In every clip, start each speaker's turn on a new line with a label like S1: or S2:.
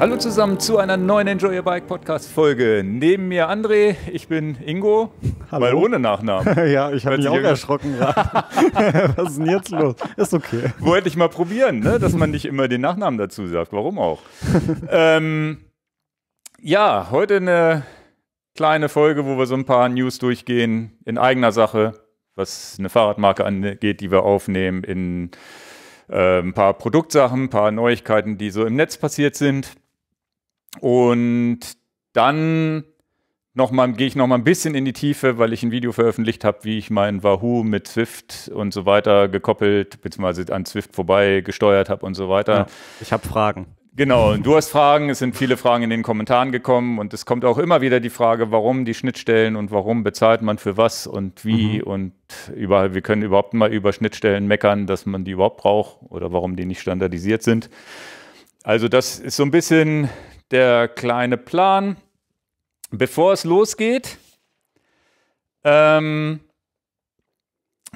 S1: Hallo zusammen zu einer neuen Enjoy Your Bike Podcast Folge. Neben mir André, ich bin Ingo, Hallo. weil ohne Nachnamen. ja, ich habe mich auch erschrocken gerade.
S2: Was ist denn jetzt los? Ist okay.
S1: Wollte ich mal probieren, ne? dass man nicht immer den Nachnamen dazu sagt. Warum auch? ähm, ja, heute eine kleine Folge, wo wir so ein paar News durchgehen in eigener Sache, was eine Fahrradmarke angeht, die wir aufnehmen, in äh, ein paar Produktsachen, ein paar Neuigkeiten, die so im Netz passiert sind. Und dann nochmal, gehe ich nochmal ein bisschen in die Tiefe, weil ich ein Video veröffentlicht habe, wie ich meinen Wahoo mit Swift und so weiter gekoppelt, beziehungsweise an Swift vorbei gesteuert habe und so weiter. Ja, ich habe Fragen. Genau, und du hast Fragen, es sind viele Fragen in den Kommentaren gekommen und es kommt auch immer wieder die Frage, warum die Schnittstellen und warum bezahlt man für was und wie mhm. und überall, wir können überhaupt mal über Schnittstellen meckern, dass man die überhaupt braucht oder warum die nicht standardisiert sind. Also das ist so ein bisschen der kleine Plan. Bevor es losgeht, ähm,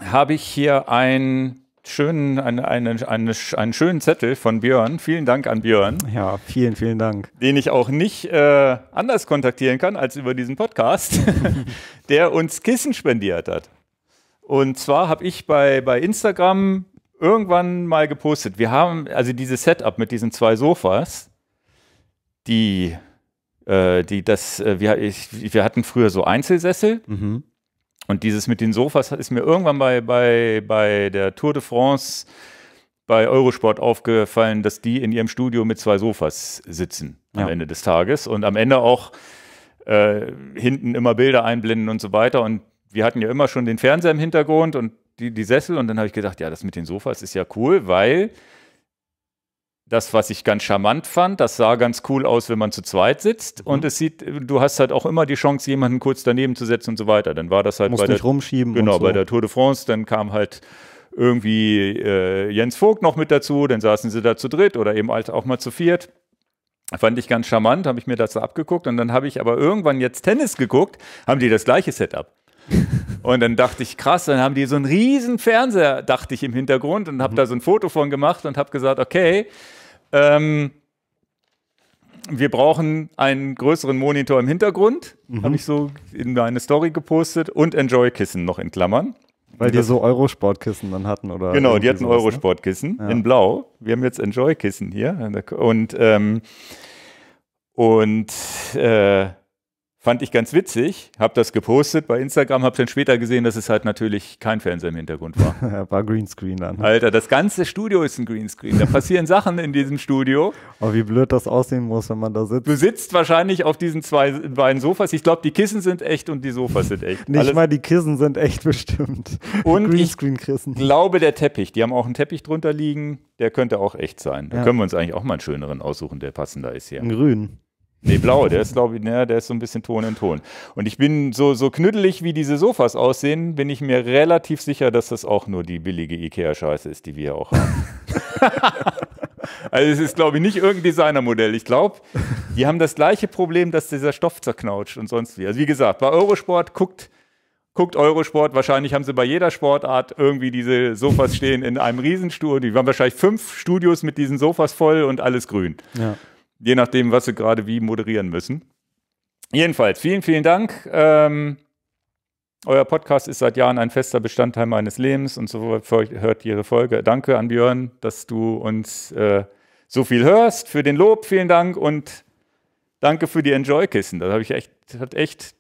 S1: habe ich hier einen schönen, eine, eine, eine, einen schönen Zettel von Björn. Vielen Dank an Björn. Ja, vielen, vielen Dank. Den ich auch nicht äh, anders kontaktieren kann als über diesen Podcast, der uns Kissen spendiert hat. Und zwar habe ich bei, bei Instagram irgendwann mal gepostet. Wir haben also dieses Setup mit diesen zwei Sofas die, äh, die das, äh, wir, ich, wir hatten früher so Einzelsessel. Mhm. Und dieses mit den Sofas ist mir irgendwann bei, bei, bei der Tour de France bei Eurosport aufgefallen, dass die in ihrem Studio mit zwei Sofas sitzen am ja. Ende des Tages und am Ende auch äh, hinten immer Bilder einblenden und so weiter. Und wir hatten ja immer schon den Fernseher im Hintergrund und die, die Sessel. Und dann habe ich gedacht, ja, das mit den Sofas ist ja cool, weil das, was ich ganz charmant fand, das sah ganz cool aus, wenn man zu zweit sitzt. Mhm. Und es sieht, du hast halt auch immer die Chance, jemanden kurz daneben zu setzen und so weiter. Dann war das halt bei der, rumschieben genau, so. bei der Tour de France, dann kam halt irgendwie äh, Jens Vogt noch mit dazu, dann saßen sie da zu dritt oder eben halt auch mal zu viert. Fand ich ganz charmant, habe ich mir das abgeguckt und dann habe ich aber irgendwann jetzt Tennis geguckt, haben die das gleiche Setup. Und dann dachte ich, krass, dann haben die so einen riesen Fernseher, dachte ich im Hintergrund und habe mhm. da so ein Foto von gemacht und habe gesagt, okay, ähm, wir brauchen einen größeren Monitor im Hintergrund, mhm. habe ich so in meine Story gepostet und Enjoy-Kissen noch in Klammern. Weil die so
S2: Eurosport-Kissen dann hatten, oder? Genau, die hatten ne? Eurosport-Kissen ja. in
S1: blau. Wir haben jetzt Enjoy-Kissen hier und ähm, und äh, Fand ich ganz witzig, habe das gepostet bei Instagram, habe dann später gesehen, dass es halt natürlich kein Fernseher im Hintergrund
S2: war. war Greenscreen dann.
S1: Alter, das ganze Studio ist ein Greenscreen. Da passieren Sachen in diesem Studio.
S2: Oh, wie blöd das aussehen muss, wenn man da sitzt. Du
S1: sitzt wahrscheinlich auf diesen zwei beiden Sofas. Ich glaube, die Kissen sind echt und die Sofas sind echt. Nicht Alles mal die
S2: Kissen sind echt bestimmt. Und Greenscreen-Kissen. Ich
S1: glaube, der Teppich. Die haben auch einen Teppich drunter liegen. Der könnte auch echt sein. Da können wir uns eigentlich auch mal einen schöneren aussuchen, der passender ist hier. Ein Grün. Nee, blau, der ist, glaube ich, ne, der ist so ein bisschen Ton in Ton. Und ich bin so, so knüddelig, wie diese Sofas aussehen, bin ich mir relativ sicher, dass das auch nur die billige IKEA-Scheiße ist, die wir auch haben. also es ist, glaube ich, nicht irgendein Designermodell. Ich glaube, die haben das gleiche Problem, dass dieser Stoff zerknautscht und sonst wie. Also wie gesagt, bei Eurosport guckt, guckt Eurosport, wahrscheinlich haben sie bei jeder Sportart irgendwie diese Sofas stehen in einem Riesenstudio. Die haben wahrscheinlich fünf Studios mit diesen Sofas voll und alles grün. Ja. Je nachdem, was sie gerade wie moderieren müssen. Jedenfalls, vielen, vielen Dank. Ähm, euer Podcast ist seit Jahren ein fester Bestandteil meines Lebens und so hört Ihre Folge. Danke an Björn, dass du uns äh, so viel hörst. Für den Lob, vielen Dank und danke für die Enjoy-Kissen. Das habe ich echt, hat echt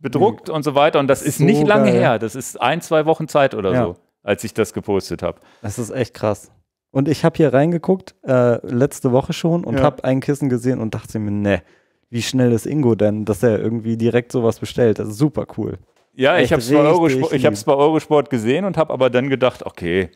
S1: bedruckt mhm. und so weiter. Und das ist so nicht lange geil. her. Das ist ein, zwei Wochen Zeit oder ja. so, als ich das gepostet habe. Das ist echt krass.
S2: Und ich habe hier reingeguckt, äh, letzte Woche schon, und ja. habe ein Kissen gesehen und dachte mir, ne, wie schnell ist Ingo denn, dass er irgendwie direkt sowas bestellt? Das ist super cool. Ja, ich habe es bei, Eurosport,
S1: bei Eurosport gesehen und habe aber dann gedacht, okay,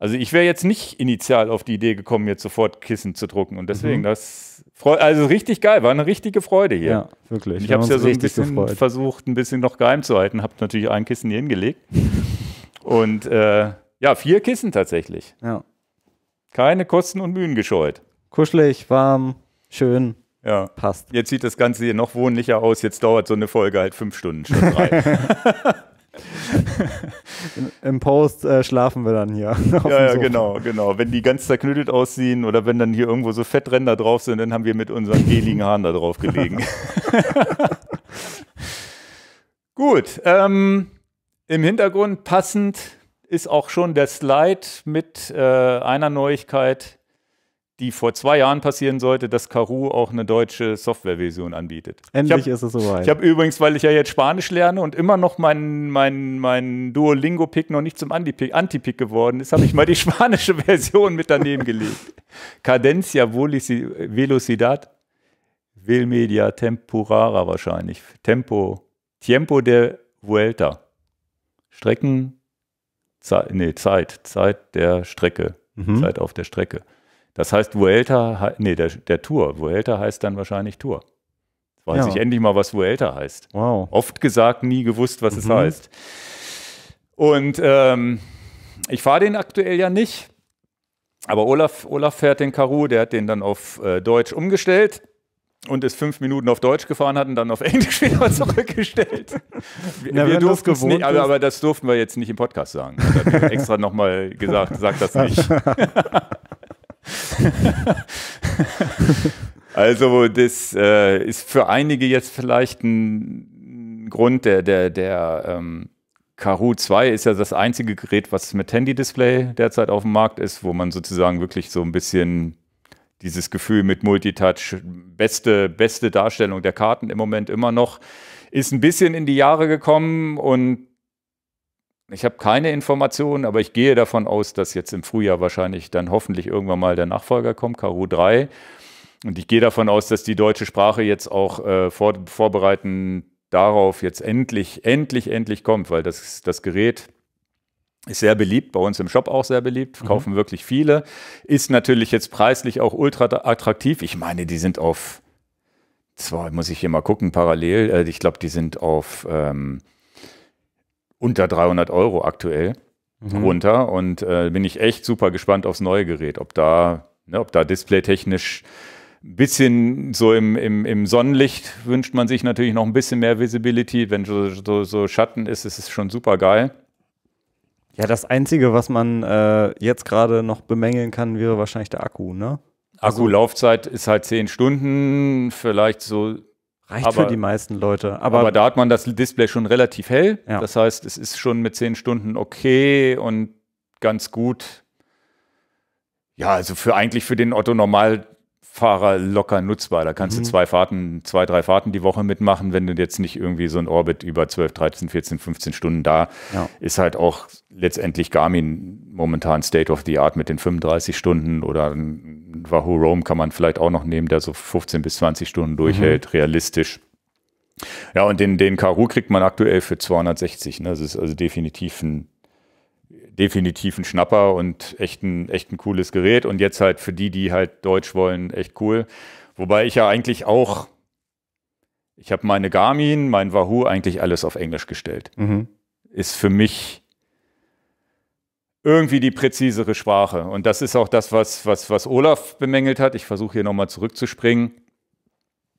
S1: also ich wäre jetzt nicht initial auf die Idee gekommen, jetzt sofort Kissen zu drucken. Und deswegen, mhm. das also richtig geil, war eine richtige Freude hier. Ja, wirklich. ich habe es ja so ein bisschen gefreut. versucht, ein bisschen noch geheim zu halten, habe natürlich ein Kissen hier hingelegt. und äh, ja, vier Kissen tatsächlich. Ja. Keine Kosten und Mühen gescheut. Kuschelig, warm, schön. Ja. Passt. Jetzt sieht das Ganze hier noch wohnlicher aus. Jetzt dauert so eine Folge halt fünf Stunden schon drei.
S2: Im Post äh, schlafen wir dann hier. ja, ja genau,
S1: genau. Wenn die ganz zerknüttelt aussehen oder wenn dann hier irgendwo so Fettränder drauf sind, dann haben wir mit unseren geligen Haaren da drauf gelegen. Gut, ähm, im Hintergrund passend ist auch schon der Slide mit äh, einer Neuigkeit, die vor zwei Jahren passieren sollte, dass Karoo auch eine deutsche Softwareversion anbietet. Endlich hab, ist es soweit. Ich habe übrigens, weil ich ja jetzt Spanisch lerne und immer noch mein, mein, mein Duolingo-Pick noch nicht zum Anti-Pick geworden ist, habe ich mal die spanische Version mit daneben gelegt. Cadencia Velocidad Velmedia Temporara wahrscheinlich. Tempo, Tiempo de Vuelta. Strecken Zeit, nee, Zeit, Zeit der Strecke, mhm. Zeit auf der Strecke. Das heißt, Vuelta, nee, der, der Tour. Vuelta heißt dann wahrscheinlich Tour. Jetzt weiß ja. ich endlich mal, was Vuelta heißt. Wow. Oft gesagt, nie gewusst, was mhm. es heißt. Und ähm, ich fahre den aktuell ja nicht. Aber Olaf, Olaf fährt den Karoo, der hat den dann auf äh, Deutsch umgestellt und ist fünf Minuten auf Deutsch gefahren hat und dann auf Englisch wieder zurückgestellt. Wir, Na, wir durften das nicht, aber, aber, das durften wir jetzt nicht im Podcast sagen. Ich habe extra nochmal gesagt, sag das nicht. also das äh, ist für einige jetzt vielleicht ein Grund, der, der, der ähm, Karoo 2 ist ja das einzige Gerät, was mit Handy-Display derzeit auf dem Markt ist, wo man sozusagen wirklich so ein bisschen dieses Gefühl mit Multitouch, beste, beste Darstellung der Karten im Moment immer noch, ist ein bisschen in die Jahre gekommen und ich habe keine Informationen, aber ich gehe davon aus, dass jetzt im Frühjahr wahrscheinlich dann hoffentlich irgendwann mal der Nachfolger kommt, Karo 3. Und ich gehe davon aus, dass die deutsche Sprache jetzt auch äh, vor, vorbereiten darauf jetzt endlich, endlich, endlich kommt, weil das, das Gerät ist sehr beliebt, bei uns im Shop auch sehr beliebt, kaufen mhm. wirklich viele. Ist natürlich jetzt preislich auch ultra attraktiv. Ich meine, die sind auf, zwar muss ich hier mal gucken, parallel, äh, ich glaube, die sind auf ähm, unter 300 Euro aktuell mhm. runter und äh, bin ich echt super gespannt aufs neue Gerät, ob da, ne, da displaytechnisch ein bisschen so im, im, im Sonnenlicht wünscht man sich natürlich noch ein bisschen mehr Visibility. Wenn so, so, so Schatten ist, ist es schon super geil. Ja, das Einzige, was man äh, jetzt gerade noch
S2: bemängeln kann, wäre wahrscheinlich der Akku, ne?
S1: Akkulaufzeit also ist halt zehn Stunden, vielleicht so. Reicht aber, für die meisten Leute. Aber, aber, da hat man das Display schon relativ hell. Ja. Das heißt, es ist schon mit zehn Stunden okay und ganz gut. Ja, also für eigentlich für den Otto normal Fahrer locker nutzbar. Da kannst mhm. du zwei Fahrten, zwei, drei Fahrten die Woche mitmachen, wenn du jetzt nicht irgendwie so ein Orbit über 12, 13, 14, 15 Stunden da ja. ist halt auch letztendlich Garmin momentan State of the Art mit den 35 Stunden oder ein Wahoo Roam kann man vielleicht auch noch nehmen, der so 15 bis 20 Stunden mhm. durchhält, mhm. realistisch. Ja, und den, den Karu kriegt man aktuell für 260. Ne? Das ist also definitiv ein definitiv ein Schnapper und echt ein, echt ein cooles Gerät. Und jetzt halt für die, die halt Deutsch wollen, echt cool. Wobei ich ja eigentlich auch, ich habe meine Garmin, mein Wahoo eigentlich alles auf Englisch gestellt. Mhm. Ist für mich irgendwie die präzisere Sprache. Und das ist auch das, was, was, was Olaf bemängelt hat. Ich versuche hier nochmal zurückzuspringen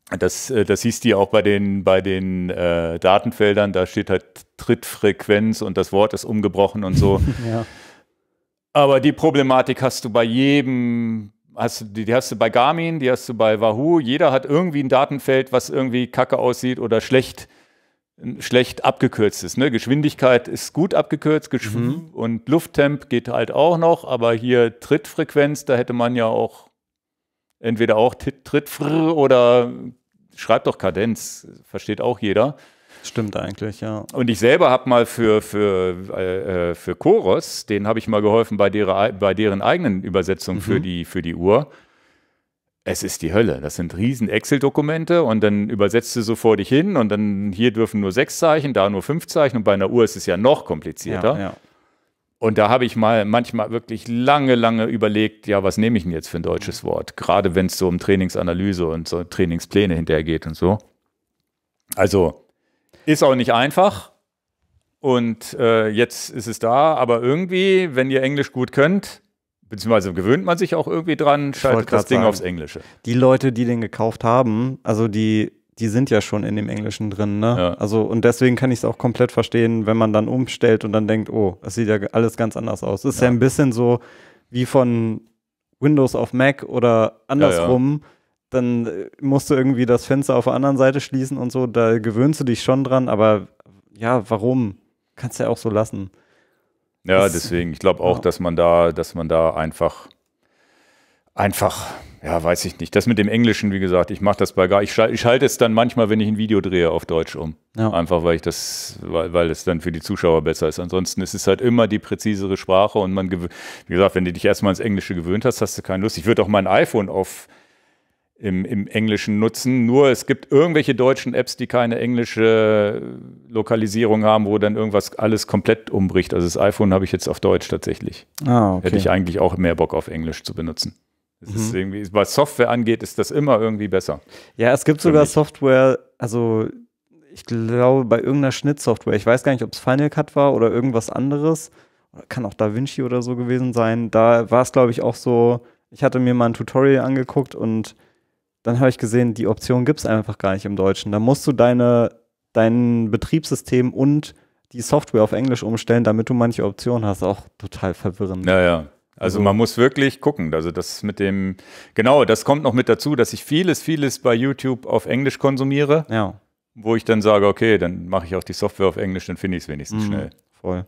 S1: das, äh, das siehst du ja auch bei den, bei den äh, Datenfeldern, da steht halt Trittfrequenz und das Wort ist umgebrochen und so. ja. Aber die Problematik hast du bei jedem, hast du, die hast du bei Garmin, die hast du bei Wahoo. Jeder hat irgendwie ein Datenfeld, was irgendwie kacke aussieht oder schlecht, schlecht abgekürzt ist. Ne? Geschwindigkeit ist gut abgekürzt Geschw mhm. und Lufttemp geht halt auch noch, aber hier Trittfrequenz, da hätte man ja auch entweder auch tit, tritt frr, oder schreibt doch Kadenz, versteht auch jeder. Stimmt eigentlich, ja. Und ich selber habe mal für, für, äh, äh für Chorus, den habe ich mal geholfen bei, derer, bei deren eigenen Übersetzung mhm. für, die, für die Uhr. Es ist die Hölle. Das sind riesen Excel-Dokumente und dann übersetzt du so vor dich hin und dann hier dürfen nur sechs Zeichen, da nur fünf Zeichen und bei einer Uhr ist es ja noch komplizierter. Ja, ja. Und da habe ich mal manchmal wirklich lange, lange überlegt, ja, was nehme ich denn jetzt für ein deutsches mhm. Wort? Gerade wenn es so um Trainingsanalyse und so Trainingspläne hinterher geht und so. Also ist auch nicht einfach. Und äh, jetzt ist es da, aber irgendwie, wenn ihr Englisch gut könnt, beziehungsweise gewöhnt man sich auch irgendwie dran, schaltet das Ding sagen, aufs Englische.
S2: Die Leute, die den gekauft haben, also die die sind ja schon in dem Englischen drin, ne? Ja. Also, und deswegen kann ich es auch komplett verstehen, wenn man dann umstellt und dann denkt, oh, es sieht ja alles ganz anders aus. ist ja. ja ein bisschen so wie von Windows auf Mac oder andersrum. Ja, dann äh, musst du irgendwie das Fenster auf der anderen Seite schließen und so, da gewöhnst du dich schon dran, aber ja, warum? Kannst du ja auch so lassen. Ja, das, deswegen, ich glaube auch,
S1: dass man da, dass man da einfach, einfach ja, weiß ich nicht. Das mit dem Englischen, wie gesagt, ich mache das bei gar. Ich, schalte, ich schalte es dann manchmal, wenn ich ein Video drehe, auf Deutsch um. Ja. Einfach weil ich das, weil, weil es dann für die Zuschauer besser ist. Ansonsten ist es halt immer die präzisere Sprache und man, wie gesagt, wenn du dich erstmal ins Englische gewöhnt hast, hast du keine Lust. Ich würde auch mein iPhone auf im, im, Englischen nutzen. Nur es gibt irgendwelche deutschen Apps, die keine englische Lokalisierung haben, wo dann irgendwas alles komplett umbricht. Also das iPhone habe ich jetzt auf Deutsch tatsächlich. Ah, okay. Hätte ich eigentlich auch mehr Bock auf Englisch zu benutzen. Es mhm. ist irgendwie, was Software angeht, ist das immer irgendwie besser. Ja, es gibt sogar mich.
S2: Software, also ich glaube bei irgendeiner Schnittsoftware, ich weiß gar nicht, ob es Final Cut war oder irgendwas anderes, kann auch DaVinci oder so gewesen sein, da war es glaube ich auch so, ich hatte mir mal ein Tutorial angeguckt und dann habe ich gesehen, die Option gibt es einfach gar nicht im Deutschen. Da musst du deine, dein Betriebssystem und die Software auf Englisch umstellen, damit du manche Optionen hast.
S1: Auch total verwirrend. Ja, ja. Also, also man muss wirklich gucken. Also das mit dem, genau, das kommt noch mit dazu, dass ich vieles, vieles bei YouTube auf Englisch konsumiere. Ja. Wo ich dann sage, okay, dann mache ich auch die Software auf Englisch, dann finde ich es wenigstens mhm. schnell. Voll.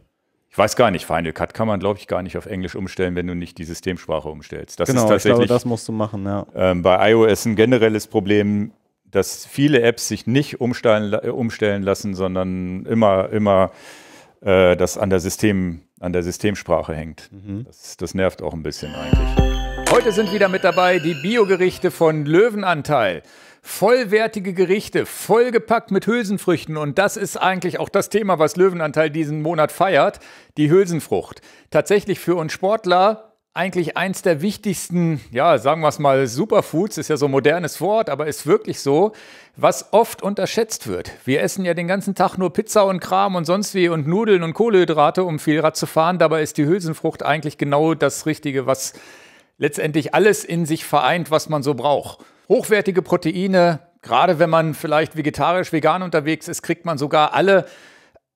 S1: Ich weiß gar nicht, Final Cut kann man, glaube ich, gar nicht auf Englisch umstellen, wenn du nicht die Systemsprache umstellst. Das genau, ist tatsächlich, ich glaube, das
S2: musst du machen, ja.
S1: Ähm, bei iOS ein generelles Problem, dass viele Apps sich nicht umstellen, umstellen lassen, sondern immer, immer äh, das an der, System, an der Systemsprache hängt. Mhm. Das, das nervt auch ein bisschen eigentlich. Heute sind wieder mit dabei die Biogerichte von Löwenanteil vollwertige Gerichte, vollgepackt mit Hülsenfrüchten. Und das ist eigentlich auch das Thema, was Löwenanteil diesen Monat feiert, die Hülsenfrucht. Tatsächlich für uns Sportler eigentlich eins der wichtigsten, ja, sagen wir es mal, Superfoods, ist ja so ein modernes Wort, aber ist wirklich so, was oft unterschätzt wird. Wir essen ja den ganzen Tag nur Pizza und Kram und sonst wie und Nudeln und Kohlehydrate, um viel Rad zu fahren. Dabei ist die Hülsenfrucht eigentlich genau das Richtige, was letztendlich alles in sich vereint, was man so braucht. Hochwertige Proteine, gerade wenn man vielleicht vegetarisch, vegan unterwegs ist, kriegt man sogar alle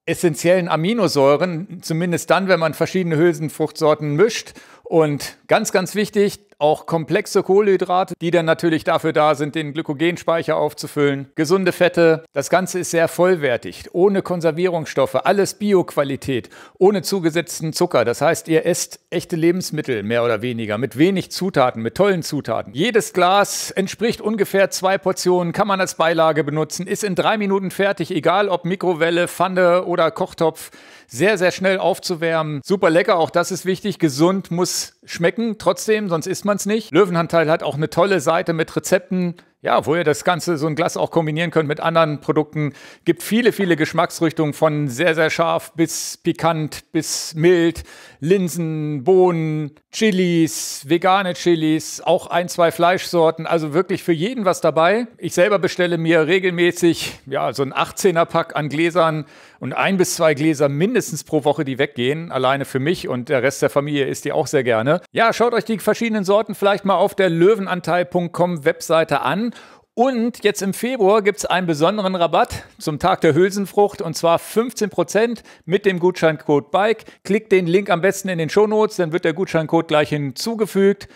S1: essentiellen Aminosäuren, zumindest dann, wenn man verschiedene Hülsenfruchtsorten mischt und ganz, ganz wichtig, auch komplexe Kohlenhydrate, die dann natürlich dafür da sind, den Glykogenspeicher aufzufüllen, gesunde Fette. Das Ganze ist sehr vollwertig, ohne Konservierungsstoffe, alles Bioqualität, ohne zugesetzten Zucker. Das heißt, ihr esst echte Lebensmittel mehr oder weniger mit wenig Zutaten, mit tollen Zutaten. Jedes Glas entspricht ungefähr zwei Portionen, kann man als Beilage benutzen, ist in drei Minuten fertig, egal ob Mikrowelle, Pfanne oder Kochtopf. Sehr, sehr schnell aufzuwärmen. Super lecker, auch das ist wichtig. Gesund muss schmecken trotzdem, sonst isst man es nicht. Löwenanteil hat auch eine tolle Seite mit Rezepten. Ja, wo ihr das Ganze, so ein Glas auch kombinieren könnt mit anderen Produkten. Gibt viele, viele Geschmacksrichtungen von sehr, sehr scharf bis pikant bis mild. Linsen, Bohnen, Chilis, vegane Chilis, auch ein, zwei Fleischsorten. Also wirklich für jeden was dabei. Ich selber bestelle mir regelmäßig, ja, so ein 18er Pack an Gläsern und ein bis zwei Gläser mindestens pro Woche, die weggehen, alleine für mich und der Rest der Familie isst die auch sehr gerne. Ja, schaut euch die verschiedenen Sorten vielleicht mal auf der löwenanteil.com Webseite an und jetzt im Februar gibt es einen besonderen Rabatt zum Tag der Hülsenfrucht und zwar 15% mit dem Gutscheincode BIKE. Klickt den Link am besten in den Shownotes, dann wird der Gutscheincode gleich hinzugefügt.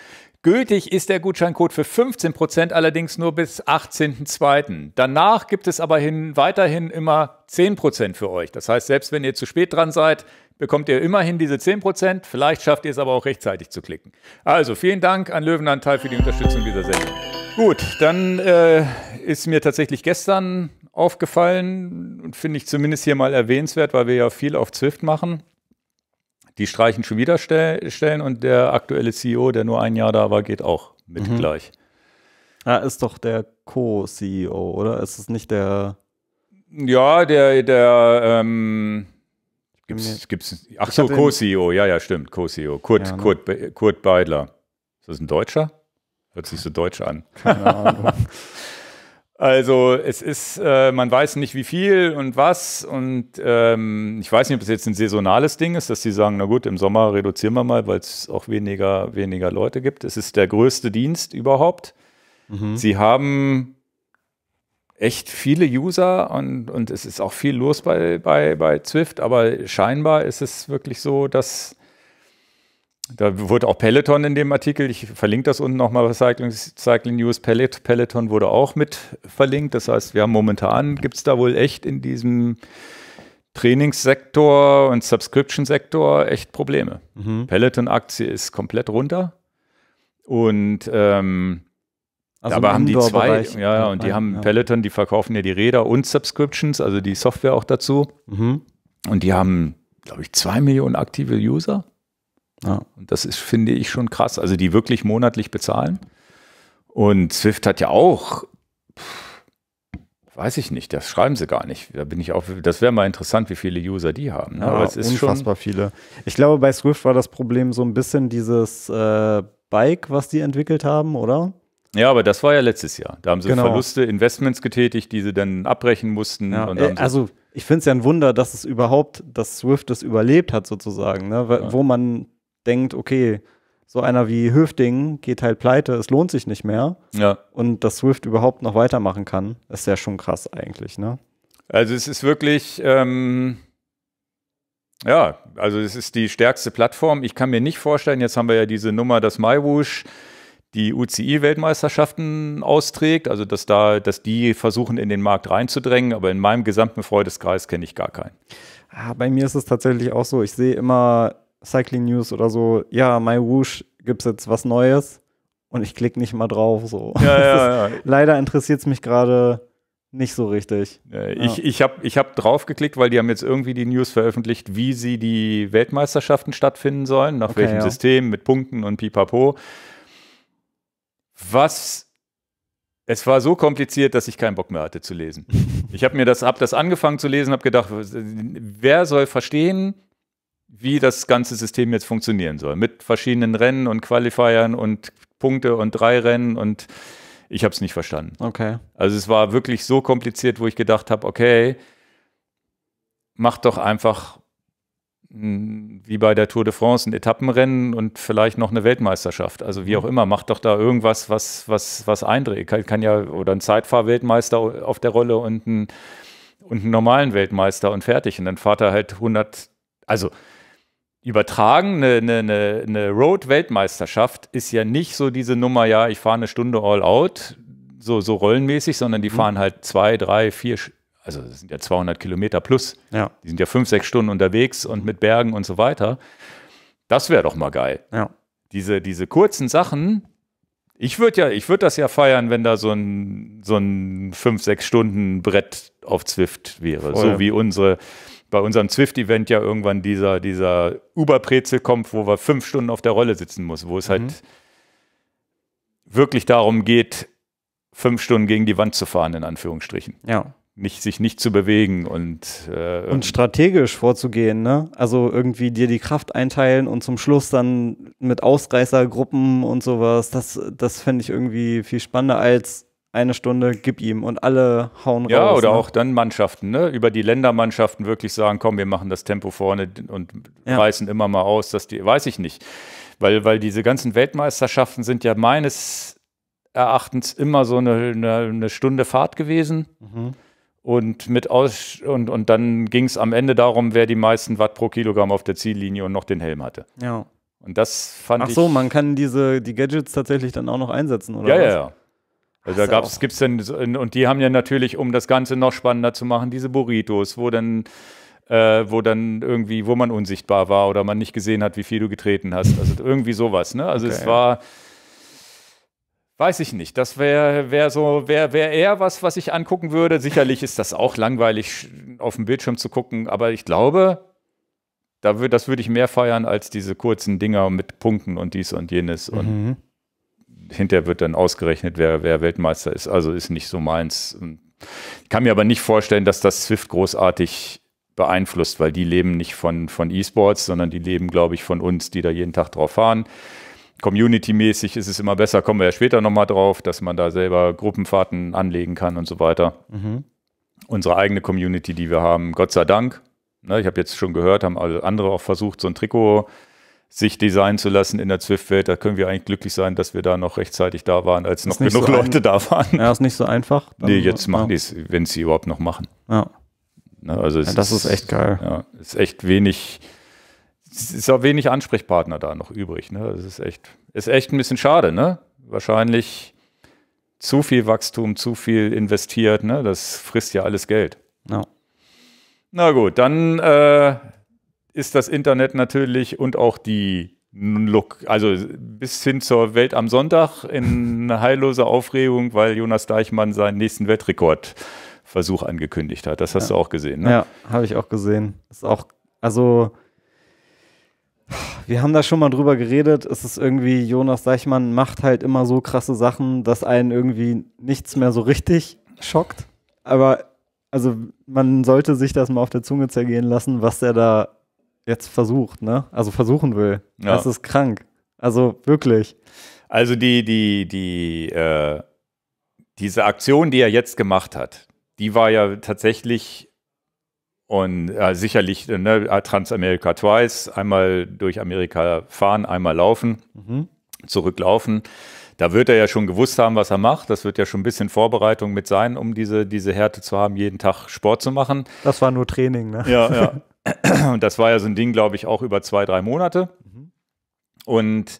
S1: Gültig ist der Gutscheincode für 15 Prozent allerdings nur bis 18.02. Danach gibt es aber hin, weiterhin immer 10 Prozent für euch. Das heißt, selbst wenn ihr zu spät dran seid, bekommt ihr immerhin diese 10 Prozent. Vielleicht schafft ihr es aber auch rechtzeitig zu klicken. Also vielen Dank an Löwenanteil für die Unterstützung dieser Sendung. Gut, dann äh, ist mir tatsächlich gestern aufgefallen und finde ich zumindest hier mal erwähnenswert, weil wir ja viel auf Zwift machen die streichen schon wieder Stellen und der aktuelle CEO, der nur ein Jahr da war, geht auch mit mhm. gleich. Ah, ist doch der Co-CEO,
S2: oder? Ist es nicht der.
S1: Ja, der, der, ähm, gibt's, gibt's, ach so, Co-CEO, ja, ja, stimmt, Co-CEO. Kurt, ja, ne? Kurt, Kurt Beidler. Ist das ein Deutscher? Hört sich so deutsch an. Keine Ahnung. Also es ist, äh, man weiß nicht wie viel und was und ähm, ich weiß nicht, ob es jetzt ein saisonales Ding ist, dass die sagen, na gut, im Sommer reduzieren wir mal, weil es auch weniger, weniger Leute gibt. Es ist der größte Dienst überhaupt. Mhm. Sie haben echt viele User und, und es ist auch viel los bei, bei, bei Zwift, aber scheinbar ist es wirklich so, dass da wurde auch Peloton in dem Artikel, ich verlinke das unten nochmal bei Cycling, Cycling News, Peloton wurde auch mit verlinkt. Das heißt, wir haben momentan, gibt es da wohl echt in diesem Trainingssektor und Subscription-Sektor echt Probleme. Mhm. Peloton-Aktie ist komplett runter und ähm, also aber haben die zwei, ja, ja, und die haben ja. Peloton, die verkaufen ja die Räder und Subscriptions, also die Software auch dazu. Mhm. Und die haben, glaube ich, zwei Millionen aktive User. Ja, und das ist, finde ich, schon krass. Also die wirklich monatlich bezahlen. Und Swift hat ja auch, pff, weiß ich nicht, das schreiben sie gar nicht. Da bin ich auch, das wäre mal interessant, wie viele User die haben. Ne? Ja, Aber es ist unfassbar schon viele.
S2: Ich glaube, bei Swift war das Problem so ein bisschen dieses äh, Bike, was die entwickelt haben, oder?
S1: Ja, aber das war ja letztes Jahr. Da haben sie genau. Verluste, Investments getätigt, die sie dann abbrechen mussten. Ja, äh, also
S2: ich finde es ja ein Wunder, dass es überhaupt, dass Swift es überlebt hat sozusagen, ne? wo man denkt, okay, so einer wie Höfding geht halt pleite, es lohnt sich nicht mehr. Ja. Und dass Swift überhaupt noch weitermachen kann, ist ja schon krass eigentlich, ne?
S1: Also es ist wirklich, ähm, ja, also es ist die stärkste Plattform. Ich kann mir nicht vorstellen, jetzt haben wir ja diese Nummer, dass MyWoosh die UCI-Weltmeisterschaften austrägt, also dass da, dass die versuchen, in den Markt reinzudrängen, aber in meinem gesamten Freudeskreis kenne ich gar keinen.
S2: Ah, bei mir ist es tatsächlich auch so, ich sehe immer Cycling News oder so, ja, My gibt es jetzt was Neues und ich klicke nicht mal drauf. So. Ja, ja, ist, ja. Leider interessiert es mich gerade
S1: nicht so richtig. Äh, ja. Ich, ich habe ich hab draufgeklickt, weil die haben jetzt irgendwie die News veröffentlicht, wie sie die Weltmeisterschaften stattfinden sollen, nach okay, welchem ja. System, mit Punkten und pipapo. Was es war so kompliziert, dass ich keinen Bock mehr hatte zu lesen. Ich habe mir das, hab das angefangen zu lesen, habe gedacht, wer soll verstehen, wie das ganze System jetzt funktionieren soll. Mit verschiedenen Rennen und Qualifiern und Punkte und drei Rennen und ich habe es nicht verstanden. Okay. Also es war wirklich so kompliziert, wo ich gedacht habe, okay, mach doch einfach wie bei der Tour de France ein Etappenrennen und vielleicht noch eine Weltmeisterschaft. Also wie auch mhm. immer, mach doch da irgendwas, was, was, was eindreht. Kann, kann ja, oder ein Zeitfahrweltmeister auf der Rolle und einen, und einen normalen Weltmeister und fertig. Und dann fahrt er halt 100, also übertragen, eine, eine, eine Road-Weltmeisterschaft ist ja nicht so diese Nummer, ja, ich fahre eine Stunde all out, so, so rollenmäßig, sondern die mhm. fahren halt zwei, drei, vier, also das sind ja 200 Kilometer plus. Ja. Die sind ja fünf, sechs Stunden unterwegs und mhm. mit Bergen und so weiter. Das wäre doch mal geil. Ja. Diese, diese kurzen Sachen, ich würde ja, ich würde das ja feiern, wenn da so ein, so ein fünf, sechs Stunden Brett auf Zwift wäre. Voll. So wie unsere bei unserem Zwift-Event ja irgendwann dieser, dieser uber kommt, wo wir fünf Stunden auf der Rolle sitzen muss, wo es halt mhm. halt wirklich darum geht, fünf Stunden gegen die Wand zu fahren, in Anführungsstrichen. Ja. Nicht, sich nicht zu bewegen und. Äh, und strategisch vorzugehen,
S2: ne? Also irgendwie dir die Kraft einteilen und zum Schluss dann mit Ausreißergruppen und sowas, das, das fände ich irgendwie viel spannender als eine Stunde, gib ihm und alle hauen ja, raus. Ja, oder ne? auch
S1: dann Mannschaften, ne? über die Ländermannschaften wirklich sagen, komm, wir machen das Tempo vorne und ja. reißen immer mal aus, dass die, weiß ich nicht. Weil, weil diese ganzen Weltmeisterschaften sind ja meines Erachtens immer so eine, eine, eine Stunde Fahrt gewesen. Mhm. Und, mit aus, und, und dann ging es am Ende darum, wer die meisten Watt pro Kilogramm auf der Ziellinie und noch den Helm hatte. Ja. Und das fand ich. Ach so,
S2: ich man kann diese, die Gadgets tatsächlich dann auch noch einsetzen, oder? Ja, was? ja, ja. Also da also
S1: gibt es dann, und die haben ja natürlich, um das Ganze noch spannender zu machen, diese Burritos, wo dann, äh, wo dann irgendwie, wo man unsichtbar war oder man nicht gesehen hat, wie viel du getreten hast. Also irgendwie sowas, ne? Also okay, es war, weiß ich nicht, das wäre wär so, wäre wär eher was, was ich angucken würde. Sicherlich ist das auch langweilig, auf dem Bildschirm zu gucken, aber ich glaube, da würd, das würde ich mehr feiern als diese kurzen Dinger mit Punkten und dies und jenes und. Mhm hinterher wird dann ausgerechnet, wer, wer Weltmeister ist. Also ist nicht so meins. Ich kann mir aber nicht vorstellen, dass das Swift großartig beeinflusst, weil die leben nicht von, von E-Sports, sondern die leben, glaube ich, von uns, die da jeden Tag drauf fahren. Community-mäßig ist es immer besser, kommen wir ja später nochmal drauf, dass man da selber Gruppenfahrten anlegen kann und so weiter. Mhm. Unsere eigene Community, die wir haben, Gott sei Dank. Ne, ich habe jetzt schon gehört, haben alle andere auch versucht, so ein Trikot sich designen zu lassen in der Zwift-Welt. Da können wir eigentlich glücklich sein, dass wir da noch rechtzeitig da waren, als noch genug so Leute da
S2: waren. Ja, ist nicht so einfach.
S1: Nee, jetzt machen ja. die es, wenn sie überhaupt noch machen. Ja. Na, also ja, das ist, ist, echt geil. Ja, ist echt wenig, es ist auch wenig Ansprechpartner da noch übrig. Ne? Das ist echt, ist echt ein bisschen schade, ne? Wahrscheinlich zu viel Wachstum, zu viel investiert, ne? Das frisst ja alles Geld. Ja. Na gut, dann äh, ist das Internet natürlich und auch die Look, also bis hin zur Welt am Sonntag in heilloser Aufregung, weil Jonas Deichmann seinen nächsten Weltrekordversuch angekündigt hat. Das hast ja. du auch gesehen, ne? Ja,
S2: habe ich auch gesehen. Ist auch, also wir haben da schon mal drüber geredet. Es ist irgendwie, Jonas Deichmann macht halt immer so krasse Sachen, dass einen irgendwie nichts mehr so richtig schockt. Aber also man sollte sich das mal auf der Zunge zergehen lassen, was er da jetzt versucht, ne? Also versuchen will. Ja. Das ist krank. Also wirklich.
S1: Also die, die, die, äh, diese Aktion, die er jetzt gemacht hat, die war ja tatsächlich und äh, sicherlich ne, Transamerika Twice, einmal durch Amerika fahren, einmal laufen, mhm. zurücklaufen. Da wird er ja schon gewusst haben, was er macht. Das wird ja schon ein bisschen Vorbereitung mit sein, um diese, diese Härte zu haben, jeden Tag Sport zu machen.
S2: Das war nur Training, ne? Ja, ja.
S1: Und das war ja so ein Ding, glaube ich, auch über zwei, drei Monate. Mhm. Und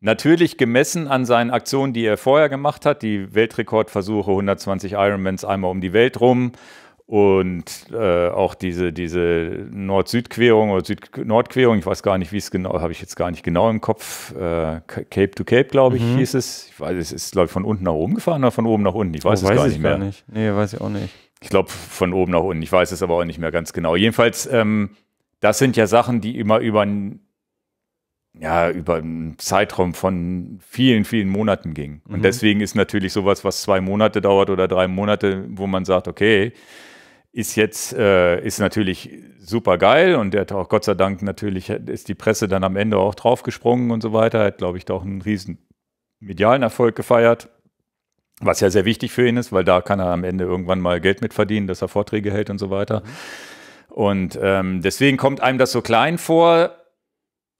S1: natürlich gemessen an seinen Aktionen, die er vorher gemacht hat, die Weltrekordversuche, 120 Ironmans einmal um die Welt rum und äh, auch diese, diese Nord-Süd-Querung oder Süd-Nord-Querung, ich weiß gar nicht, wie es genau, habe ich jetzt gar nicht genau im Kopf, äh, Cape to Cape, glaube ich, mhm. hieß es. Ich weiß, es ist, glaube ich, von unten nach oben gefahren oder von oben nach unten, ich weiß oh, es weiß gar nicht mehr. Gar nicht. Nee, weiß ich auch nicht. Ich glaube, von oben nach unten. Ich weiß es aber auch nicht mehr ganz genau. Jedenfalls, ähm, das sind ja Sachen, die immer über einen, ja, über einen Zeitraum von vielen, vielen Monaten gingen. Mhm. Und deswegen ist natürlich sowas, was zwei Monate dauert oder drei Monate, wo man sagt, okay, ist jetzt, äh, ist natürlich super geil und der hat auch Gott sei Dank natürlich, ist die Presse dann am Ende auch draufgesprungen und so weiter, hat, glaube ich, da auch einen riesen medialen Erfolg gefeiert. Was ja sehr wichtig für ihn ist, weil da kann er am Ende irgendwann mal Geld mit verdienen, dass er Vorträge hält und so weiter. Und ähm, deswegen kommt einem das so klein vor,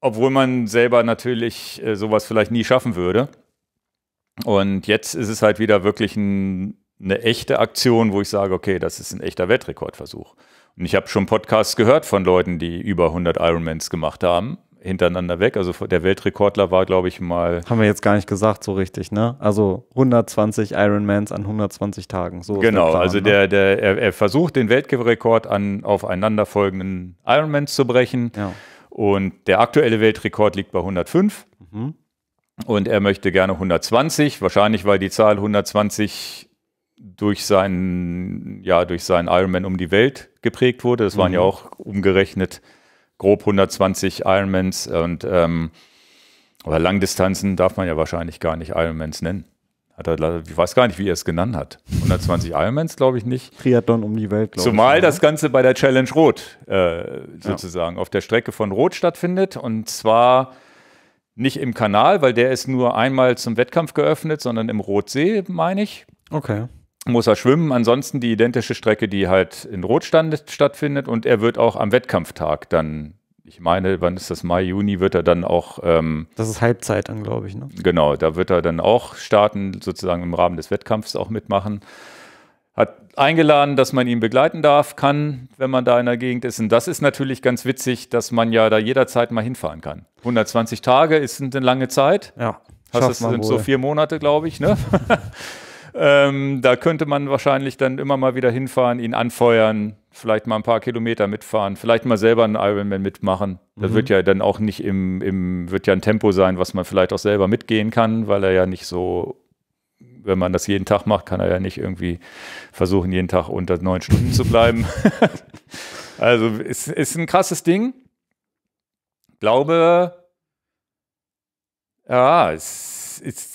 S1: obwohl man selber natürlich äh, sowas vielleicht nie schaffen würde. Und jetzt ist es halt wieder wirklich ein, eine echte Aktion, wo ich sage, okay, das ist ein echter Weltrekordversuch. Und ich habe schon Podcasts gehört von Leuten, die über 100 Ironmans gemacht haben, hintereinander weg. Also der Weltrekordler war, glaube ich, mal. Haben
S2: wir jetzt gar nicht gesagt so richtig, ne? Also 120 Ironmans an 120 Tagen. So genau, der
S1: Plan, also ne? der, der, er, er, versucht, den Weltrekord an aufeinanderfolgenden Ironmans zu brechen. Ja. Und der aktuelle Weltrekord liegt bei 105. Mhm. Und er möchte gerne 120, wahrscheinlich weil die Zahl 120 durch seinen, ja, durch seinen Ironman um die Welt geprägt wurde. Das waren mhm. ja auch umgerechnet grob 120 Ironmans und ähm, oder Langdistanzen darf man ja wahrscheinlich gar nicht Ironmans nennen. Hat er, ich weiß gar nicht, wie er es genannt hat. 120 Ironmans, glaube ich nicht. Triathlon um die Welt, glaube ich. Zumal ne? das Ganze bei der Challenge Rot äh, sozusagen ja. auf der Strecke von Rot stattfindet. Und zwar nicht im Kanal, weil der ist nur einmal zum Wettkampf geöffnet, sondern im Rotsee, meine ich. Okay muss er schwimmen, ansonsten die identische Strecke, die halt in Rotstand stattfindet und er wird auch am Wettkampftag dann, ich meine, wann ist das, Mai, Juni, wird er dann auch... Ähm, das ist Halbzeit dann, glaube ich, ne? Genau, da wird er dann auch starten, sozusagen im Rahmen des Wettkampfs auch mitmachen. Hat eingeladen, dass man ihn begleiten darf, kann, wenn man da in der Gegend ist. Und das ist natürlich ganz witzig, dass man ja da jederzeit mal hinfahren kann. 120 Tage ist eine lange Zeit. Ja. das sind wohl. so vier Monate, glaube ich, ne? Ähm, da könnte man wahrscheinlich dann immer mal wieder hinfahren, ihn anfeuern, vielleicht mal ein paar Kilometer mitfahren, vielleicht mal selber einen Ironman mitmachen. Mhm. wird ja dann auch nicht im, im, wird ja ein Tempo sein, was man vielleicht auch selber mitgehen kann, weil er ja nicht so, wenn man das jeden Tag macht, kann er ja nicht irgendwie versuchen, jeden Tag unter neun Stunden zu bleiben. also ist, ist ein krasses Ding. Glaube, ja, es ist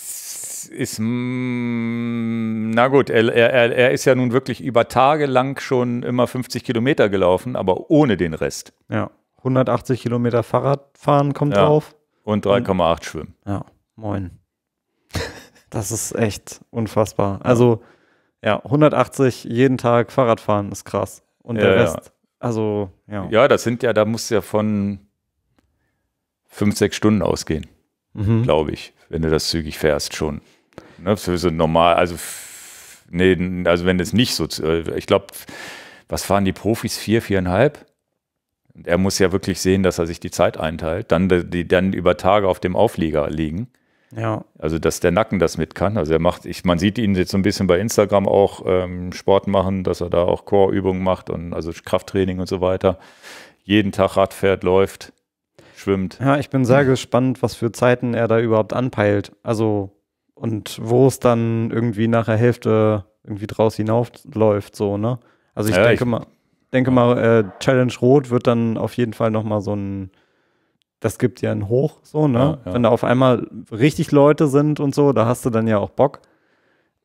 S1: ist, ist mm, na gut, er, er, er ist ja nun wirklich über Tage lang schon immer 50 Kilometer gelaufen, aber ohne den Rest. Ja,
S2: 180 Kilometer Fahrradfahren kommt ja. drauf. Und 3,8
S1: Schwimmen. Ja, moin.
S2: Das ist echt unfassbar. Also, ja, 180 jeden Tag Fahrradfahren ist krass. Und der ja, Rest, ja. also, ja.
S1: Ja, das sind ja, da muss ja von 5, 6 Stunden ausgehen, mhm. glaube ich, wenn du das zügig fährst schon. Ne, für so normal, also nee, also wenn es nicht so, äh, ich glaube, was fahren die Profis? Vier, viereinhalb? Er muss ja wirklich sehen, dass er sich die Zeit einteilt, dann äh, die dann über Tage auf dem Auflieger liegen. Ja. Also, dass der Nacken das mit kann. Also, er macht, ich, man sieht ihn jetzt so ein bisschen bei Instagram auch ähm, Sport machen, dass er da auch Core-Übungen macht und also Krafttraining und so weiter. Jeden Tag Rad fährt, läuft, schwimmt. Ja, ich bin sehr
S2: gespannt, was für Zeiten er da überhaupt anpeilt. Also, und wo es dann irgendwie nach der Hälfte irgendwie draus hinaufläuft, so, ne? Also ich ja, denke ich mal, denke mal, äh, Challenge Rot wird dann auf jeden Fall nochmal so ein, das gibt ja ein Hoch, so, ne? Ja, ja. Wenn da auf einmal richtig Leute sind und so, da hast du dann ja auch Bock.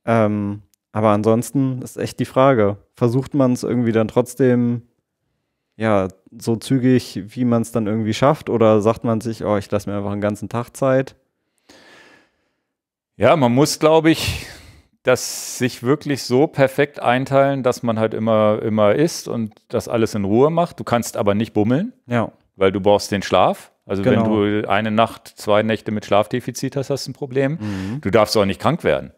S2: Ähm, aber ansonsten ist echt die Frage, versucht man es irgendwie dann trotzdem, ja, so zügig, wie man es dann irgendwie schafft, oder sagt man sich, oh, ich lasse mir einfach einen ganzen Tag Zeit?
S1: Ja, man muss, glaube ich, das sich wirklich so perfekt einteilen, dass man halt immer, immer isst und das alles in Ruhe macht. Du kannst aber nicht bummeln, ja. weil du brauchst den Schlaf. Also genau. wenn du eine Nacht, zwei Nächte mit Schlafdefizit hast, hast du ein Problem. Mhm. Du darfst auch nicht krank werden.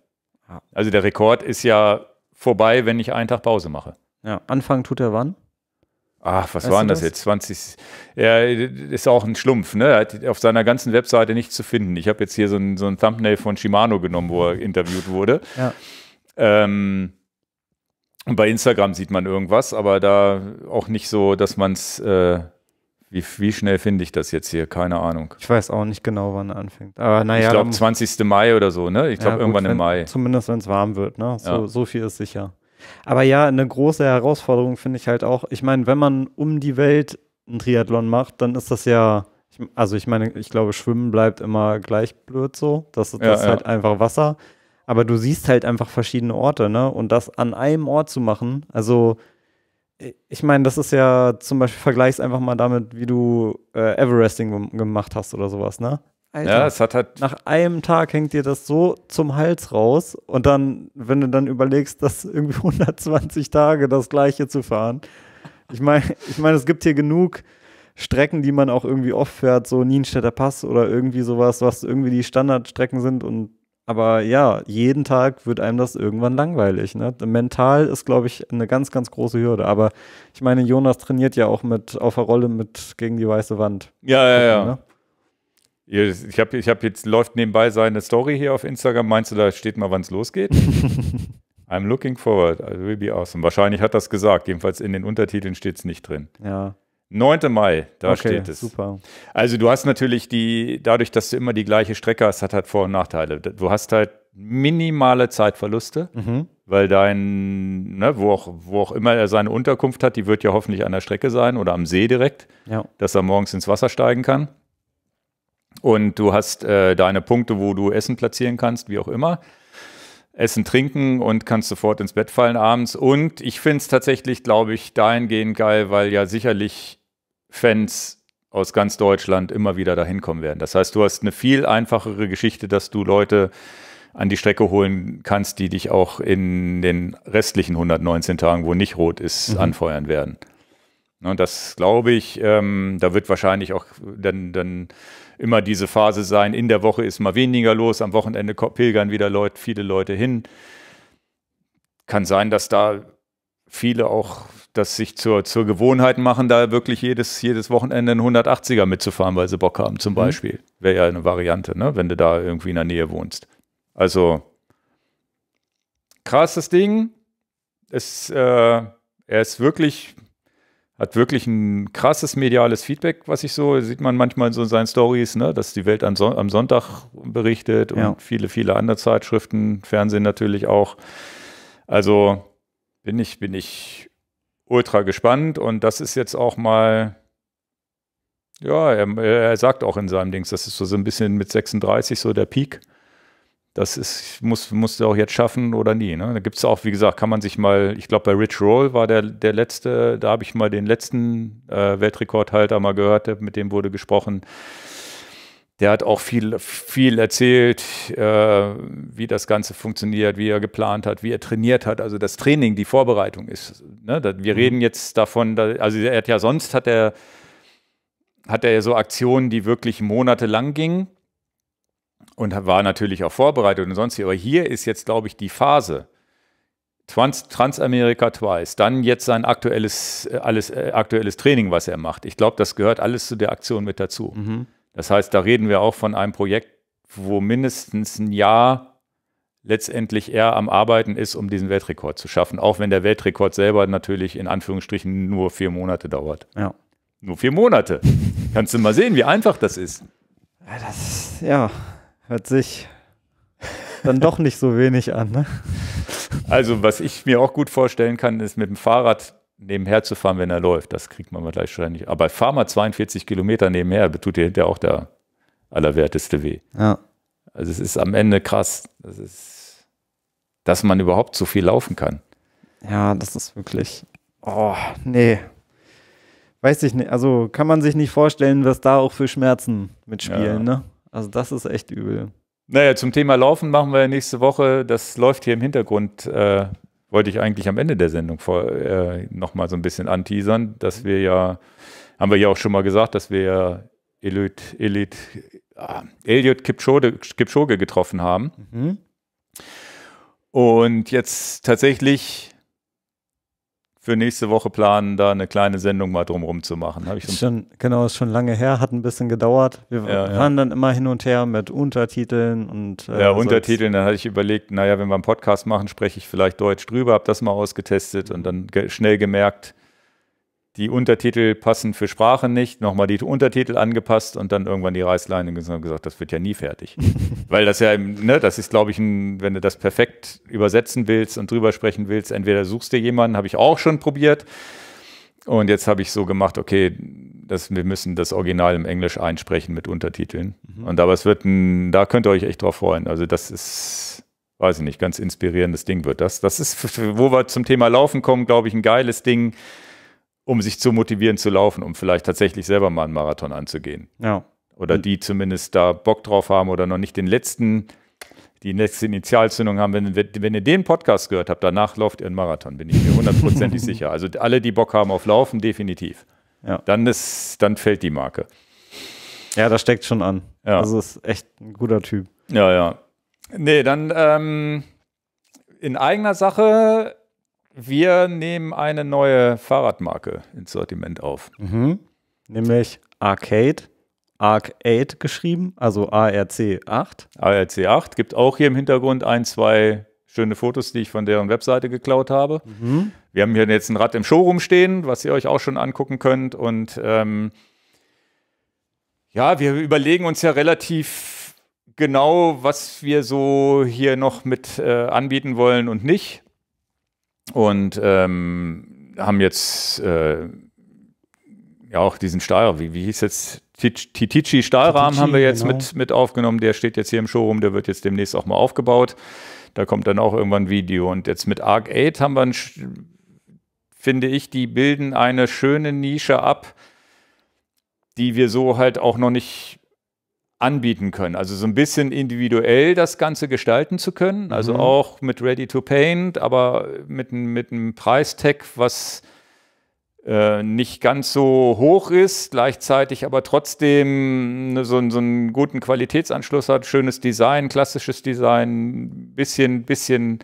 S1: Also der Rekord ist ja vorbei, wenn ich einen Tag Pause mache.
S2: Ja, anfangen tut er wann?
S1: Ach, was weißt waren das? das? jetzt? 20. Ja, ist auch ein Schlumpf, ne? Er hat auf seiner ganzen Webseite nichts zu finden. Ich habe jetzt hier so ein, so ein Thumbnail von Shimano genommen, wo er mhm. interviewt wurde. Ja. Ähm, bei Instagram sieht man irgendwas, aber da auch nicht so, dass man es. Äh, wie, wie, schnell finde ich das jetzt hier? Keine Ahnung.
S2: Ich weiß auch nicht genau, wann er anfängt. Aber naja. Ich glaube,
S1: 20. Mai oder so, ne? Ich glaube, ja, irgendwann gut, im Mai.
S2: Zumindest, wenn es warm wird, ne? So, ja. so viel ist sicher. Aber ja, eine große Herausforderung finde ich halt auch. Ich meine, wenn man um die Welt einen Triathlon macht, dann ist das ja, also ich meine, ich glaube, Schwimmen bleibt immer gleich blöd so. Das, das ja, ist halt einfach Wasser. Aber du siehst halt einfach verschiedene Orte, ne? Und das an einem Ort zu machen, also äh, ich meine, das ist ja zum Beispiel, vergleichs einfach mal damit, wie du äh, Everesting gemacht hast oder sowas, ne? Alter, ja, es hat halt nach einem Tag hängt dir das so zum Hals raus und dann, wenn du dann überlegst, dass irgendwie 120 Tage das gleiche zu fahren. Ich meine, ich meine, es gibt hier genug Strecken, die man auch irgendwie oft fährt, so Nienstädter Pass oder irgendwie sowas, was irgendwie die Standardstrecken sind und aber ja, jeden Tag wird einem das irgendwann langweilig. Ne? Mental ist, glaube ich, eine ganz, ganz große Hürde. Aber ich meine, Jonas trainiert ja auch mit auf der Rolle mit gegen die weiße Wand. Ja, ja, ja.
S1: Ne? Ich habe ich hab jetzt, läuft nebenbei seine Story hier auf Instagram. Meinst du, da steht mal, wann es losgeht? I'm looking forward. It also, will be awesome. Wahrscheinlich hat das gesagt. Jedenfalls in den Untertiteln steht es nicht drin. Ja. 9. Mai, da okay, steht es. Super. Also du hast natürlich die, dadurch, dass du immer die gleiche Strecke hast, hat halt Vor- und Nachteile. Du hast halt minimale Zeitverluste, mhm. weil dein, ne, wo, auch, wo auch immer er seine Unterkunft hat, die wird ja hoffentlich an der Strecke sein oder am See direkt, ja. dass er morgens ins Wasser steigen kann. Und du hast äh, deine Punkte, wo du Essen platzieren kannst, wie auch immer. Essen, trinken und kannst sofort ins Bett fallen abends. Und ich finde es tatsächlich, glaube ich, dahingehend geil, weil ja sicherlich Fans aus ganz Deutschland immer wieder dahin kommen werden. Das heißt, du hast eine viel einfachere Geschichte, dass du Leute an die Strecke holen kannst, die dich auch in den restlichen 119 Tagen, wo nicht rot ist, mhm. anfeuern werden. Und das glaube ich, ähm, da wird wahrscheinlich auch dann, dann immer diese Phase sein. In der Woche ist mal weniger los, am Wochenende pilgern wieder Leute, viele Leute hin. Kann sein, dass da viele auch das sich zur, zur Gewohnheit machen, da wirklich jedes, jedes Wochenende einen 180er mitzufahren, weil sie Bock haben, zum mhm. Beispiel. Mhm. Wäre ja eine Variante, ne? wenn du da irgendwie in der Nähe wohnst. Also, krasses Ding. Es, äh, er ist wirklich hat wirklich ein krasses mediales Feedback, was ich so, sieht man manchmal so in seinen Stories, ne, dass die Welt am, Son am Sonntag berichtet und ja. viele, viele andere Zeitschriften, Fernsehen natürlich auch. Also bin ich, bin ich ultra gespannt und das ist jetzt auch mal, ja, er, er sagt auch in seinem Dings, das ist so, so ein bisschen mit 36 so der Peak das ist, muss, musst du auch jetzt schaffen oder nie. Ne? Da gibt es auch, wie gesagt, kann man sich mal, ich glaube, bei Rich Roll war der, der letzte, da habe ich mal den letzten äh, Weltrekordhalter mal gehört, mit dem wurde gesprochen. Der hat auch viel, viel erzählt, äh, wie das Ganze funktioniert, wie er geplant hat, wie er trainiert hat. Also das Training, die Vorbereitung ist. Ne? Wir mhm. reden jetzt davon, also er hat ja sonst hat er, hat er ja so Aktionen, die wirklich monatelang gingen und war natürlich auch vorbereitet und sonst. Aber hier ist jetzt, glaube ich, die Phase. Trans Transamerika Twice, dann jetzt sein aktuelles, äh, alles, äh, aktuelles Training, was er macht. Ich glaube, das gehört alles zu der Aktion mit dazu. Mhm. Das heißt, da reden wir auch von einem Projekt, wo mindestens ein Jahr letztendlich er am Arbeiten ist, um diesen Weltrekord zu schaffen, auch wenn der Weltrekord selber natürlich in Anführungsstrichen nur vier Monate dauert. Ja. Nur vier Monate. Kannst du mal sehen, wie einfach das ist.
S2: Ja, das, ja, Hört sich dann doch nicht so wenig an. Ne?
S1: Also, was ich mir auch gut vorstellen kann, ist mit dem Fahrrad nebenher zu fahren, wenn er läuft. Das kriegt man wahrscheinlich schon nicht. Aber fahr mal 42 Kilometer nebenher, tut dir hinterher auch der allerwerteste weh. Ja. Also es ist am Ende krass, das ist, dass man überhaupt so viel laufen kann. Ja, das ist wirklich.
S2: Oh, nee. Weiß ich nicht. Also kann man sich nicht vorstellen, was da auch für Schmerzen mitspielen, ja. ne? Also das ist echt übel.
S1: Naja, zum Thema Laufen machen wir nächste Woche. Das läuft hier im Hintergrund. Äh, wollte ich eigentlich am Ende der Sendung vor, äh, nochmal so ein bisschen anteasern, dass wir ja, haben wir ja auch schon mal gesagt, dass wir ja Elliot, Elliot, ah, Elliot Kipchoge, Kipchoge getroffen haben. Mhm. Und jetzt tatsächlich für nächste Woche planen, da eine kleine Sendung mal drumrum zu machen. ich ist schon,
S2: genau, ist schon lange her, hat ein bisschen gedauert. Wir ja, fahren ja. dann immer hin und her mit Untertiteln und. Äh, ja, Untertiteln,
S1: dann hatte ich überlegt, naja, wenn wir einen Podcast machen, spreche ich vielleicht Deutsch drüber, habe das mal ausgetestet und dann schnell gemerkt, die Untertitel passen für Sprachen nicht, nochmal die Untertitel angepasst und dann irgendwann die Reißleine und gesagt, das wird ja nie fertig. Weil das ja, ne, das ist, glaube ich, ein, wenn du das perfekt übersetzen willst und drüber sprechen willst, entweder suchst du jemanden, habe ich auch schon probiert. Und jetzt habe ich so gemacht, okay, das, wir müssen das Original im Englisch einsprechen mit Untertiteln. Mhm. Und aber es wird ein, da könnt ihr euch echt drauf freuen. Also das ist, weiß ich nicht, ganz inspirierendes Ding wird das. Das ist, wo wir zum Thema Laufen kommen, glaube ich, ein geiles Ding um sich zu motivieren zu laufen, um vielleicht tatsächlich selber mal einen Marathon anzugehen. Ja. Oder die zumindest da Bock drauf haben oder noch nicht den letzten, die nächste Initialzündung haben. Wenn, wenn ihr den Podcast gehört habt, danach läuft ihr einen Marathon, bin ich mir hundertprozentig sicher. Also alle, die Bock haben auf Laufen, definitiv. Ja. Dann, ist, dann fällt die Marke. Ja, das steckt schon an. Ja. Also ist echt ein guter Typ. Ja, ja. Nee, dann ähm, in eigener Sache wir nehmen eine neue Fahrradmarke ins Sortiment auf. Mhm. Nämlich Arcade. Arc 8 geschrieben, also ARC 8. ARC 8 gibt auch hier im Hintergrund ein, zwei schöne Fotos, die ich von deren Webseite geklaut habe. Mhm. Wir haben hier jetzt ein Rad im Showroom stehen, was ihr euch auch schon angucken könnt. Und ähm, ja, wir überlegen uns ja relativ genau, was wir so hier noch mit äh, anbieten wollen und nicht und ähm, haben jetzt äh, ja auch diesen Stahlrahmen, wie, wie hieß jetzt, Titici Stahlrahmen haben wir jetzt genau. mit, mit aufgenommen, der steht jetzt hier im Showroom, der wird jetzt demnächst auch mal aufgebaut. Da kommt dann auch irgendwann ein Video. Und jetzt mit Arc 8 haben wir, ein, finde ich, die bilden eine schöne Nische ab, die wir so halt auch noch nicht anbieten können. Also so ein bisschen individuell das Ganze gestalten zu können. Also mhm. auch mit Ready to Paint, aber mit, mit einem Preistag, was äh, nicht ganz so hoch ist, gleichzeitig aber trotzdem ne, so, so, einen guten Qualitätsanschluss hat, schönes Design, klassisches Design, bisschen, bisschen,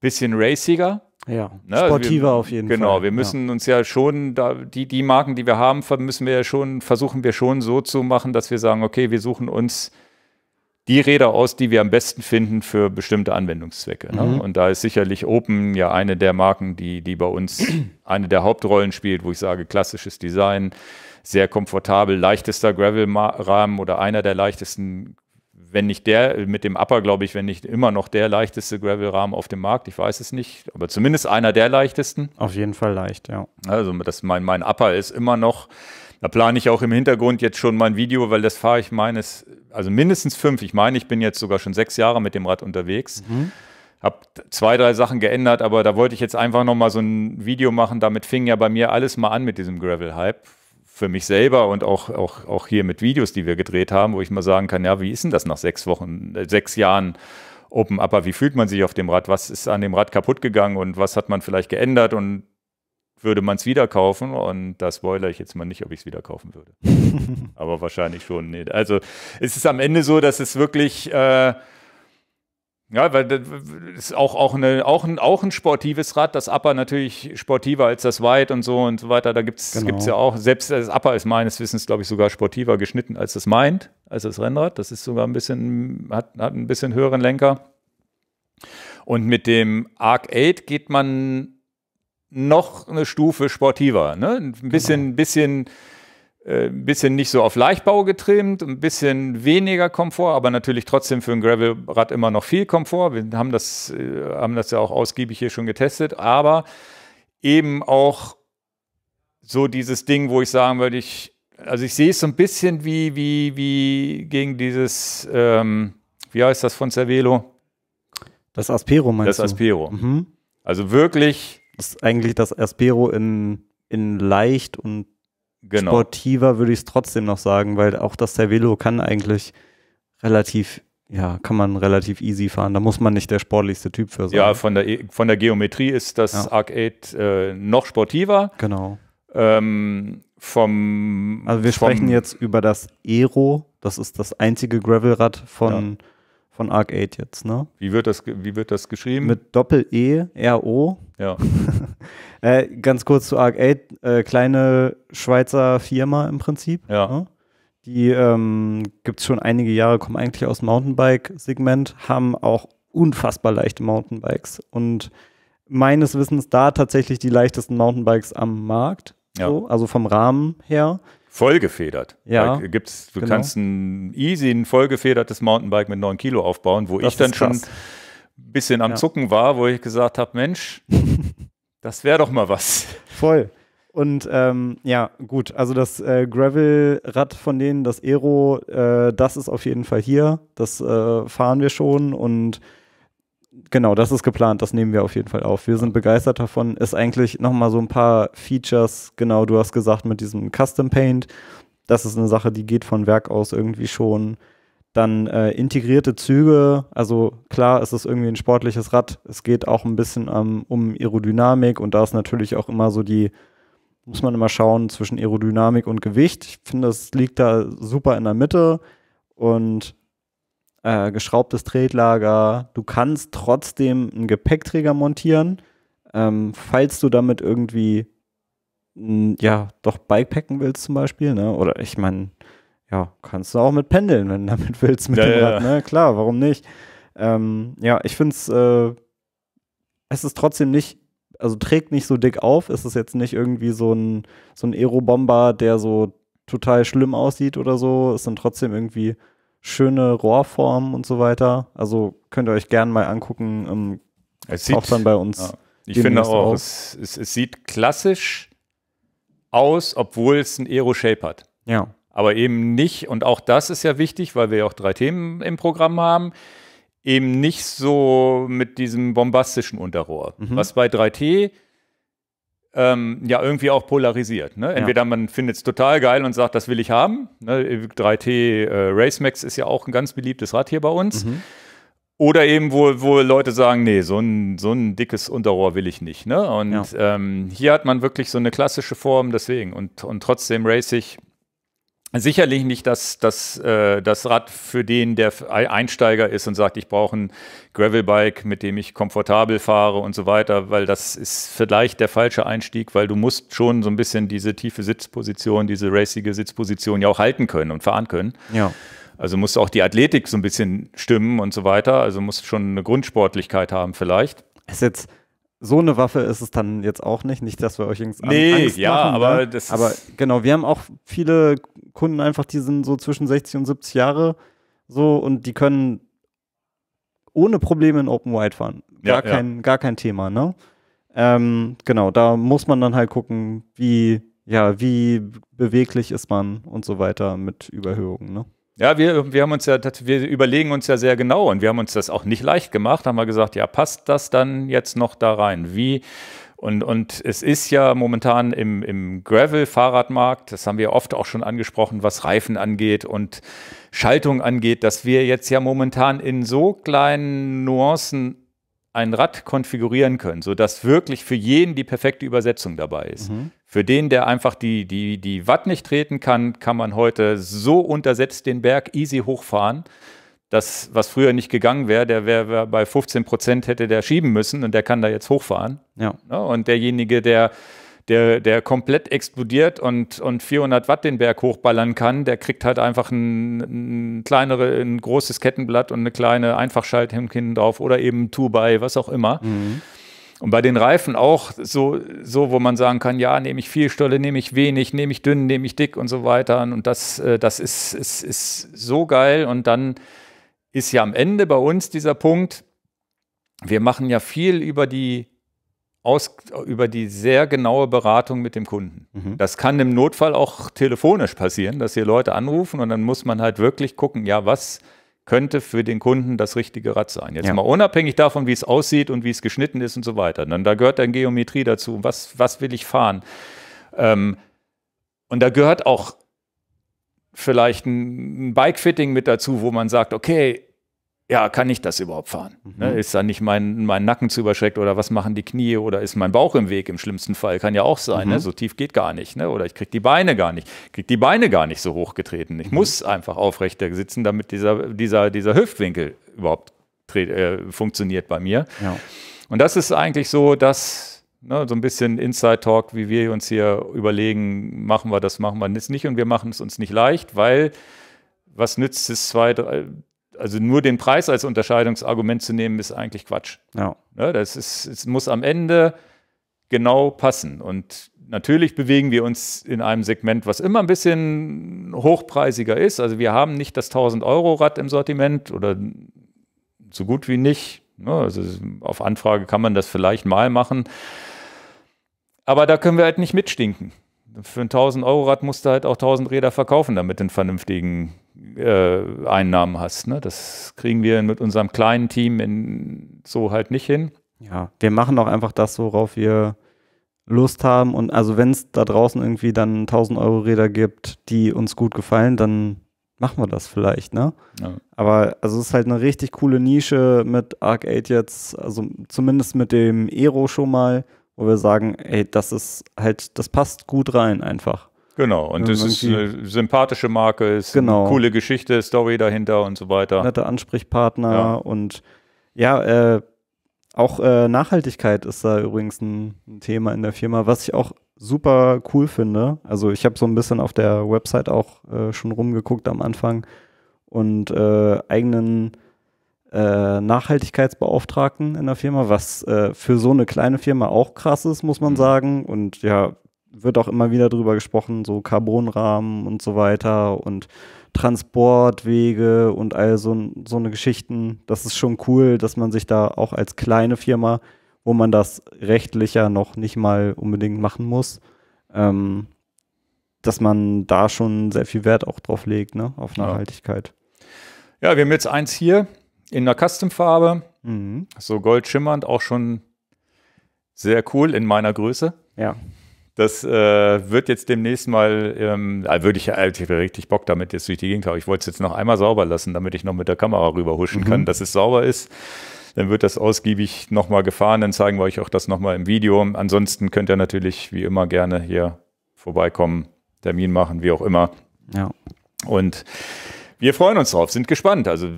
S1: bisschen raciger.
S3: Ja, ne? sportiver wir, auf jeden genau, Fall. Genau, wir müssen
S1: ja. uns ja schon, da, die, die Marken, die wir haben, müssen wir ja schon, versuchen wir schon so zu machen, dass wir sagen, okay, wir suchen uns die Räder aus, die wir am besten finden für bestimmte Anwendungszwecke. Ne? Mhm. Und da ist sicherlich Open ja eine der Marken, die, die bei uns eine der Hauptrollen spielt, wo ich sage, klassisches Design, sehr komfortabel, leichtester Gravel-Rahmen oder einer der leichtesten wenn nicht der, mit dem Upper, glaube ich, wenn nicht immer noch der leichteste Gravel-Rahmen auf dem Markt, ich weiß es nicht, aber zumindest einer der leichtesten. Auf jeden Fall leicht, ja. Also das, mein, mein Upper ist immer noch, da plane ich auch im Hintergrund jetzt schon mein Video, weil das fahre ich meines, also mindestens fünf, ich meine, ich bin jetzt sogar schon sechs Jahre mit dem Rad unterwegs. Mhm. Habe zwei, drei Sachen geändert, aber da wollte ich jetzt einfach noch mal so ein Video machen. Damit fing ja bei mir alles mal an mit diesem Gravel-Hype für mich selber und auch, auch, auch hier mit Videos, die wir gedreht haben, wo ich mal sagen kann, ja, wie ist denn das nach sechs Wochen, äh, sechs Jahren Open Upper? Wie fühlt man sich auf dem Rad? Was ist an dem Rad kaputt gegangen und was hat man vielleicht geändert und würde man es wieder kaufen? Und da spoiler ich jetzt mal nicht, ob ich es wieder kaufen würde. Aber wahrscheinlich schon. Nee. Also es ist am Ende so, dass es wirklich äh, ja, weil das ist auch, auch, eine, auch, ein, auch ein sportives Rad. Das Upper natürlich sportiver als das White und so und so weiter. Da gibt es genau. ja auch, selbst das Upper ist meines Wissens, glaube ich, sogar sportiver geschnitten als das Mind, als das Rennrad. Das ist sogar ein bisschen, hat, hat ein bisschen höheren Lenker. Und mit dem Arc 8 geht man noch eine Stufe sportiver. Ne? Ein bisschen, genau. bisschen äh, ein bisschen nicht so auf Leichtbau getrimmt, ein bisschen weniger Komfort, aber natürlich trotzdem für ein Gravelrad immer noch viel Komfort. Wir haben das, äh, haben das ja auch ausgiebig hier schon getestet, aber eben auch so dieses Ding, wo ich sagen würde, ich, also ich sehe es so ein bisschen wie, wie, wie gegen dieses, ähm, wie heißt das von Cervelo?
S2: Das Aspero meinst das du? Das Aspero. Mhm. Also wirklich. Das ist eigentlich das Aspero in, in leicht und genau. sportiver würde ich es trotzdem noch sagen, weil auch das Cervelo kann eigentlich relativ ja, kann man relativ easy fahren. Da muss man nicht der sportlichste Typ für sein. Ja,
S1: von der, e, von der Geometrie ist das ja. Arc 8 äh, noch sportiver. Genau. Ähm, vom. Also, wir vom sprechen jetzt
S2: über das Ero. Das ist das einzige Gravelrad von ja von Arc 8 jetzt, ne?
S1: Wie wird das, wie wird das geschrieben?
S2: Mit Doppel-E,
S1: R-O.
S2: Ja. äh, ganz kurz zu Arc 8, äh, kleine Schweizer Firma im Prinzip. Ja. Ne? Die ähm, gibt es schon einige Jahre, kommen eigentlich aus dem Mountainbike-Segment, haben auch unfassbar leichte Mountainbikes und meines Wissens da tatsächlich die leichtesten Mountainbikes am Markt. Ja. So, also vom Rahmen her.
S1: Vollgefedert. Ja. Gibt's, du genau. kannst ein easy ein vollgefedertes Mountainbike mit 9 Kilo aufbauen, wo das ich dann schon ein bisschen am ja. Zucken war, wo ich gesagt habe: Mensch, das wäre doch mal was.
S2: Voll. Und ähm, ja, gut, also das äh, Gravel-Rad von denen, das Aero, äh, das ist auf jeden Fall hier. Das äh, fahren wir schon und Genau, das ist geplant, das nehmen wir auf jeden Fall auf. Wir sind begeistert davon. Ist eigentlich nochmal so ein paar Features, genau, du hast gesagt, mit diesem Custom Paint. Das ist eine Sache, die geht von Werk aus irgendwie schon. Dann äh, integrierte Züge, also klar, es ist irgendwie ein sportliches Rad. Es geht auch ein bisschen ähm, um Aerodynamik und da ist natürlich auch immer so die, muss man immer schauen, zwischen Aerodynamik und Gewicht. Ich finde, es liegt da super in der Mitte und äh, geschraubtes Tretlager. Du kannst trotzdem einen Gepäckträger montieren, ähm, falls du damit irgendwie ja doch Bikepacken willst zum Beispiel, ne? Oder ich meine, ja, kannst du auch mit pendeln, wenn du damit willst mit ja, dem Rad, ne? Klar, warum nicht? Ähm, ja, ich finde es, äh, es ist trotzdem nicht also trägt nicht so dick auf. Es ist jetzt nicht irgendwie so ein, so ein Aero-Bomber, der so total schlimm aussieht oder so. Es sind trotzdem irgendwie schöne Rohrformen und so weiter. Also könnt ihr euch gerne mal angucken. Ähm, es sieht, auch dann bei uns. Ja. Ich finde auch,
S1: es, es, es, sieht klassisch aus, obwohl es ein Aero-Shape hat. Ja. Aber eben nicht, und auch das ist ja wichtig, weil wir ja auch drei Themen im Programm haben, eben nicht so mit diesem bombastischen Unterrohr. Mhm. Was bei 3T ähm, ja irgendwie auch polarisiert. Ne? Entweder ja. man findet es total geil und sagt, das will ich haben. Ne? 3T äh, Racemax ist ja auch ein ganz beliebtes Rad hier bei uns. Mhm. Oder eben, wo, wo Leute sagen, nee, so ein, so ein dickes Unterrohr will ich nicht. Ne? Und ja. ähm, hier hat man wirklich so eine klassische Form, deswegen. Und, und trotzdem ich sicherlich nicht das, das, äh, das Rad für den, der Einsteiger ist und sagt, ich brauche ein Gravelbike, mit dem ich komfortabel fahre und so weiter, weil das ist vielleicht der falsche Einstieg, weil du musst schon so ein bisschen diese tiefe Sitzposition, diese racige Sitzposition ja auch halten können und fahren können. Ja. Also musst du auch die Athletik so ein bisschen stimmen und so weiter. Also musst du schon eine Grundsportlichkeit haben vielleicht. Es ist jetzt so eine Waffe
S2: ist es dann jetzt auch nicht. Nicht, dass wir euch irgendwie nee, Angst ja, Aber, ja. Ne? das aber genau, wir haben auch viele Kunden einfach, die sind so zwischen 60 und 70 Jahre so und die können ohne Probleme in Open Wide fahren. Gar, ja, kein, ja. gar kein Thema, ne? Ähm, genau, da muss man dann halt gucken, wie, ja, wie beweglich ist man und so weiter mit Überhöhungen, ne?
S1: Ja, wir, wir haben uns ja, wir überlegen uns ja sehr genau und wir haben uns das auch nicht leicht gemacht, haben wir gesagt, ja, passt das dann jetzt noch da rein? Wie? Und, und es ist ja momentan im, im Gravel-Fahrradmarkt, das haben wir oft auch schon angesprochen, was Reifen angeht und Schaltung angeht, dass wir jetzt ja momentan in so kleinen Nuancen ein Rad konfigurieren können, sodass wirklich für jeden die perfekte Übersetzung dabei ist. Mhm. Für den, der einfach die, die, die Watt nicht treten kann, kann man heute so untersetzt den Berg easy hochfahren. Das, was früher nicht gegangen wäre, der wäre bei 15 Prozent hätte der schieben müssen und der kann da jetzt hochfahren. Ja. Ne, und derjenige, der der, der komplett explodiert und, und 400 Watt den Berg hochballern kann, der kriegt halt einfach ein, ein kleinere, ein großes Kettenblatt und eine kleine Einfachschalt hinten drauf oder eben ein Two-by, was auch immer. Mhm. Und bei den Reifen auch so, so, wo man sagen kann, ja, nehme ich viel Stolle, nehme ich wenig, nehme ich dünn, nehme ich dick und so weiter. Und das, äh, das ist, ist, ist so geil. Und dann ist ja am Ende bei uns dieser Punkt, wir machen ja viel über die aus, über die sehr genaue Beratung mit dem Kunden. Mhm. Das kann im Notfall auch telefonisch passieren, dass hier Leute anrufen und dann muss man halt wirklich gucken, ja, was könnte für den Kunden das richtige Rad sein. Jetzt ja. mal unabhängig davon, wie es aussieht und wie es geschnitten ist und so weiter. Ne? Dann, da gehört dann Geometrie dazu. Was, was will ich fahren? Ähm, und da gehört auch vielleicht ein Bike-Fitting mit dazu, wo man sagt, okay, ja, kann ich das überhaupt fahren? Mhm. Ne, ist da nicht mein, mein Nacken zu überschreckt oder was machen die Knie oder ist mein Bauch im Weg im schlimmsten Fall? Kann ja auch sein, ne? mhm. ne? so tief geht gar nicht. Ne? Oder ich kriege die Beine gar nicht, kriege die Beine gar nicht so hochgetreten. Ich mhm. muss einfach aufrechter sitzen, damit dieser, dieser, dieser Hüftwinkel überhaupt äh, funktioniert bei mir. Ja. Und das ist eigentlich so, dass ne, so ein bisschen Inside-Talk, wie wir uns hier überlegen, machen wir das, machen wir das nicht und wir machen es uns nicht leicht, weil was nützt es zwei, drei, also nur den Preis als Unterscheidungsargument zu nehmen, ist eigentlich Quatsch. Ja. ja ne, das ist, es muss am Ende genau passen. Und natürlich bewegen wir uns in einem Segment, was immer ein bisschen hochpreisiger ist. Also wir haben nicht das 1000-Euro-Rad im Sortiment oder so gut wie nicht. Ne, also auf Anfrage kann man das vielleicht mal machen. Aber da können wir halt nicht mitstinken. Für ein 1000-Euro-Rad musst du halt auch 1000 Räder verkaufen, damit du einen vernünftigen äh, Einnahmen hast. Ne? Das kriegen wir mit unserem kleinen Team in, so halt nicht hin. Ja, wir machen auch einfach das, worauf
S2: wir Lust haben. Und also wenn es da draußen irgendwie dann 1000 Euro Räder gibt, die uns gut gefallen, dann machen wir das vielleicht, ne? Ja. Aber also es ist halt eine richtig coole Nische mit Arc 8 jetzt, also zumindest mit dem Ero schon mal, wo wir sagen, ey, das ist halt, das passt gut rein einfach. Genau, und das ist
S1: eine sympathische Marke, ist genau. eine coole Geschichte, Story dahinter und so weiter. Nette
S2: Ansprechpartner ja. und ja, äh, auch äh, Nachhaltigkeit ist da übrigens ein, ein, Thema in der Firma, was ich auch super cool finde. Also ich habe so ein bisschen auf der Website auch äh, schon rumgeguckt am Anfang und äh, eigenen äh, Nachhaltigkeitsbeauftragten in der Firma, was äh, für so eine kleine Firma auch krass ist, muss man mhm. sagen. Und ja, wird auch immer wieder drüber gesprochen, so Carbonrahmen und so weiter und Transportwege und all so, so eine Geschichten. Das ist schon cool, dass man sich da auch als kleine Firma, wo man das rechtlicher noch nicht mal unbedingt machen muss, ähm, dass man da schon sehr viel Wert auch drauf legt, ne, auf Nachhaltigkeit.
S1: Ja, ja wir haben jetzt eins hier in einer Custom-Farbe, mhm. so goldschimmernd, auch schon sehr cool in meiner Größe. Ja. Das äh, wird jetzt demnächst mal, ähm, würde ich, äh, ich richtig Bock damit jetzt durch die Gegend. Aber ich wollte es jetzt noch einmal sauber lassen, damit ich noch mit der Kamera rüberhuschen mhm. kann, dass es sauber ist. Dann wird das ausgiebig nochmal gefahren. Dann zeigen wir euch auch das nochmal im Video. Ansonsten könnt ihr natürlich wie immer gerne hier vorbeikommen, Termin machen, wie auch immer. Ja. Und wir freuen uns drauf, sind gespannt. Also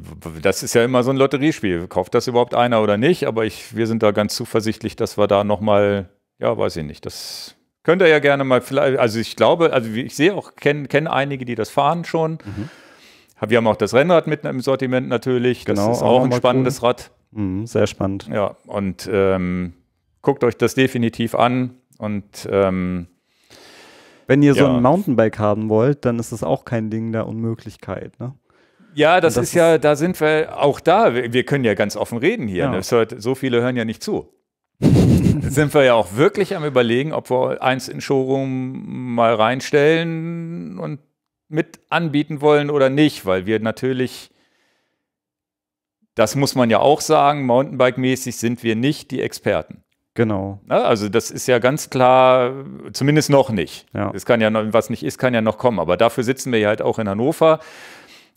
S1: das ist ja immer so ein Lotteriespiel. Kauft das überhaupt einer oder nicht? Aber ich, wir sind da ganz zuversichtlich, dass wir da nochmal, ja, weiß ich nicht, das Könnt ihr ja gerne mal, vielleicht, also ich glaube, also ich sehe auch, kenne kenn einige, die das fahren schon. Mhm. Wir haben auch das Rennrad mit im Sortiment natürlich. Genau, das ist auch, auch ein spannendes cool. Rad. Mhm, sehr spannend. Ja, und ähm, guckt euch das definitiv an. Und ähm, wenn ihr ja. so ein
S2: Mountainbike haben wollt, dann ist das auch kein Ding der Unmöglichkeit. Ne?
S1: Ja, das, das ist ja, da sind wir auch da. Wir können ja ganz offen reden hier. Ja. Ne? so viele hören ja nicht zu sind wir ja auch wirklich am Überlegen, ob wir eins in Showroom mal reinstellen und mit anbieten wollen oder nicht, weil wir natürlich, das muss man ja auch sagen, Mountainbike-mäßig sind wir nicht die Experten. Genau. Also das ist ja ganz klar, zumindest noch nicht. Ja. Es kann ja noch, was nicht ist, kann ja noch kommen. Aber dafür sitzen wir ja halt auch in Hannover.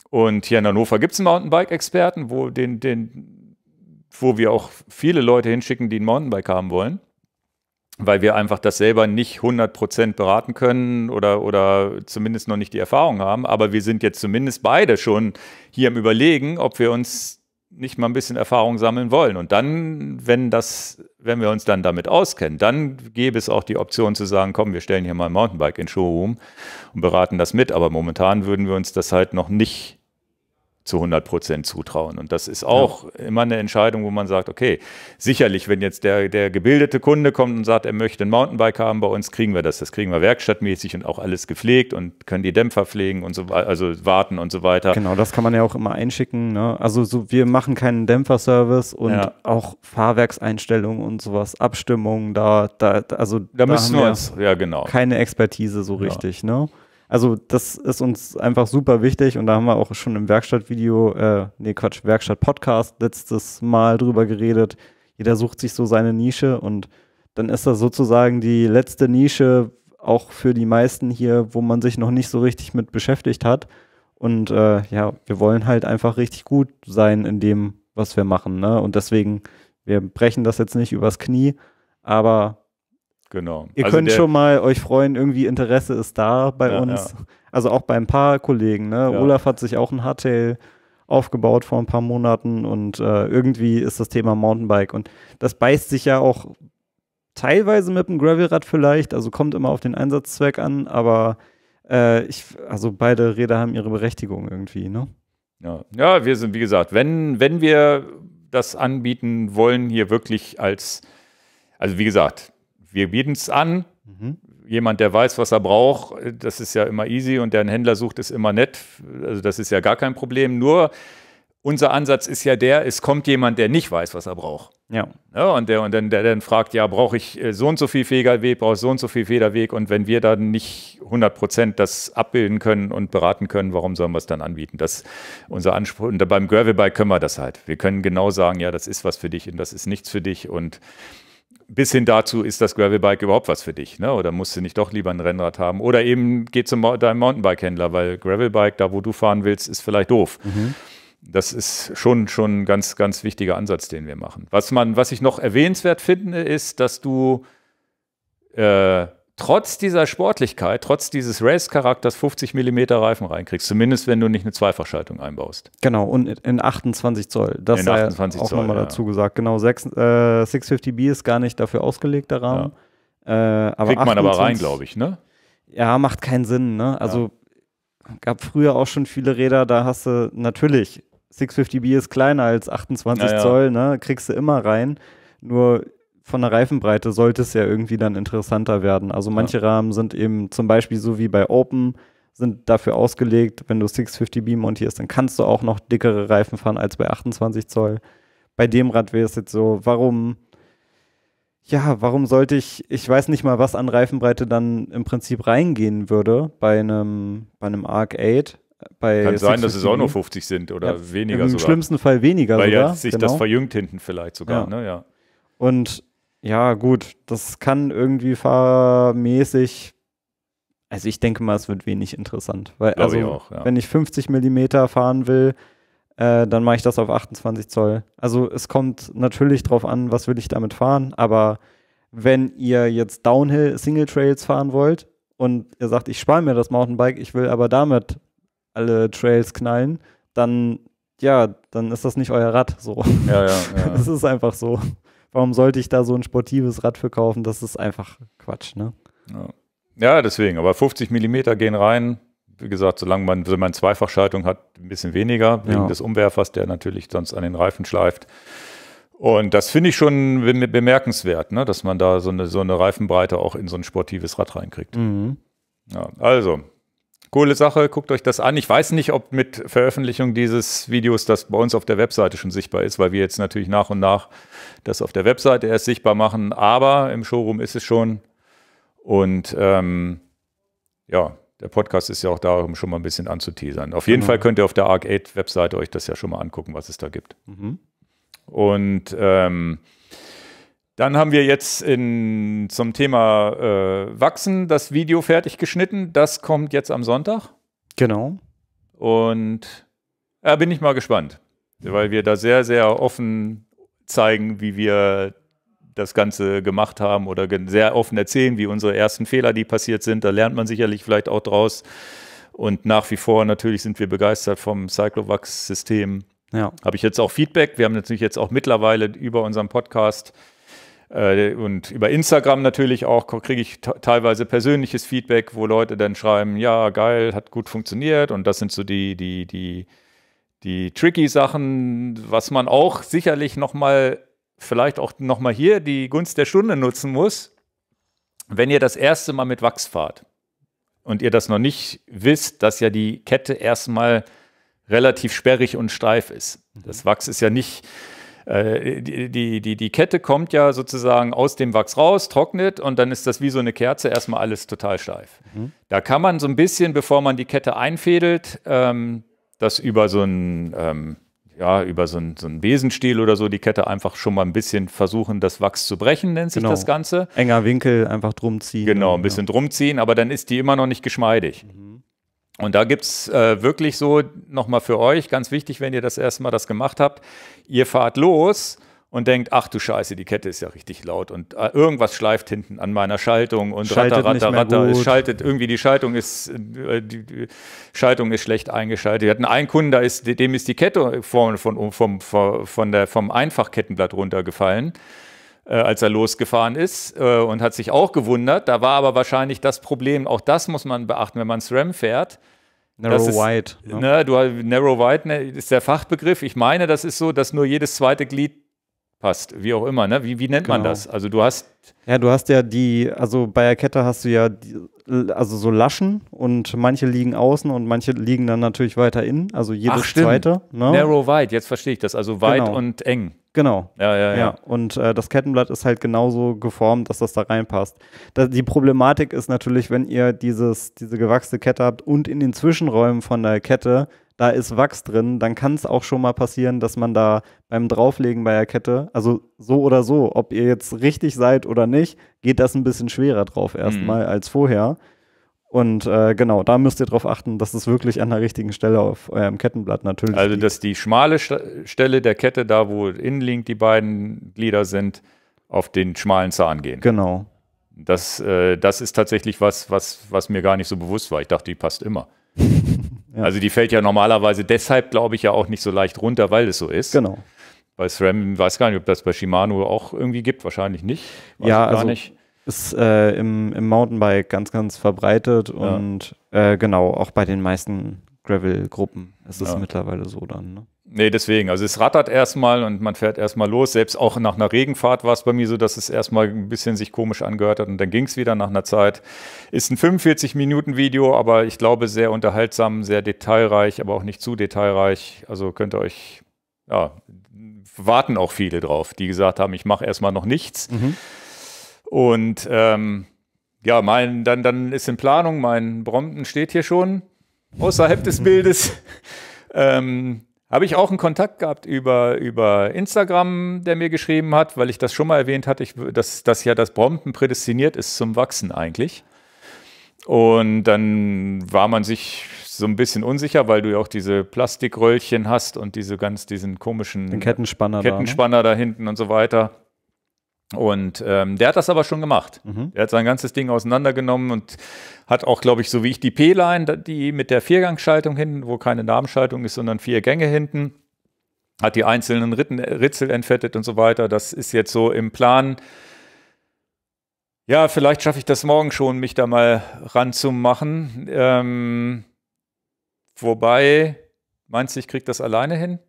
S1: Und hier in Hannover gibt es einen Mountainbike-Experten, wo den, den wo wir auch viele Leute hinschicken, die ein Mountainbike haben wollen, weil wir einfach das selber nicht 100% beraten können oder, oder zumindest noch nicht die Erfahrung haben. Aber wir sind jetzt zumindest beide schon hier im Überlegen, ob wir uns nicht mal ein bisschen Erfahrung sammeln wollen. Und dann, wenn das, wenn wir uns dann damit auskennen, dann gäbe es auch die Option zu sagen, komm, wir stellen hier mal ein Mountainbike in Showroom und beraten das mit. Aber momentan würden wir uns das halt noch nicht zu 100 Prozent zutrauen. Und das ist auch ja. immer eine Entscheidung, wo man sagt, okay, sicherlich, wenn jetzt der, der gebildete Kunde kommt und sagt, er möchte ein Mountainbike haben bei uns, kriegen wir das. Das kriegen wir werkstattmäßig und auch alles gepflegt und können die Dämpfer pflegen und so weiter, also warten und so weiter. Genau,
S2: das kann man ja auch immer einschicken. Ne? Also so, wir machen keinen Dämpferservice und ja. auch Fahrwerkseinstellungen und sowas, Abstimmungen, da, da, also da, da müssen wir uns, ja genau. Keine Expertise so richtig, ja. ne? Also das ist uns einfach super wichtig und da haben wir auch schon im Werkstattvideo, äh, nee Quatsch, Werkstatt-Podcast letztes Mal drüber geredet. Jeder sucht sich so seine Nische und dann ist das sozusagen die letzte Nische auch für die meisten hier, wo man sich noch nicht so richtig mit beschäftigt hat. Und äh, ja, wir wollen halt einfach richtig gut sein in dem, was wir machen. Ne? Und deswegen, wir brechen das jetzt nicht übers Knie, aber
S1: Genau. Ihr also könnt schon
S2: mal euch freuen, irgendwie Interesse ist da bei ja, uns. Ja. Also auch bei ein paar Kollegen. Ne? Ja. Olaf hat sich auch ein Hardtail aufgebaut vor ein paar Monaten und äh, irgendwie ist das Thema Mountainbike und das beißt sich ja auch teilweise mit dem Gravelrad vielleicht, also kommt immer auf den Einsatzzweck an, aber äh, ich, also beide Räder haben ihre Berechtigung irgendwie, ne?
S1: Ja. ja, wir sind, wie gesagt, wenn, wenn wir das anbieten wollen, hier wirklich als, also wie gesagt, wir bieten es an. Mhm. Jemand, der weiß, was er braucht, das ist ja immer easy und der einen Händler sucht, ist immer nett. Also das ist ja gar kein Problem. Nur unser Ansatz ist ja der, es kommt jemand, der nicht weiß, was er braucht. Ja. ja und der, und dann, der dann fragt, ja, brauche ich äh, so und so viel Federweg, brauche ich so und so viel Federweg. Und wenn wir dann nicht 100 Prozent das abbilden können und beraten können, warum sollen wir es dann anbieten? Das ist unser Anspruch. Und beim Gravelbike können wir das halt. Wir können genau sagen, ja, das ist was für dich und das ist nichts für dich. Und bis hin dazu, ist das Gravelbike überhaupt was für dich? Ne? Oder musst du nicht doch lieber ein Rennrad haben? Oder eben geh zu deinem Mountainbike-Händler, weil Gravelbike, da wo du fahren willst, ist vielleicht doof. Mhm. Das ist schon, schon ein ganz, ganz wichtiger Ansatz, den wir machen. Was, man, was ich noch erwähnenswert finde, ist, dass du äh, trotz dieser Sportlichkeit, trotz dieses Race-Charakters 50 mm Reifen reinkriegst. Zumindest, wenn du nicht eine Zweifachschaltung einbaust.
S2: Genau, und in 28 Zoll. Das in 28 auch Zoll, nochmal ja. dazu gesagt. Genau, 6, äh, 650B ist gar nicht dafür ausgelegt, der Rahmen. Ja. Äh, aber Kriegt 28, man aber rein, glaube ich, ne? Ja, macht keinen Sinn, ne? Also ja. gab früher auch schon viele Räder, da hast du natürlich 650B ist kleiner als 28 Zoll, ne? Kriegst du immer rein. Nur von der Reifenbreite sollte es ja irgendwie dann interessanter werden. Also manche ja. Rahmen sind eben zum Beispiel so wie bei Open, sind dafür ausgelegt, wenn du 650B montierst, dann kannst du auch noch dickere Reifen fahren als bei 28 Zoll. Bei dem Rad wäre es jetzt so, warum, ja, warum sollte ich, ich weiß nicht mal, was an Reifenbreite dann im Prinzip reingehen würde bei einem, bei einem Arc 8. Bei Kann sein, dass es auch nur 50 sind oder ja, weniger im sogar. Im schlimmsten Fall weniger Weil sogar. Weil ja sich genau. das verjüngt
S1: hinten vielleicht sogar, ja.
S2: Ne? ja. Und ja, gut, das kann irgendwie fahrmäßig. Also ich denke mal, es wird wenig interessant. Weil, Glaube also, ich auch, ja. wenn ich 50 mm fahren will, äh, dann mache ich das auf 28 Zoll. Also es kommt natürlich drauf an, was will ich damit fahren, aber wenn ihr jetzt Downhill Single Trails fahren wollt und ihr sagt, ich spare mir das Mountainbike, ich will aber damit alle Trails knallen, dann ja, dann ist das nicht euer
S3: Rad
S1: so. Ja, ja, ja. Das
S2: ist einfach so warum sollte ich da so ein sportives Rad für kaufen? Das ist einfach Quatsch, ne?
S1: Ja, ja deswegen, aber 50 Millimeter gehen rein. Wie gesagt, solange man, wenn man Zweifachschaltung hat, ein bisschen weniger, wegen ja. des Umwerfers, der natürlich sonst an den Reifen schleift. Und das finde ich schon bemerkenswert, ne? dass man da so eine, so eine Reifenbreite auch in so ein sportives Rad reinkriegt.
S3: Mhm. Ja,
S1: also, coole Sache, guckt euch das an. Ich weiß nicht, ob mit Veröffentlichung dieses Videos das bei uns auf der Webseite schon sichtbar ist, weil wir jetzt natürlich nach und nach das auf der Webseite erst sichtbar machen, aber im Showroom ist es schon. Und ähm, ja, der Podcast ist ja auch da, um schon mal ein bisschen anzuteasern. Auf jeden genau. Fall könnt ihr auf der Arc 8 Webseite euch das ja schon mal angucken, was es da gibt. Mhm. Und ähm, dann haben wir jetzt in, zum Thema äh, Wachsen das Video fertig geschnitten. Das kommt jetzt am Sonntag. Genau. Und da äh, bin ich mal gespannt, weil wir da sehr, sehr offen zeigen, wie wir das Ganze gemacht haben oder sehr offen erzählen, wie unsere ersten Fehler, die passiert sind. Da lernt man sicherlich vielleicht auch draus. Und nach wie vor natürlich sind wir begeistert vom Cyclovax-System. Ja. Habe ich jetzt auch Feedback. Wir haben natürlich jetzt auch mittlerweile über unseren Podcast äh, und über Instagram natürlich auch kriege ich teilweise persönliches Feedback, wo Leute dann schreiben, ja, geil, hat gut funktioniert und das sind so die, die, die, die tricky Sachen, was man auch sicherlich nochmal, vielleicht auch nochmal hier die Gunst der Stunde nutzen muss, wenn ihr das erste Mal mit Wachs fahrt und ihr das noch nicht wisst, dass ja die Kette erstmal relativ sperrig und steif ist. Das mhm. Wachs ist ja nicht äh, die, die, die, die Kette kommt ja sozusagen aus dem Wachs raus, trocknet und dann ist das wie so eine Kerze erstmal alles total steif. Mhm. Da kann man so ein bisschen, bevor man die Kette einfädelt, ähm, das über so ein ähm, ja, über so einen, so einen Besenstiel oder so die Kette einfach schon mal ein bisschen versuchen, das Wachs zu brechen, nennt sich genau. das Ganze. Enger Winkel, einfach drum ziehen. Genau, ein bisschen ja. drum ziehen, aber dann ist die immer noch nicht geschmeidig. Mhm. Und da gibt es äh, wirklich so nochmal für euch, ganz wichtig, wenn ihr das erste Mal das gemacht habt, ihr fahrt los und denkt, ach du Scheiße, die Kette ist ja richtig laut und äh, irgendwas schleift hinten an meiner Schaltung und schaltet ratter, ratter, ratter. Es schaltet irgendwie, die Schaltung ist, äh, die, die, Schaltung ist schlecht eingeschaltet. Wir hatten einen Kunden, da ist, dem ist die Kette vom, vom, vom, von der, vom Einfachkettenblatt runtergefallen. Äh, als er losgefahren ist äh, und hat sich auch gewundert. Da war aber wahrscheinlich das Problem, auch das muss man beachten, wenn man SRAM fährt. Narrow ist, Wide. Ne? Ne, du, narrow Wide ne, ist der Fachbegriff. Ich meine, das ist so, dass nur jedes zweite Glied passt, wie auch immer, ne? Wie, wie nennt genau. man das? Also du hast. Ja, du
S2: hast ja die, also bei der Kette hast du ja die, also so Laschen und manche liegen außen und manche liegen dann natürlich weiter innen, also jedes Ach, zweite. Ne? Narrow
S1: wide, jetzt verstehe ich das, also weit genau. und eng.
S2: Genau. Ja, ja, ja. ja. Und äh, das Kettenblatt ist halt genauso geformt, dass das da reinpasst. Das, die Problematik ist natürlich, wenn ihr dieses, diese gewachste Kette habt und in den Zwischenräumen von der Kette da ist Wachs drin, dann kann es auch schon mal passieren, dass man da beim Drauflegen bei der Kette, also so oder so, ob ihr jetzt richtig seid oder nicht, geht das ein bisschen schwerer drauf erstmal mhm. als vorher. Und äh, genau, da müsst ihr darauf achten, dass es wirklich an der richtigen Stelle auf eurem Kettenblatt natürlich
S1: Also, liegt. dass die schmale Stelle der Kette, da wo innen liegt die beiden Glieder sind, auf den schmalen Zahn gehen. Genau. Das, äh, das ist tatsächlich was, was, was mir gar nicht so bewusst war. Ich dachte, die passt immer. Ja. Also die fällt ja normalerweise deshalb, glaube ich, ja auch nicht so leicht runter, weil es so ist. Genau. Bei SRAM weiß gar nicht, ob das bei Shimano auch irgendwie gibt, wahrscheinlich nicht. Weiß ja, gar also nicht.
S2: Ist äh, im, im, Mountainbike ganz, ganz verbreitet ja. und äh, genau, auch bei den meisten Gravel-Gruppen ist es ja. mittlerweile so dann. Ne?
S1: Nee, deswegen. Also es rattert erstmal und man fährt erstmal los. Selbst auch nach einer Regenfahrt war es bei mir so, dass es erstmal ein bisschen sich komisch angehört hat und dann ging es wieder nach einer Zeit. Ist ein 45-Minuten-Video, aber ich glaube sehr unterhaltsam, sehr detailreich, aber auch nicht zu detailreich. Also könnt ihr euch, ja, warten auch viele drauf, die gesagt haben, ich mache erstmal noch nichts. Mhm. Und ähm, ja, mein, dann, dann ist in Planung, mein Brompton steht hier schon außerhalb des Bildes. Ähm, habe ich auch einen Kontakt gehabt über, über Instagram, der mir geschrieben hat, weil ich das schon mal erwähnt hatte, ich, dass, dass ja das Bomben prädestiniert ist zum Wachsen eigentlich. Und dann war man sich so ein bisschen unsicher, weil du ja auch diese Plastikröllchen hast und diese ganz diesen komischen Den Kettenspanner, Kettenspanner da, ne? da hinten und so weiter. Und ähm, der hat das aber schon gemacht. Mhm. Er hat sein ganzes Ding auseinandergenommen und hat auch, glaube ich, so wie ich die P-Line, die mit der Viergangschaltung hinten, wo keine Namensschaltung ist, sondern vier Gänge hinten, hat die einzelnen Ritten, Ritzel entfettet und so weiter. Das ist jetzt so im Plan. Ja, vielleicht schaffe ich das morgen schon, mich da mal ranzumachen. Ähm, wobei, meinst du, ich kriege das alleine hin?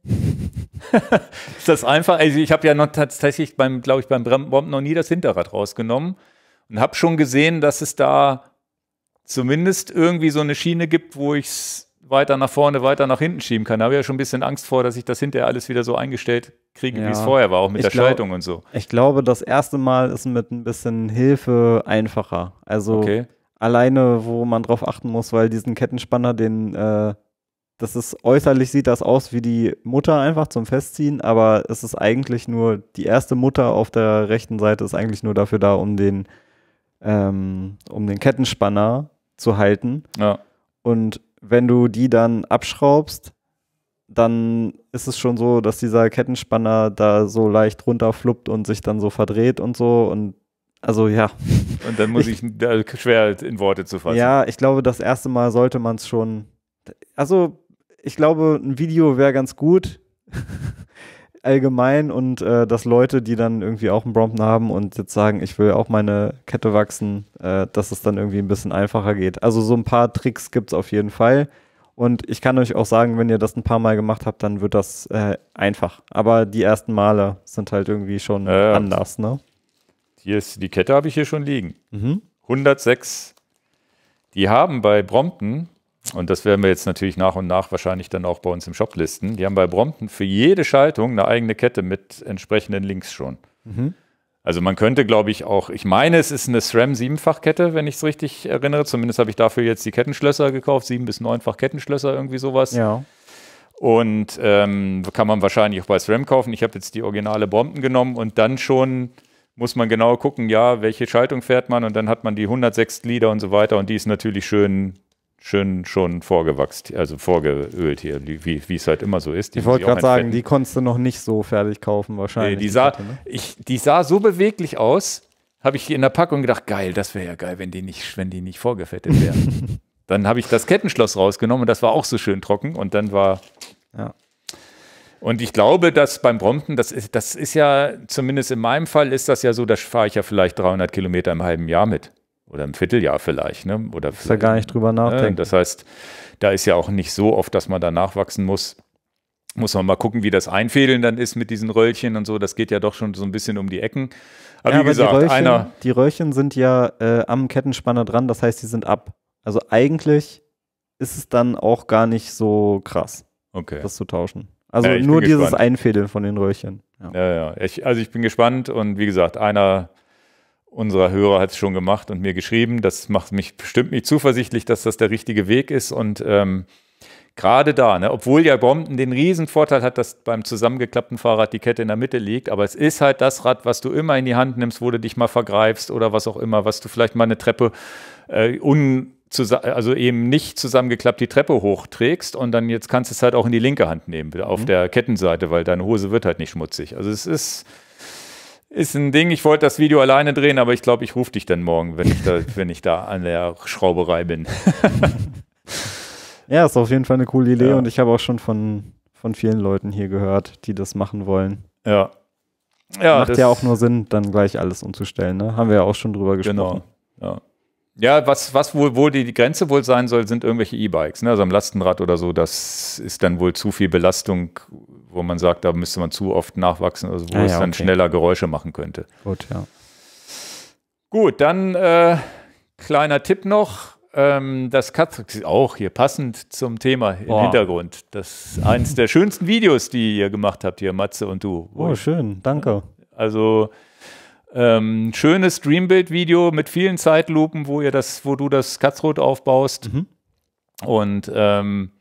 S1: ist das einfach? Also ich habe ja noch tatsächlich beim, glaube ich, beim Bremsbomben noch nie das Hinterrad rausgenommen und habe schon gesehen, dass es da zumindest irgendwie so eine Schiene gibt, wo ich es weiter nach vorne, weiter nach hinten schieben kann. Da habe ich ja schon ein bisschen Angst vor, dass ich das hinterher alles wieder so eingestellt kriege, ja. wie es vorher war, auch mit ich der glaub, Schaltung und so.
S2: Ich glaube, das erste Mal ist mit ein bisschen Hilfe einfacher. Also okay. alleine, wo man drauf achten muss, weil diesen Kettenspanner, den äh, das ist äußerlich sieht das aus wie die Mutter einfach zum Festziehen, aber es ist eigentlich nur, die erste Mutter auf der rechten Seite ist eigentlich nur dafür da, um den, ähm, um den Kettenspanner zu halten. Ja. Und wenn du die dann abschraubst, dann ist es schon so, dass dieser Kettenspanner da so leicht runterfluppt und sich dann so verdreht und so und also ja.
S1: Und dann muss ich, ich schwer in Worte zu fassen. Ja, ich
S2: glaube, das erste Mal sollte man es schon also ich glaube, ein Video wäre ganz gut. allgemein und äh, dass Leute, die dann irgendwie auch einen Brompton haben und jetzt sagen, ich will auch meine Kette wachsen, äh, dass es dann irgendwie ein bisschen einfacher geht. Also so ein paar Tricks gibt es auf jeden Fall. Und ich kann euch auch sagen, wenn ihr das ein paar Mal gemacht habt, dann wird das äh, einfach. Aber
S1: die ersten Male sind halt irgendwie schon ja, anders, ne? Hier ist die Kette, habe ich hier schon liegen. Mhm. 106. Die haben bei Brompton und das werden wir jetzt natürlich nach und nach wahrscheinlich dann auch bei uns im Shop listen. Die haben bei Brompton für jede Schaltung eine eigene Kette mit entsprechenden Links schon. Mhm. Also man könnte, glaube ich, auch, ich meine, es ist eine SRAM Siebenfachkette, wenn ich es richtig erinnere. Zumindest habe ich dafür jetzt die Kettenschlösser gekauft, sieben bis neunfach Kettenschlösser, irgendwie sowas. Ja. Und ähm, kann man wahrscheinlich auch bei SRAM kaufen. Ich habe jetzt die originale Bomben genommen und dann schon muss man genau gucken, ja, welche Schaltung fährt man und dann hat man die 106 Glieder und so weiter und die ist natürlich schön schön schon vorgewachst, also vorgeölt hier, wie, wie es halt immer so ist. Die ich wollte gerade sagen, die
S2: konntest du noch nicht so
S1: fertig kaufen wahrscheinlich. Nee, die, sah, Kette, ne? ich, die sah so beweglich aus, habe ich in der Packung gedacht, geil, das wäre ja geil, wenn die nicht, wenn die nicht vorgefettet wären. dann habe ich das Kettenschloss rausgenommen und das war auch so schön trocken und dann war. Ja. Und ich glaube, dass beim Brompton, das ist, das ist ja, zumindest in meinem Fall ist das ja so, da fahre ich ja vielleicht 300 Kilometer im halben Jahr mit oder im Vierteljahr vielleicht. Ne? Oder ist ja gar nicht drüber ne? nachdenken. Ne? Das heißt, da ist ja auch nicht so oft, dass man da nachwachsen muss. Muss man mal gucken, wie das Einfädeln dann ist mit diesen Röllchen und so. Das geht ja doch schon so ein bisschen um die Ecken. Aber ja, wie aber gesagt, die Röllchen, einer.
S2: Die Röllchen sind ja äh, am Kettenspanner dran, das heißt, die sind ab. Also eigentlich ist es dann auch gar nicht so krass, okay. das zu tauschen. Also ja, nur dieses gespannt. Einfädeln von den Röllchen.
S1: Ja, ja, ja. Ich, also ich bin gespannt und wie gesagt, einer unserer Hörer hat es schon gemacht und mir geschrieben. Das macht mich bestimmt nicht zuversichtlich, dass das der richtige Weg ist. Und ähm, gerade da, ne, obwohl ja Bomben den riesen Vorteil hat, dass beim zusammengeklappten Fahrrad die Kette in der Mitte liegt, aber es ist halt das Rad, was du immer in die Hand nimmst, wo du dich mal vergreifst oder was auch immer, was du vielleicht mal eine Treppe äh, un also eben nicht zusammengeklappt die Treppe hochträgst und dann jetzt kannst du es halt auch in die linke Hand nehmen auf mhm. der Kettenseite, weil deine Hose wird halt nicht schmutzig. Also es ist ist ein Ding, ich wollte das Video alleine drehen, aber ich glaube, ich rufe dich dann morgen, wenn ich, da, wenn ich da an der Schrauberei bin.
S2: ja, ist auf jeden Fall eine coole Idee ja. und ich habe auch schon von, von vielen Leuten hier gehört, die das machen wollen. Ja. ja Macht ja auch nur Sinn, dann gleich alles umzustellen, ne? Haben wir ja auch schon drüber genau. gesprochen.
S1: Genau. Ja. Ja, was, was wohl, wo die, die Grenze wohl sein soll, sind irgendwelche E-Bikes, ne? also am Lastenrad oder so. Das ist dann wohl zu viel Belastung wo man sagt, da müsste man zu oft nachwachsen, also wo ah, ja, es dann okay. schneller Geräusche machen könnte. Gut, ja. Gut, dann äh, kleiner Tipp noch. Ähm, das Cut auch hier passend zum Thema im Boah. Hintergrund. Das ist eines der schönsten Videos, die ihr gemacht habt, hier Matze und du. Oh, schön, danke. Also ähm, schönes Streambild-Video mit vielen Zeitlupen, wo ihr das, wo du das Katzrot aufbaust. Mhm. Und ähm,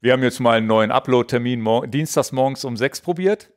S1: wir haben jetzt mal einen neuen Upload-Termin mor dienstags morgens um sechs probiert.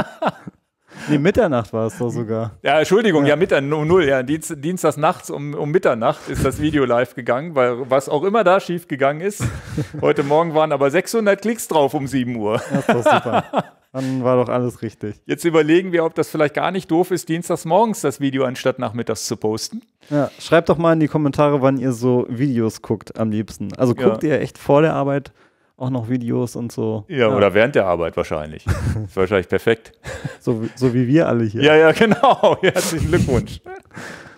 S2: nee, Mitternacht war es doch sogar.
S1: Ja, Entschuldigung, ja, ja Mitternacht um null. Ja, Dienst, dienstags nachts um, um Mitternacht ist das Video live gegangen, weil was auch immer da schief gegangen ist. Heute Morgen waren aber 600 Klicks drauf um 7 Uhr. Das war super. Dann war doch alles richtig. Jetzt überlegen wir, ob das vielleicht gar nicht doof ist, dienstags morgens das Video anstatt nachmittags zu posten.
S2: Ja, schreibt doch mal in die Kommentare, wann ihr so Videos guckt am liebsten. Also guckt ja. ihr echt vor der Arbeit auch noch Videos und so. Ja, ja.
S1: oder während der Arbeit wahrscheinlich. ist wahrscheinlich perfekt. So, so wie wir alle hier. Ja, ja, genau. Herzlichen Glückwunsch.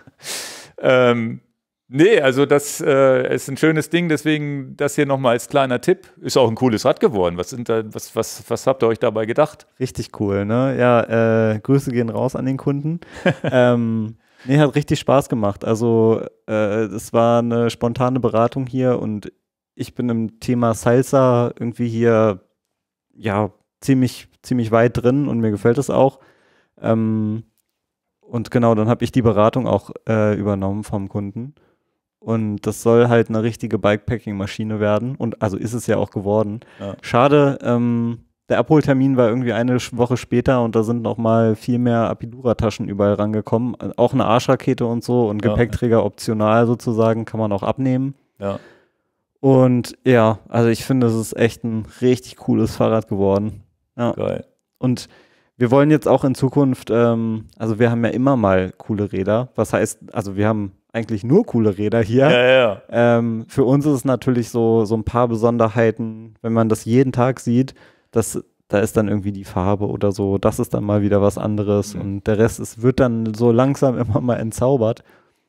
S1: ähm, Nee, also das äh, ist ein schönes Ding, deswegen das hier nochmal als kleiner Tipp. Ist auch ein cooles Rad geworden. Was, sind da, was, was, was habt ihr euch dabei gedacht?
S2: Richtig cool, ne? Ja, äh, Grüße gehen raus an den Kunden. ähm, nee, hat richtig Spaß gemacht. Also es äh, war eine spontane Beratung hier und ich bin im Thema Salsa irgendwie hier ja ziemlich, ziemlich weit drin und mir gefällt es auch. Ähm, und genau, dann habe ich die Beratung auch äh, übernommen vom Kunden. Und das soll halt eine richtige Bikepacking-Maschine werden. Und also ist es ja auch geworden. Ja. Schade, ähm, der Abholtermin war irgendwie eine Woche später und da sind noch mal viel mehr Apidura-Taschen überall rangekommen. Auch eine Arschrakete und so und ja. Gepäckträger optional sozusagen kann man auch abnehmen. Ja. Und ja, also ich finde, es ist echt ein richtig cooles Fahrrad geworden. Ja. Geil. Und wir wollen jetzt auch in Zukunft, ähm, also wir haben ja immer mal coole Räder. Was heißt, also wir haben eigentlich nur coole Räder hier. Ja, ja. Ähm, für uns ist es natürlich so, so ein paar Besonderheiten, wenn man das jeden Tag sieht, dass da ist dann irgendwie die Farbe oder so, das ist dann mal wieder was anderes mhm. und der Rest ist, wird dann so langsam immer mal entzaubert.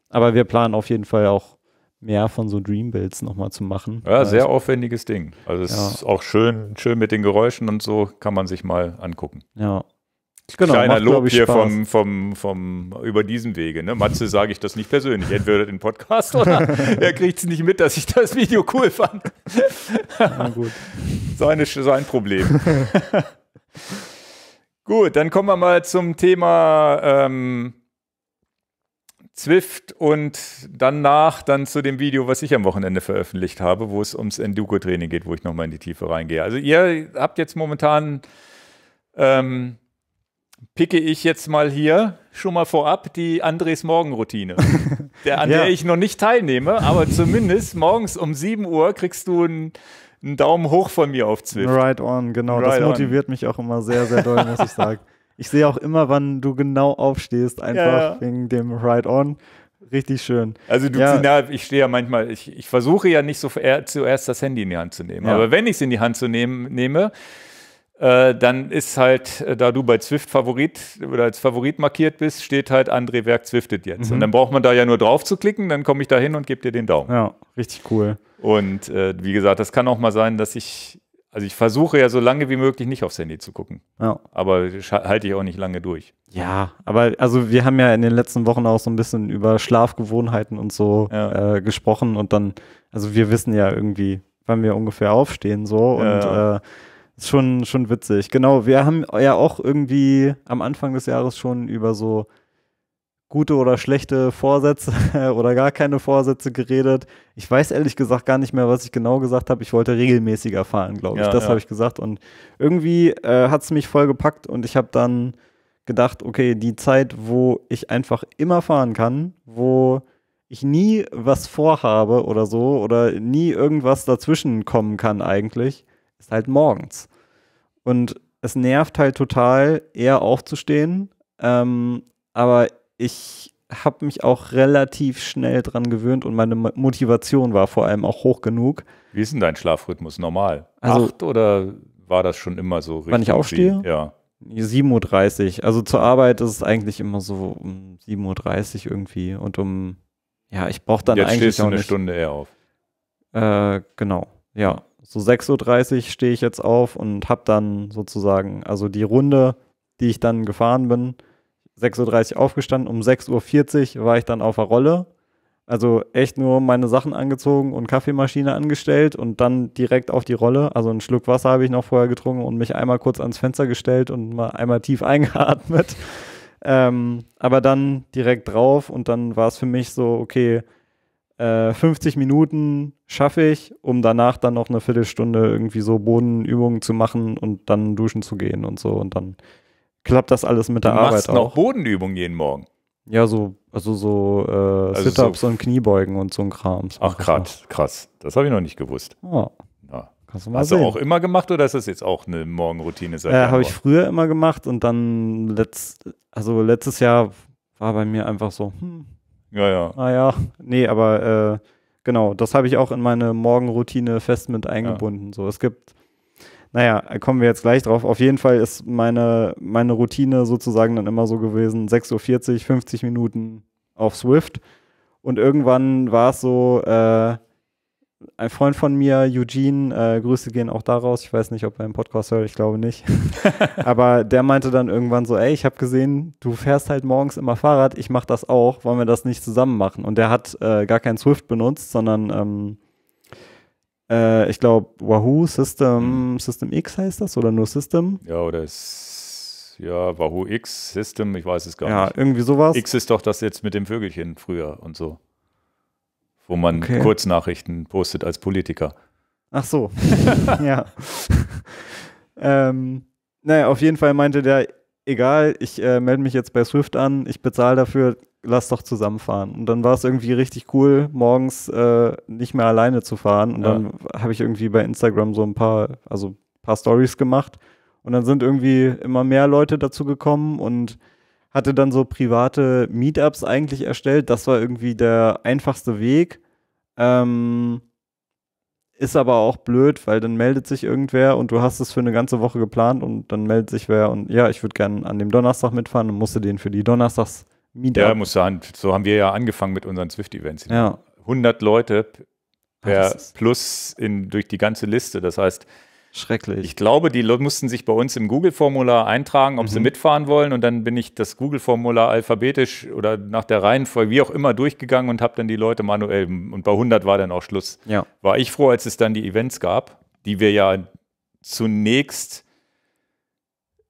S2: Aber wir planen auf jeden Fall auch mehr von so Dreambuilds nochmal zu machen.
S1: Ja, also, sehr aufwendiges Ding. Also es ja. ist auch schön, schön mit den Geräuschen und so kann man sich mal angucken. Ja, Genau, Kleiner Lob hier vom, vom, vom, über diesem Wege. Ne? Matze sage ich das nicht persönlich. Entweder den Podcast oder er kriegt es nicht mit, dass ich das Video cool fand. Na gut. Seine, sein Problem. gut, dann kommen wir mal zum Thema ähm, Zwift und danach dann zu dem Video, was ich am Wochenende veröffentlicht habe, wo es ums Enduko-Training geht, wo ich nochmal in die Tiefe reingehe. Also ihr habt jetzt momentan... Ähm, picke ich jetzt mal hier schon mal vorab die Andres Morgenroutine, der, an ja. der ich noch nicht teilnehme, aber zumindest morgens um 7 Uhr kriegst du einen, einen Daumen hoch von mir auf Zwift. Right on, genau. Right das motiviert
S2: on. mich auch immer sehr, sehr doll, muss ich sagen. Ich sehe auch immer, wann du genau aufstehst, einfach ja. wegen dem Right on. Richtig schön. Also du, ja.
S1: na, ich stehe ja manchmal, ich, ich versuche ja nicht so zuerst das Handy in die Hand zu nehmen. Ja. Aber wenn ich es in die Hand zu nehmen, nehme, äh, dann ist halt, äh, da du bei Zwift Favorit oder als Favorit markiert bist, steht halt André Werk zwiftet jetzt. Mhm. Und dann braucht man da ja nur drauf zu klicken, dann komme ich da hin und gebe dir den Daumen. Ja, richtig cool. Und äh, wie gesagt, das kann auch mal sein, dass ich, also ich versuche ja so lange wie möglich nicht aufs Handy zu gucken. Ja. Aber halte ich auch nicht lange durch. Ja,
S2: aber also wir haben ja in den letzten Wochen auch so ein bisschen über Schlafgewohnheiten und so ja. äh, gesprochen und dann, also wir wissen ja irgendwie, wann wir ungefähr aufstehen so ja. und äh, ist schon, schon witzig. Genau, wir haben ja auch irgendwie am Anfang des Jahres schon über so gute oder schlechte Vorsätze oder gar keine Vorsätze geredet. Ich weiß ehrlich gesagt gar nicht mehr, was ich genau gesagt habe. Ich wollte regelmäßiger fahren, glaube ich. Ja, das ja. habe ich gesagt. Und irgendwie äh, hat es mich voll gepackt und ich habe dann gedacht, okay, die Zeit, wo ich einfach immer fahren kann, wo ich nie was vorhabe oder so oder nie irgendwas dazwischen kommen kann eigentlich, ist halt morgens. Und es nervt halt total, eher aufzustehen. Ähm, aber ich habe mich auch relativ schnell dran gewöhnt und meine Motivation war vor allem auch hoch genug. Wie ist
S1: denn dein Schlafrhythmus normal? Also, Acht oder war das schon immer so richtig? Wann ich aufstehe? Wie,
S2: ja. 7.30 Uhr. Also zur Arbeit ist es eigentlich immer so um 7.30 Uhr irgendwie und um, ja, ich brauche dann Jetzt eigentlich. Jetzt stehst du eine nicht.
S1: Stunde eher auf.
S2: Äh, genau, ja so 6.30 Uhr stehe ich jetzt auf und habe dann sozusagen, also die Runde, die ich dann gefahren bin, 6.30 Uhr aufgestanden, um 6.40 Uhr war ich dann auf der Rolle. Also echt nur meine Sachen angezogen und Kaffeemaschine angestellt und dann direkt auf die Rolle. Also einen Schluck Wasser habe ich noch vorher getrunken und mich einmal kurz ans Fenster gestellt und mal einmal tief eingeatmet. Ähm, aber dann direkt drauf und dann war es für mich so, okay, 50 äh, Minuten schaffe ich, um danach dann noch eine Viertelstunde irgendwie so Bodenübungen zu machen und dann duschen zu gehen und so. Und dann klappt das alles mit du der Arbeit auch. Du machst
S1: noch Bodenübungen jeden Morgen? Ja, so, also
S2: so äh, also Sit-Ups so und Kniebeugen und so ein Kram. Ach, krass, krass. Das habe ich noch nicht gewusst.
S1: Oh. Ja. Kannst du mal Hast sehen. du auch immer gemacht oder ist das jetzt auch eine Morgenroutine? Ja, äh, habe ich früher
S2: immer gemacht und dann letzt, also letztes Jahr war bei mir einfach so, hm, ja, ja. Ah ja, nee, aber äh, genau, das habe ich auch in meine Morgenroutine fest mit eingebunden. Ja. So, es gibt, naja, kommen wir jetzt gleich drauf. Auf jeden Fall ist meine, meine Routine sozusagen dann immer so gewesen, 6.40 Uhr, 50 Minuten auf Swift. Und irgendwann war es so, äh, ein Freund von mir, Eugene, äh, Grüße gehen auch daraus. Ich weiß nicht, ob er im Podcast hört, ich glaube nicht. Aber der meinte dann irgendwann so: Ey, ich habe gesehen, du fährst halt morgens immer Fahrrad, ich mache das auch, wollen wir das nicht zusammen machen? Und der hat äh, gar kein Swift benutzt, sondern ähm, äh, ich glaube Wahoo System, mhm. System X heißt das oder nur System?
S1: Ja, oder ist, ja, Wahoo X System, ich weiß es gar ja, nicht. Ja, irgendwie sowas. X ist doch das jetzt mit dem Vögelchen früher und so wo man okay. Kurznachrichten postet als Politiker.
S2: Ach so, ja. ähm, naja, auf jeden Fall meinte der, egal, ich äh, melde mich jetzt bei Swift an, ich bezahle dafür, lass doch zusammenfahren. Und dann war es irgendwie richtig cool, morgens äh, nicht mehr alleine zu fahren. Und ja. dann habe ich irgendwie bei Instagram so ein paar, also ein paar Stories gemacht. Und dann sind irgendwie immer mehr Leute dazu gekommen und hatte dann so private Meetups eigentlich erstellt. Das war irgendwie der einfachste Weg. Ähm, ist aber auch blöd, weil dann meldet sich irgendwer und du hast es für eine ganze Woche geplant und dann meldet sich wer und ja, ich würde gerne an dem Donnerstag mitfahren und musste den für die Donnerstags Meetup. Ja, muss
S1: sagen, so haben wir ja angefangen mit unseren Swift-Events. Ja. 100 Leute per Ach, plus in, durch die ganze Liste. Das heißt, Schrecklich. Ich glaube, die mussten sich bei uns im Google-Formular eintragen, ob mhm. sie mitfahren wollen. Und dann bin ich das Google-Formular alphabetisch oder nach der Reihenfolge, wie auch immer, durchgegangen und habe dann die Leute manuell. Und bei 100 war dann auch Schluss. Ja. War ich froh, als es dann die Events gab, die wir ja zunächst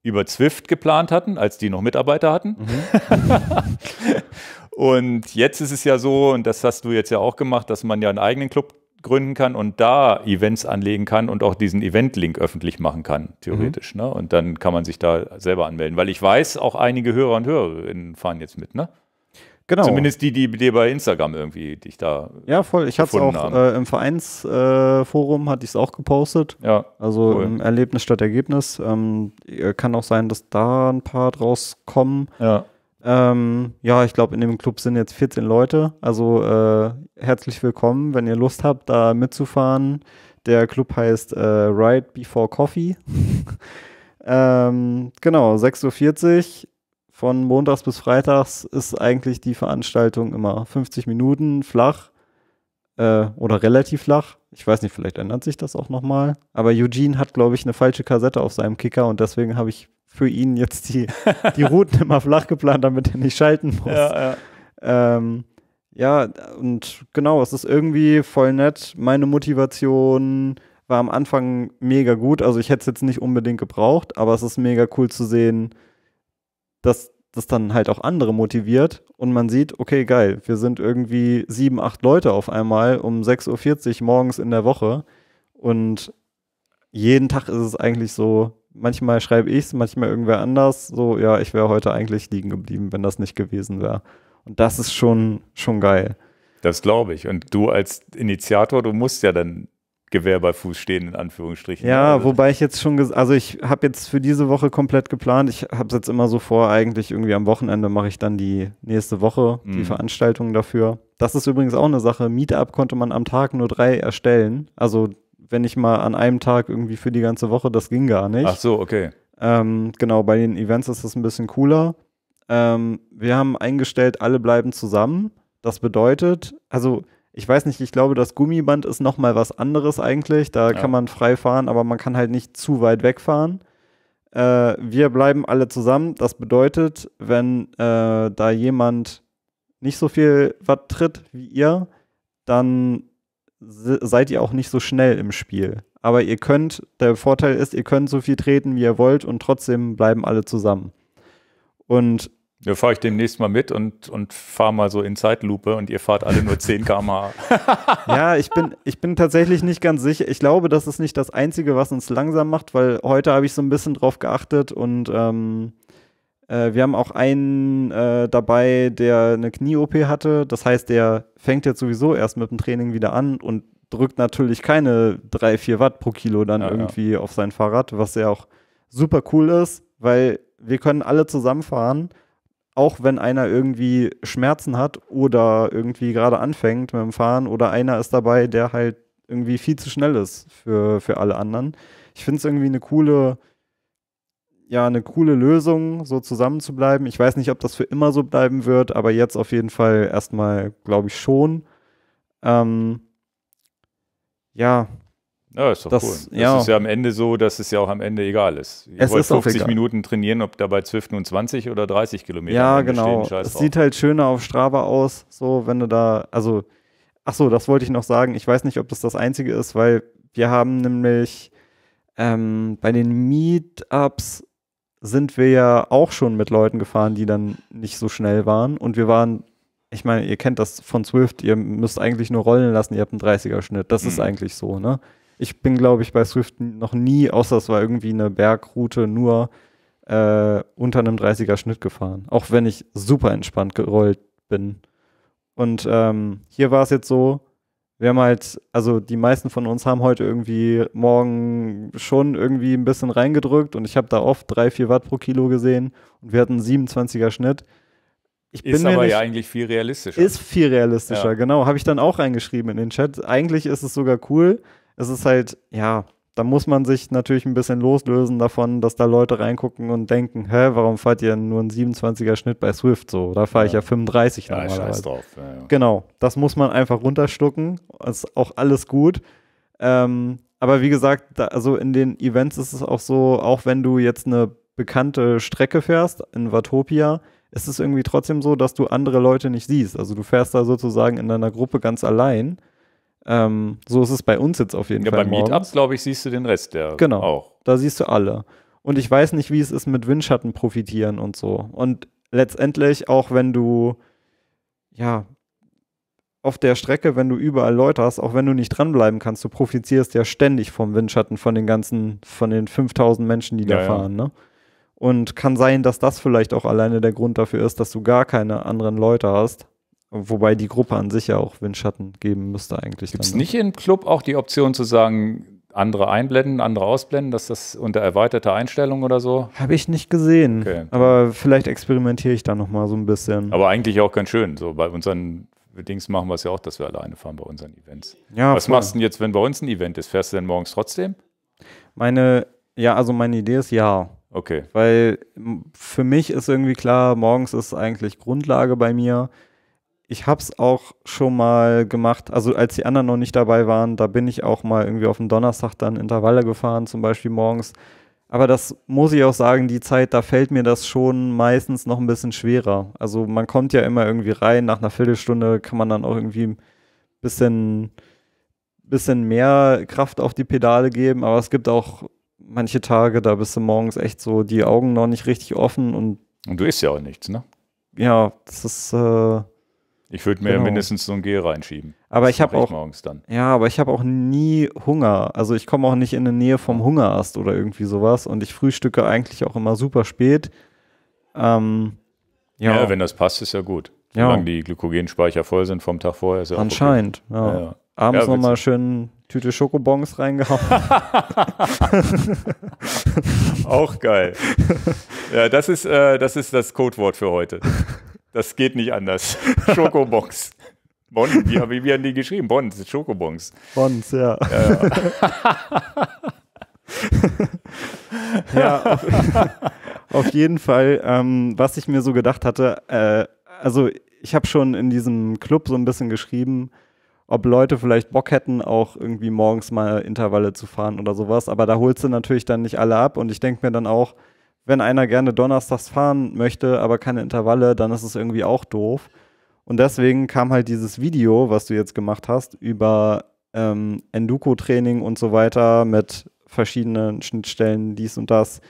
S1: über Zwift geplant hatten, als die noch Mitarbeiter hatten. Mhm. und jetzt ist es ja so, und das hast du jetzt ja auch gemacht, dass man ja einen eigenen Club gründen kann und da Events anlegen kann und auch diesen Event-Link öffentlich machen kann, theoretisch. Mhm. Ne? Und dann kann man sich da selber anmelden. Weil ich weiß, auch einige Hörer und Hörerinnen fahren jetzt mit, ne? Genau. Zumindest die, die, die bei Instagram irgendwie dich da. Ja, voll. Ich hatte es auch
S2: äh, im Vereinsforum, äh, hatte ich es auch gepostet. Ja. Also cool. Erlebnis statt Ergebnis. Ähm, äh, kann auch sein, dass da ein paar draus kommen. Ja. Ähm, ja, ich glaube, in dem Club sind jetzt 14 Leute. Also äh, herzlich willkommen, wenn ihr Lust habt, da mitzufahren. Der Club heißt äh, Ride Before Coffee. ähm, genau, 6.40 Uhr. Von montags bis freitags ist eigentlich die Veranstaltung immer 50 Minuten flach äh, oder relativ flach. Ich weiß nicht, vielleicht ändert sich das auch nochmal. Aber Eugene hat, glaube ich, eine falsche Kassette auf seinem Kicker und deswegen habe ich für ihn jetzt die, die Routen immer flach geplant, damit er nicht schalten muss. Ja, ja. Ähm, ja, und genau, es ist irgendwie voll nett. Meine Motivation war am Anfang mega gut. Also ich hätte es jetzt nicht unbedingt gebraucht, aber es ist mega cool zu sehen, dass das dann halt auch andere motiviert und man sieht, okay, geil, wir sind irgendwie sieben, acht Leute auf einmal um 6.40 Uhr morgens in der Woche und jeden Tag ist es eigentlich so, manchmal schreibe ich es, manchmal irgendwer anders. So, ja, ich wäre heute eigentlich liegen geblieben, wenn das nicht gewesen wäre. Und das ist
S1: schon, schon geil. Das glaube ich. Und du als Initiator, du musst ja dann Gewehr bei Fuß stehen, in Anführungsstrichen. Ja, also. wobei
S2: ich jetzt schon, also ich habe jetzt für diese Woche komplett geplant. Ich habe es jetzt immer so vor, eigentlich irgendwie am Wochenende mache ich dann die nächste Woche die mm. Veranstaltung dafür. Das ist übrigens auch eine Sache. Meetup konnte man am Tag nur drei erstellen. Also wenn ich mal an einem Tag irgendwie für die ganze Woche, das ging gar nicht. Ach so, okay. Ähm, genau, bei den Events ist das ein bisschen cooler. Ähm, wir haben eingestellt, alle bleiben zusammen. Das bedeutet, also ich weiß nicht, ich glaube, das Gummiband ist nochmal was anderes eigentlich. Da ja. kann man frei fahren, aber man kann halt nicht zu weit wegfahren. Äh, wir bleiben alle zusammen. Das bedeutet, wenn äh, da jemand nicht so viel Watt tritt wie ihr, dann seid ihr auch nicht so schnell im Spiel. Aber ihr könnt, der Vorteil ist, ihr könnt so viel treten, wie ihr wollt und trotzdem bleiben alle zusammen.
S1: Und da fahre ich demnächst mal mit und, und fahre mal so in Zeitlupe und ihr fahrt alle nur 10 km/h.
S2: ja, ich bin, ich bin tatsächlich nicht ganz sicher. Ich glaube, das ist nicht das Einzige, was uns langsam macht, weil heute habe ich so ein bisschen drauf geachtet und ähm, äh, wir haben auch einen äh, dabei, der eine Knie-OP hatte. Das heißt, der fängt jetzt sowieso erst mit dem Training wieder an und drückt natürlich keine 3, 4 Watt pro Kilo dann ja, irgendwie ja. auf sein Fahrrad, was ja auch super cool ist, weil wir können alle zusammenfahren, auch wenn einer irgendwie Schmerzen hat oder irgendwie gerade anfängt mit dem Fahren oder einer ist dabei, der halt irgendwie viel zu schnell ist für, für alle anderen. Ich finde es irgendwie eine coole ja eine coole Lösung, so zusammen zu bleiben. Ich weiß nicht, ob das für immer so bleiben wird, aber jetzt auf jeden Fall erstmal, glaube ich, schon. Ähm, ja.
S1: Ja, ist doch das, cool. Es ja. ist ja am Ende so, dass es ja auch am Ende egal ist. Ihr es wollt ist 50 Minuten trainieren, ob dabei 12 nun 20 oder 30 Kilometer. Ja, genau. Es sieht
S2: halt schöner auf Strava aus, so wenn du da, also, ach so, das wollte ich noch sagen. Ich weiß nicht, ob das das Einzige ist, weil wir haben nämlich ähm, bei den Meetups sind wir ja auch schon mit Leuten gefahren, die dann nicht so schnell waren. Und wir waren, ich meine, ihr kennt das von Swift, ihr müsst eigentlich nur rollen lassen, ihr habt einen 30er-Schnitt. Das mhm. ist eigentlich so, ne? Ich bin, glaube ich, bei Swift noch nie, außer es war irgendwie eine Bergroute, nur äh, unter einem 30er-Schnitt gefahren. Auch wenn ich super entspannt gerollt bin. Und ähm, hier war es jetzt so, wir haben halt, also die meisten von uns haben heute irgendwie morgen schon irgendwie ein bisschen reingedrückt und ich habe da oft 3, 4 Watt pro Kilo gesehen und wir hatten 27er Schnitt. Ich ist bin aber nicht, ja eigentlich viel realistischer. Ist viel realistischer, ja. genau. Habe ich dann auch reingeschrieben in den Chat. Eigentlich ist es sogar cool. Es ist halt, ja, da muss man sich natürlich ein bisschen loslösen davon, dass da Leute reingucken und denken, hä, warum fahrt ihr nur einen 27er Schnitt bei Swift so? Da fahre ich ja, ja 35 ja, normalerweise. Scheiß drauf. Ja, ja. Genau, das muss man einfach runterstucken. Ist auch alles gut. Ähm, aber wie gesagt, da, also in den Events ist es auch so, auch wenn du jetzt eine bekannte Strecke fährst in Watopia, ist es irgendwie trotzdem so, dass du andere Leute nicht siehst. Also du fährst da sozusagen in deiner Gruppe ganz allein. Ähm, so ist es bei uns jetzt auf jeden ja, Fall. Bei Meetups,
S1: glaube ich, siehst du den Rest der genau,
S2: auch. Da siehst du alle. Und ich weiß nicht, wie es ist mit Windschatten profitieren und so. Und letztendlich, auch wenn du, ja, auf der Strecke, wenn du überall Leute hast, auch wenn du nicht dranbleiben kannst, du profitierst ja ständig vom Windschatten von den ganzen, von den 5000 Menschen, die ja, da fahren, ja. ne? Und kann sein, dass das vielleicht auch alleine der Grund dafür ist, dass du gar keine anderen Leute hast, Wobei die Gruppe an sich ja auch Windschatten geben müsste eigentlich. Gibt es ne? nicht
S1: im Club auch die Option zu sagen, andere einblenden, andere ausblenden, dass das unter erweiterter Einstellung oder so? Habe ich nicht
S2: gesehen. Okay. Aber vielleicht experimentiere ich da nochmal so ein bisschen.
S1: Aber eigentlich auch ganz schön. So bei unseren Dings machen wir es ja auch, dass wir alleine fahren bei unseren Events. Ja, Was voll. machst du denn jetzt, wenn bei uns ein Event ist? Fährst du denn morgens trotzdem?
S2: Meine, ja, also meine Idee ist ja. Okay. Weil für mich ist irgendwie klar, morgens ist eigentlich Grundlage bei mir ich habe es auch schon mal gemacht, also als die anderen noch nicht dabei waren, da bin ich auch mal irgendwie auf dem Donnerstag dann Intervalle gefahren, zum Beispiel morgens. Aber das muss ich auch sagen, die Zeit, da fällt mir das schon meistens noch ein bisschen schwerer. Also man kommt ja immer irgendwie rein, nach einer Viertelstunde kann man dann auch irgendwie ein bisschen, bisschen mehr Kraft auf die Pedale geben, aber es gibt auch manche Tage, da bist du morgens echt so die Augen noch nicht richtig offen und.
S1: Und du isst ja auch nichts, ne?
S2: Ja, das ist. Äh ich würde mir genau. mindestens
S1: so ein Gel reinschieben. Aber das ich habe auch morgens dann.
S2: Ja, aber ich habe auch nie Hunger. Also ich komme auch nicht in die Nähe vom Hungerast oder irgendwie sowas. Und ich frühstücke eigentlich auch immer super spät. Ähm, ja. ja. wenn
S1: das passt, ist ja gut. Ja. Solange die Glykogenspeicher voll sind vom Tag vorher, ist ja Anscheinend, okay. ja. ja. Abends ja, nochmal
S2: schön Tüte Schokobons reingehauen. auch geil.
S1: Ja, das ist, äh, das ist das Codewort für heute. Das geht nicht anders. Schokobons. Bonn, wie, wie, wie haben die geschrieben? Bons, Schokobons.
S2: Bons, ja. Äh, ja, auf, auf, jeden Fall, ähm, was ich mir so gedacht hatte, äh, also ich habe schon in diesem Club so ein bisschen geschrieben, ob Leute vielleicht Bock hätten, auch irgendwie morgens mal Intervalle zu fahren oder sowas, aber da holst du natürlich dann nicht alle ab und ich denke mir dann auch, wenn einer gerne donnerstags fahren möchte, aber keine Intervalle, dann ist es irgendwie auch doof. Und deswegen kam halt dieses Video, was du jetzt gemacht hast, über ähm, Enduko-Training und so weiter mit verschiedenen Schnittstellen, dies und das,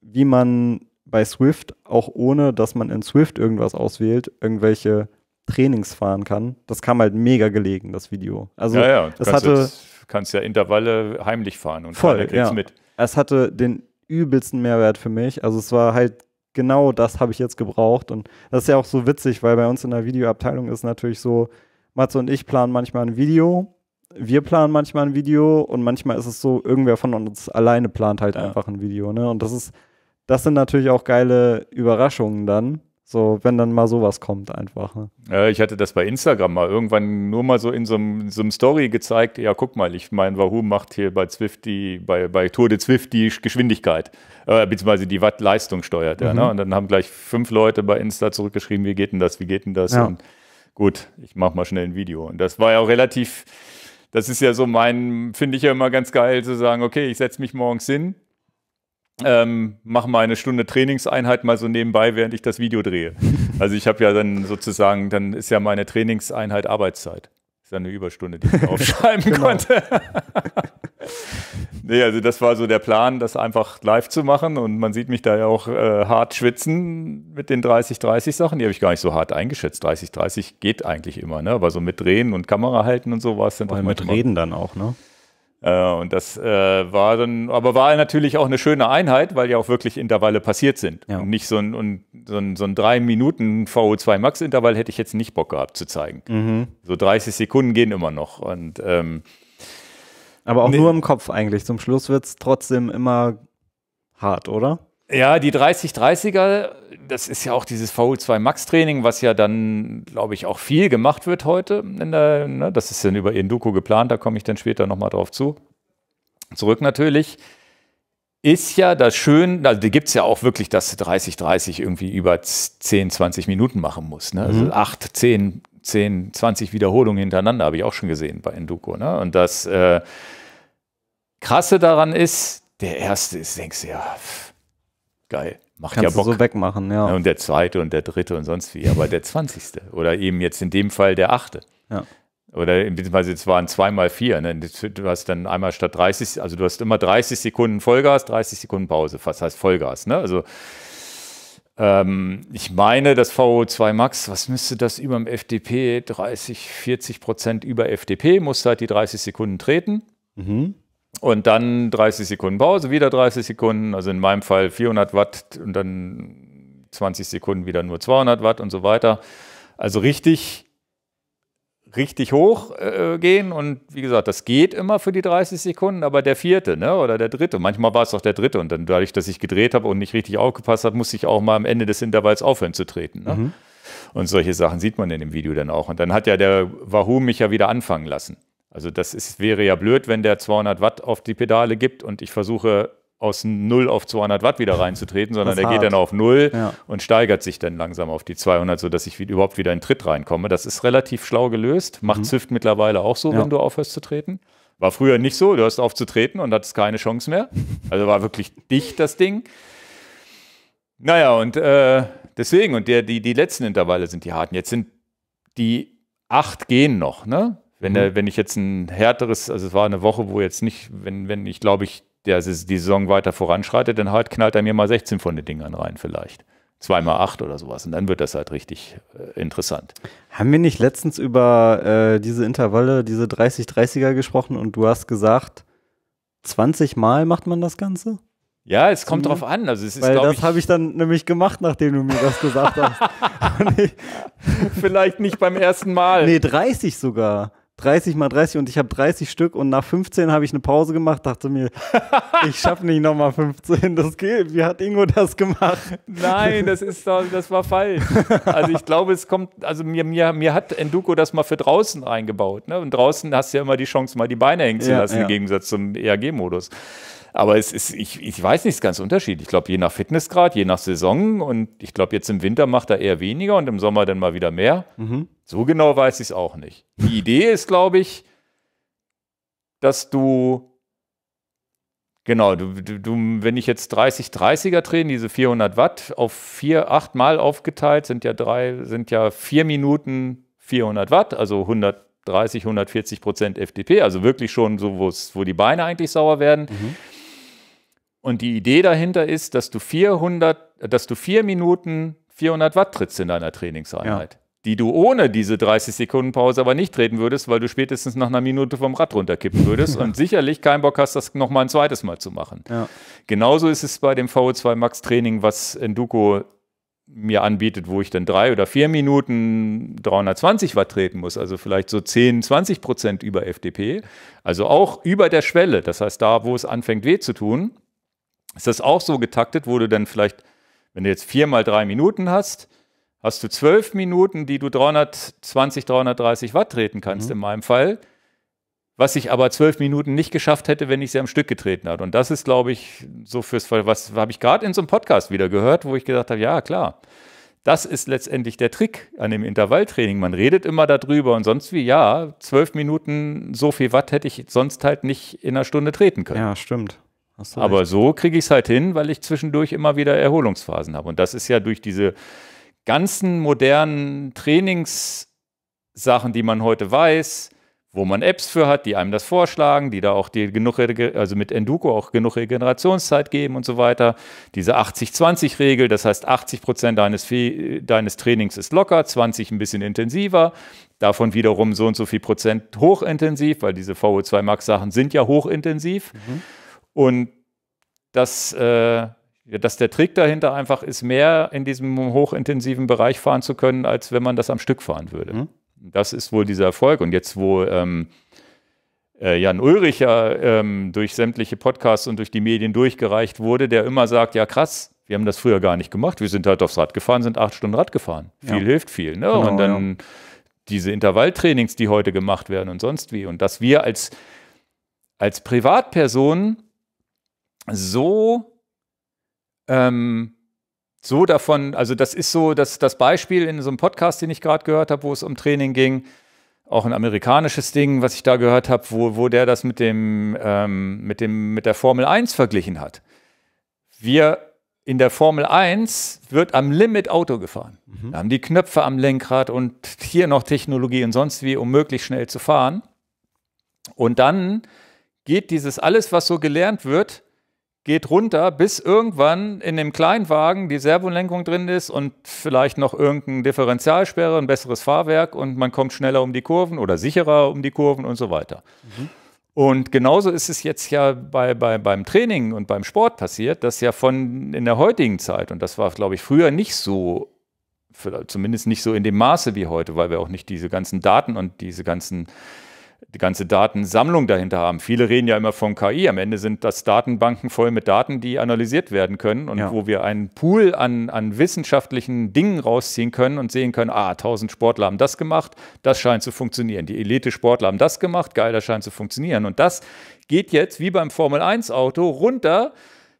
S2: wie man bei Swift auch ohne, dass man in Swift irgendwas auswählt, irgendwelche Trainings fahren kann. Das kam halt mega gelegen, das Video. Also ja, ja. das kannst hatte.
S1: Du kannst ja Intervalle heimlich fahren und voll, ja. mit.
S2: Es hatte den übelsten Mehrwert für mich. Also es war halt genau das habe ich jetzt gebraucht. Und das ist ja auch so witzig, weil bei uns in der Videoabteilung ist natürlich so, Matze und ich planen manchmal ein Video, wir planen manchmal ein Video und manchmal ist es so, irgendwer von uns alleine plant halt ja. einfach ein Video. Ne? Und das ist, das sind natürlich auch geile Überraschungen dann. So, wenn dann mal sowas kommt einfach. Ne?
S1: Ja, ich hatte das bei Instagram mal irgendwann nur mal so in so einem, Story gezeigt. Ja, guck mal, ich meine, Wahoo macht hier bei Zwift die, bei, bei Tour de Zwift die Geschwindigkeit, äh, beziehungsweise die Wattleistung steuert. Mhm. Ja, ne? Mhm. Und dann haben gleich fünf Leute bei Insta zurückgeschrieben, wie geht denn das, wie geht denn das? Ja. Und gut, ich mache mal schnell ein Video. Und das war ja auch relativ, das ist ja so mein, finde ich ja immer ganz geil zu sagen, okay, ich setze mich morgens hin Mhm. ähm, mache mal eine Stunde Trainingseinheit mal so nebenbei, während ich das Video drehe. Also ich habe ja dann sozusagen, dann ist ja meine Trainingseinheit Arbeitszeit. Ist ja eine Überstunde, die ich aufschreiben genau. konnte. nee, also das war so der Plan, das einfach live zu machen und man sieht mich da ja auch äh, hart schwitzen mit den 30-30 Sachen. Die habe ich gar nicht so hart eingeschätzt. 30-30 geht eigentlich immer, ne? Aber so mit Drehen und Kamera halten und so war es dann. Weil mit Reden dann auch, ne? Äh, und das äh, war dann, aber war natürlich auch eine schöne Einheit, weil ja auch wirklich Intervalle passiert sind. Ja. Und nicht so ein, und so ein, so ein 3 Minuten VO2 Max Intervall hätte ich jetzt nicht Bock gehabt zu zeigen. Mhm. So 30 Sekunden gehen immer noch. Und, ähm, aber auch nee. nur
S2: im Kopf eigentlich. Zum Schluss wird es trotzdem immer hart, oder?
S1: Ja, die 30-30er, das ist ja auch dieses Foul 2 Max Training, was ja dann, glaube ich, auch viel gemacht wird heute. Der, ne, das ist dann über Enduko geplant, da komme ich dann später nochmal drauf zu. Zurück natürlich. Ist ja das schön, also gibt es ja auch wirklich, dass du 30-30 irgendwie über 10, 20 Minuten machen musst. Ne? Also 8, 10, 10, 20 Wiederholungen hintereinander, habe ich auch schon gesehen bei Enduko. Ne? Und das äh, Krasse daran ist, der erste ist, denkst du ja, geil. Macht Kannst ja Bock. Du so wegmachen, ja. ja. Und der zweite und der dritte und sonst wie, aber der zwanzigste oder eben jetzt in dem Fall der achte. Ja. Oder Fall, es waren zweimal vier. Ne? Du hast dann einmal statt 30, also du hast immer 30 Sekunden Vollgas, 30 Sekunden Pause. Was heißt Vollgas? Ne? Also ähm, ich meine, das VO2 Max, was müsste das über dem FDP? 30, 40 Prozent über FDP, musste halt die 30 Sekunden treten. Mhm. Und dann 30 Sekunden Pause, wieder 30 Sekunden, also in meinem Fall 400 Watt und dann 20 Sekunden wieder nur 200 Watt und so weiter. Also richtig, richtig hoch äh, gehen und wie gesagt, das geht immer für die 30 Sekunden, aber der vierte ne, oder der dritte, manchmal war es auch der dritte und dann dadurch, dass ich gedreht habe und nicht richtig aufgepasst habe, musste ich auch mal am Ende des Intervalls aufhören zu treten. Ne? Mhm. Und solche Sachen sieht man in dem Video dann auch. Und dann hat ja der Wahoo mich ja wieder anfangen lassen. Also das ist, wäre ja blöd, wenn der 200 Watt auf die Pedale gibt und ich versuche aus 0 auf 200 Watt wieder reinzutreten, sondern der hart. geht dann auf 0 ja. und steigert sich dann langsam auf die 200, sodass ich überhaupt wieder in Tritt reinkomme. Das ist relativ schlau gelöst. Macht mhm. Zwift mittlerweile auch so, ja. wenn du aufhörst zu treten. War früher nicht so. Du hörst auf zu treten und hattest keine Chance mehr. Also war wirklich dicht das Ding. Naja, und äh, deswegen, und der, die, die letzten Intervalle sind die harten. Jetzt sind die acht gehen noch, ne? Wenn, der, mhm. wenn ich jetzt ein härteres, also es war eine Woche, wo jetzt nicht, wenn, wenn ich glaube ich, der, die Saison weiter voranschreitet, dann halt knallt er mir mal 16 von den Dingern rein vielleicht. Zweimal acht oder sowas. Und dann wird das halt richtig äh, interessant. Haben wir nicht
S2: letztens über äh, diese Intervalle, diese 30-30er gesprochen und du hast gesagt, 20 Mal macht man das Ganze?
S1: Ja, es kommt drauf an. Also es ist, Weil das habe
S2: ich dann nämlich gemacht, nachdem du mir das gesagt hast.
S1: Vielleicht nicht beim ersten
S2: Mal. Nee, 30 sogar. 30 mal 30 und ich habe 30 Stück und nach 15 habe ich eine Pause gemacht, dachte mir, ich schaffe nicht nochmal 15, das geht. Wie hat Ingo das gemacht?
S1: Nein, das ist doch, das war falsch. Also ich glaube, es kommt, also mir, mir, mir hat Enduko das mal für draußen eingebaut. Ne? Und draußen hast du ja immer die Chance, mal die Beine hängen zu ja, lassen, ja. im Gegensatz zum ERG-Modus. Aber es ist, ich, ich weiß nicht, es ist ganz unterschiedlich. Ich glaube, je nach Fitnessgrad, je nach Saison. Und ich glaube, jetzt im Winter macht er eher weniger und im Sommer dann mal wieder mehr. Mhm. So genau weiß ich es auch nicht. Die Idee ist, glaube ich, dass du, genau, du, du, wenn ich jetzt 30 30er drehen, diese 400 Watt auf vier, acht Mal aufgeteilt, sind ja drei, sind ja vier Minuten 400 Watt, also 130, 140 Prozent FDP, also wirklich schon so, wo die Beine eigentlich sauer werden. Mhm und die Idee dahinter ist, dass du 400, dass du vier Minuten 400 Watt trittst in deiner Trainingseinheit. Ja. Die du ohne diese 30 Sekunden Pause aber nicht treten würdest, weil du spätestens nach einer Minute vom Rad runterkippen würdest und sicherlich keinen Bock hast, das nochmal ein zweites Mal zu machen. Ja. Genauso ist es bei dem VO2 Max Training, was Enduko mir anbietet, wo ich dann drei oder vier Minuten 320 Watt treten muss, also vielleicht so 10, 20 Prozent über FDP, also auch über der Schwelle, das heißt da, wo es anfängt weh zu tun ist das auch so getaktet, wo du dann vielleicht, wenn du jetzt vier mal drei Minuten hast, hast du zwölf Minuten, die du 320, 330 Watt treten kannst mhm. in meinem Fall, was ich aber zwölf Minuten nicht geschafft hätte, wenn ich sie am Stück getreten hatte. Und das ist, glaube ich, so fürs Fall, was habe ich gerade in so einem Podcast wieder gehört, wo ich gesagt habe, ja, klar. Das ist letztendlich der Trick an dem Intervalltraining. Man redet immer darüber und sonst wie, ja, zwölf Minuten so viel Watt hätte ich sonst halt nicht in einer Stunde treten können. Ja, stimmt. Aber recht. so kriege ich es halt hin, weil ich zwischendurch immer wieder Erholungsphasen habe. Und das ist ja durch diese ganzen modernen Trainingssachen, die man heute weiß, wo man Apps für hat, die einem das vorschlagen, die da auch die genug, also mit Enduko auch genug Regenerationszeit geben und so weiter. Diese 80-20-Regel, das heißt 80 Prozent deines, deines Trainings ist locker, 20 ein bisschen intensiver, davon wiederum so und so viel Prozent hochintensiv, weil diese VO2 Max Sachen sind ja hochintensiv. Mhm. Und dass, äh, dass der Trick dahinter einfach ist, mehr in diesem hochintensiven Bereich fahren zu können, als wenn man das am Stück fahren würde. Mhm. Das ist wohl dieser Erfolg. Und jetzt, wo ähm, äh, Jan Ulrich ja ähm, durch sämtliche Podcasts und durch die Medien durchgereicht wurde, der immer sagt, ja krass, wir haben das früher gar nicht gemacht, wir sind halt aufs Rad gefahren, sind acht Stunden Rad gefahren. Viel hilft viel. Ne? Genau, und dann ja. diese Intervalltrainings, die heute gemacht werden und sonst wie. Und dass wir als, als Privatpersonen so, ähm, so davon, also das ist so das, das Beispiel in so einem Podcast, den ich gerade gehört habe, wo es um Training ging, auch ein amerikanisches Ding, was ich da gehört habe, wo, wo der das mit dem, ähm, mit dem, mit der Formel 1 verglichen hat. Wir in der Formel 1 wird am Limit Auto gefahren. Mhm. Da haben die Knöpfe am Lenkrad und hier noch Technologie und sonst wie, um möglichst schnell zu fahren. Und dann geht dieses alles, was so gelernt wird, geht runter, bis irgendwann in dem Kleinwagen die Servolenkung drin ist und vielleicht noch irgendein Differentialsperre, ein besseres Fahrwerk und man kommt schneller um die Kurven oder sicherer um die Kurven und so weiter. Mhm. Und genauso ist es jetzt ja bei, bei, beim Training und beim Sport passiert, dass ja von in der heutigen Zeit, und das war, glaube ich, früher nicht so, zumindest nicht so in dem Maße wie heute, weil wir auch nicht diese ganzen Daten und diese ganzen die ganze Datensammlung dahinter haben. Viele reden ja immer von KI. Am Ende sind das Datenbanken voll mit Daten, die analysiert werden können und ja. wo wir einen Pool an, an wissenschaftlichen Dingen rausziehen können und sehen können, ah, 1000 Sportler haben das gemacht, das scheint zu funktionieren. Die Elite-Sportler haben das gemacht, geil, das scheint zu funktionieren. Und das geht jetzt wie beim Formel-1-Auto runter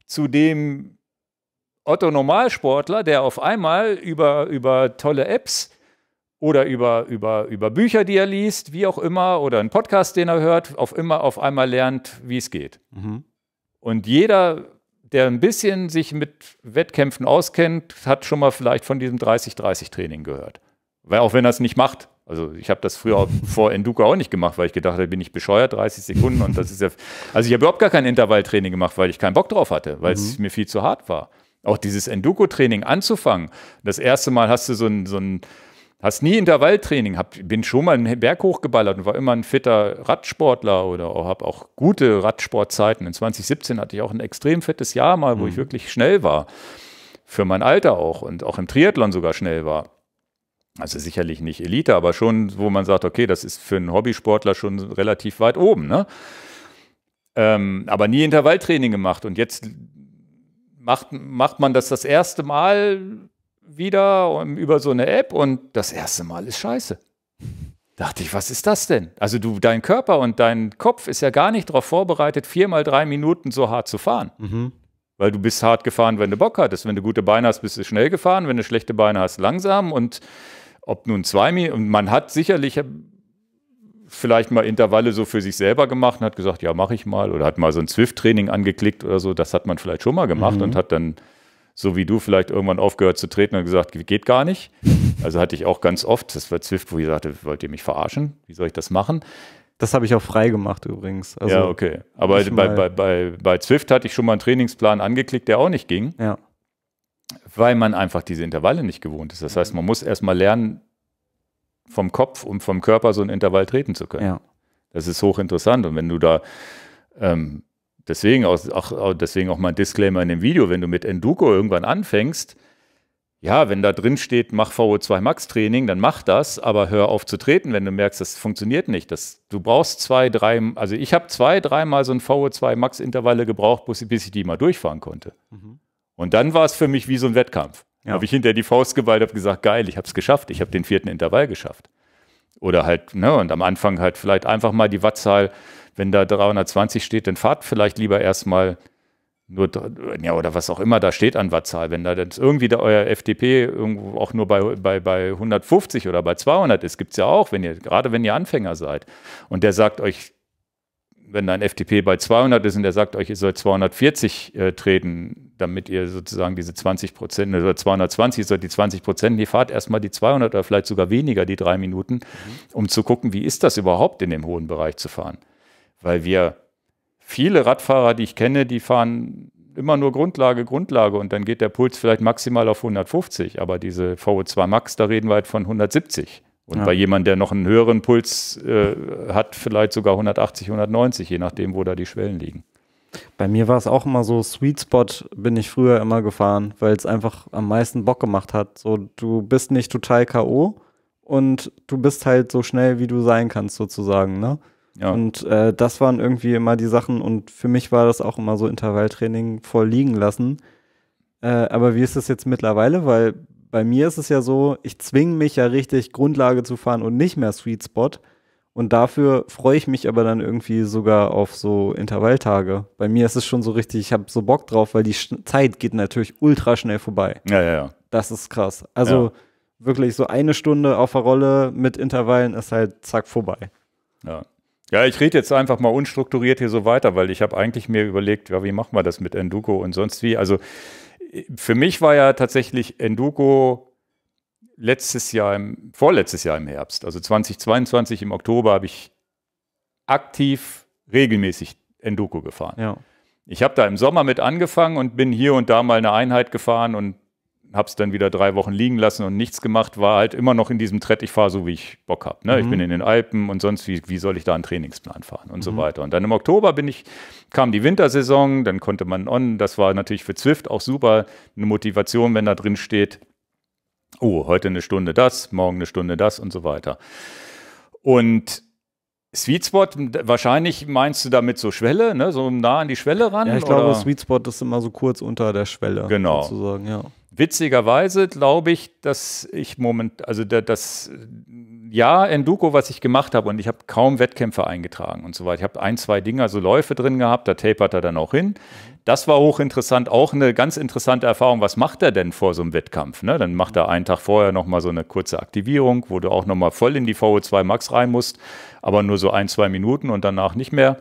S1: zu dem Otto-Normalsportler, der auf einmal über, über tolle Apps oder über, über, über Bücher, die er liest, wie auch immer, oder einen Podcast, den er hört, auf immer auf einmal lernt, wie es geht. Mhm. Und jeder, der ein bisschen sich mit Wettkämpfen auskennt, hat schon mal vielleicht von diesem 30-30-Training gehört. Weil auch wenn er es nicht macht, also ich habe das früher vor Enduko auch nicht gemacht, weil ich gedacht habe, bin ich bescheuert, 30 Sekunden und das ist ja. Also ich habe überhaupt gar kein Intervalltraining gemacht, weil ich keinen Bock drauf hatte, weil es mhm. mir viel zu hart war. Auch dieses Enduko-Training anzufangen. Das erste Mal hast du so ein, so ein Hast nie Intervalltraining, hab, bin schon mal einen Berg hochgeballert und war immer ein fitter Radsportler oder auch, habe auch gute Radsportzeiten. In 2017 hatte ich auch ein extrem fettes Jahr mal, wo mhm. ich wirklich schnell war. Für mein Alter auch und auch im Triathlon sogar schnell war. Also sicherlich nicht Elite, aber schon, wo man sagt, okay, das ist für einen Hobbysportler schon relativ weit oben. Ne? Ähm, aber nie Intervalltraining gemacht und jetzt macht, macht man das das erste Mal wieder über so eine App und das erste Mal ist scheiße. Dachte ich, was ist das denn? Also du, dein Körper und dein Kopf ist ja gar nicht darauf vorbereitet, viermal drei Minuten so hart zu fahren. Mhm. Weil du bist hart gefahren, wenn du Bock hattest. Wenn du gute Beine hast, bist du schnell gefahren. Wenn du schlechte Beine hast, langsam. Und ob nun zwei Minuten, und man hat sicherlich vielleicht mal Intervalle so für sich selber gemacht und hat gesagt, ja, mache ich mal. Oder hat mal so ein Zwift-Training angeklickt oder so. Das hat man vielleicht schon mal gemacht mhm. und hat dann so wie du vielleicht irgendwann aufgehört zu treten und gesagt, geht gar nicht. Also hatte ich auch ganz oft, das war Zwift, wo ich sagte, wollt ihr mich verarschen? Wie soll ich das machen? Das habe ich auch frei gemacht übrigens. Also ja, okay. Aber bei, bei, bei, bei Zwift hatte ich schon mal einen Trainingsplan angeklickt, der auch nicht ging. Ja. Weil man einfach diese Intervalle nicht gewohnt ist. Das heißt, man muss erstmal lernen, vom Kopf und vom Körper so ein Intervall treten zu können. Ja. Das ist hochinteressant. Und wenn du da ähm, deswegen, auch, auch, deswegen auch mal ein Disclaimer in dem Video, wenn du mit Enduko irgendwann anfängst, ja, wenn da drin steht, mach VO2 Max Training, dann mach das, aber hör auf zu treten, wenn du merkst, das funktioniert nicht. Das, du brauchst zwei, drei, also ich habe zwei, dreimal so ein VO2 Max Intervalle gebraucht, bis, bis ich die mal durchfahren konnte. Mhm. Und dann war es für mich wie so ein Wettkampf. Ja. Habe ich hinter die Faust geballt, habe gesagt, geil, ich habe es geschafft, ich habe den vierten Intervall geschafft. Oder halt, ne, und am Anfang halt vielleicht einfach mal die Wattzahl wenn da 320 steht, dann fahrt vielleicht lieber erstmal nur, ja, oder was auch immer da steht an Wattzahl. Wenn da jetzt irgendwie da euer FDP irgendwo auch nur bei, bei, bei 150 oder bei 200 ist, gibt es ja auch, wenn ihr, gerade wenn ihr Anfänger seid. Und der sagt euch, wenn ein FDP bei 200 ist und der sagt euch, ihr sollt 240 äh, treten, damit ihr sozusagen diese 20 Prozent oder 220, sollt die 20 Prozent, die fahrt erstmal die 200 oder vielleicht sogar weniger, die drei Minuten, mhm. um zu gucken, wie ist das überhaupt in dem hohen Bereich zu fahren weil wir viele Radfahrer, die ich kenne, die fahren immer nur Grundlage, Grundlage und dann geht der Puls vielleicht maximal auf 150, aber diese VO2 Max, da reden wir halt von 170. Und ja. bei jemandem, der noch einen höheren Puls äh, hat, vielleicht sogar 180, 190, je nachdem, wo da die Schwellen liegen.
S2: Bei mir war es auch immer so, Sweet Spot bin ich früher immer gefahren, weil es einfach am meisten Bock gemacht hat. So, du bist nicht total K.O. und du bist halt so schnell, wie du sein kannst, sozusagen, ne? Ja. Und äh, das waren irgendwie immer die Sachen und für mich war das auch immer so Intervalltraining voll liegen lassen. Äh, aber wie ist das jetzt mittlerweile? Weil bei mir ist es ja so, ich zwinge mich ja richtig, Grundlage zu fahren und nicht mehr Sweet Spot. Und dafür freue ich mich aber dann irgendwie sogar auf so Intervalltage. Bei mir ist es schon so richtig, ich habe so Bock drauf, weil die Sch Zeit geht natürlich ultra schnell vorbei. Ja, ja,
S1: ja. Das ist krass.
S2: Also ja. wirklich so eine Stunde auf der Rolle mit Intervallen ist halt zack vorbei.
S1: Ja. Ja, ich rede jetzt einfach mal unstrukturiert hier so weiter, weil ich habe eigentlich mir überlegt, ja, wie machen wir das mit Enduko und sonst wie. Also für mich war ja tatsächlich Enduko letztes Jahr, im, vorletztes Jahr im Herbst, also 2022 im Oktober, habe ich aktiv regelmäßig Enduko gefahren. Ja. Ich habe da im Sommer mit angefangen und bin hier und da mal eine Einheit gefahren und habe es dann wieder drei Wochen liegen lassen und nichts gemacht, war halt immer noch in diesem Trett, ich fahre so, wie ich Bock habe. Ne? Mhm. Ich bin in den Alpen und sonst, wie, wie soll ich da einen Trainingsplan fahren und mhm. so weiter. Und dann im Oktober bin ich, kam die Wintersaison, dann konnte man on, das war natürlich für Zwift auch super, eine Motivation, wenn da drin steht, oh, heute eine Stunde das, morgen eine Stunde das und so weiter. Und Sweet Spot, wahrscheinlich meinst du damit so Schwelle, ne? so nah an die Schwelle ran? Ja, ich glaube,
S2: Sweet Spot ist immer so kurz unter der Schwelle. Genau.
S1: Sozusagen, ja. Witzigerweise glaube ich, dass ich moment, also das ja Enduko, was ich gemacht habe, und ich habe kaum Wettkämpfe eingetragen und so weiter. Ich habe ein, zwei Dinger, so Läufe drin gehabt, da tapert er dann auch hin. Das war hochinteressant, auch eine ganz interessante Erfahrung. Was macht er denn vor so einem Wettkampf? Ne? Dann macht er einen Tag vorher nochmal so eine kurze Aktivierung, wo du auch nochmal voll in die VO2 Max rein musst, aber nur so ein, zwei Minuten und danach nicht mehr.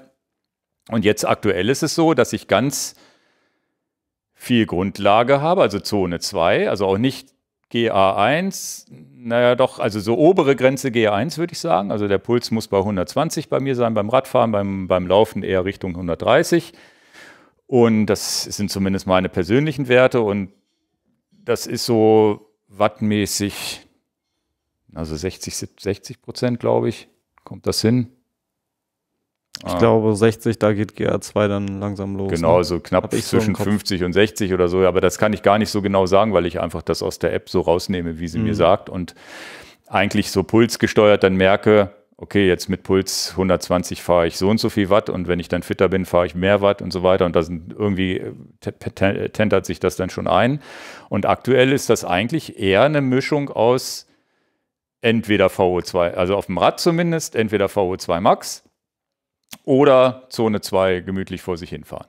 S1: Und jetzt aktuell ist es so, dass ich ganz viel Grundlage habe, also Zone 2, also auch nicht GA1, naja doch, also so obere Grenze GA1 würde ich sagen. Also der Puls muss bei 120 bei mir sein, beim Radfahren, beim, beim Laufen eher Richtung 130. Und das sind zumindest meine persönlichen Werte und das ist so wattmäßig, also 60, 70, 60 Prozent, glaube ich, kommt das hin. Ah. Ich ah. glaube, 60, da geht GA2 dann langsam los. Genau, ne? so knapp zwischen so 50 und 60 oder so. Aber das kann ich gar nicht so genau sagen, weil ich einfach das aus der App so rausnehme, wie sie mhm. mir sagt. Und eigentlich so pulsgesteuert dann merke, okay, jetzt mit Puls 120 fahre ich so und so viel Watt und wenn ich dann fitter bin, fahre ich mehr Watt und so weiter. Und da sind irgendwie tentert sich das dann schon ein. Und aktuell ist das eigentlich eher eine Mischung aus entweder VO2, also auf dem Rad zumindest, entweder VO2 Max oder Zone 2 gemütlich vor sich hinfahren.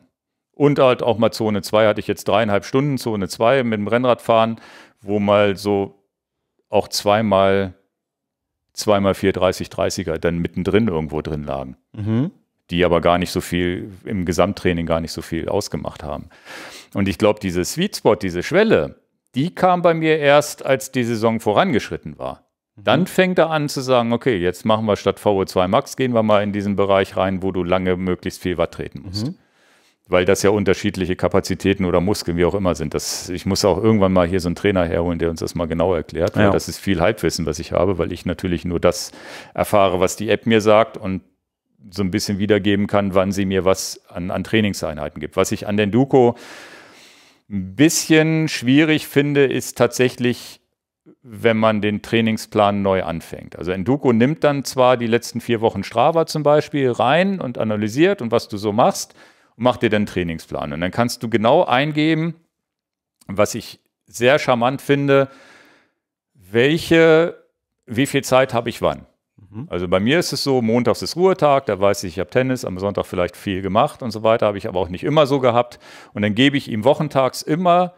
S1: Und halt auch mal Zone 2 hatte ich jetzt dreieinhalb Stunden, Zone 2 mit dem Rennradfahren, wo mal so auch zweimal, zweimal 430 30er dann mittendrin irgendwo drin lagen. Mhm. Die aber gar nicht so viel im Gesamttraining gar nicht so viel ausgemacht haben. Und ich glaube, diese Sweet Spot, diese Schwelle, die kam bei mir erst, als die Saison vorangeschritten war. Dann mhm. fängt er an zu sagen, okay, jetzt machen wir statt VO2 Max, gehen wir mal in diesen Bereich rein, wo du lange möglichst viel Watt treten musst. Mhm. Weil das ja unterschiedliche Kapazitäten oder Muskeln, wie auch immer sind. Das, ich muss auch irgendwann mal hier so einen Trainer herholen, der uns das mal genau erklärt. Ja. Das ist viel Halbwissen, was ich habe, weil ich natürlich nur das erfahre, was die App mir sagt und so ein bisschen wiedergeben kann, wann sie mir was an, an Trainingseinheiten gibt. Was ich an den Duco ein bisschen schwierig finde, ist tatsächlich wenn man den Trainingsplan neu anfängt. Also Enduko nimmt dann zwar die letzten vier Wochen Strava zum Beispiel rein und analysiert und was du so machst und macht dir dann Trainingsplan. Und dann kannst du genau eingeben, was ich sehr charmant finde, welche, wie viel Zeit habe ich wann. Mhm. Also bei mir ist es so, montags ist Ruhetag, da weiß ich, ich habe Tennis, am Sonntag vielleicht viel gemacht und so weiter, habe ich aber auch nicht immer so gehabt. Und dann gebe ich ihm wochentags immer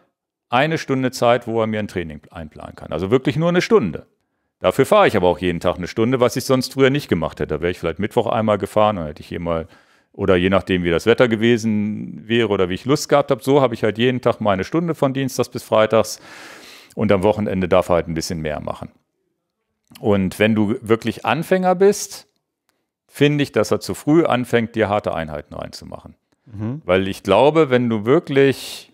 S1: eine Stunde Zeit, wo er mir ein Training einplanen kann. Also wirklich nur eine Stunde. Dafür fahre ich aber auch jeden Tag eine Stunde, was ich sonst früher nicht gemacht hätte. Da wäre ich vielleicht Mittwoch einmal gefahren, und hätte ich hier mal, oder je nachdem, wie das Wetter gewesen wäre oder wie ich Lust gehabt habe, so habe ich halt jeden Tag meine Stunde von Dienstags bis Freitags und am Wochenende darf er halt ein bisschen mehr machen. Und wenn du wirklich Anfänger bist, finde ich, dass er zu früh anfängt, dir harte Einheiten reinzumachen. Mhm. Weil ich glaube, wenn du wirklich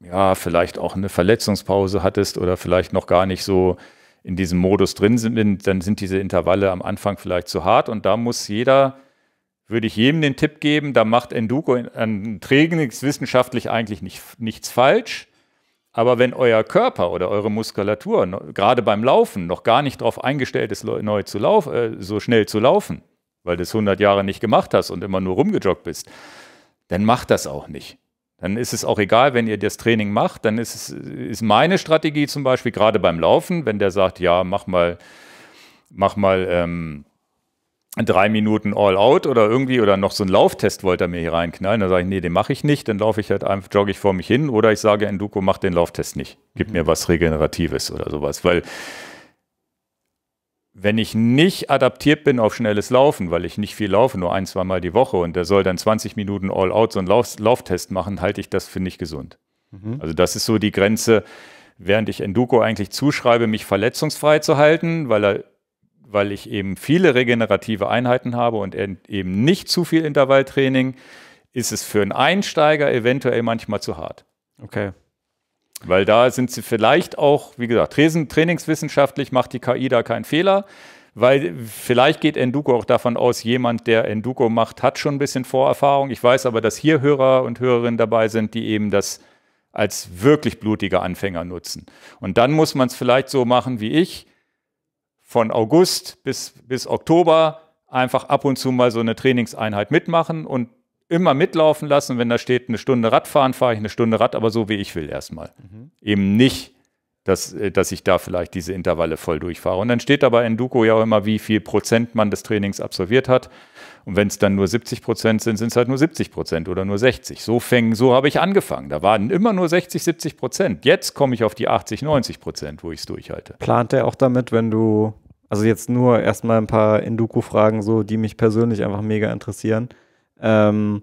S1: ja, vielleicht auch eine Verletzungspause hattest oder vielleicht noch gar nicht so in diesem Modus drin sind, dann sind diese Intervalle am Anfang vielleicht zu hart und da muss jeder, würde ich jedem den Tipp geben, da macht Enduko an Trägnix eigentlich nicht, nichts falsch. Aber wenn euer Körper oder eure Muskulatur gerade beim Laufen noch gar nicht darauf eingestellt ist, neu zu laufen, äh, so schnell zu laufen, weil du es 100 Jahre nicht gemacht hast und immer nur rumgejoggt bist, dann macht das auch nicht. Dann ist es auch egal, wenn ihr das Training macht, dann ist, es, ist meine Strategie zum Beispiel, gerade beim Laufen, wenn der sagt, ja, mach mal, mach mal ähm, drei Minuten All Out oder irgendwie oder noch so einen Lauftest wollte er mir hier reinknallen. Dann sage ich, nee, den mache ich nicht. Dann laufe ich halt einfach, jogge ich vor mich hin oder ich sage, Enduko, mach den Lauftest nicht. Gib mhm. mir was Regeneratives oder sowas. Weil wenn ich nicht adaptiert bin auf schnelles Laufen, weil ich nicht viel laufe, nur ein, zwei Mal die Woche und der soll dann 20 Minuten All Out so einen Lauf Lauftest machen, halte ich das für nicht gesund. Mhm. Also das ist so die Grenze, während ich Enduko eigentlich zuschreibe, mich verletzungsfrei zu halten, weil er weil ich eben viele regenerative Einheiten habe und eben nicht zu viel Intervalltraining, ist es für einen Einsteiger eventuell manchmal zu hart. Okay. Weil da sind sie vielleicht auch, wie gesagt, trainingswissenschaftlich macht die KI da keinen Fehler. Weil vielleicht geht Enduko auch davon aus, jemand, der Enduko macht, hat schon ein bisschen Vorerfahrung. Ich weiß aber, dass hier Hörer und Hörerinnen dabei sind, die eben das als wirklich blutige Anfänger nutzen. Und dann muss man es vielleicht so machen wie ich, von August bis, bis Oktober einfach ab und zu mal so eine Trainingseinheit mitmachen und immer mitlaufen lassen. Wenn da steht, eine Stunde Radfahren, fahre ich eine Stunde Rad, aber so wie ich will erstmal. Mhm. Eben nicht, dass, äh, dass ich da vielleicht diese Intervalle voll durchfahre. Und dann steht aber bei Enduko ja auch immer, wie viel Prozent man des Trainings absolviert hat. Und wenn es dann nur 70 Prozent sind, sind es halt nur 70 Prozent oder nur 60. So fängen, so habe ich angefangen. Da waren immer nur 60, 70 Prozent. Jetzt komme ich auf die 80, 90 Prozent, wo ich es durchhalte.
S2: Plant er auch damit, wenn du also jetzt nur erstmal ein paar Induko-Fragen, so die mich persönlich einfach mega interessieren ähm,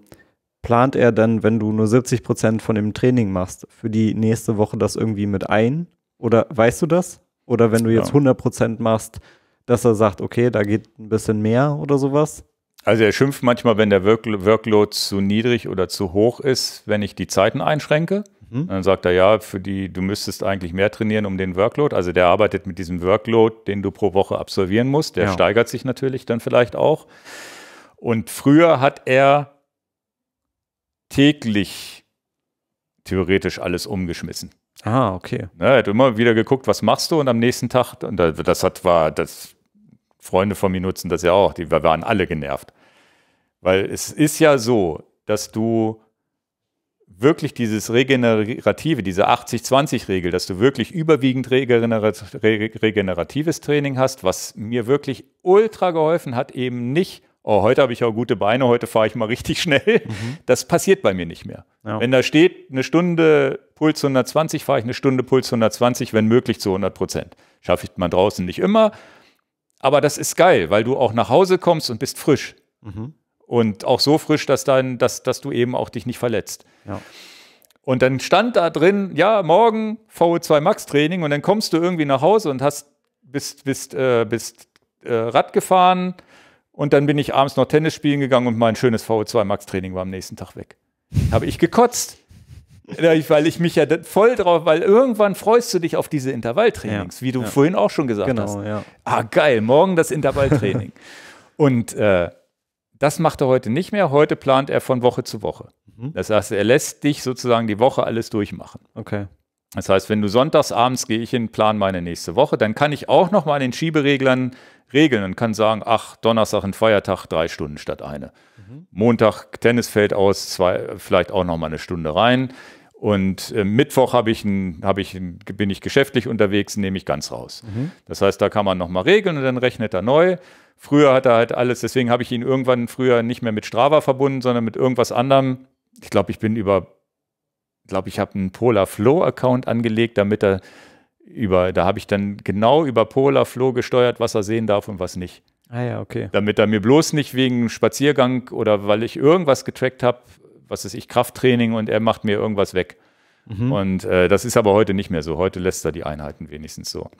S2: plant er dann, wenn du nur 70 Prozent von dem Training machst, für die nächste Woche das irgendwie mit ein? Oder weißt du das? Oder wenn du jetzt ja. 100 Prozent machst, dass er sagt, okay, da geht ein bisschen mehr oder
S1: sowas? Also er schimpft manchmal, wenn der Work Workload zu niedrig oder zu hoch ist, wenn ich die Zeiten einschränke. Mhm. Dann sagt er, ja, für die, du müsstest eigentlich mehr trainieren um den Workload. Also der arbeitet mit diesem Workload, den du pro Woche absolvieren musst. Der ja. steigert sich natürlich dann vielleicht auch. Und früher hat er täglich theoretisch alles umgeschmissen. Ah, okay. Ja, ne, er hat immer wieder geguckt, was machst du und am nächsten Tag, und das hat war, das Freunde von mir nutzen das ja auch, die waren alle genervt. Weil es ist ja so, dass du wirklich dieses regenerative, diese 80-20-Regel, dass du wirklich überwiegend regeneratives Training hast, was mir wirklich ultra geholfen hat, eben nicht oh, heute habe ich auch gute Beine, heute fahre ich mal richtig schnell. Mhm. Das passiert bei mir nicht mehr. Ja. Wenn da steht, eine Stunde Puls 120, fahre ich eine Stunde Puls 120, wenn möglich zu 100 Prozent. Schaffe ich man draußen nicht immer, aber das ist geil, weil du auch nach Hause kommst und bist frisch. Mhm. Und auch so frisch, dass, dann, dass, dass du eben auch dich nicht verletzt. Ja. Und dann stand da drin, ja, morgen VO2 Max Training und dann kommst du irgendwie nach Hause und hast, bist, bist, äh, bist äh, Rad gefahren, und dann bin ich abends noch Tennis spielen gegangen und mein schönes VO2 Max Training war am nächsten Tag weg. Habe ich gekotzt. weil ich mich ja voll drauf, weil irgendwann freust du dich auf diese Intervalltrainings, ja, wie du ja. vorhin auch schon gesagt genau, hast. Ja. Ah, geil, morgen das Intervalltraining. und äh, das macht er heute nicht mehr. Heute plant er von Woche zu Woche. Mhm. Das heißt, er lässt dich sozusagen die Woche alles durchmachen. Okay. Das heißt, wenn du sonntags abends gehe ich hin, plan meine nächste Woche, dann kann ich auch nochmal in den Schiebereglern regeln und kann sagen, ach, Donnerstag ein Feiertag, drei Stunden statt eine. Mhm. Montag Tennisfeld aus, zwei, vielleicht auch nochmal eine Stunde rein. Und äh, Mittwoch hab ich ein, hab ich ein, bin ich geschäftlich unterwegs, nehme ich ganz raus. Mhm. Das heißt, da kann man nochmal regeln und dann rechnet er neu. Früher hat er halt alles, deswegen habe ich ihn irgendwann früher nicht mehr mit Strava verbunden, sondern mit irgendwas anderem. Ich glaube, ich bin über glaube, ich habe einen Polar Flow Account angelegt, damit er über, da habe ich dann genau über Polar Flow gesteuert, was er sehen darf und was nicht.
S2: Ah ja, okay.
S1: Damit er mir bloß nicht wegen Spaziergang oder weil ich irgendwas getrackt habe, was ist ich, Krafttraining und er macht mir irgendwas weg. Mhm. Und äh, das ist aber heute nicht mehr so. Heute lässt er die Einheiten wenigstens so.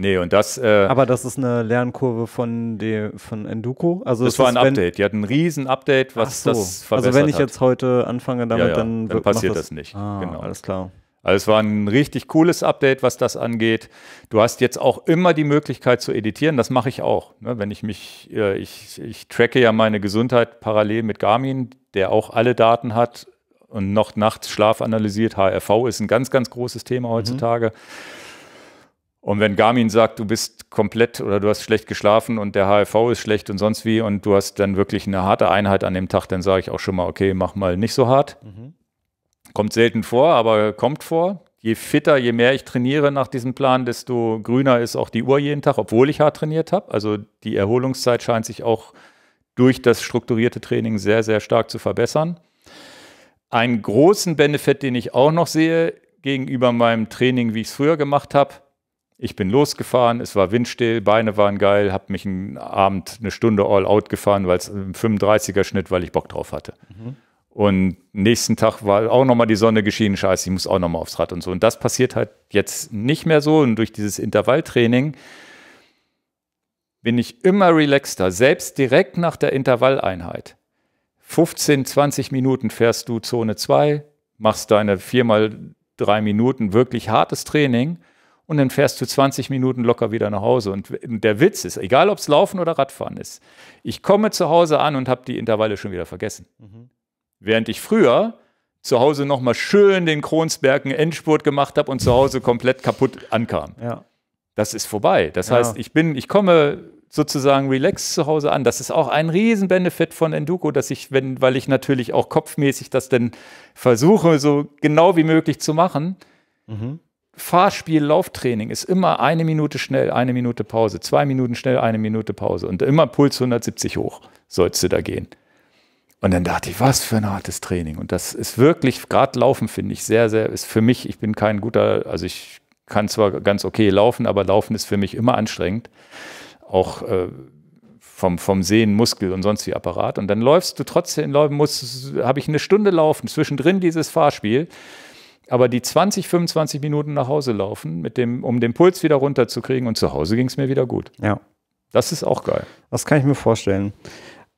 S1: Nee, und das. Äh, aber das
S2: ist eine Lernkurve von, die, von Enduko. Also das war ein das,
S1: Update. Die hatten ein riesen Update, was so. das verbessert Also, wenn ich jetzt heute anfange damit, ja, ja. dann, dann passiert das, das nicht. Ah, genau. Alles klar. Also, es war ein richtig cooles Update, was das angeht. Du hast jetzt auch immer die Möglichkeit zu editieren. Das mache ich auch. Ne? Wenn ich mich, äh, ich, ich tracke ja meine Gesundheit parallel mit Garmin, der auch alle Daten hat und noch nachts Schlaf analysiert. HRV ist ein ganz, ganz großes Thema mhm. heutzutage. Mhm. Und wenn Garmin sagt, du bist komplett oder du hast schlecht geschlafen und der HRV ist schlecht und sonst wie und du hast dann wirklich eine harte Einheit an dem Tag, dann sage ich auch schon mal, okay, mach mal nicht so hart. Mhm. Kommt selten vor, aber kommt vor. Je fitter, je mehr ich trainiere nach diesem Plan, desto grüner ist auch die Uhr jeden Tag, obwohl ich hart trainiert habe. Also die Erholungszeit scheint sich auch durch das strukturierte Training sehr, sehr stark zu verbessern. Einen großen Benefit, den ich auch noch sehe gegenüber meinem Training, wie ich es früher gemacht habe, ich bin losgefahren, es war windstill, Beine waren geil, habe mich einen Abend eine Stunde all out gefahren, weil es im 35er Schnitt, weil ich Bock drauf hatte. Mhm. Und nächsten Tag war auch nochmal die Sonne geschienen, scheiße, ich muss auch nochmal aufs Rad und so. Und das passiert halt jetzt nicht mehr so. Und durch dieses Intervalltraining bin ich immer relaxter, selbst direkt nach der Intervalleinheit. 15, 20 Minuten fährst du Zone 2, machst deine viermal drei Minuten wirklich hartes Training und dann fährst du 20 Minuten locker wieder nach Hause. Und der Witz ist, egal ob es Laufen oder Radfahren ist, ich komme zu Hause an und habe die Intervalle schon wieder vergessen. Mhm. Während ich früher zu Hause nochmal schön den Kronsbergen Endspurt gemacht habe und zu Hause komplett kaputt ankam. Ja. Das ist vorbei. Das ja. heißt, ich bin, ich komme sozusagen relaxed zu Hause an. Das ist auch ein riesen Benefit von Enduko, dass ich, wenn, weil ich natürlich auch kopfmäßig das denn versuche, so genau wie möglich zu machen, mhm. Fahrspiel-Lauftraining ist immer eine Minute schnell, eine Minute Pause, zwei Minuten schnell, eine Minute Pause und immer Puls 170 hoch sollst du da gehen. Und dann dachte ich, was für ein hartes Training. Und das ist wirklich, gerade Laufen finde ich sehr, sehr, ist für mich, ich bin kein guter, also ich kann zwar ganz okay laufen, aber Laufen ist für mich immer anstrengend. Auch äh, vom, vom Sehen, Muskel und sonst wie Apparat. Und dann läufst du trotzdem, laufen musst, habe ich eine Stunde laufen, zwischendrin dieses Fahrspiel aber die 20, 25 Minuten nach Hause laufen, mit dem, um den Puls wieder runterzukriegen und zu Hause ging es mir wieder gut. Ja. Das ist auch geil.
S2: Das kann ich mir vorstellen.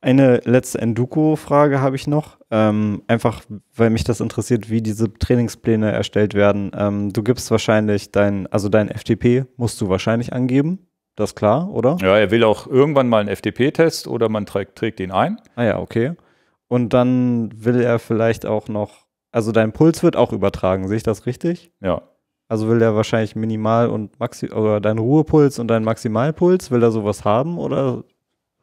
S2: Eine letzte Enduko-Frage habe ich noch. Ähm, einfach, weil mich das interessiert, wie diese Trainingspläne erstellt werden. Ähm, du gibst wahrscheinlich dein, also dein FTP musst du wahrscheinlich angeben. Das ist klar, oder?
S1: Ja, er will auch irgendwann mal einen FTP-Test oder man trägt, trägt ihn ein.
S2: Ah ja, okay. Und dann will er vielleicht auch noch also dein Puls wird auch übertragen, sehe ich das richtig? Ja. Also will der wahrscheinlich Minimal- und Maxi- oder dein Ruhepuls und dein Maximalpuls, will er sowas haben oder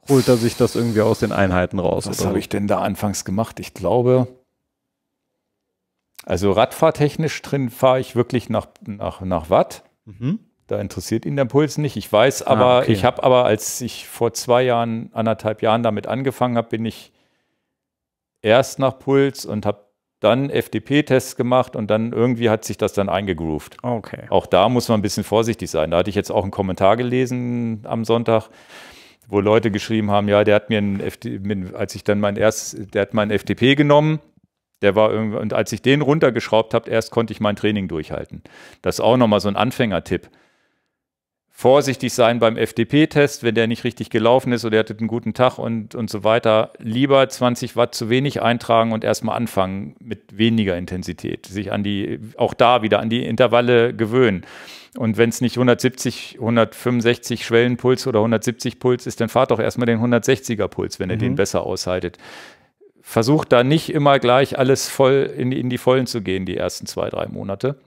S1: holt er sich das irgendwie aus den Einheiten raus? Was habe ich denn da anfangs gemacht? Ich glaube, also radfahrtechnisch drin fahre ich wirklich nach, nach, nach Watt. Mhm. Da interessiert ihn der Puls nicht. Ich weiß ah, aber, ah, okay. ich habe aber, als ich vor zwei Jahren, anderthalb Jahren damit angefangen habe, bin ich erst nach Puls und habe dann FDP-Tests gemacht und dann irgendwie hat sich das dann eingegroovt. Okay. Auch da muss man ein bisschen vorsichtig sein. Da hatte ich jetzt auch einen Kommentar gelesen am Sonntag, wo Leute geschrieben haben, ja, der hat mir ein FDP, als ich dann mein erstes, der hat mein FDP genommen, der war und als ich den runtergeschraubt habe, erst konnte ich mein Training durchhalten. Das ist auch nochmal so ein Anfängertipp. tipp vorsichtig sein beim FDP-Test, wenn der nicht richtig gelaufen ist oder ihr hattet einen guten Tag und, und so weiter. Lieber 20 Watt zu wenig eintragen und erstmal anfangen mit weniger Intensität. Sich an die, auch da wieder an die Intervalle gewöhnen. Und wenn es nicht 170, 165 Schwellenpuls oder 170 Puls ist, dann fahrt doch erstmal den 160er Puls, wenn ihr mhm. den besser aushaltet. Versucht da nicht immer gleich alles voll in, in die Vollen zu gehen, die ersten zwei, drei Monate.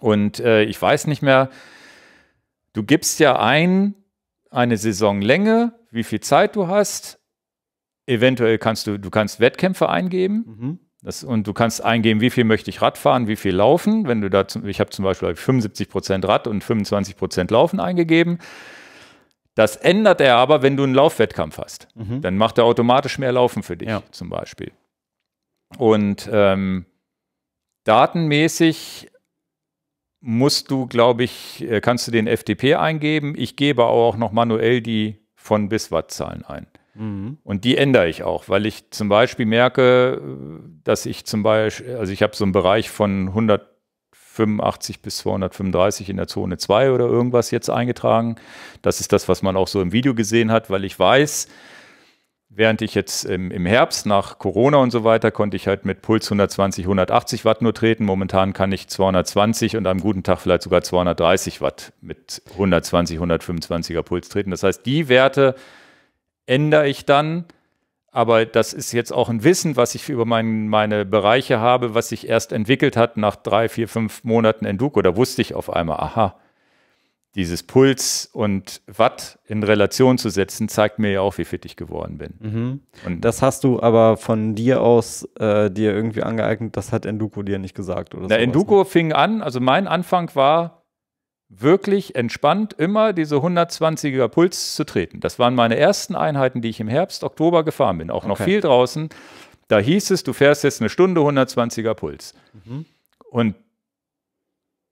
S1: Und äh, ich weiß nicht mehr, Du gibst ja ein, eine Saisonlänge, wie viel Zeit du hast. Eventuell kannst du, du kannst Wettkämpfe eingeben. Mhm. Das, und du kannst eingeben, wie viel möchte ich Radfahren, wie viel laufen. Wenn du da, ich habe zum Beispiel 75 Rad und 25 Laufen eingegeben. Das ändert er aber, wenn du einen Laufwettkampf hast. Mhm. Dann macht er automatisch mehr Laufen für dich, ja. zum Beispiel. Und ähm, datenmäßig musst du, glaube ich, äh, kannst du den FDP eingeben. Ich gebe aber auch noch manuell die von bis Watt-Zahlen ein. Mhm. Und die ändere ich auch, weil ich zum Beispiel merke, äh, dass ich zum Beispiel, also ich habe so einen Bereich von 185 bis 235 in der Zone 2 oder irgendwas jetzt eingetragen. Das ist das, was man auch so im Video gesehen hat, weil ich weiß, Während ich jetzt im, Herbst nach Corona und so weiter konnte ich halt mit Puls 120, 180 Watt nur treten. Momentan kann ich 220 und am guten Tag vielleicht sogar 230 Watt mit 120, 125er Puls treten. Das heißt, die Werte ändere ich dann. Aber das ist jetzt auch ein Wissen, was ich über mein, meine Bereiche habe, was sich erst entwickelt hat nach drei, vier, fünf Monaten Enduko. Da wusste ich auf einmal, aha, dieses Puls und Watt in Relation zu setzen, zeigt mir ja auch, wie fit ich geworden bin. Mhm. Und
S2: das hast du aber von dir aus äh, dir irgendwie angeeignet, das hat Enduko dir nicht gesagt, oder?
S1: Na, sowas, Enduko ne? fing an, also mein Anfang war wirklich entspannt, immer diese 120er Puls zu treten. Das waren meine ersten Einheiten, die ich im Herbst, Oktober gefahren bin. Auch noch okay. viel draußen. Da hieß es, du fährst jetzt eine Stunde 120er Puls. Mhm. Und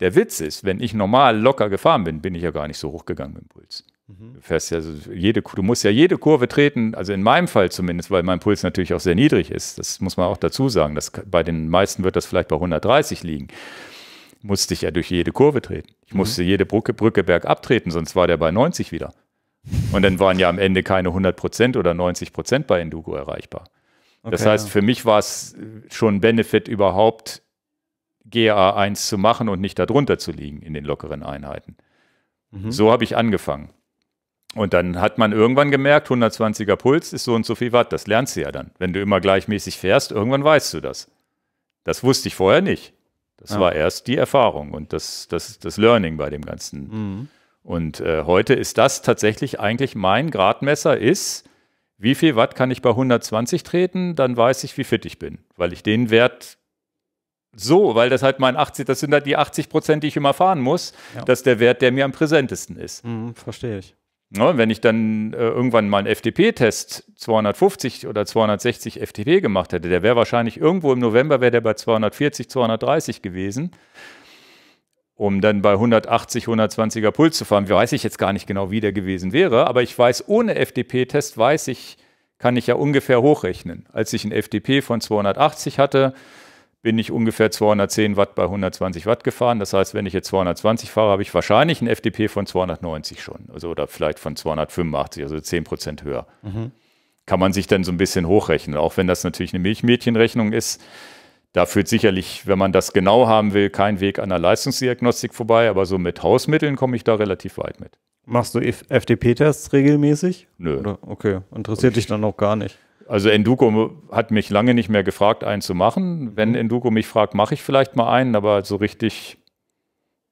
S1: der Witz ist, wenn ich normal locker gefahren bin, bin ich ja gar nicht so hochgegangen mit dem Puls. Mhm. Du, fährst ja jede, du musst ja jede Kurve treten, also in meinem Fall zumindest, weil mein Puls natürlich auch sehr niedrig ist. Das muss man auch dazu sagen. Das, bei den meisten wird das vielleicht bei 130 liegen. Musste ich ja durch jede Kurve treten. Ich mhm. musste jede Brücke, Brücke bergab treten, sonst war der bei 90 wieder. Und dann waren ja am Ende keine 100% oder 90% bei Endugo erreichbar. Okay, das heißt, ja. für mich war es äh, schon ein Benefit, überhaupt GA1 zu machen und nicht darunter zu liegen in den lockeren Einheiten. Mhm. So habe ich angefangen. Und dann hat man irgendwann gemerkt, 120er Puls ist so und so viel Watt. Das lernst du ja dann. Wenn du immer gleichmäßig fährst, irgendwann weißt du das. Das wusste ich vorher nicht. Das ja. war erst die Erfahrung und das, das, das Learning bei dem Ganzen. Mhm. Und äh, heute ist das tatsächlich eigentlich mein Gradmesser ist, wie viel Watt kann ich bei 120 treten, dann weiß ich, wie fit ich bin, weil ich den Wert so, weil das halt mein 80, das sind halt die 80 Prozent, die ich immer fahren muss. Ja. Das der Wert, der mir am präsentesten ist. Mhm, verstehe ich. Ja, ne, wenn ich dann äh, irgendwann mal einen fdp test 250 oder 260 FDP gemacht hätte, der wäre wahrscheinlich irgendwo im November wäre der bei 240, 230 gewesen, um dann bei 180, 120er Puls zu fahren. Weiß ich jetzt gar nicht genau, wie der gewesen wäre, aber ich weiß, ohne fdp test weiß ich, kann ich ja ungefähr hochrechnen. Als ich einen FDP von 280 hatte, bin ich ungefähr 210 Watt bei 120 Watt gefahren. Das heißt, wenn ich jetzt 220 fahre, habe ich wahrscheinlich ein FDP von 290 schon. Also, oder vielleicht von 285, also 10 Prozent höher. Mhm. Kann man sich dann so ein bisschen hochrechnen, auch wenn das natürlich eine Milchmädchenrechnung ist. Da führt sicherlich, wenn man das genau haben will, kein Weg an der Leistungsdiagnostik vorbei, aber so mit Hausmitteln komme ich da relativ weit mit. Machst du FDP-Tests regelmäßig? Nö. Oder? Okay, interessiert ich, dich dann auch gar nicht. Also Enduko hat mich lange nicht mehr gefragt, einen zu machen. Wenn mhm. Enduko mich fragt, mache ich vielleicht mal einen, aber so richtig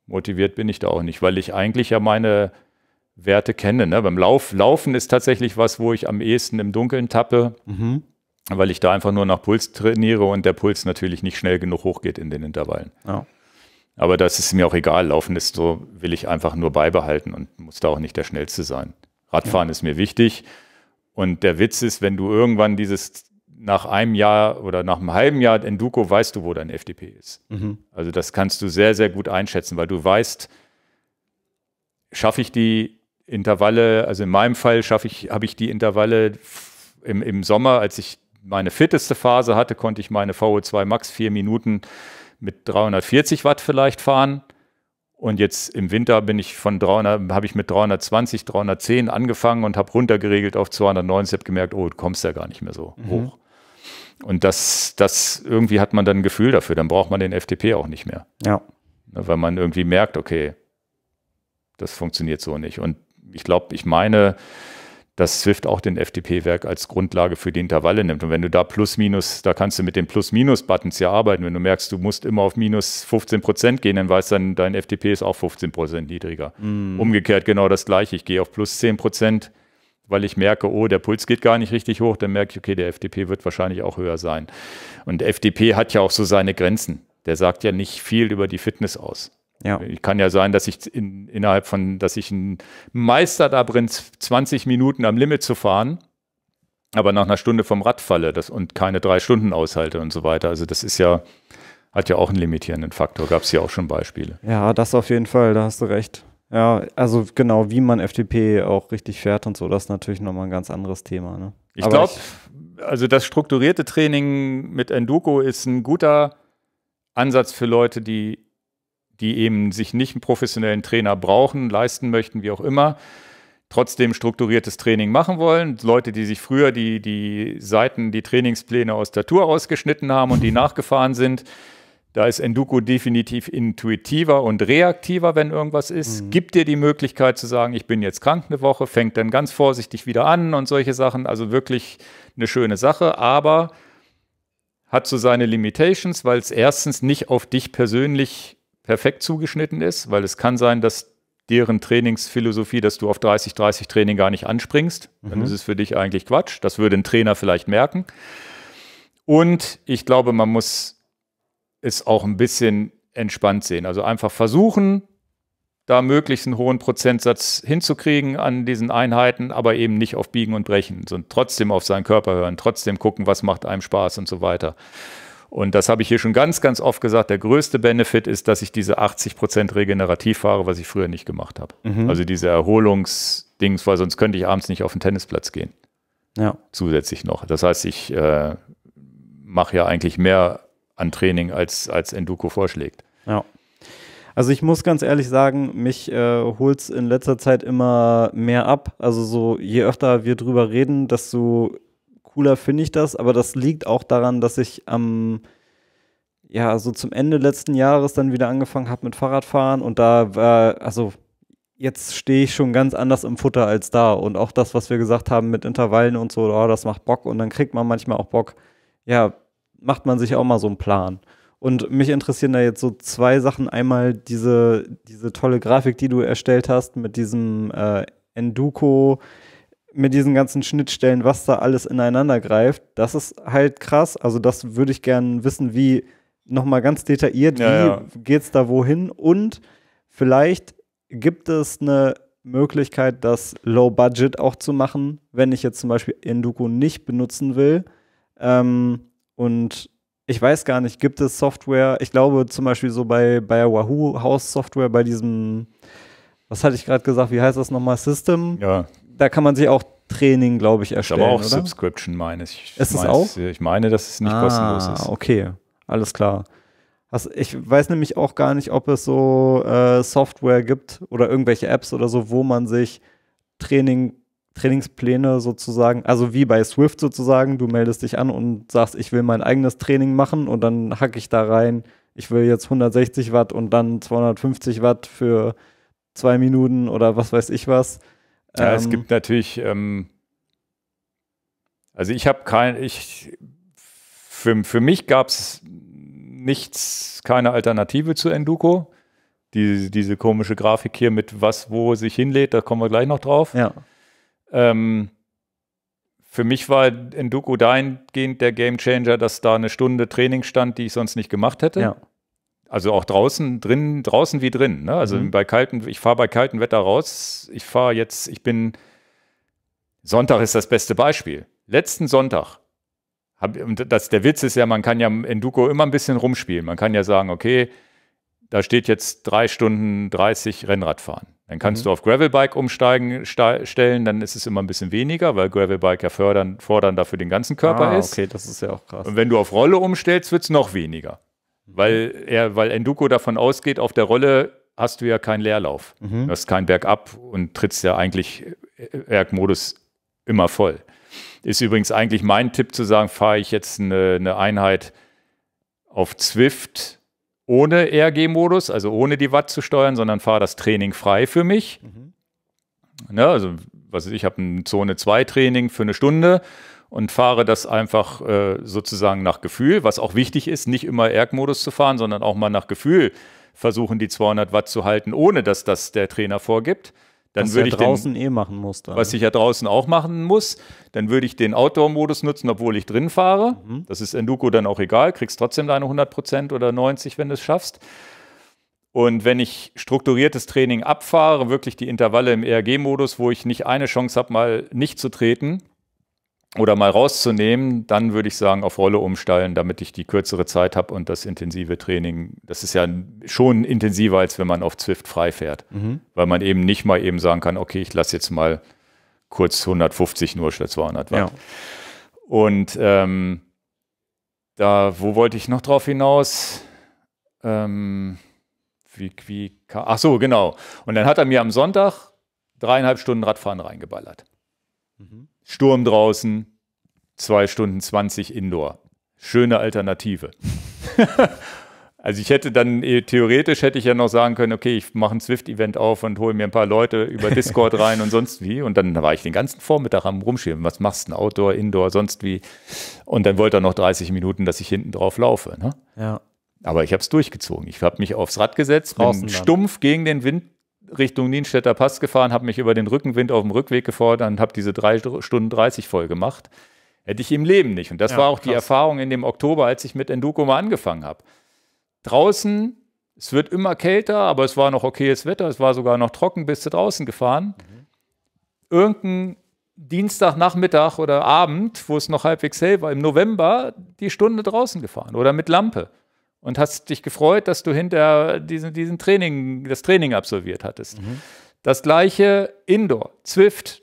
S1: motiviert bin ich da auch nicht, weil ich eigentlich ja meine Werte kenne. Ne? Beim Lauf, Laufen ist tatsächlich was, wo ich am ehesten im Dunkeln tappe, mhm. weil ich da einfach nur nach Puls trainiere und der Puls natürlich nicht schnell genug hochgeht in den Intervallen. Ja. Aber das ist mir auch egal. Laufen ist so, will ich einfach nur beibehalten und muss da auch nicht der Schnellste sein. Radfahren ja. ist mir wichtig. Und der Witz ist, wenn du irgendwann dieses nach einem Jahr oder nach einem halben Jahr Enduko weißt du, wo dein FDP ist. Mhm. Also das kannst du sehr, sehr gut einschätzen, weil du weißt, schaffe ich die Intervalle, also in meinem Fall schaffe ich, habe ich die Intervalle im, im Sommer, als ich meine fitteste Phase hatte, konnte ich meine VO2 Max vier Minuten mit 340 Watt vielleicht fahren. Und jetzt im Winter bin ich von 300, habe ich mit 320, 310 angefangen und habe runtergeregelt auf 290, habe gemerkt, oh, du kommst ja gar nicht mehr so mhm. hoch. Und das, das irgendwie hat man dann ein Gefühl dafür, dann braucht man den FTP auch nicht mehr. Ja. Ne, weil man irgendwie merkt, okay, das funktioniert so nicht. Und ich glaube, ich meine, dass Swift auch den FTP-Werk als Grundlage für die Intervalle nimmt. Und wenn du da Plus-Minus, da kannst du mit den Plus-Minus-Buttons ja arbeiten. Wenn du merkst, du musst immer auf Minus 15 Prozent gehen, dann weißt dann, dein FTP ist auch 15 Prozent niedriger. Mm. Umgekehrt genau das Gleiche. Ich gehe auf Plus 10 Prozent, weil ich merke, oh, der Puls geht gar nicht richtig hoch. Dann merke ich, okay, der FTP wird wahrscheinlich auch höher sein. Und FTP hat ja auch so seine Grenzen. Der sagt ja nicht viel über die Fitness aus. Ja. Ich kann ja sein, dass ich in, innerhalb von, dass ich ein Meister da bin, 20 Minuten am Limit zu fahren, aber nach einer Stunde vom Rad falle das, und keine drei Stunden aushalte und so weiter. Also das ist ja, hat ja auch einen limitierenden Faktor. Gab es ja auch schon Beispiele.
S2: Ja, das auf jeden Fall, da hast du recht. Ja, also genau, wie man FDP auch richtig fährt und so, das ist natürlich nochmal ein ganz anderes Thema. Ne? Ich glaube,
S1: also das strukturierte Training mit Enduko ist ein guter Ansatz für Leute, die die eben sich nicht einen professionellen Trainer brauchen, leisten möchten, wie auch immer, trotzdem strukturiertes Training machen wollen. Leute, die sich früher die, die Seiten, die Trainingspläne aus der Tour ausgeschnitten haben und die nachgefahren sind. Da ist Enduko definitiv intuitiver und reaktiver, wenn irgendwas ist. Mhm. Gibt dir die Möglichkeit zu sagen, ich bin jetzt krank eine Woche, fängt dann ganz vorsichtig wieder an und solche Sachen. Also wirklich eine schöne Sache, aber hat so seine Limitations, weil es erstens nicht auf dich persönlich perfekt zugeschnitten ist, weil es kann sein, dass deren Trainingsphilosophie, dass du auf 30-30-Training gar nicht anspringst. Dann mhm. ist es für dich eigentlich Quatsch. Das würde ein Trainer vielleicht merken. Und ich glaube, man muss es auch ein bisschen entspannt sehen. Also einfach versuchen, da möglichst einen hohen Prozentsatz hinzukriegen an diesen Einheiten, aber eben nicht auf Biegen und Brechen, sondern trotzdem auf seinen Körper hören, trotzdem gucken, was macht einem Spaß und so weiter. Und das habe ich hier schon ganz, ganz oft gesagt. Der größte Benefit ist, dass ich diese 80% regenerativ fahre, was ich früher nicht gemacht habe. Mhm. Also diese Erholungsdings, weil sonst könnte ich abends nicht auf den Tennisplatz gehen. Ja. Zusätzlich noch. Das heißt, ich äh, mache ja eigentlich mehr an Training, als, als Enduko vorschlägt.
S2: Ja. Also ich muss ganz ehrlich sagen, mich äh, holt es in letzter Zeit immer mehr ab. Also so, je öfter wir drüber reden, desto cooler finde ich das. Aber das liegt auch daran, dass ich am, ähm, ja, so zum Ende letzten Jahres dann wieder angefangen habe mit Fahrradfahren und da war, also jetzt stehe ich schon ganz anders im Futter als da. Und auch das, was wir gesagt haben mit Intervallen und so, oh, das macht Bock und dann kriegt man manchmal auch Bock. Ja, macht man sich auch mal so einen Plan. Und mich interessieren da jetzt so zwei Sachen. Einmal diese, diese tolle Grafik, die du erstellt hast mit diesem äh, Enduko mit diesen ganzen Schnittstellen, was da alles ineinander greift, das ist halt krass. Also das würde ich gerne wissen, wie nochmal ganz detailliert, ja, wie ja. es da wohin und vielleicht gibt es eine Möglichkeit, das Low Budget auch zu machen, wenn ich jetzt zum Beispiel Enduko nicht benutzen will. Ähm, und ich weiß gar nicht, gibt es Software, ich glaube zum Beispiel so bei, bei Wahoo House Software, bei diesem, was hatte ich gerade gesagt, wie heißt das nochmal, System? Ja da kann man sich auch Training, glaube ich, erstellen. Ist Aber auch oder? Subscription, meine ich. Ist es auch? Ich meine, dass es nicht ah, kostenlos ist. Ah, okay, alles klar. Also ich weiß nämlich auch gar nicht, ob es so äh, Software gibt oder irgendwelche Apps oder so, wo man sich Training, Trainingspläne sozusagen, also wie bei Swift sozusagen, du meldest dich an und sagst, ich will mein eigenes Training machen und dann hacke ich da rein, ich will jetzt 160 Watt und dann 250 Watt für zwei Minuten oder was weiß ich was. Ja, ähm, es gibt
S1: natürlich, ähm, also ich habe kein, ich, für, für mich gab es nichts, keine Alternative zu Enduko. Diese, diese komische Grafik hier mit was, wo sich hinlädt, da kommen wir gleich noch drauf. Ja. Ähm, für mich war Enduko dahingehend der Gamechanger, dass da eine Stunde Training stand, die ich sonst nicht gemacht hätte. Ja. Also auch draußen, drin, draußen wie drin. Ne? Also mhm. bei kalten, ich fahre bei kaltem Wetter raus. Ich fahre jetzt, ich bin, Sonntag ist das beste Beispiel. Letzten Sonntag. Hab, das, der Witz ist ja, man kann ja in Duco immer ein bisschen rumspielen. Man kann ja sagen, okay, da steht jetzt drei Stunden 30 Rennradfahren. Dann kannst mhm. du auf Gravelbike umsteigen, stellen, dann ist es immer ein bisschen weniger, weil Gravelbike ja fördern, fordern dafür den ganzen Körper ah, ist. Okay, das ist ja auch krass. Und wenn du auf Rolle umstellst, wird es noch weniger. Weil, er, weil Enduko davon ausgeht, auf der Rolle hast du ja keinen Leerlauf. Mhm. Du hast keinen Bergab und trittst ja eigentlich Bergmodus äh, immer voll. Ist übrigens eigentlich mein Tipp zu sagen, fahre ich jetzt eine, eine Einheit auf Zwift ohne RG-Modus, also ohne die Watt zu steuern, sondern fahre das Training frei für mich. Mhm. Ne, also, was ich, ich habe ein Zone 2 Training für eine Stunde und fahre das einfach äh, sozusagen nach Gefühl, was auch wichtig ist, nicht immer Erg-Modus zu fahren, sondern auch mal nach Gefühl versuchen, die 200 Watt zu halten, ohne dass das der Trainer vorgibt. Dann was würde ich ja draußen
S2: den, eh machen muss. Dann. Was ne?
S1: ich ja draußen auch machen muss, dann würde ich den Outdoor-Modus nutzen, obwohl ich drin fahre. Mhm. Das ist Enduko dann auch egal, kriegst trotzdem deine 100% oder 90%, wenn du es schaffst. Und wenn ich strukturiertes Training abfahre, wirklich die Intervalle im ERG-Modus, wo ich nicht eine Chance habe, mal nicht zu treten, oder mal rauszunehmen, dann würde ich sagen, auf Rolle umsteigen, damit ich die kürzere Zeit habe und das intensive Training. Das ist ja schon intensiver, als wenn man auf Zwift frei fährt, mhm. weil man eben nicht mal eben sagen kann, okay, ich lasse jetzt mal kurz 150 nur statt 200 Watt. Ja. Und ähm, da, wo wollte ich noch drauf hinaus? Ähm, wie, wie, ach so, genau. Und dann hat er mir am Sonntag dreieinhalb Stunden Radfahren reingeballert. Mhm. Sturm draußen, 2 Stunden 20 Indoor. Schöne Alternative. also ich hätte dann äh, theoretisch hätte ich ja noch sagen können, okay, ich mache ein Swift-Event auf und hole mir ein paar Leute über Discord rein und sonst wie. Und dann war ich den ganzen Vormittag am Rumschirmen. Was machst du denn? Outdoor, Indoor, sonst wie? Und dann wollte er noch 30 Minuten, dass ich hinten drauf laufe. Ne? Ja. Aber ich habe es durchgezogen. Ich habe mich aufs Rad gesetzt, Draußen bin stumpf gegen den Wind Richtung Nienstädter Pass gefahren, habe mich über den Rückenwind auf dem Rückweg gefordert und habe diese drei Stunden 30 voll gemacht. Hätte ich im Leben nicht. Und das ja, war auch krass. die Erfahrung in dem Oktober, als ich mit Enduko mal angefangen habe. Draußen, es wird immer kälter, aber es war noch okayes Wetter, es war sogar noch trocken, bist du draußen gefahren. Mhm. Irgendein Dienstagnachmittag oder Abend, wo es noch halbwegs hell war, im November die Stunde draußen gefahren oder mit Lampe und hast dich gefreut, dass du hinter diesen, diesen Training, das Training absolviert hattest. Mhm. Das gleiche Indoor, Zwift.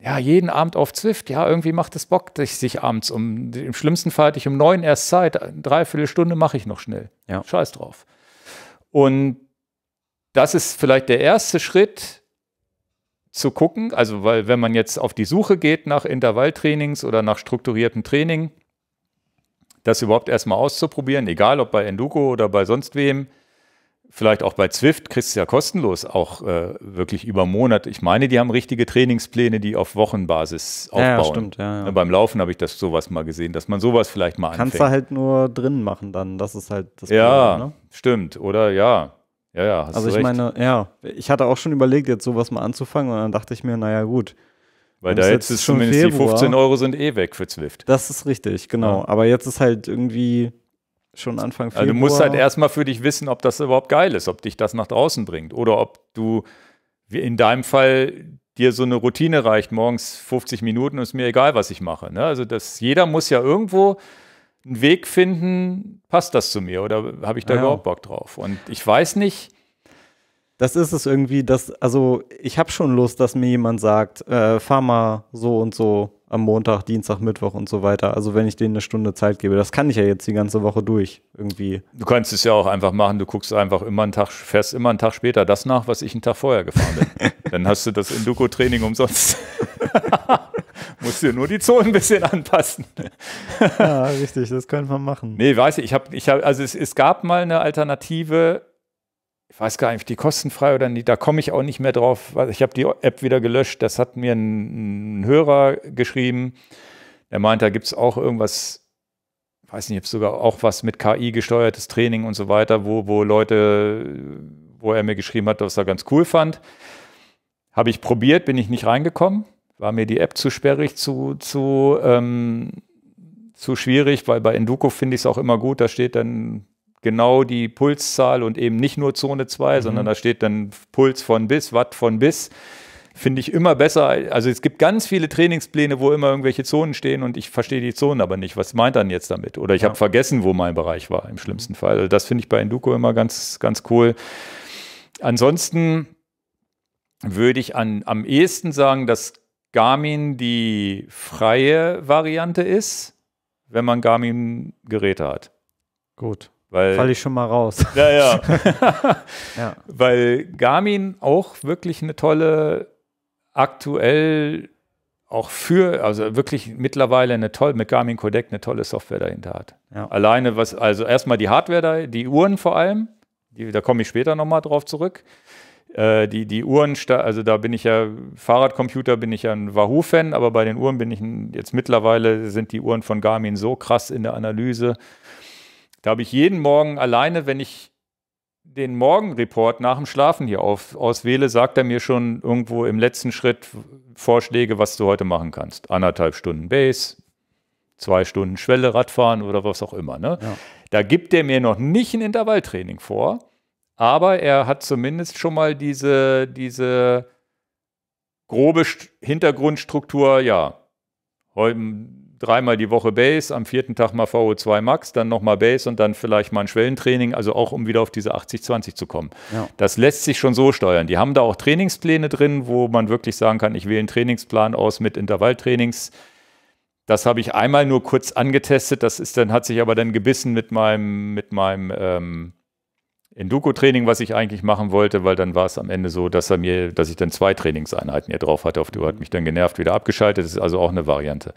S1: Ja, jeden Abend auf Zwift. Ja, irgendwie macht es Bock, sich abends um, im schlimmsten Fall hatte ich um neun erst Zeit, dreiviertel Stunde mache ich noch schnell. Ja. Scheiß drauf. Und das ist vielleicht der erste Schritt zu gucken. Also, weil wenn man jetzt auf die Suche geht nach Intervalltrainings oder nach strukturiertem Training, das überhaupt erstmal auszuprobieren, egal ob bei Enduko oder bei sonst wem. Vielleicht auch bei Zwift kriegst du ja kostenlos auch äh, wirklich über Monate. Ich meine, die haben richtige Trainingspläne, die auf Wochenbasis aufbauen. Ja, stimmt. Ja, ja. Beim Laufen habe ich das sowas mal gesehen, dass man sowas vielleicht mal Kannst anfängt. Kannst du halt
S2: nur drin machen dann, das ist halt das Ja, Problem, ne?
S1: stimmt. Oder ja, ja, ja, hast Also ich recht. meine,
S2: ja, ich hatte auch schon überlegt, jetzt sowas mal anzufangen und dann dachte ich mir, naja, gut, weil da jetzt ist zumindest Februar. die 15
S1: Euro sind eh weg für Zwift.
S2: Das ist richtig, genau. Ja. Aber jetzt ist halt irgendwie schon Anfang Februar. Also du musst halt
S1: erstmal für dich wissen, ob das überhaupt geil ist, ob dich das nach draußen bringt oder ob du wie in deinem Fall dir so eine Routine reicht, morgens 50 Minuten und ist mir egal, was ich mache. Ne? Also das, jeder muss ja irgendwo einen Weg finden, passt das zu mir oder habe ich da ja. überhaupt Bock drauf? Und ich weiß nicht,
S2: das ist es irgendwie, dass, also ich habe schon Lust, dass mir jemand sagt, äh, fahr mal so und so am Montag, Dienstag, Mittwoch und so weiter. Also wenn ich denen eine Stunde Zeit gebe, das kann ich ja jetzt die
S1: ganze Woche durch irgendwie. Du kannst es ja auch einfach machen, du guckst einfach immer einen Tag, fährst immer einen Tag später das nach, was ich einen Tag vorher gefahren bin. Dann hast du das Induco-Training umsonst. Musst dir nur die Zonen ein bisschen anpassen.
S2: ja, richtig, das könnte man machen.
S1: Nee, weiß ich, ich habe, ich hab, also es, es gab mal eine Alternative, ich weiß gar nicht, die kostenfrei oder nicht, da komme ich auch nicht mehr drauf. Ich habe die App wieder gelöscht, das hat mir ein, ein Hörer geschrieben. Der meint, da gibt es auch irgendwas, ich weiß nicht, ob es sogar auch was mit KI gesteuertes Training und so weiter, wo, wo Leute, wo er mir geschrieben hat, was er ganz cool fand. Habe ich probiert, bin ich nicht reingekommen. War mir die App zu sperrig, zu, zu, ähm, zu schwierig, weil bei Enduko finde ich es auch immer gut, da steht dann genau die Pulszahl und eben nicht nur Zone 2, mhm. sondern da steht dann Puls von bis, Watt von bis. Finde ich immer besser. Also es gibt ganz viele Trainingspläne, wo immer irgendwelche Zonen stehen und ich verstehe die Zonen aber nicht. Was meint dann jetzt damit? Oder ich ja. habe vergessen, wo mein Bereich war im schlimmsten Fall. Also das finde ich bei Enduko immer ganz, ganz cool. Ansonsten würde ich an, am ehesten sagen, dass Garmin die freie Variante ist, wenn man Garmin-Geräte hat. Gut. Weil, Fall
S2: ich schon mal raus.
S1: Ja, ja. ja. Weil Garmin auch wirklich eine tolle, aktuell auch für, also wirklich mittlerweile eine tolle, mit Garmin Codec eine tolle Software dahinter hat. Ja. Alleine was, also erstmal die Hardware da, die Uhren vor allem, die, da komme ich später nochmal drauf zurück. Äh, die, die Uhren, also da bin ich ja, Fahrradcomputer bin ich ja ein Wahoo-Fan, aber bei den Uhren bin ich jetzt mittlerweile sind die Uhren von Garmin so krass in der Analyse, da habe ich jeden Morgen alleine, wenn ich den Morgenreport nach dem Schlafen hier auf, auswähle, sagt er mir schon irgendwo im letzten Schritt Vorschläge, was du heute machen kannst. Anderthalb Stunden Base, zwei Stunden Schwelle, Radfahren oder was auch immer. Ne? Ja. Da gibt er mir noch nicht ein Intervalltraining vor, aber er hat zumindest schon mal diese, diese grobe St Hintergrundstruktur, ja, heute dreimal die Woche Base, am vierten Tag mal VO2 Max, dann nochmal Base und dann vielleicht mal ein Schwellentraining, also auch um wieder auf diese 80-20 zu kommen. Ja. Das lässt sich schon so steuern. Die haben da auch Trainingspläne drin, wo man wirklich sagen kann, ich wähle einen Trainingsplan aus mit Intervalltrainings. Das habe ich einmal nur kurz angetestet, das ist dann, hat sich aber dann gebissen mit meinem, mit meinem ähm, Induco-Training, was ich eigentlich machen wollte, weil dann war es am Ende so, dass er mir, dass ich dann zwei Trainingseinheiten hier drauf hatte. Auf die hat mhm. mich dann genervt wieder abgeschaltet. Das ist also auch eine Variante.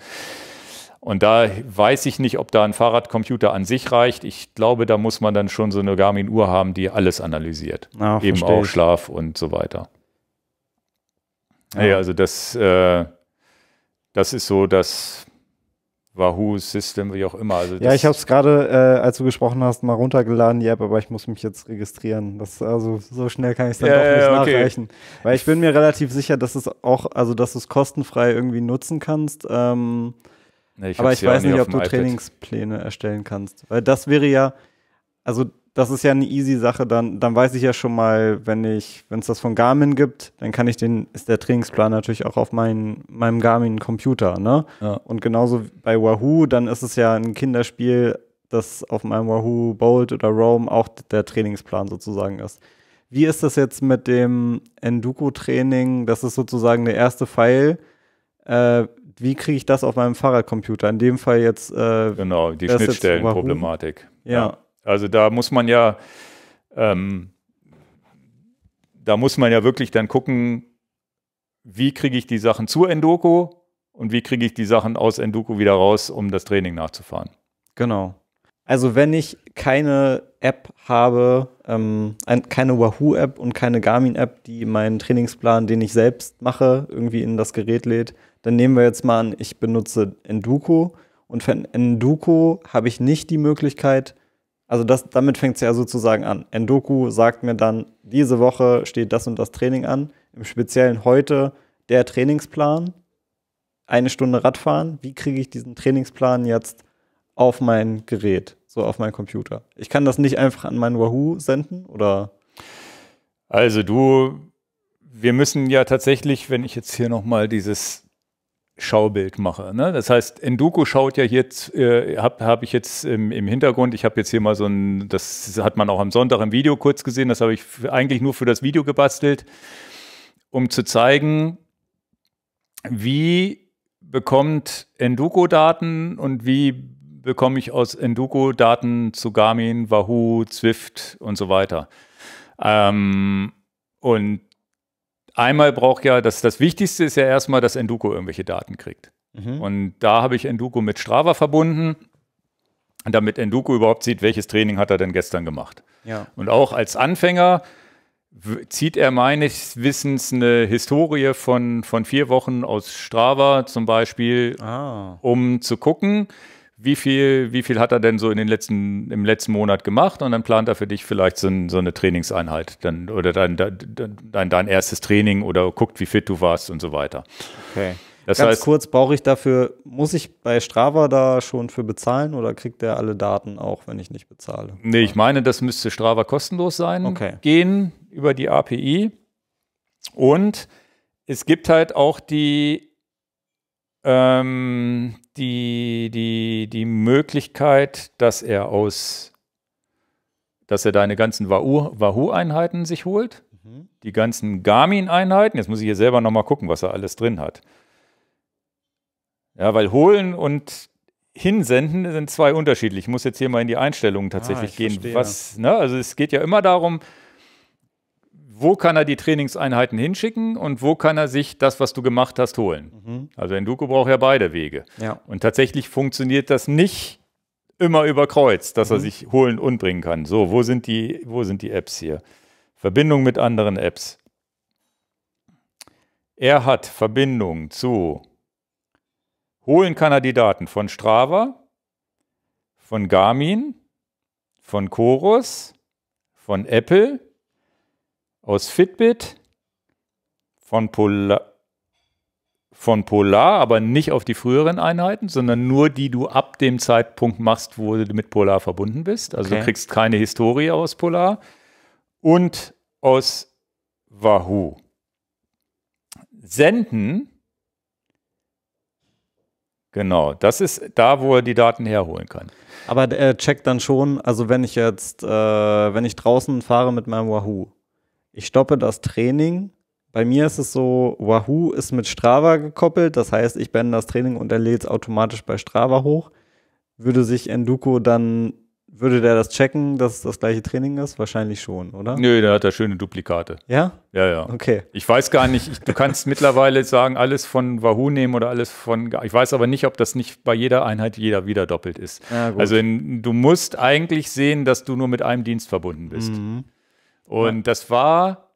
S1: Und da weiß ich nicht, ob da ein Fahrradcomputer an sich reicht. Ich glaube, da muss man dann schon so eine Garmin-Uhr haben, die alles analysiert. Ach, Eben auch Schlaf und so weiter. Ja. Hey, also das, äh, das ist so das Wahoo System, wie auch immer. Also ja, ich habe es
S2: gerade, äh, als du gesprochen hast, mal runtergeladen, die App, aber ich muss mich jetzt registrieren. Das, also so schnell kann ich es dann ja, doch nicht okay. nachreichen. Weil ich bin mir relativ sicher, dass es auch, also dass du es kostenfrei irgendwie nutzen kannst. Ähm, Nee, ich aber ich weiß nicht, ob du Trainingspläne erstellen kannst. Weil das wäre ja, also das ist ja eine easy Sache. Dann, dann weiß ich ja schon mal, wenn ich, wenn es das von Garmin gibt, dann kann ich den, ist der Trainingsplan natürlich auch auf mein, meinem Garmin-Computer, ne? Ja. Und genauso bei Wahoo, dann ist es ja ein Kinderspiel, das auf meinem Wahoo Bolt oder Roam auch der Trainingsplan sozusagen ist. Wie ist das jetzt mit dem Enduko-Training? Das ist sozusagen der erste Pfeil. Äh, wie kriege ich das auf meinem Fahrradcomputer? In dem Fall jetzt. Äh, genau, die Schnittstellenproblematik.
S1: Ja. ja. Also da muss man ja, ähm, da muss man ja wirklich dann gucken, wie kriege ich die Sachen zu Endoku und wie kriege ich die Sachen aus Endoku wieder raus, um das Training nachzufahren. Genau. Also
S2: wenn ich keine App habe, ähm, keine Wahoo-App und keine Garmin-App, die meinen Trainingsplan, den ich selbst mache, irgendwie in das Gerät lädt, dann nehmen wir jetzt mal an, ich benutze Enduko und für Enduko habe ich nicht die Möglichkeit, also das, damit fängt es ja sozusagen an. Endoku sagt mir dann, diese Woche steht das und das Training an, im Speziellen heute der Trainingsplan, eine Stunde Radfahren, wie kriege ich diesen Trainingsplan jetzt auf mein Gerät, so auf meinen Computer? Ich kann das nicht einfach an meinen Wahoo senden oder? Also
S1: du, wir müssen ja tatsächlich, wenn ich jetzt hier nochmal dieses Schaubild mache. Ne? Das heißt, Endoku schaut ja jetzt, äh, habe hab ich jetzt im, im Hintergrund, ich habe jetzt hier mal so ein, das hat man auch am Sonntag im Video kurz gesehen, das habe ich eigentlich nur für das Video gebastelt, um zu zeigen, wie bekommt Endoku Daten und wie bekomme ich aus Endoku Daten zu Garmin, Wahoo, Zwift und so weiter. Ähm, und einmal braucht ja, das, das Wichtigste ist ja erstmal, dass Enduko irgendwelche Daten kriegt. Mhm. Und da habe ich Enduko mit Strava verbunden, damit Enduko überhaupt sieht, welches Training hat er denn gestern gemacht. Ja. Und auch als Anfänger zieht er meines Wissens eine Historie von, von vier Wochen aus Strava zum Beispiel, ah. um zu gucken, wie viel, wie viel hat er denn so in den letzten, im letzten Monat gemacht und dann plant er für dich vielleicht so, ein, so eine Trainingseinheit dann, oder dein, dein, dein erstes Training oder guckt, wie fit du warst und so weiter. Okay. Das Ganz heißt, kurz,
S2: brauche ich dafür, muss ich bei Strava da schon für bezahlen oder kriegt der alle Daten auch,
S1: wenn ich nicht bezahle? Nee, ich meine, das müsste Strava kostenlos sein, okay. gehen über die API. Und es gibt halt auch die, ähm, die, die, die Möglichkeit, dass er aus, dass er deine ganzen Wahoo-Einheiten sich holt, mhm. die ganzen Garmin-Einheiten. Jetzt muss ich hier selber nochmal gucken, was er alles drin hat. Ja, weil holen und hinsenden sind zwei unterschiedlich. Ich muss jetzt hier mal in die Einstellungen ah, tatsächlich ah, gehen. Verstehe. Was, ne? Also es geht ja immer darum, wo kann er die Trainingseinheiten hinschicken und wo kann er sich das, was du gemacht hast, holen. Mhm. Also Enduko braucht ja beide Wege. Ja. Und tatsächlich funktioniert das nicht immer über Kreuz, dass mhm. er sich holen und bringen kann. So, wo sind die, wo sind die Apps hier? Verbindung mit anderen Apps. Er hat Verbindung zu holen kann er die Daten von Strava, von Garmin, von Chorus, von Apple aus Fitbit von Polar, von Polar, aber nicht auf die früheren Einheiten, sondern nur die du ab dem Zeitpunkt machst, wo du mit Polar verbunden bist. Also okay. du kriegst keine Historie aus Polar und aus Wahoo. Senden, genau, das ist da, wo er die Daten herholen kann. Aber er äh, checkt dann
S2: schon, also wenn ich jetzt, äh, wenn ich draußen fahre mit meinem Wahoo, ich stoppe das Training. Bei mir ist es so, Wahoo ist mit Strava gekoppelt. Das heißt, ich bände das Training und er lädt es automatisch bei Strava hoch. Würde sich Enduko dann, würde der das checken, dass es das gleiche Training ist? Wahrscheinlich schon, oder? Nö,
S1: der hat da schöne Duplikate. Ja? Ja, ja. Okay. Ich weiß gar nicht, ich, du kannst mittlerweile sagen, alles von Wahoo nehmen oder alles von. Ich weiß aber nicht, ob das nicht bei jeder Einheit jeder wieder doppelt ist. Ja, also in, du musst eigentlich sehen, dass du nur mit einem Dienst verbunden bist. Mhm. Und ja. das war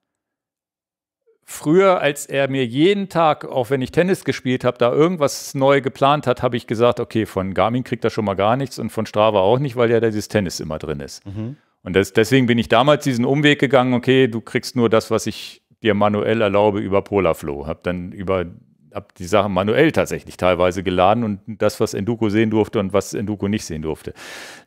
S1: früher, als er mir jeden Tag, auch wenn ich Tennis gespielt habe, da irgendwas neu geplant hat, habe ich gesagt, okay, von Garmin kriegt er schon mal gar nichts und von Strava auch nicht, weil ja dieses Tennis immer drin ist. Mhm. Und das, deswegen bin ich damals diesen Umweg gegangen, okay, du kriegst nur das, was ich dir manuell erlaube über Polarflow. Habe dann über habe die Sachen manuell tatsächlich teilweise geladen und das, was Enduko sehen durfte und was Enduko nicht sehen durfte.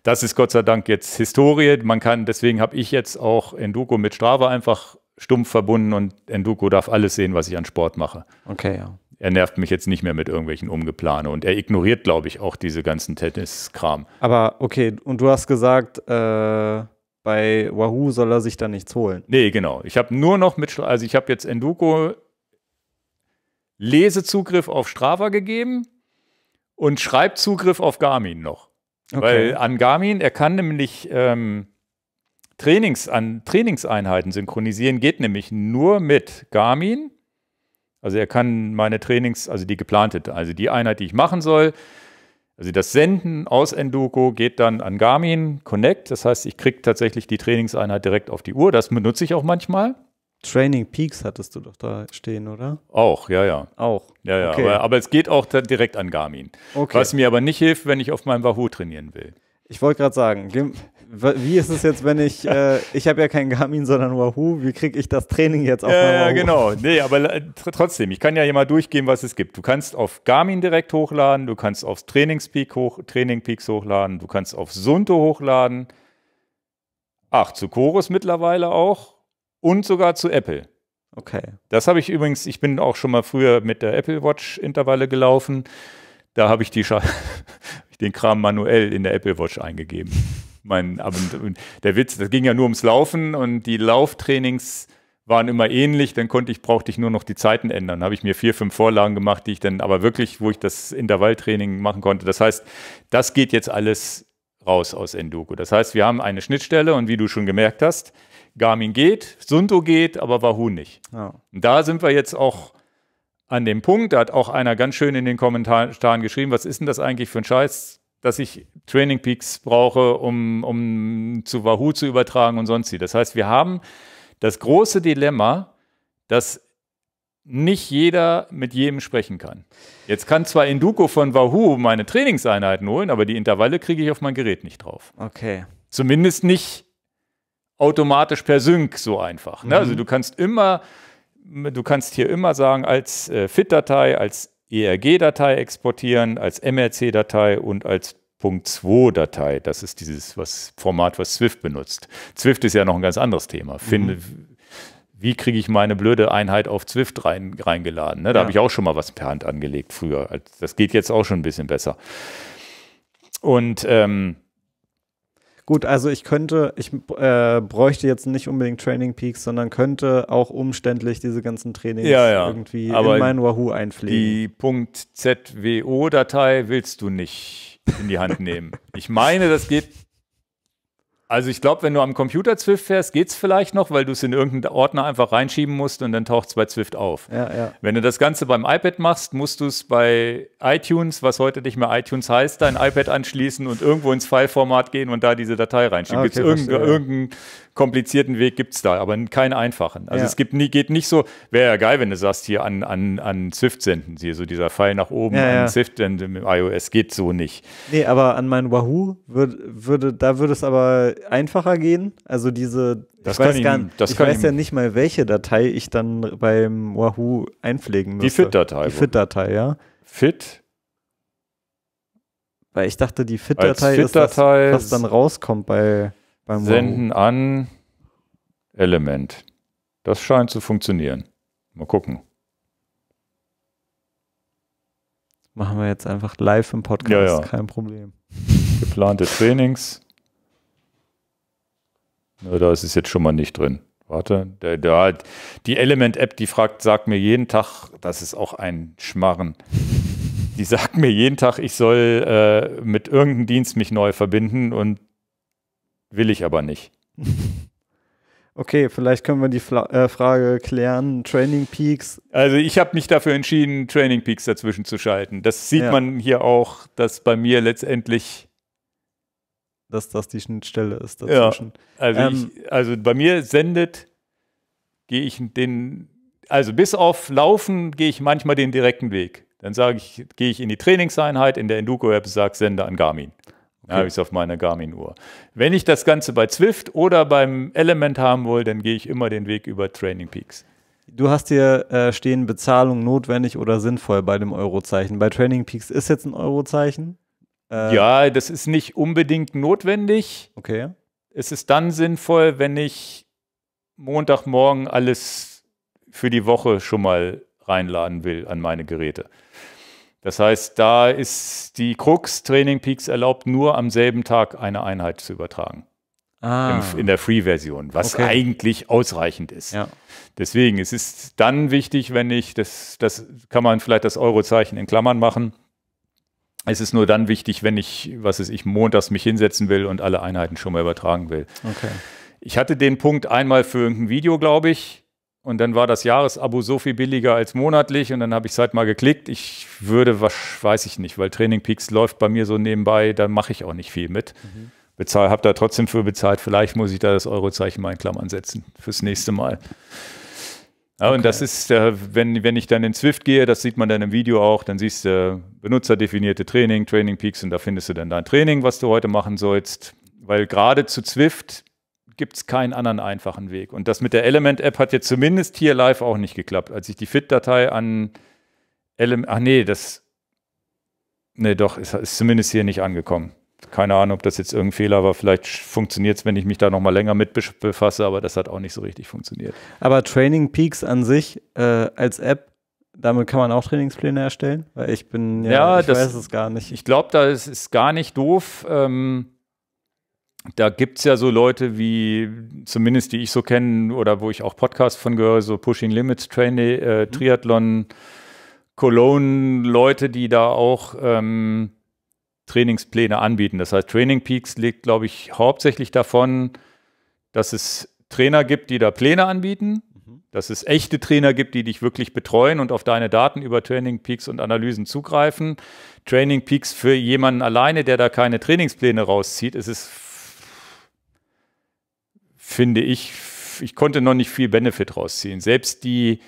S1: Das ist Gott sei Dank jetzt Historie. Man kann, deswegen habe ich jetzt auch Enduko mit Strava einfach stumpf verbunden und Enduko darf alles sehen, was ich an Sport mache. Okay, ja. Er nervt mich jetzt nicht mehr mit irgendwelchen Umgeplane und er ignoriert, glaube ich, auch diese ganzen Tenniskram.
S2: Aber okay, und du hast
S1: gesagt, äh, bei Wahoo soll er sich da nichts holen. Nee, genau. Ich habe nur noch mit, also ich habe jetzt Enduko Lesezugriff auf Strava gegeben und Schreibzugriff auf Garmin noch. Okay. Weil an Garmin, er kann nämlich ähm, Trainings, an Trainingseinheiten synchronisieren, geht nämlich nur mit Garmin. Also er kann meine Trainings, also die geplante, also die Einheit, die ich machen soll, also das Senden aus Enduko geht dann an Garmin Connect. Das heißt, ich kriege tatsächlich die Trainingseinheit direkt auf die Uhr. Das benutze ich auch manchmal. Training Peaks hattest du doch da stehen, oder? Auch, ja, ja. Auch. Ja, ja. Okay. Aber, aber, es geht auch direkt an Garmin. Okay. Was mir aber nicht hilft, wenn ich auf meinem Wahoo trainieren will. Ich wollte gerade sagen, wie
S2: ist es jetzt, wenn ich, äh, ich habe ja kein Garmin, sondern Wahoo, wie kriege ich das Training jetzt auf meinem Wahoo? Ja, genau.
S1: Nee, aber äh, trotzdem, ich kann ja hier mal durchgehen, was es gibt. Du kannst auf Garmin direkt hochladen, du kannst auf Trainingspeak hoch, Training Peaks hochladen, du kannst auf Sunto hochladen. Ach, zu Chorus mittlerweile auch und sogar zu Apple. Okay. Das habe ich übrigens, ich bin auch schon mal früher mit der Apple Watch Intervalle gelaufen. Da habe ich die Sch den Kram manuell in der Apple Watch eingegeben. mein, der Witz, das ging ja nur ums Laufen und die Lauftrainings waren immer ähnlich, dann konnte ich, brauchte ich nur noch die Zeiten ändern. Habe ich mir vier, fünf Vorlagen gemacht, die ich dann aber wirklich, wo ich das Intervalltraining machen konnte. Das heißt, das geht jetzt alles raus aus Endoku. Das heißt, wir haben eine Schnittstelle und wie du schon gemerkt hast, Garmin geht, Sunto geht, aber Wahoo nicht. Ja. Da sind wir jetzt auch an dem Punkt, da hat auch einer ganz schön in den Kommentaren geschrieben, was ist denn das eigentlich für ein Scheiß, dass ich Training Peaks brauche, um, um zu Wahoo zu übertragen und sonst wie. Das heißt, wir haben das große Dilemma, dass nicht jeder mit jedem sprechen kann. Jetzt kann zwar Induko von Wahoo meine Trainingseinheiten holen, aber die Intervalle kriege ich auf mein Gerät nicht drauf. Okay. Zumindest nicht automatisch per Sync so einfach. Ne? Also mhm. Also du kannst immer, du kannst hier immer sagen, als äh, FIT-Datei, als ERG-Datei exportieren, als MRC-Datei und als 2 Datei. Das ist dieses was, Format, was Swift benutzt. Swift ist ja noch ein ganz anderes Thema. Finde, mhm. Wie kriege ich meine blöde Einheit auf Swift rein, reingeladen? Ne? Da ja. habe ich auch schon mal was per Hand angelegt früher. Das geht jetzt auch schon ein bisschen besser. Und ähm,
S2: Gut, also ich könnte, ich äh, bräuchte jetzt nicht unbedingt Training Peaks, sondern könnte auch umständlich diese ganzen Trainings ja, ja. irgendwie Aber in mein Wahoo einfliegen.
S1: Die .zwo-Datei willst du nicht in die Hand nehmen. Ich meine, das geht also ich glaube, wenn du am Computer Zwift fährst, geht es vielleicht noch, weil du es in irgendeinen Ordner einfach reinschieben musst und dann taucht es bei Zwift auf. Ja, ja. Wenn du das Ganze beim iPad machst, musst du es bei iTunes, was heute nicht mehr iTunes heißt, dein iPad anschließen und irgendwo ins File-Format gehen und da diese Datei reinschieben. Ah, okay, Gibt es irgendeinen komplizierten Weg gibt es da, aber keinen einfachen. Also ja. es gibt nie, geht nicht so, wäre ja geil, wenn du sagst, hier an, an, an Swift senden, hier so dieser Pfeil nach oben ja, an ja. Swift senden im iOS, geht so nicht.
S2: Nee, aber an meinen Wahoo würd, würde, da würde es aber einfacher gehen. Also diese, das ich weiß, ich, gar, ich weiß ja nicht mal, welche Datei ich dann beim Wahoo einpflegen müsste. Die FIT-Datei. Die FIT-Datei, ja. FIT?
S1: Weil ich dachte, die
S2: FIT-Datei FIT ist das, was dann
S1: rauskommt bei beim Senden Wahoo. an Element. Das scheint zu funktionieren. Mal gucken. Machen wir
S2: jetzt einfach live im Podcast, ja, ja. kein Problem.
S1: Geplante Trainings. Na, da ist es jetzt schon mal nicht drin. Warte, der, der, halt, die Element-App, die fragt, sagt mir jeden Tag, das ist auch ein Schmarren. Die sagt mir jeden Tag, ich soll äh, mit irgendeinem Dienst mich neu verbinden und Will ich aber nicht.
S2: Okay, vielleicht können wir die Fla äh, Frage klären. Training Peaks.
S1: Also ich habe mich dafür entschieden, Training Peaks dazwischen zu schalten. Das sieht ja. man hier auch, dass bei mir letztendlich dass das die Schnittstelle ist dazwischen. Ja, also, ähm, ich, also bei mir sendet, gehe ich den, also bis auf Laufen gehe ich manchmal den direkten Weg. Dann sage ich, gehe ich in die Trainingseinheit, in der Enduko-App sage, sende an Garmin. Cool. habe ich es auf meiner Garmin-Uhr. Wenn ich das Ganze bei Zwift oder beim Element haben will, dann gehe ich immer den Weg über Training Peaks.
S2: Du hast hier äh, stehen Bezahlung notwendig oder sinnvoll bei dem Eurozeichen. Bei Training Peaks ist jetzt ein Eurozeichen.
S1: Äh ja, das ist nicht unbedingt notwendig. Okay. Es ist dann sinnvoll, wenn ich Montagmorgen alles für die Woche schon mal reinladen will an meine Geräte. Das heißt, da ist die Krux, Training Peaks erlaubt nur am selben Tag eine Einheit zu übertragen. Ah. in der Free-Version, was okay. eigentlich ausreichend ist. Ja. Deswegen, es ist dann wichtig, wenn ich, das, das kann man vielleicht das Eurozeichen in Klammern machen. Es ist nur dann wichtig, wenn ich, was ist ich, montags mich hinsetzen will und alle Einheiten schon mal übertragen will. Okay. Ich hatte den Punkt einmal für irgendein Video, glaube ich. Und dann war das Jahresabo so viel billiger als monatlich und dann habe ich es halt mal geklickt. Ich würde, was weiß ich nicht, weil Training Peaks läuft bei mir so nebenbei, da mache ich auch nicht viel mit. Mhm. habe da trotzdem für bezahlt. Vielleicht muss ich da das Eurozeichen mal in Klammern setzen fürs nächste Mal. Ja, okay. Und das ist, äh, wenn, wenn ich dann in Swift gehe, das sieht man dann im Video auch, dann siehst du benutzerdefinierte Training, Training Peaks und da findest du dann dein Training, was du heute machen sollst. Weil gerade zu Zwift gibt es keinen anderen einfachen Weg. Und das mit der Element-App hat jetzt zumindest hier live auch nicht geklappt. Als ich die Fit-Datei an Element. Ach nee, das. Nee, doch, ist, ist zumindest hier nicht angekommen. Keine Ahnung, ob das jetzt irgendein Fehler war. Vielleicht funktioniert es, wenn ich mich da nochmal länger mit befasse, aber das hat auch nicht so richtig funktioniert.
S2: Aber Training Peaks an sich äh, als App damit kann man auch Trainingspläne erstellen, weil ich bin ja, ja ich das, weiß es gar nicht.
S1: Ich glaube, das ist gar nicht doof. Ähm, da gibt es ja so Leute wie, zumindest die ich so kenne oder wo ich auch Podcasts von gehöre, so Pushing Limits, Train, äh, mhm. Triathlon, Cologne, Leute, die da auch ähm, Trainingspläne anbieten. Das heißt, Training Peaks liegt, glaube ich, hauptsächlich davon, dass es Trainer gibt, die da Pläne anbieten, mhm. dass es echte Trainer gibt, die dich wirklich betreuen und auf deine Daten über Training Peaks und Analysen zugreifen. Training Peaks für jemanden alleine, der da keine Trainingspläne rauszieht, ist es finde ich, ich konnte noch nicht viel Benefit rausziehen. Selbst die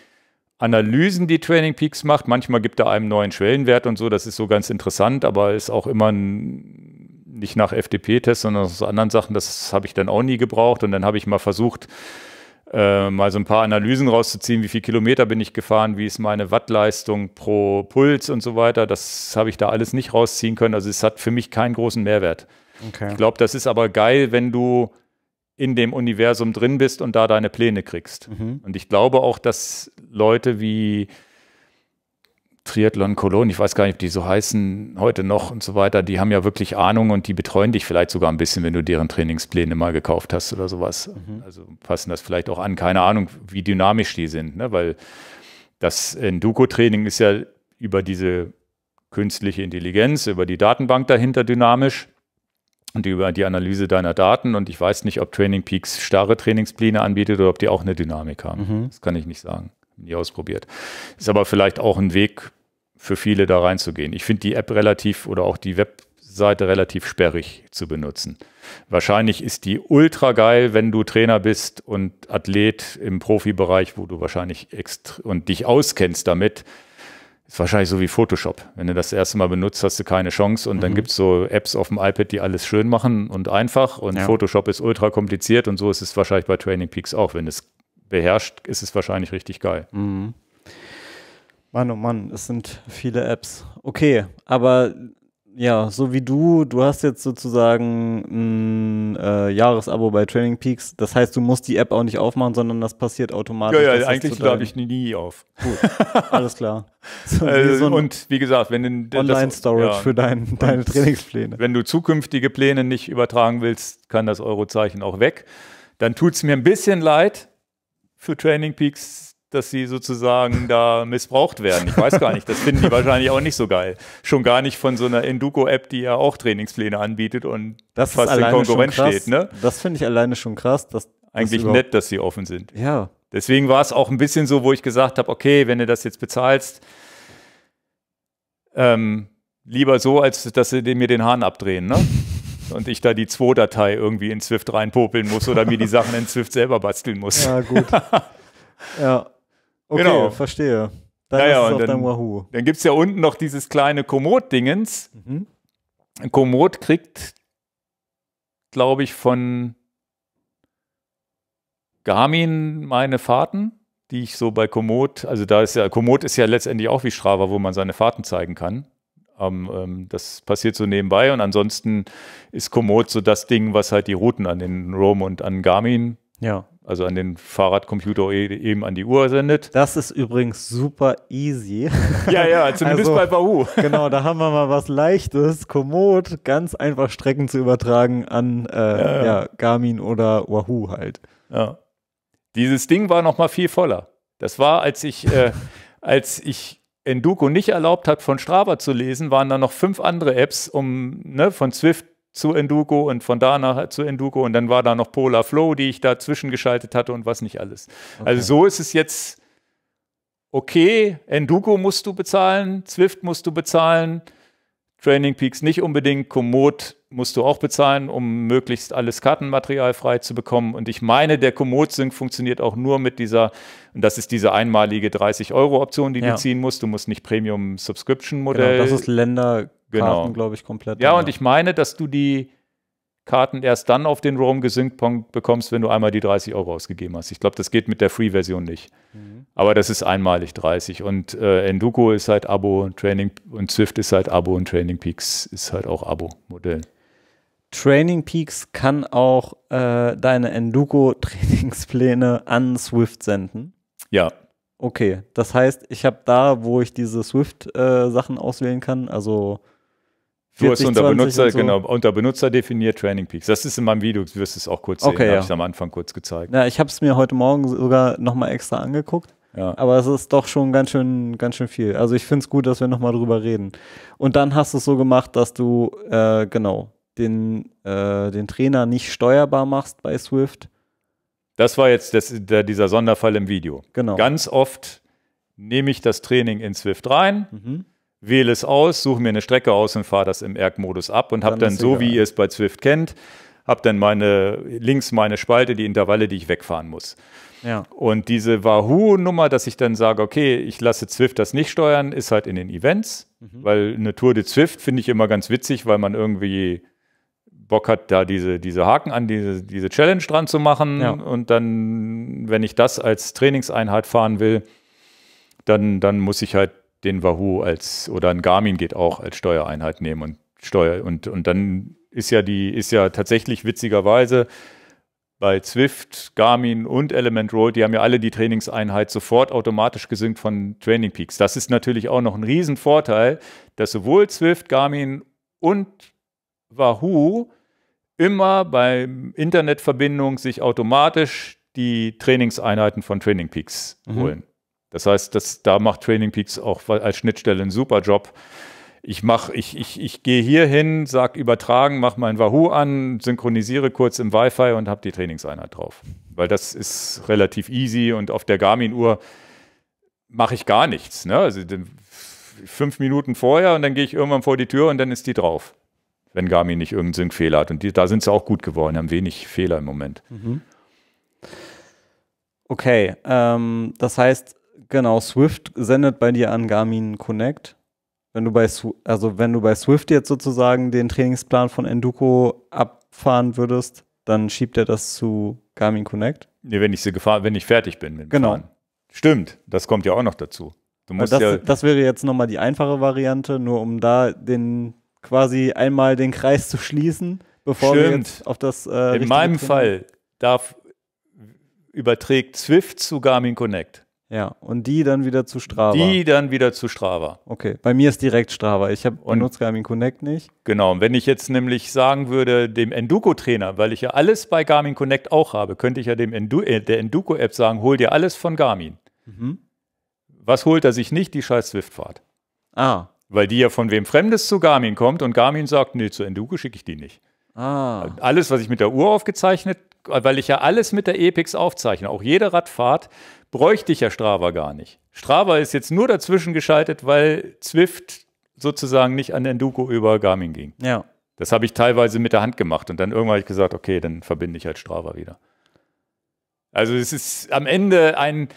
S1: Analysen, die Training Peaks macht, manchmal gibt er einem neuen Schwellenwert und so, das ist so ganz interessant, aber ist auch immer ein, nicht nach FDP-Test, sondern aus anderen Sachen, das habe ich dann auch nie gebraucht. Und dann habe ich mal versucht, äh, mal so ein paar Analysen rauszuziehen, wie viel Kilometer bin ich gefahren, wie ist meine Wattleistung pro Puls und so weiter. Das habe ich da alles nicht rausziehen können. Also es hat für mich keinen großen Mehrwert. Okay. Ich glaube, das ist aber geil, wenn du in dem Universum drin bist und da deine Pläne kriegst. Mhm. Und ich glaube auch, dass Leute wie Triathlon Cologne, ich weiß gar nicht, ob die so heißen heute noch und so weiter, die haben ja wirklich Ahnung und die betreuen dich vielleicht sogar ein bisschen, wenn du deren Trainingspläne mal gekauft hast oder sowas. Mhm. Also passen das vielleicht auch an. Keine Ahnung, wie dynamisch die sind, ne? weil das Enduko-Training ist ja über diese künstliche Intelligenz, über die Datenbank dahinter dynamisch und über die Analyse deiner Daten. Und ich weiß nicht, ob Training Peaks starre Trainingspläne anbietet oder ob die auch eine Dynamik haben. Mhm. Das kann ich nicht sagen. Nie ausprobiert. Ist aber vielleicht auch ein Weg für viele da reinzugehen. Ich finde die App relativ oder auch die Webseite relativ sperrig zu benutzen. Wahrscheinlich ist die ultra geil, wenn du Trainer bist und Athlet im Profibereich, wo du wahrscheinlich und dich auskennst damit ist wahrscheinlich so wie Photoshop. Wenn du das erste Mal benutzt, hast du keine Chance. Und mhm. dann gibt es so Apps auf dem iPad, die alles schön machen und einfach. Und ja. Photoshop ist ultra kompliziert. Und so ist es wahrscheinlich bei Training Peaks auch. Wenn es beherrscht, ist es wahrscheinlich richtig geil. Mhm.
S2: Mann, oh Mann, es sind viele Apps. Okay, aber ja, so wie du, du hast jetzt sozusagen ein äh, Jahresabo bei Training Peaks. Das heißt, du musst die App auch nicht aufmachen, sondern das passiert automatisch. Ja, ja, eigentlich lade ich nie auf.
S1: Gut, alles klar. So, also, wie äh, so und wie gesagt, wenn du Online-Storage ja, für dein, deine Trainingspläne. Wenn du zukünftige Pläne nicht übertragen willst, kann das Eurozeichen auch weg. Dann tut es mir ein bisschen leid für Training Peaks dass sie sozusagen da missbraucht werden. Ich weiß gar nicht, das finden die wahrscheinlich auch nicht so geil. Schon gar nicht von so einer Induco-App, die ja auch Trainingspläne anbietet und das fast in Konkurrenz steht. Ne?
S2: Das finde ich alleine schon krass. Dass,
S1: Eigentlich das nett, dass sie offen sind. Ja. Deswegen war es auch ein bisschen so, wo ich gesagt habe, okay, wenn du das jetzt bezahlst, ähm, lieber so, als dass sie mir den Hahn abdrehen, ne? und ich da die 2 datei irgendwie in Swift reinpopeln muss oder mir die Sachen in Swift selber basteln muss. Ja, gut.
S2: ja. Okay, genau. verstehe. Dann naja, ist es auf dann, Wahoo.
S1: Dann gibt es ja unten noch dieses kleine Komoot-Dingens. Mhm. Komoot kriegt, glaube ich, von Garmin meine Fahrten, die ich so bei Komoot, also da ist ja, Komoot ist ja letztendlich auch wie Strava, wo man seine Fahrten zeigen kann. Um, ähm, um, ähm, das passiert so nebenbei und ansonsten ist Komoot so das Ding, was halt die Routen an den Roam und an Garmin ja also an den Fahrradcomputer e-, eben an die Uhr sendet. Das ist übrigens super easy.
S2: Ja, ja, zumindest also, bei Bau. Genau, da haben wir mal was Leichtes, Komoot, ganz einfach Strecken zu übertragen an äh, ja, ja. Ja,
S1: Garmin oder Wahoo halt. Ja. Dieses Ding war noch mal viel voller. Das war, als ich, äh, als ich Enduko nicht erlaubt hat, von Strava zu lesen, waren da noch fünf andere Apps, um ne, von Swift zu Enduko und von da nach zu Enduko und dann war da noch Polar Flow, die ich dazwischen geschaltet hatte und was nicht alles. Okay. Also so ist es jetzt okay, Enduko musst du bezahlen, Zwift musst du bezahlen, Training Peaks nicht unbedingt, Komoot musst du auch bezahlen, um möglichst alles Kartenmaterial frei zu bekommen. Und ich meine, der Komoot-Sync funktioniert auch nur mit dieser, und das ist diese einmalige 30-Euro-Option, die ja. du ziehen musst. Du musst nicht Premium-Subscription-Modell. Genau, das ist Länder genau. Karten, glaube ich, komplett. Ja, und ich meine, dass du die Karten erst dann auf den Roam gesynkt bekommst, wenn du einmal die 30 Euro ausgegeben hast. Ich glaube, das geht mit der Free-Version nicht. Mhm. Aber das ist einmalig 30. Und äh, Enduko ist halt Abo und Training und Swift ist halt Abo und Training Peaks ist halt auch Abo-Modell. Training Peaks kann
S2: auch äh, deine Enduko-Trainingspläne an Swift senden. Ja. Okay, das heißt, ich habe da, wo ich diese Swift-Sachen äh, auswählen kann,
S1: also Du hast unter Benutzer, so. genau, unter Benutzer definiert Training Peaks. Das ist in meinem Video, du wirst es auch kurz okay, ja. habe ich am Anfang kurz gezeigt.
S2: Ja, ich habe es mir heute Morgen sogar nochmal extra angeguckt. Ja. Aber es ist doch schon ganz schön, ganz schön viel. Also ich finde es gut, dass wir nochmal drüber reden. Und dann hast du es so gemacht, dass du äh, genau den, äh, den Trainer nicht steuerbar machst bei Swift.
S1: Das war jetzt das, der, dieser Sonderfall im Video. Genau. Ganz oft nehme ich das Training in Swift rein. Mhm wähle es aus, suche mir eine Strecke aus und fahre das im ERG-Modus ab und habe dann, dann so, wie ihr es bei Zwift kennt, habe dann meine links meine Spalte, die Intervalle, die ich wegfahren muss. Ja. Und diese Wahoo-Nummer, dass ich dann sage, okay, ich lasse Zwift das nicht steuern, ist halt in den Events, mhm. weil eine Tour de Zwift finde ich immer ganz witzig, weil man irgendwie Bock hat, da diese, diese Haken an, diese, diese Challenge dran zu machen. Ja. Und dann, wenn ich das als Trainingseinheit fahren will, dann, dann muss ich halt den Wahoo als oder ein Garmin geht auch als Steuereinheit nehmen und Steuer und, und dann ist ja die, ist ja tatsächlich witzigerweise bei Zwift, Garmin und Element Road, die haben ja alle die Trainingseinheit sofort automatisch gesynkt von Training Peaks. Das ist natürlich auch noch ein Riesenvorteil, dass sowohl Zwift, Garmin und Wahoo immer bei Internetverbindung sich automatisch die Trainingseinheiten von Training Peaks mhm. holen. Das heißt, das, da macht Training Peaks auch als Schnittstelle einen super Job. Ich mache, ich, ich, ich gehe hier hin, sage übertragen, mache mein Wahoo an, synchronisiere kurz im Wi-Fi und habe die Trainingseinheit drauf. Weil das ist relativ easy und auf der Garmin-Uhr mache ich gar nichts. Ne? Also fünf Minuten vorher und dann gehe ich irgendwann vor die Tür und dann ist die drauf. Wenn Garmin nicht irgendeinen Sync-Fehler hat. Und die, da sind sie auch gut geworden, haben wenig Fehler im Moment. Mhm.
S2: Okay, ähm, das heißt, Genau, Swift sendet bei dir an Garmin Connect. Wenn du bei, also wenn du bei Swift jetzt sozusagen den Trainingsplan von Enduko abfahren würdest,
S1: dann schiebt er das zu Garmin Connect. Nee, wenn ich sie gefahren, wenn ich fertig bin mit dem Genau. Fahren. Stimmt, das kommt ja auch noch dazu. Du musst das, ja
S2: das wäre jetzt nochmal die einfache Variante, nur um da den quasi einmal den Kreis zu schließen, bevor Stimmt. wir jetzt auf das. Äh, In meinem Fall
S1: darf, überträgt Swift zu Garmin Connect.
S2: Ja, und die dann wieder zu
S1: Strava. Die dann wieder zu Strava. Okay, bei mir ist direkt Strava. Ich habe benutze
S2: Garmin Connect nicht.
S1: Genau, und wenn ich jetzt nämlich sagen würde, dem Enduko-Trainer, weil ich ja alles bei Garmin Connect auch habe, könnte ich ja dem Endu äh, der Enduko-App sagen, hol dir alles von Garmin. Mhm. Was holt er sich nicht? Die scheiß Swift-Fahrt. Ah. Weil die ja von wem Fremdes zu Garmin kommt und Garmin sagt, nee, zu Enduko schicke ich die nicht. Ah. Alles, was ich mit der Uhr aufgezeichnet, äh, weil ich ja alles mit der Epix aufzeichne, auch jede Radfahrt, bräuchte ich ja Strava gar nicht. Strava ist jetzt nur dazwischen geschaltet, weil Zwift sozusagen nicht an Enduko über Garmin ging. Ja. Das habe ich teilweise mit der Hand gemacht und dann irgendwann habe ich gesagt, okay, dann verbinde ich halt Strava wieder. Also es ist am Ende ein,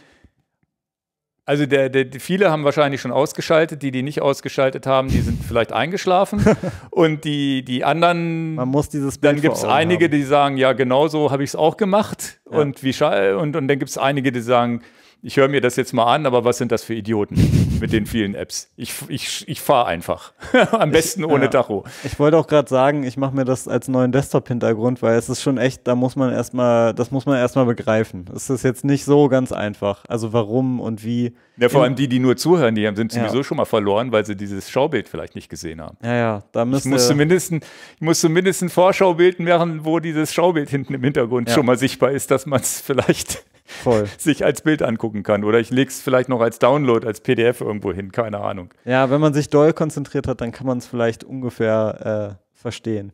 S1: also der, der, viele haben wahrscheinlich schon ausgeschaltet, die, die nicht ausgeschaltet haben, die sind vielleicht eingeschlafen. Und die, die anderen. Man muss dieses Bild Dann gibt es einige, haben. die sagen, ja, genau so habe ich es auch gemacht. Ja. Und, wie, und, und dann gibt es einige, die sagen, ich höre mir das jetzt mal an, aber was sind das für Idioten mit den vielen Apps? Ich, ich, ich fahre einfach. Am besten ich, ohne ja. Tacho.
S2: Ich wollte auch gerade sagen, ich mache mir das als neuen Desktop-Hintergrund, weil es ist schon echt, da muss man erstmal, das muss man erstmal begreifen. Es ist jetzt nicht so ganz einfach. Also warum
S1: und wie. Ja, vor allem die, die nur zuhören, die sind sowieso ja. schon mal verloren, weil sie dieses Schaubild vielleicht nicht gesehen haben. Ja, ja, da müsste ich muss zumindest, ein, ich muss zumindest ein Vorschaubild machen, wo dieses Schaubild hinten im Hintergrund ja. schon mal sichtbar ist, dass man es vielleicht Voll. sich als Bild angucken kann. Oder ich lege es vielleicht noch als Download, als PDF irgendwo hin, keine Ahnung.
S2: Ja, wenn man sich doll konzentriert hat, dann kann man es vielleicht ungefähr äh, verstehen.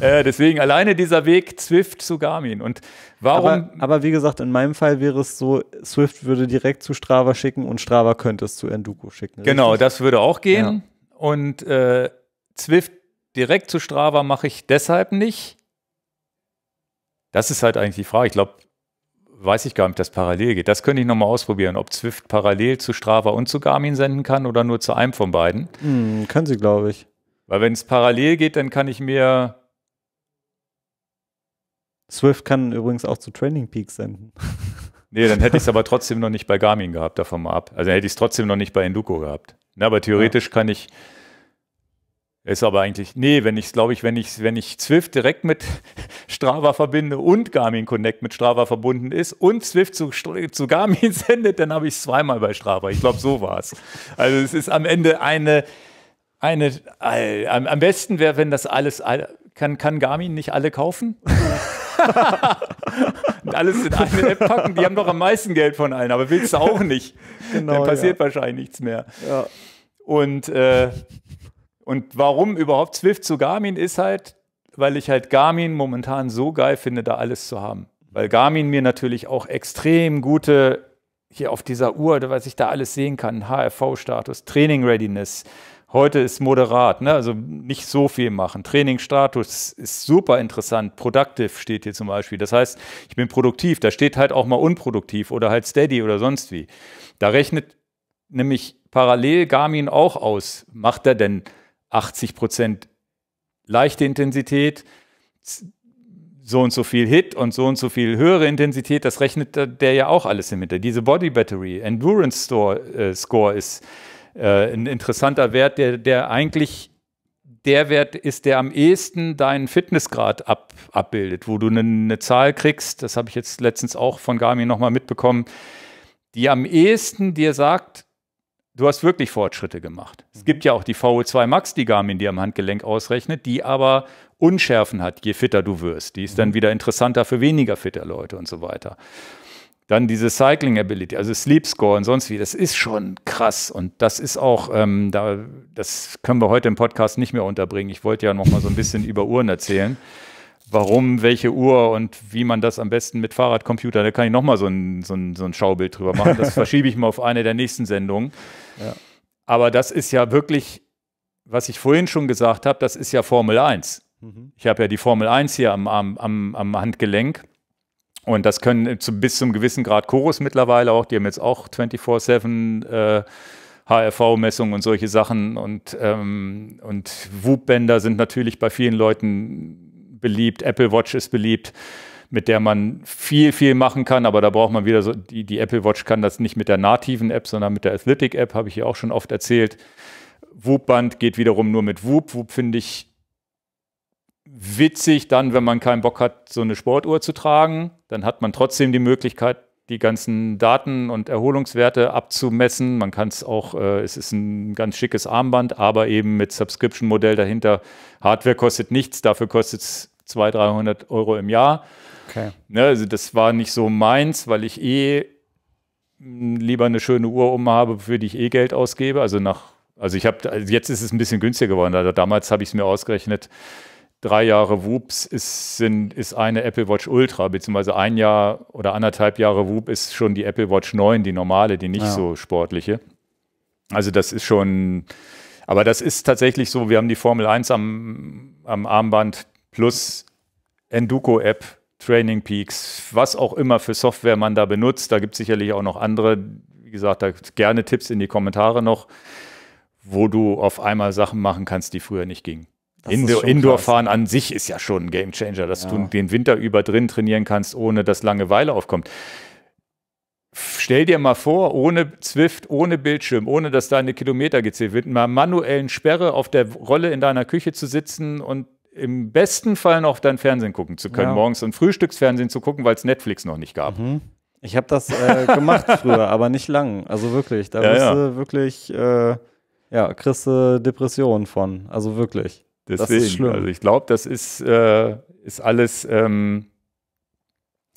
S1: äh, deswegen alleine dieser Weg Swift zu Garmin. Und warum. Aber,
S2: aber, wie gesagt, in meinem Fall wäre es so, Swift würde direkt zu Strava schicken und Strava könnte es zu Enduko schicken. Richtig? Genau,
S1: das würde auch gehen. Ja. Und äh, Swift direkt zu Strava mache ich deshalb nicht. Das ist halt eigentlich die Frage. Ich glaube, weiß ich gar nicht, ob das parallel geht. Das könnte ich nochmal ausprobieren, ob Zwift parallel zu Strava und zu Garmin senden kann oder nur zu einem von beiden. Hm, können sie, glaube ich. Weil wenn es parallel geht, dann kann ich mir.
S2: Swift kann übrigens auch zu Training Peaks senden.
S1: nee, dann hätte ich es aber trotzdem noch nicht bei Garmin gehabt, davon mal ab. Also dann hätte ich es trotzdem noch nicht bei Enduko gehabt. Na, aber theoretisch ja. kann ich ist aber eigentlich, nee, wenn ich es, glaube ich, wenn ich, wenn ich Zwift direkt mit Strava verbinde und Garmin Connect mit Strava verbunden ist und Zwift zu, zu Garmin sendet, dann habe ich es zweimal bei Strava. Ich glaube, so war es. Also es ist am Ende eine, eine, all, am, am besten wäre, wenn das alles, all, kann, kann Garmin nicht alle kaufen? und alles in eine App packen, die haben doch am meisten Geld von allen, aber willst du auch nicht. Genau, dann passiert ja. wahrscheinlich nichts mehr. Ja. Und äh, und warum überhaupt Swift zu Garmin ist halt, weil ich halt Garmin momentan so geil finde, da alles zu haben. Weil Garmin mir natürlich auch extrem gute, hier auf dieser Uhr, was ich da alles sehen kann, HRV-Status, Training Readiness. Heute ist moderat, ne? also nicht so viel machen. Trainingsstatus ist super interessant. Productive steht hier zum Beispiel. Das heißt, ich bin produktiv. Da steht halt auch mal unproduktiv oder halt steady oder sonst wie. Da rechnet nämlich parallel Garmin auch aus. Macht er denn 80 Prozent leichte Intensität, so und so viel Hit und so und so viel höhere Intensität, das rechnet der ja auch alles im Hinter. Diese Body Battery, Endurance Store, äh, Score ist äh, ein interessanter Wert, der, der eigentlich der Wert ist, der am ehesten deinen Fitnessgrad ab, abbildet, wo du eine, eine Zahl kriegst, das habe ich jetzt letztens auch von Gami nochmal mitbekommen, die am ehesten dir sagt, du hast wirklich Fortschritte gemacht. Es mhm. gibt ja auch die VO2 Max, die Garmin dir am Handgelenk ausrechnet, die aber Unschärfen hat, je fitter du wirst. Die ist dann mhm. wieder interessanter für weniger fitter Leute und so weiter. Dann diese Cycling Ability, also Sleep Score und sonst wie, das ist schon krass. Und das ist auch, ähm, da, das können wir heute im Podcast nicht mehr unterbringen. Ich wollte ja noch mal so ein bisschen über Uhren erzählen warum, welche Uhr und wie man das am besten mit Fahrradcomputer, da kann ich nochmal so ein, so, ein, so ein Schaubild drüber machen. Das verschiebe ich mal auf eine der nächsten Sendungen. Ja. Aber das ist ja wirklich, was ich vorhin schon gesagt habe, das ist ja Formel 1. Mhm. Ich habe ja die Formel 1 hier am, am, am, am Handgelenk. Und das können zu, bis zum gewissen Grad Chorus mittlerweile auch. Die haben jetzt auch 24-7 äh, HRV-Messungen und solche Sachen. Und, ähm, und Wubbänder sind natürlich bei vielen Leuten beliebt, Apple Watch ist beliebt, mit der man viel, viel machen kann, aber da braucht man wieder so, die, die Apple Watch kann das nicht mit der nativen App, sondern mit der Athletic App, habe ich ja auch schon oft erzählt. Whoop-Band geht wiederum nur mit Whoop. Whoop finde ich witzig dann, wenn man keinen Bock hat, so eine Sportuhr zu tragen. Dann hat man trotzdem die Möglichkeit, die ganzen Daten und Erholungswerte abzumessen. Man kann es auch, äh, es ist ein ganz schickes Armband, aber eben mit Subscription-Modell dahinter. Hardware kostet nichts, dafür kostet es 200, 300 Euro im Jahr. Okay. Ne, also das war nicht so meins, weil ich eh hm, lieber eine schöne Uhr um habe, für die ich eh Geld ausgebe. Also nach, also ich habe, also jetzt ist es ein bisschen günstiger geworden. Also damals habe ich es mir ausgerechnet. Drei Jahre Whoops ist, sind, ist eine Apple Watch Ultra, beziehungsweise ein Jahr oder anderthalb Jahre Whoop ist schon die Apple Watch 9, die normale, die nicht ja. so sportliche. Also das ist schon, aber das ist tatsächlich so, wir haben die Formel 1 am, am Armband plus Enduko-App, Training Peaks, was auch immer für Software man da benutzt. Da gibt es sicherlich auch noch andere. Wie gesagt, da gerne Tipps in die Kommentare noch, wo du auf einmal Sachen machen kannst, die früher nicht gingen. Indoor, Indoor fahren an sich ist ja schon ein Game Changer, dass ja. du den Winter über drin trainieren kannst, ohne dass Langeweile aufkommt. Stell dir mal vor, ohne Zwift, ohne Bildschirm, ohne dass deine Kilometer gezählt wird, mal manuellen Sperre auf der Rolle in deiner Küche zu sitzen und im besten Fall noch dein Fernsehen gucken zu können, ja. morgens und Frühstücksfernsehen zu gucken, weil es Netflix noch nicht gab. Mhm. Ich habe das äh, gemacht früher, aber nicht lang. Also wirklich, da ja, bist ja.
S2: du wirklich, äh, ja, kriegst du Depressionen von. Also wirklich. Deswegen, das ist schlimm. Also
S1: ich glaube, das ist, äh, ist alles, ähm,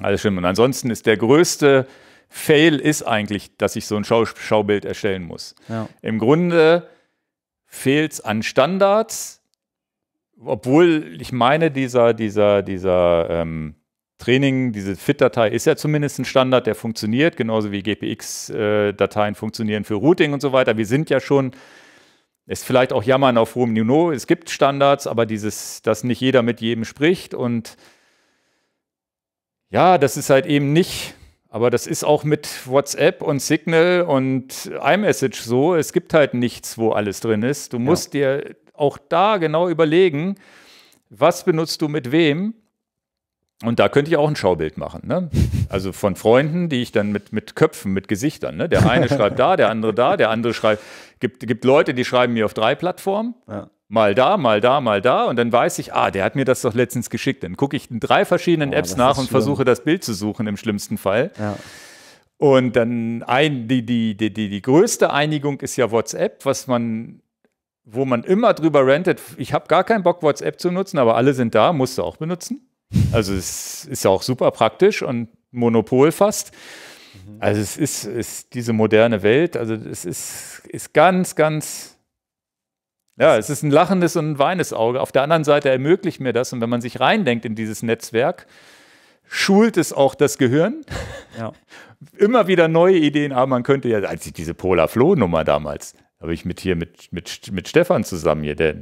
S1: alles schlimm. Und ansonsten ist der größte Fail ist eigentlich, dass ich so ein Schau Schaubild erstellen muss. Ja. Im Grunde fehlt es an Standards, obwohl ich meine, dieser, dieser, dieser ähm, Training, diese FIT-Datei ist ja zumindest ein Standard, der funktioniert, genauso wie GPX-Dateien funktionieren für Routing und so weiter. Wir sind ja schon, ist vielleicht auch Jammern auf hohem Niveau, es gibt Standards, aber dieses, dass nicht jeder mit jedem spricht und ja, das ist halt eben nicht, aber das ist auch mit WhatsApp und Signal und iMessage so, es gibt halt nichts, wo alles drin ist. Du musst ja. dir auch da genau überlegen, was benutzt du mit wem. Und da könnte ich auch ein Schaubild machen. Ne? Also von Freunden, die ich dann mit, mit Köpfen, mit Gesichtern. Ne? Der eine schreibt da, der andere da, der andere schreibt. Gibt, gibt Leute, die schreiben mir auf drei Plattformen. Ja. Mal da, mal da, mal da. Und dann weiß ich, ah, der hat mir das doch letztens geschickt. Dann gucke ich in drei verschiedenen oh, Apps nach und schlimm. versuche das Bild zu suchen im schlimmsten Fall. Ja. Und dann ein, die, die, die, die, die größte Einigung ist ja WhatsApp, was man wo man immer drüber rentet, ich habe gar keinen Bock, WhatsApp zu nutzen, aber alle sind da, musst du auch benutzen. Also es ist ja auch super praktisch und Monopol fast. Mhm. Also es ist, ist diese moderne Welt, also es ist, ist ganz, ganz, ja, es ist ein lachendes und ein weines Auge. Auf der anderen Seite ermöglicht mir das und wenn man sich reindenkt in dieses Netzwerk, schult es auch das Gehirn. Ja. Immer wieder neue Ideen, aber man könnte ja, als ich diese Polar Flow Nummer damals, habe ich mit hier mit, mit, mit Stefan zusammen hier, der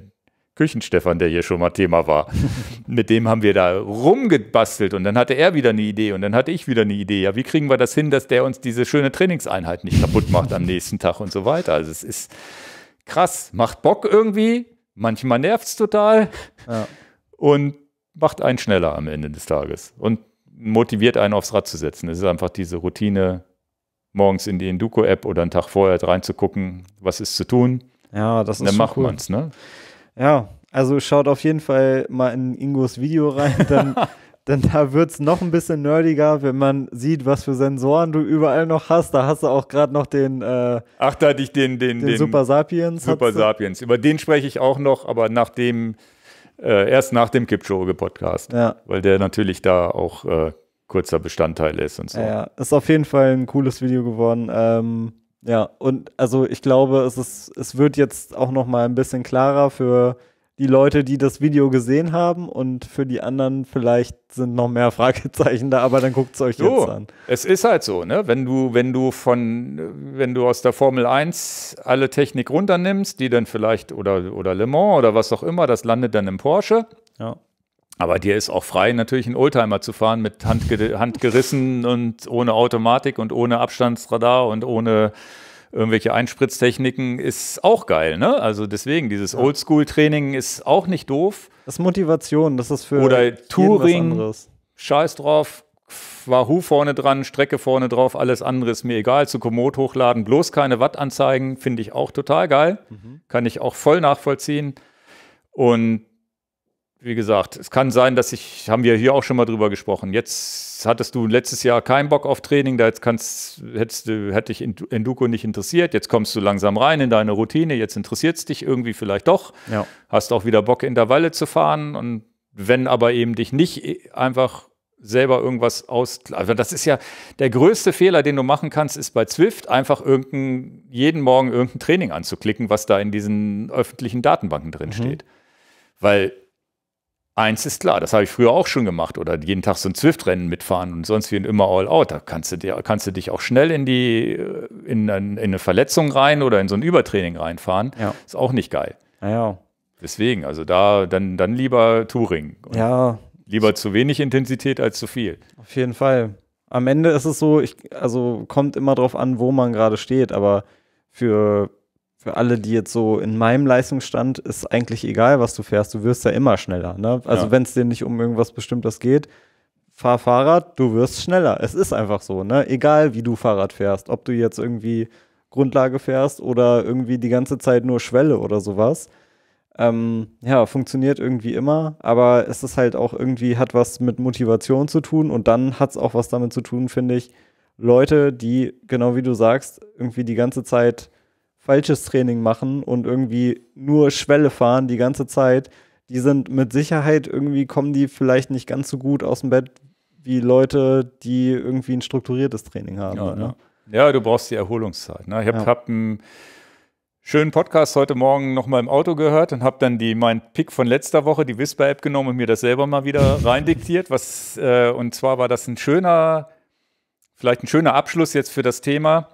S1: Küchenstefan, der hier schon mal Thema war. mit dem haben wir da rumgebastelt und dann hatte er wieder eine Idee und dann hatte ich wieder eine Idee. Ja, wie kriegen wir das hin, dass der uns diese schöne Trainingseinheit nicht kaputt macht am nächsten Tag und so weiter? Also es ist krass, macht Bock irgendwie, manchmal nervt es total ja. und macht einen schneller am Ende des Tages und motiviert einen aufs Rad zu setzen. Es ist einfach diese Routine, morgens in die Induco-App oder einen Tag vorher reinzugucken, was ist zu tun. Ja, das ist Dann macht cool. man's, ne?
S2: Ja, also schaut auf jeden Fall mal in Ingos Video rein, dann, denn da wird es noch ein bisschen nerdiger, wenn man sieht, was für Sensoren du überall noch hast. Da hast du auch gerade noch den äh,
S1: Ach, da hatte ich den, den, den, den Super Sapiens. Super Sapiens. Über den spreche ich auch noch, aber nach dem, äh, erst nach dem Kipchoge-Podcast. Ja. Weil der natürlich da auch äh, kurzer Bestandteil ist und so. Ja,
S2: ist auf jeden Fall ein cooles Video geworden. Ähm, ja, und also ich glaube, es, ist, es wird jetzt auch noch mal ein bisschen klarer für die Leute, die das Video gesehen haben und für die anderen vielleicht sind noch mehr Fragezeichen da, aber dann guckt es euch so, jetzt an.
S1: Es ist halt so, ne? Wenn du, wenn du von, wenn du aus der Formel 1 alle Technik runternimmst, die dann vielleicht oder, oder Le Mans oder was auch immer, das landet dann im Porsche. Ja. Aber dir ist auch frei, natürlich einen Oldtimer zu fahren mit handge handgerissen und ohne Automatik und ohne Abstandsradar und ohne irgendwelche Einspritztechniken ist auch geil, ne? Also deswegen, dieses Oldschool-Training ist auch nicht doof.
S2: Das ist Motivation, das ist für Oder Touring,
S1: scheiß drauf, Wahoo vorne dran, Strecke vorne drauf, alles andere ist mir egal, zu Komoot hochladen, bloß keine Wattanzeigen, finde ich auch total geil. Mhm. Kann ich auch voll nachvollziehen. Und wie gesagt, es kann sein, dass ich, haben wir hier auch schon mal drüber gesprochen. Jetzt hattest du letztes Jahr keinen Bock auf Training, da jetzt kannst, hättest, du, hätte ich Enduko nicht interessiert. Jetzt kommst du langsam rein in deine Routine, jetzt interessiert es dich irgendwie vielleicht doch. Ja. Hast auch wieder Bock, Intervalle zu fahren. Und wenn aber eben dich nicht e, einfach selber irgendwas aus. Also das ist ja der größte Fehler, den du machen kannst, ist bei Zwift einfach irgendein, jeden Morgen irgendein Training anzuklicken, was da in diesen öffentlichen Datenbanken drin mhm. Weil eins ist klar, das habe ich früher auch schon gemacht oder jeden Tag so ein Zwift-Rennen mitfahren und sonst wie und immer all out. Da kannst du, dir, kannst du dich auch schnell in, die, in, in eine Verletzung rein oder in so ein Übertraining reinfahren. Ja. Ist auch nicht geil. Ja. Deswegen, also da dann, dann lieber Touring. Ja. Lieber zu wenig Intensität als zu viel.
S2: Auf jeden Fall. Am Ende ist es so, ich, also kommt immer drauf an, wo man gerade steht, aber für für alle, die jetzt so in meinem Leistungsstand, ist eigentlich egal, was du fährst, du wirst ja immer schneller. Ne? Also ja. wenn es dir nicht um irgendwas Bestimmtes geht, fahr Fahrrad, du wirst schneller. Es ist einfach so, ne? Egal wie du Fahrrad fährst, ob du jetzt irgendwie Grundlage fährst oder irgendwie die ganze Zeit nur Schwelle oder sowas. Ähm, ja, funktioniert irgendwie immer, aber es ist halt auch irgendwie, hat was mit Motivation zu tun und dann hat es auch was damit zu tun, finde ich, Leute, die, genau wie du sagst, irgendwie die ganze Zeit falsches Training machen und irgendwie nur Schwelle fahren die ganze Zeit, die sind mit Sicherheit irgendwie, kommen die vielleicht nicht ganz so gut aus dem Bett wie Leute, die irgendwie ein strukturiertes Training haben. Ja, ne?
S1: ne? ja du brauchst die Erholungszeit. Ne? Ich habe ja. hab einen schönen Podcast heute Morgen nochmal im Auto gehört und habe dann die, meinen Pick von letzter Woche, die Whisper-App genommen und mir das selber mal wieder reindiktiert. Was, äh, und zwar war das ein schöner, vielleicht ein schöner Abschluss jetzt für das Thema.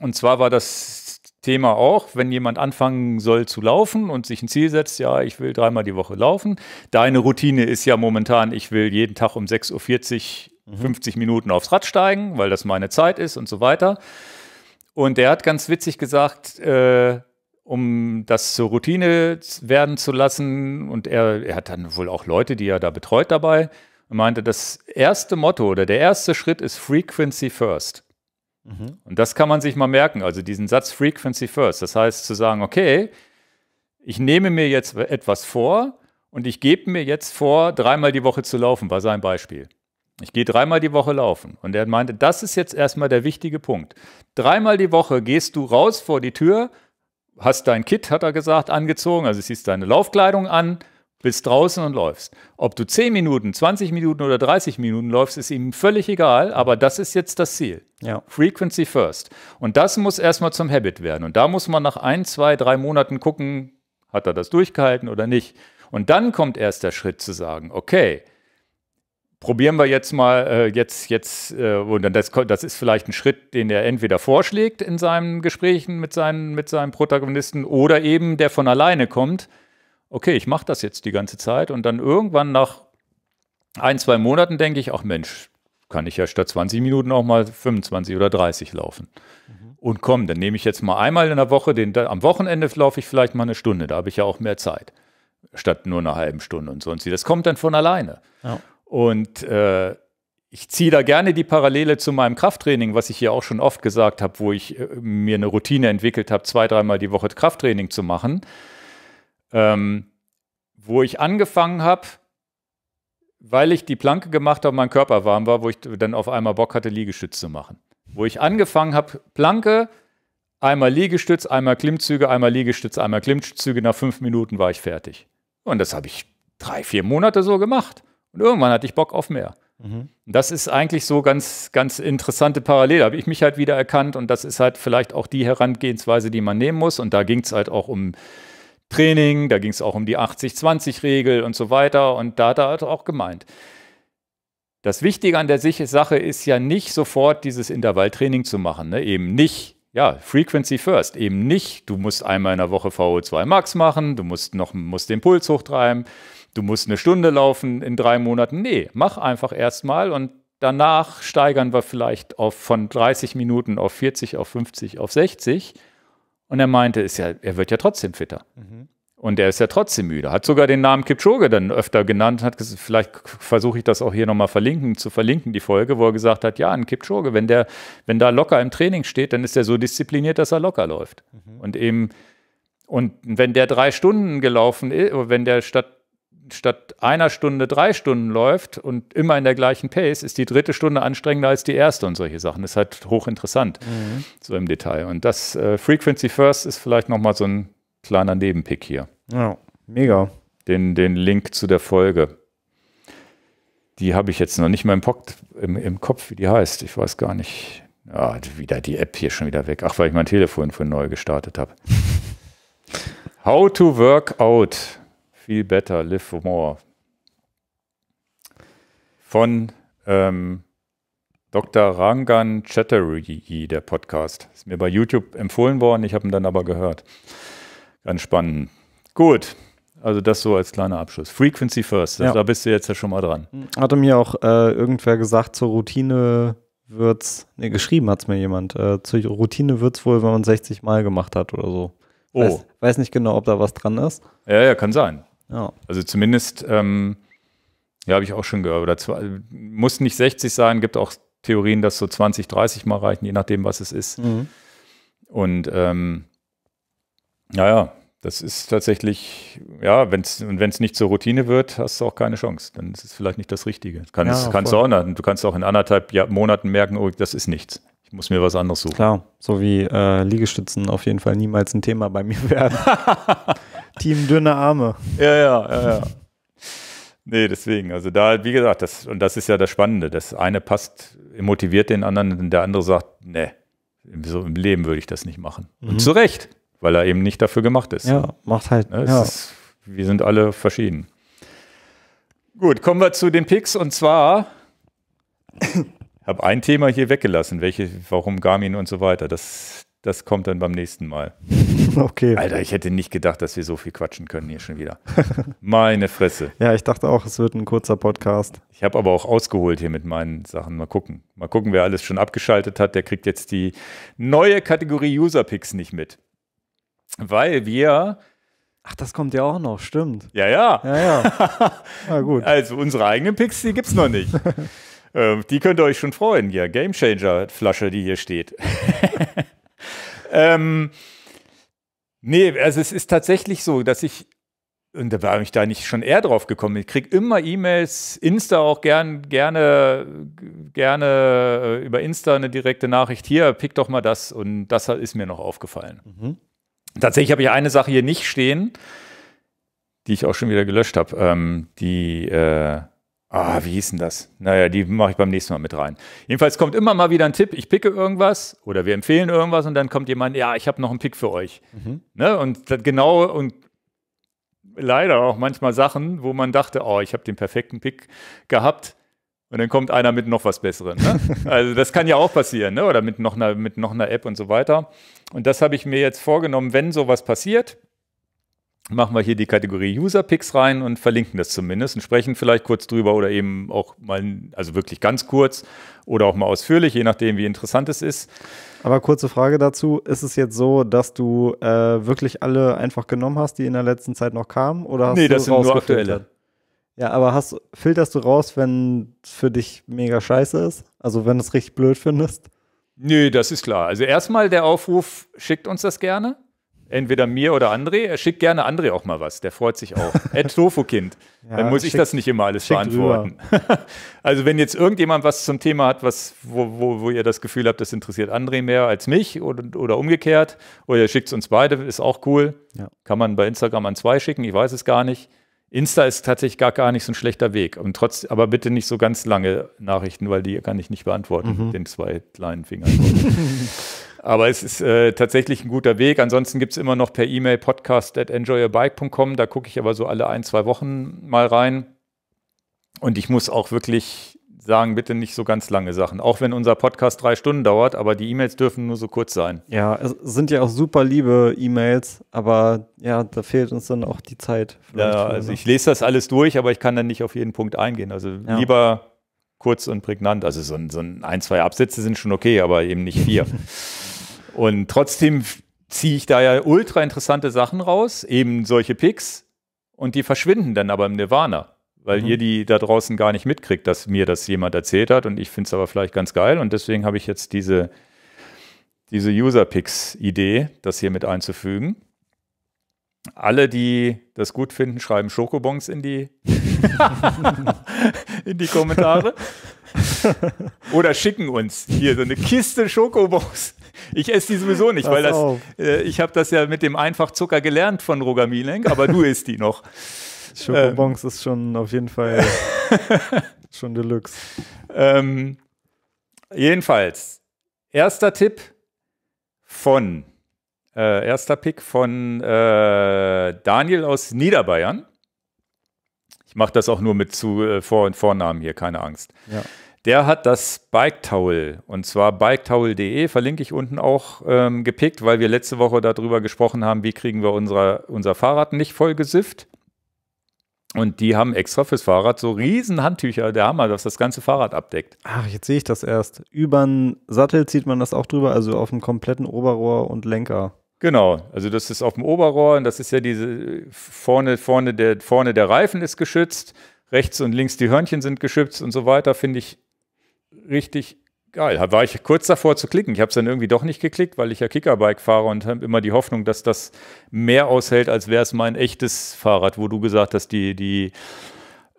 S1: Und zwar war das Thema auch, wenn jemand anfangen soll zu laufen und sich ein Ziel setzt, ja, ich will dreimal die Woche laufen. Deine Routine ist ja momentan, ich will jeden Tag um 6.40 Uhr 50 mhm. Minuten aufs Rad steigen, weil das meine Zeit ist und so weiter. Und der hat ganz witzig gesagt, äh, um das zur Routine werden zu lassen, und er, er hat dann wohl auch Leute, die er da betreut dabei, und meinte, das erste Motto oder der erste Schritt ist Frequency First. Und das kann man sich mal merken, also diesen Satz Frequency First. Das heißt zu sagen, okay, ich nehme mir jetzt etwas vor und ich gebe mir jetzt vor, dreimal die Woche zu laufen, war sein Beispiel. Ich gehe dreimal die Woche laufen. Und er meinte, das ist jetzt erstmal der wichtige Punkt. Dreimal die Woche gehst du raus vor die Tür, hast dein Kit, hat er gesagt, angezogen, also ziehst deine Laufkleidung an bist draußen und läufst. Ob du 10 Minuten, 20 Minuten oder 30 Minuten läufst, ist ihm völlig egal, aber das ist jetzt das Ziel. Ja. Frequency first. Und das muss erstmal zum Habit werden. Und da muss man nach ein, zwei, drei Monaten gucken, hat er das durchgehalten oder nicht. Und dann kommt erst der Schritt zu sagen, okay, probieren wir jetzt mal, äh, jetzt, jetzt, äh, und dann das, das ist vielleicht ein Schritt, den er entweder vorschlägt in seinen Gesprächen mit seinen, mit seinen Protagonisten oder eben der von alleine kommt okay, ich mache das jetzt die ganze Zeit und dann irgendwann nach ein, zwei Monaten denke ich, ach Mensch, kann ich ja statt 20 Minuten auch mal 25 oder 30 laufen. Mhm. Und komm, dann nehme ich jetzt mal einmal in der Woche, den, am Wochenende laufe ich vielleicht mal eine Stunde, da habe ich ja auch mehr Zeit, statt nur einer halben Stunde und sonst. Das kommt dann von alleine. Ja. Und äh, ich ziehe da gerne die Parallele zu meinem Krafttraining, was ich hier auch schon oft gesagt habe, wo ich äh, mir eine Routine entwickelt habe, zwei, dreimal die Woche Krafttraining zu machen. Ähm, wo ich angefangen habe, weil ich die Planke gemacht habe, mein Körper warm war, wo ich dann auf einmal Bock hatte, Liegestütz zu machen. Wo ich angefangen habe, Planke, einmal Liegestütz, einmal Klimmzüge, einmal Liegestütz, einmal Klimmzüge, nach fünf Minuten war ich fertig. Und das habe ich drei, vier Monate so gemacht. Und irgendwann hatte ich Bock auf mehr. Mhm. Das ist eigentlich so ganz, ganz interessante Parallele. Habe ich mich halt wieder erkannt und das ist halt vielleicht auch die Herangehensweise, die man nehmen muss. Und da ging es halt auch um Training, da ging es auch um die 80-20-Regel und so weiter. Und da hat er also auch gemeint. Das Wichtige an der Sache ist ja nicht sofort dieses Intervalltraining zu machen. Ne? Eben nicht, ja, Frequency first. Eben nicht, du musst einmal in der Woche VO2 Max machen, du musst, noch, musst den Puls hochtreiben, du musst eine Stunde laufen in drei Monaten. Nee, mach einfach erstmal und danach steigern wir vielleicht auf, von 30 Minuten auf 40, auf 50, auf 60 und er meinte, ist ja, er wird ja trotzdem fitter. Mhm. Und er ist ja trotzdem müde. Hat sogar den Namen Kipchoge dann öfter genannt, hat gesagt, vielleicht versuche ich das auch hier nochmal verlinken, zu verlinken, die Folge, wo er gesagt hat, ja, ein Kipchoge, wenn der, wenn da locker im Training steht, dann ist er so diszipliniert, dass er locker läuft. Mhm. Und eben, und wenn der drei Stunden gelaufen ist, wenn der statt statt einer Stunde drei Stunden läuft und immer in der gleichen Pace, ist die dritte Stunde anstrengender als die erste und solche Sachen. Das ist halt hochinteressant, mhm. so im Detail. Und das äh, Frequency First ist vielleicht nochmal so ein kleiner Nebenpick hier. Ja, mega. Den, den Link zu der Folge. Die habe ich jetzt noch nicht mal im, Pop, im, im Kopf, wie die heißt. Ich weiß gar nicht. Ah, wieder die App hier schon wieder weg. Ach, weil ich mein Telefon von neu gestartet habe. How to Work Out Feel Better, Live for More von ähm, Dr. Rangan Chatterjee, der Podcast. Ist mir bei YouTube empfohlen worden, ich habe ihn dann aber gehört. Ganz spannend. Gut, also das so als kleiner Abschluss. Frequency First, also ja. da bist du jetzt ja schon mal dran.
S3: Hm.
S2: Hatte mir auch äh, irgendwer gesagt, zur Routine wird's, ne, geschrieben hat es mir jemand, äh, zur Routine wird es wohl, wenn man 60 Mal gemacht hat oder so. Oh. Weiß, weiß nicht genau, ob da was dran ist.
S1: Ja, ja, kann sein. Ja. Also zumindest, ähm, ja, habe ich auch schon gehört. Oder zwei, muss nicht 60 sein, gibt auch Theorien, dass so 20, 30 mal reichen, je nachdem, was es ist. Mhm. Und ähm, naja, das ist tatsächlich, ja, wenn's, und wenn es nicht zur Routine wird, hast du auch keine Chance. Dann ist es vielleicht nicht das Richtige. Kann, ja, kannst du, auch, du kannst auch in anderthalb Jahr, Monaten merken, oh, das ist nichts. Ich muss mir was anderes suchen. Klar, so wie äh,
S2: Liegestützen auf jeden Fall niemals ein Thema bei mir werden. Team dünne Arme.
S1: Ja, ja, ja, ja. Nee, deswegen. Also da, wie gesagt, das, und das ist ja das Spannende. Das eine passt, motiviert den anderen, und der andere sagt, nee, so im Leben würde ich das nicht machen. Mhm. Und zu Recht, weil er eben nicht dafür gemacht ist. Ja, macht halt. Ne, ja. Ist, wir sind alle verschieden. Gut, kommen wir zu den Picks und zwar habe ein Thema hier weggelassen, welche, warum Garmin und so weiter. Das, das kommt dann beim nächsten Mal. Okay. Alter, ich hätte nicht gedacht, dass wir so viel quatschen können hier schon wieder. Meine Fresse. Ja, ich dachte auch, es wird ein kurzer
S2: Podcast.
S1: Ich habe aber auch ausgeholt hier mit meinen Sachen. Mal gucken. Mal gucken, wer alles schon abgeschaltet hat. Der kriegt jetzt die neue Kategorie User Picks nicht mit. Weil wir. Ach, das kommt ja auch noch, stimmt. Ja, ja. Ja, ja. Na gut. Also unsere eigenen Picks, die gibt es noch nicht. ähm, die könnt ihr euch schon freuen. Ja, Game Changer Flasche, die hier steht ähm, nee, also es ist tatsächlich so, dass ich, und da war ich da nicht schon eher drauf gekommen, ich kriege immer E-Mails, Insta auch gern, gerne, gerne äh, über Insta eine direkte Nachricht, hier, pick doch mal das und das ist mir noch aufgefallen. Mhm. Tatsächlich habe ich eine Sache hier nicht stehen, die ich auch schon wieder gelöscht habe, ähm, die... Äh, Ah, wie hieß denn das? Naja, die mache ich beim nächsten Mal mit rein. Jedenfalls kommt immer mal wieder ein Tipp, ich picke irgendwas oder wir empfehlen irgendwas und dann kommt jemand, ja, ich habe noch einen Pick für euch. Mhm. Ne? Und das genau und leider auch manchmal Sachen, wo man dachte, oh, ich habe den perfekten Pick gehabt und dann kommt einer mit noch was Besserem. Ne? also das kann ja auch passieren, ne? oder mit noch, einer, mit noch einer App und so weiter. Und das habe ich mir jetzt vorgenommen, wenn sowas passiert, machen wir hier die Kategorie User Picks rein und verlinken das zumindest und sprechen vielleicht kurz drüber oder eben auch mal, also wirklich ganz kurz oder auch mal ausführlich, je nachdem, wie interessant es ist.
S2: Aber kurze Frage dazu: Ist es jetzt so, dass du äh, wirklich alle einfach genommen hast, die in der letzten Zeit noch kamen? Oder hast nee, das sind nur aktuelle. Ja, aber hast, filterst du raus, wenn es für dich mega scheiße ist? Also, wenn du es richtig blöd findest?
S1: Nee, das ist klar. Also, erstmal der Aufruf: schickt uns das gerne entweder mir oder André. Er schickt gerne André auch mal was. Der freut sich auch. Ed Tofu-Kind. Ja, Dann muss schick, ich das nicht immer alles beantworten. also, wenn jetzt irgendjemand was zum Thema hat, was, wo, wo, wo ihr das Gefühl habt, das interessiert André mehr als mich oder, oder umgekehrt, oder ihr schickt es uns beide, ist auch cool. Ja. Kann man bei Instagram an zwei schicken, ich weiß es gar nicht. Insta ist tatsächlich gar, gar nicht so ein schlechter Weg. Und trotz, aber bitte nicht so ganz lange Nachrichten, weil die kann ich nicht beantworten mhm. mit den zwei kleinen Fingern. Aber es ist äh, tatsächlich ein guter Weg. Ansonsten gibt es immer noch per E-Mail podcast at enjoyyourbike.com. Da gucke ich aber so alle ein, zwei Wochen mal rein. Und ich muss auch wirklich sagen, bitte nicht so ganz lange Sachen. Auch wenn unser Podcast drei Stunden dauert, aber die E-Mails dürfen nur so kurz sein. Ja, es
S2: sind ja auch super liebe E-Mails, aber ja, da fehlt uns dann auch die Zeit. Ja, also ich
S1: lese das alles durch, aber ich kann dann nicht auf jeden Punkt eingehen. Also ja. lieber kurz und prägnant. Also so ein, so ein, ein, zwei Absätze sind schon okay, aber eben nicht vier. Und trotzdem ziehe ich da ja ultra interessante Sachen raus, eben solche Picks, und die verschwinden dann aber im Nirvana, weil mhm. ihr die da draußen gar nicht mitkriegt, dass mir das jemand erzählt hat und ich finde es aber vielleicht ganz geil und deswegen habe ich jetzt diese, diese User-Picks-Idee, das hier mit einzufügen. Alle, die das gut finden, schreiben Schokobons in die, in die Kommentare. Oder schicken uns hier so eine Kiste Schokobons. Ich esse die sowieso nicht, Pass weil das, äh, ich habe das ja mit dem Einfachzucker gelernt von Roger Mielenk, aber du isst die noch. Schokobons ähm. ist schon auf jeden Fall schon Deluxe. Ähm, jedenfalls, erster Tipp von, äh, erster Pick von äh, Daniel aus Niederbayern mache das auch nur mit zu äh, Vor- und Vornamen hier, keine Angst. Ja. Der hat das Bike Towel und zwar biketowel.de, verlinke ich unten auch ähm, gepickt, weil wir letzte Woche darüber gesprochen haben, wie kriegen wir unsere, unser Fahrrad nicht voll gesifft. Und die haben extra fürs Fahrrad so riesen Handtücher, der Hammer, dass das ganze Fahrrad abdeckt.
S2: Ach, jetzt sehe ich das erst. Über den Sattel zieht man das auch drüber, also auf dem kompletten Oberrohr und Lenker.
S1: Genau, also das ist auf dem Oberrohr und das ist ja diese vorne, vorne der, vorne der Reifen ist geschützt, rechts und links die Hörnchen sind geschützt und so weiter, finde ich richtig geil. War ich kurz davor zu klicken. Ich habe es dann irgendwie doch nicht geklickt, weil ich ja Kickerbike fahre und habe immer die Hoffnung, dass das mehr aushält, als wäre es mein echtes Fahrrad, wo du gesagt hast, die, die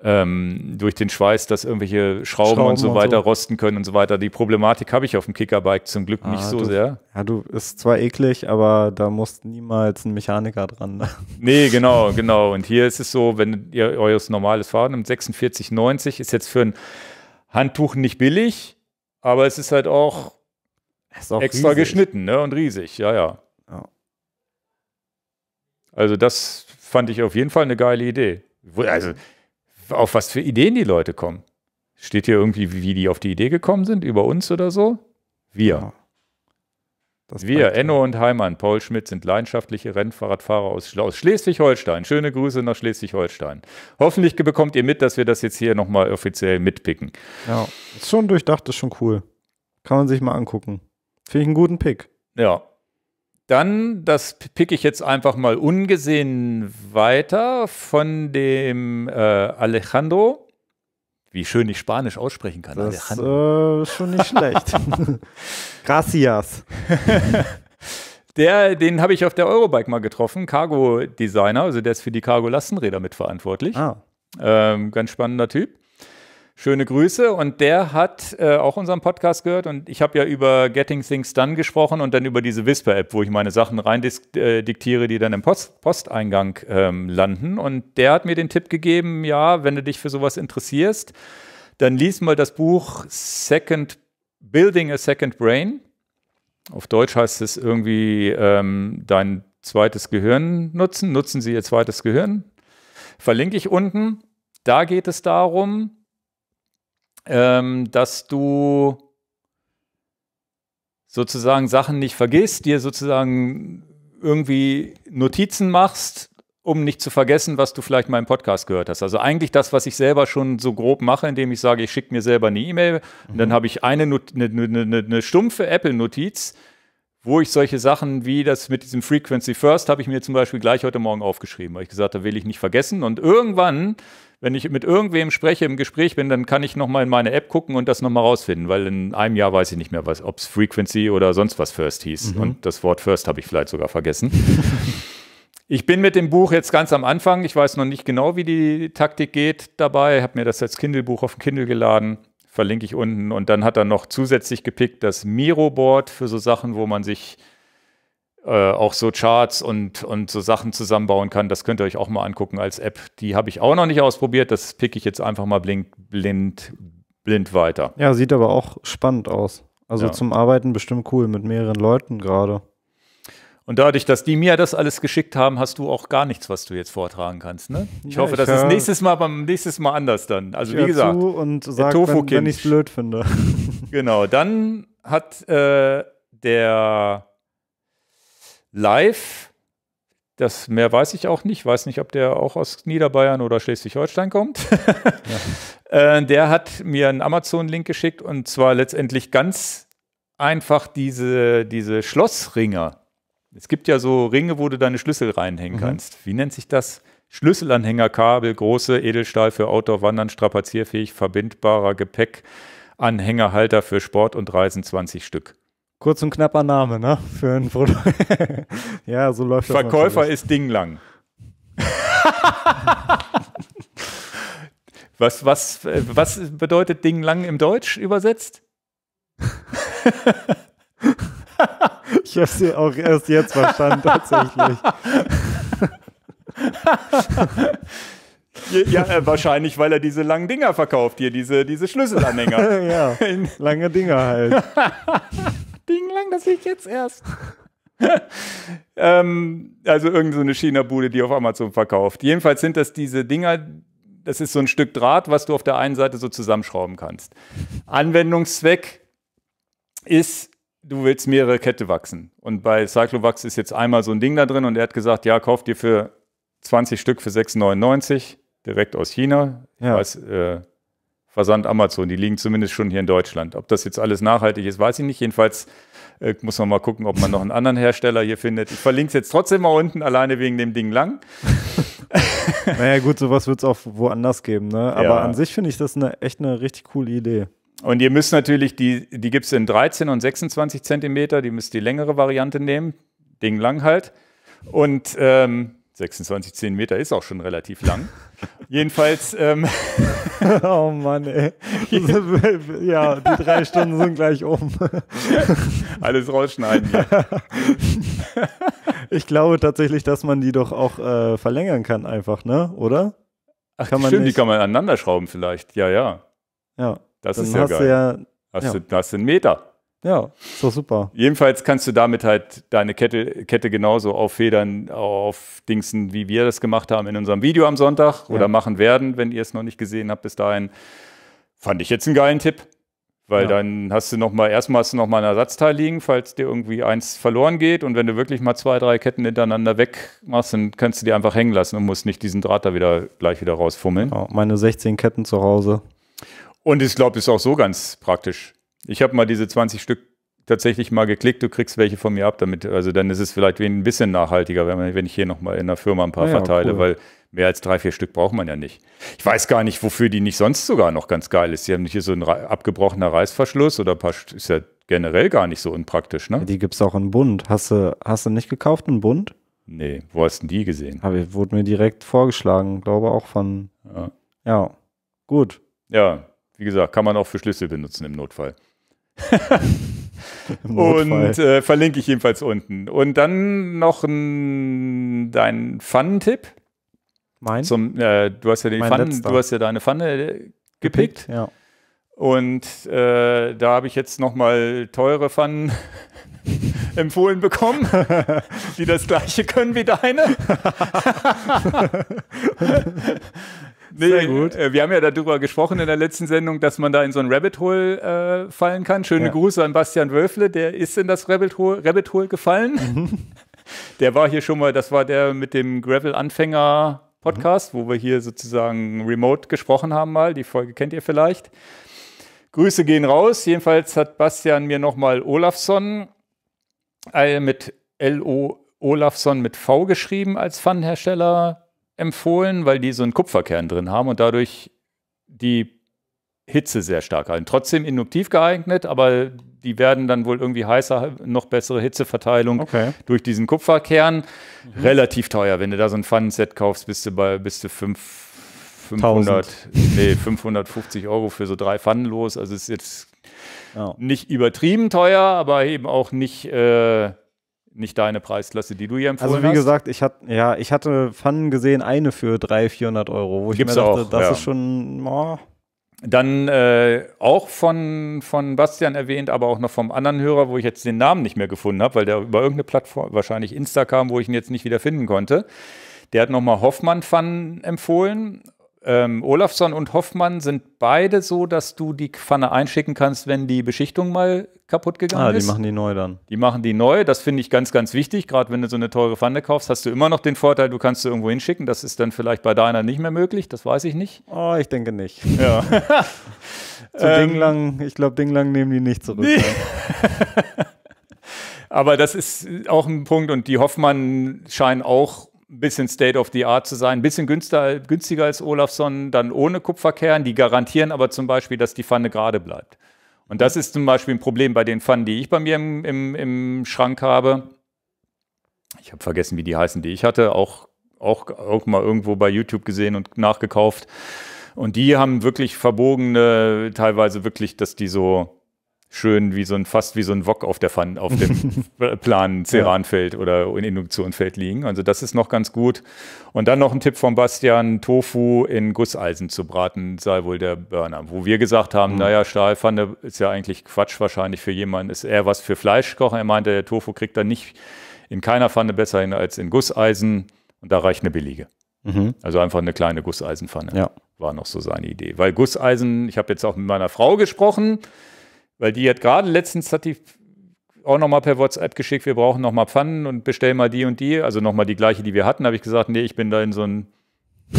S1: ähm, durch den Schweiß, dass irgendwelche Schrauben, Schrauben und so weiter so. rosten können und so weiter. Die Problematik habe ich auf dem Kickerbike zum Glück ah, nicht so du, sehr.
S2: Ja, du ist zwar eklig, aber da muss niemals ein Mechaniker dran. Ne?
S1: Nee, genau, genau. Und hier ist es so, wenn ihr euer normales Fahrrad nimmt, 46,90 ist jetzt für ein Handtuch nicht billig, aber es ist halt auch, ist auch extra riesig. geschnitten ne? und riesig. ja, ja. Also, das fand ich auf jeden Fall eine geile Idee. Also, auf was für Ideen die Leute kommen. Steht hier irgendwie, wie die auf die Idee gekommen sind, über uns oder so? Wir. Das Wir, Enno und Heimann, Paul Schmidt sind leidenschaftliche Rennfahrradfahrer aus Schleswig-Holstein. Schöne Grüße nach Schleswig-Holstein. Hoffentlich bekommt ihr mit, dass wir das jetzt hier nochmal offiziell mitpicken.
S3: Ja, ist
S2: schon durchdacht, ist schon cool. Kann man sich mal angucken. Finde ich einen guten Pick.
S1: Ja, dann, das picke ich jetzt einfach mal ungesehen weiter von dem äh, Alejandro. Wie schön ich Spanisch aussprechen kann. Das äh, ist
S2: äh, schon nicht schlecht.
S1: Gracias. der, den habe ich auf der Eurobike mal getroffen, Cargo-Designer, also der ist für die Cargo-Lastenräder mitverantwortlich. Ah. Ähm, ganz spannender Typ. Schöne Grüße. Und der hat äh, auch unseren Podcast gehört. Und ich habe ja über Getting Things Done gesprochen und dann über diese Whisper-App, wo ich meine Sachen rein äh, diktiere, die dann im Post Posteingang ähm, landen. Und der hat mir den Tipp gegeben: Ja, wenn du dich für sowas interessierst, dann lies mal das Buch Second Building a Second Brain. Auf Deutsch heißt es irgendwie ähm, dein zweites Gehirn nutzen. Nutzen Sie Ihr zweites Gehirn. Verlinke ich unten. Da geht es darum, ähm, dass du sozusagen Sachen nicht vergisst, dir sozusagen irgendwie Notizen machst, um nicht zu vergessen, was du vielleicht mal im Podcast gehört hast. Also eigentlich das, was ich selber schon so grob mache, indem ich sage, ich schicke mir selber eine E-Mail mhm. und dann mhm. habe ich eine, eine, eine, eine stumpfe Apple-Notiz, wo ich solche Sachen wie das mit diesem Frequency First habe ich mir zum Beispiel gleich heute Morgen aufgeschrieben, weil ich gesagt habe, will ich nicht vergessen. Und irgendwann wenn ich mit irgendwem spreche, im Gespräch bin, dann kann ich nochmal in meine App gucken und das nochmal rausfinden, weil in einem Jahr weiß ich nicht mehr, ob es Frequency oder sonst was First hieß. Mhm. Und das Wort First habe ich vielleicht sogar vergessen. ich bin mit dem Buch jetzt ganz am Anfang. Ich weiß noch nicht genau, wie die Taktik geht dabei. Ich Habe mir das als Kindle-Buch auf Kindle geladen. Verlinke ich unten. Und dann hat er noch zusätzlich gepickt das Miro-Board für so Sachen, wo man sich äh, auch so Charts und, und so Sachen zusammenbauen kann. Das könnt ihr euch auch mal angucken als App. Die habe ich auch noch nicht ausprobiert. Das picke ich jetzt einfach mal blind, blind, blind weiter.
S2: Ja, sieht aber auch spannend aus. Also ja. zum Arbeiten bestimmt cool mit mehreren Leuten gerade.
S1: Und dadurch, dass die mir das alles geschickt haben, hast du auch gar nichts, was du jetzt vortragen kannst. Ne? Ich ja, hoffe, ich das ist nächstes Mal beim nächsten Mal anders dann. Also wie gesagt, zu und sag, wenn, wenn ich
S2: es blöd finde.
S1: genau, dann hat äh, der live. Das mehr weiß ich auch nicht. Weiß nicht, ob der auch aus Niederbayern oder Schleswig-Holstein kommt. Ja. äh, der hat mir einen Amazon-Link geschickt und zwar letztendlich ganz einfach diese, diese Schlossringer. Es gibt ja so Ringe, wo du deine Schlüssel reinhängen mhm. kannst. Wie nennt sich das? Schlüsselanhängerkabel, große Edelstahl für Outdoor, Wandern, strapazierfähig, verbindbarer Gepäck, Anhängerhalter für Sport und Reisen 20 Stück.
S2: Kurz und knapper Name, ne? Für ein Foto.
S3: ja, so läuft das. Verkäufer ist
S1: Dinglang. was, was, was bedeutet Dinglang im Deutsch übersetzt? ich habe sie auch erst jetzt verstanden, tatsächlich. Ja, äh, wahrscheinlich, weil er diese langen Dinger verkauft, hier, diese, diese Schlüsselanhänger. ja,
S2: lange Dinger halt.
S1: Ding lang, das sehe ich jetzt erst. ähm, also irgendeine so eine China-Bude, die auf Amazon verkauft. Jedenfalls sind das diese Dinger, das ist so ein Stück Draht, was du auf der einen Seite so zusammenschrauben kannst. Anwendungszweck ist, du willst mehrere Kette wachsen. Und bei Cyclovax ist jetzt einmal so ein Ding da drin und er hat gesagt, ja, kauft dir für 20 Stück für 6,99 direkt aus China. Ja. Weiß, äh, Versand Amazon, die liegen zumindest schon hier in Deutschland. Ob das jetzt alles nachhaltig ist, weiß ich nicht. Jedenfalls äh, muss man mal gucken, ob man noch einen anderen Hersteller hier findet. Ich verlinke es jetzt trotzdem mal unten, alleine wegen dem Ding lang. naja,
S2: gut, sowas wird es auch woanders geben, ne? Aber ja. an sich finde ich das eine, echt eine richtig coole Idee.
S1: Und ihr müsst natürlich, die, die gibt es in 13 und 26 Zentimeter, die müsst die längere Variante nehmen, Ding lang halt. Und ähm, 26, 10 Meter ist auch schon relativ lang. Jedenfalls. Ähm,
S2: oh Mann, ey. ja, die drei Stunden sind gleich um. Alles rausschneiden. ich glaube tatsächlich, dass man die doch auch äh, verlängern kann, einfach, ne? Oder?
S1: Ach, kann man stimmt, nicht? die kann man aneinander schrauben vielleicht. Ja, ja. Ja. Das ist ja geil. Ja, hast, ja. Du, hast du einen Meter.
S2: Ja, ist doch super.
S1: Jedenfalls kannst du damit halt deine Kette, Kette genauso auffedern, auf Dingsen, wie wir das gemacht haben in unserem Video am Sonntag ja. oder machen werden, wenn ihr es noch nicht gesehen habt bis dahin. Fand ich jetzt einen geilen Tipp. Weil ja. dann hast du nochmal, erstmal hast du nochmal ein Ersatzteil liegen, falls dir irgendwie eins verloren geht. Und wenn du wirklich mal zwei, drei Ketten hintereinander weg machst, dann kannst du die einfach hängen lassen und musst nicht diesen Draht da wieder gleich wieder rausfummeln. Ja,
S2: meine 16 Ketten zu Hause.
S1: Und ich glaube, ist auch so ganz praktisch. Ich habe mal diese 20 Stück tatsächlich mal geklickt, du kriegst welche von mir ab damit. Also dann ist es vielleicht ein bisschen nachhaltiger, wenn, ich hier nochmal in der Firma ein paar ja, verteile, cool. weil mehr als drei, vier Stück braucht man ja nicht. Ich weiß gar nicht, wofür die nicht sonst sogar noch ganz geil ist. Die haben nicht hier so ein abgebrochener Reißverschluss oder ein paar, ist ja generell gar nicht so unpraktisch, ne?
S2: Die gibt es auch in Bund. Hast du, hast du nicht gekauft, einen Bund? Nee, wo
S1: hast du die gesehen?
S2: Aber wurde mir direkt vorgeschlagen, glaube auch von. Ja. ja, gut.
S1: Ja, wie gesagt, kann man auch für Schlüssel benutzen im Notfall. und äh, verlinke ich jedenfalls unten. Und dann noch ein, dein Pfannentipp. Mein? Zum, äh, du, hast ja die Pfannen, du hast ja deine Pfanne äh, gepickt. gepickt ja. Und äh, da habe ich jetzt nochmal teure Pfannen empfohlen bekommen, die das gleiche können wie deine. Nee, Sehr gut. Äh, wir haben ja darüber gesprochen in der letzten Sendung, dass man da in so ein Rabbit Hole äh, fallen kann. Schöne ja. Grüße an Bastian Wölfle, der ist in das Rabbit Hole, Rabbit Hole gefallen. Mhm. Der war hier schon mal, das war der mit dem Gravel-Anfänger Podcast, mhm. wo wir hier sozusagen remote gesprochen haben mal. Die Folge kennt ihr vielleicht. Grüße gehen raus. Jedenfalls hat Bastian mir nochmal Olafsson äh, mit L-O Olafsson mit V geschrieben als Pfannenhersteller empfohlen, weil die so einen Kupferkern drin haben und dadurch die Hitze sehr stark halten. Trotzdem induktiv geeignet, aber die werden dann wohl irgendwie heißer, noch bessere Hitzeverteilung okay. durch diesen Kupferkern. Mhm. Relativ teuer, wenn du da so ein Pfannenset kaufst, bist du bei bist du 500, nee, 550 Euro für so drei Pfannen los. Also ist jetzt ja. nicht übertrieben teuer, aber eben auch nicht äh, nicht deine Preisklasse, die du hier empfohlen hast. Also wie hast. gesagt,
S2: ich hatte, ja, ich hatte Pfannen gesehen, eine für 300, 400
S1: Euro, wo ich mir dachte, auch, das ja. ist schon... Oh. Dann äh, auch von, von Bastian erwähnt, aber auch noch vom anderen Hörer, wo ich jetzt den Namen nicht mehr gefunden habe, weil der über irgendeine Plattform, wahrscheinlich Insta kam, wo ich ihn jetzt nicht wieder finden konnte. Der hat nochmal Hoffmann-Pfannen empfohlen. Ähm, Olafsson und Hoffmann sind beide so, dass du die Pfanne einschicken kannst, wenn die Beschichtung mal kaputt gegangen ah, ist. Ah, die machen die neu dann. Die machen die neu. Das finde ich ganz, ganz wichtig. Gerade wenn du so eine teure Pfanne kaufst, hast du immer noch den Vorteil, du kannst sie irgendwo hinschicken. Das ist dann vielleicht bei deiner nicht mehr möglich. Das weiß ich nicht. Oh, ich denke nicht. Ja. Zu ähm,
S2: Dinglang, ich glaube, Dinglang nehmen die nicht zurück.
S1: Aber das ist auch ein Punkt und die Hoffmann scheinen auch ein bisschen State of the Art zu sein, ein bisschen günstiger, günstiger als Olafsson, dann ohne Kupferkern. Die garantieren aber zum Beispiel, dass die Pfanne gerade bleibt. Und das ist zum Beispiel ein Problem bei den Pfannen, die ich bei mir im, im, im Schrank habe. Ich habe vergessen, wie die heißen, die ich hatte, auch, auch, auch mal irgendwo bei YouTube gesehen und nachgekauft. Und die haben wirklich verbogene, teilweise wirklich, dass die so schön wie so ein, fast wie so ein Wok auf der Pfanne, auf dem Plan Ceranfeld oder in Induktionsfeld liegen. Also das ist noch ganz gut. Und dann noch ein Tipp von Bastian, Tofu in Gusseisen zu braten, sei wohl der Burner. Wo wir gesagt haben, mhm. naja, Stahlpfanne ist ja eigentlich Quatsch wahrscheinlich für jemanden, ist eher was für Fleischkochen. Er meinte, der Tofu kriegt dann nicht in keiner Pfanne besser hin als in Gusseisen. Und da reicht eine billige. Mhm. Also einfach eine kleine Gusseisenpfanne. Ja. War noch so seine Idee. Weil Gusseisen, ich habe jetzt auch mit meiner Frau gesprochen, weil die hat gerade letztens, hat die auch nochmal per WhatsApp geschickt, wir brauchen nochmal Pfannen und bestell mal die und die. Also nochmal die gleiche, die wir hatten. habe ich gesagt, nee, ich bin da in so ein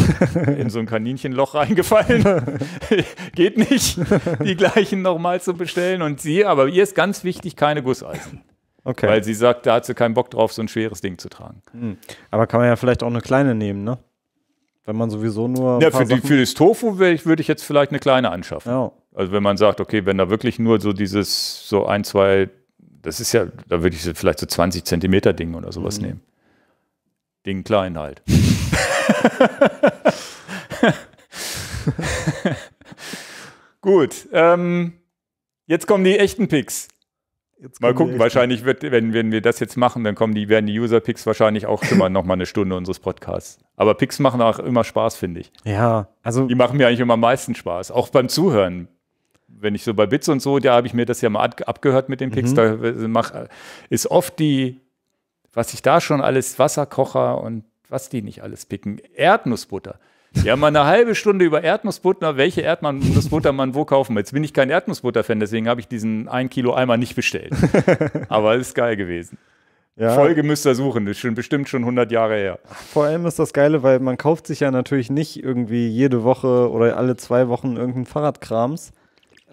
S1: in so ein Kaninchenloch reingefallen. Geht nicht, die gleichen nochmal zu bestellen. Und sie, aber ihr ist ganz wichtig, keine Gusseisen. Okay. Weil sie sagt, da hat sie keinen Bock drauf, so ein schweres Ding zu tragen.
S2: Hm. Aber kann man ja vielleicht auch eine kleine nehmen, ne? Wenn man sowieso
S3: nur. Ja, für, die, für,
S1: das Tofu würde ich jetzt vielleicht eine kleine
S3: anschaffen. Ja.
S1: Also wenn man sagt, okay, wenn da wirklich nur so dieses, so ein, zwei, das ist ja, da würde ich vielleicht so 20 Zentimeter Ding oder sowas mhm. nehmen. Ding klein halt. Gut, ähm, jetzt kommen die echten Picks. mal gucken, wahrscheinlich wird, wenn, wenn wir das jetzt machen, dann kommen die, werden die User-Picks wahrscheinlich auch immer nochmal eine Stunde unseres Podcasts. Aber Picks machen auch immer Spaß, finde ich. Ja, also. Die machen mir eigentlich immer am meisten Spaß, auch beim Zuhören wenn ich so bei Bits und so, da habe ich mir das ja mal abgehört mit den Picks, mhm. da äh, mach, äh, ist oft die, was ich da schon alles, Wasserkocher und was die nicht alles picken, Erdnussbutter. Wir haben mal eine halbe Stunde über Erdnussbutter, welche Erdnussbutter man wo kaufen will. Jetzt bin ich kein Erdnussbutter-Fan, deswegen habe ich diesen 1 Kilo Eimer nicht bestellt. Aber ist geil gewesen. Ja. Folge müsst ihr suchen, das ist schon, bestimmt schon 100 Jahre her.
S2: Vor allem ist das Geile, weil man kauft sich ja natürlich nicht irgendwie jede Woche oder alle zwei Wochen irgendeinen Fahrradkrams,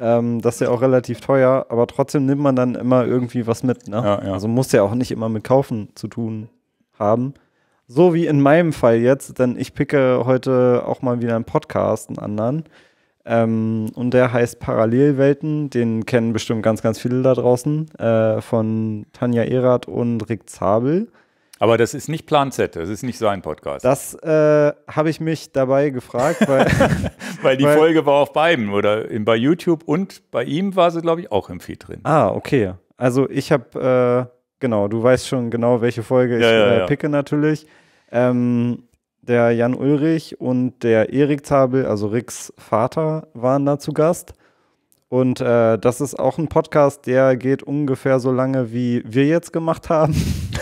S2: ähm, das ist ja auch relativ teuer, aber trotzdem nimmt man dann immer irgendwie was mit. Ne? Ja, ja. Also muss ja auch nicht immer mit Kaufen zu tun haben. So wie in meinem Fall jetzt, denn ich picke heute auch mal wieder einen Podcast, einen anderen. Ähm, und der heißt Parallelwelten. Den kennen bestimmt ganz, ganz viele da draußen. Äh, von Tanja Erath und Rick Zabel.
S1: Aber das ist nicht Plan Z, das ist nicht sein Podcast.
S2: Das äh, habe ich mich dabei
S1: gefragt, weil. weil die weil Folge war auf beiden oder in, bei YouTube und bei ihm war sie, glaube ich, auch im Feed drin.
S2: Ah, okay. Also ich habe, äh, genau, du weißt schon genau, welche Folge ja, ich ja, äh, ja. picke natürlich. Ähm, der Jan Ulrich und der Erik Zabel, also Ricks Vater, waren da zu Gast. Und äh, das ist auch ein Podcast, der geht ungefähr so lange, wie wir jetzt gemacht haben.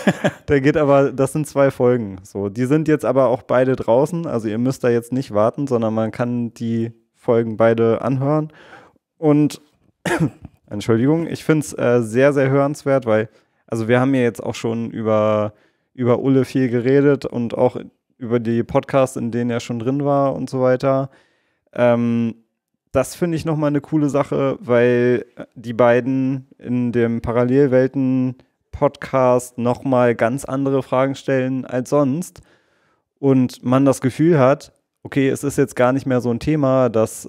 S2: der geht aber, das sind zwei Folgen. So, die sind jetzt aber auch beide draußen. Also ihr müsst da jetzt nicht warten, sondern man kann die Folgen beide anhören. Und Entschuldigung, ich finde es äh, sehr, sehr hörenswert, weil, also wir haben ja jetzt auch schon über, über Ulle viel geredet und auch über die Podcasts, in denen er schon drin war und so weiter. Ähm, das finde ich nochmal eine coole Sache, weil äh, die beiden in dem Parallelwelten-Podcast nochmal ganz andere Fragen stellen als sonst. Und man das Gefühl hat, okay, es ist jetzt gar nicht mehr so ein Thema, dass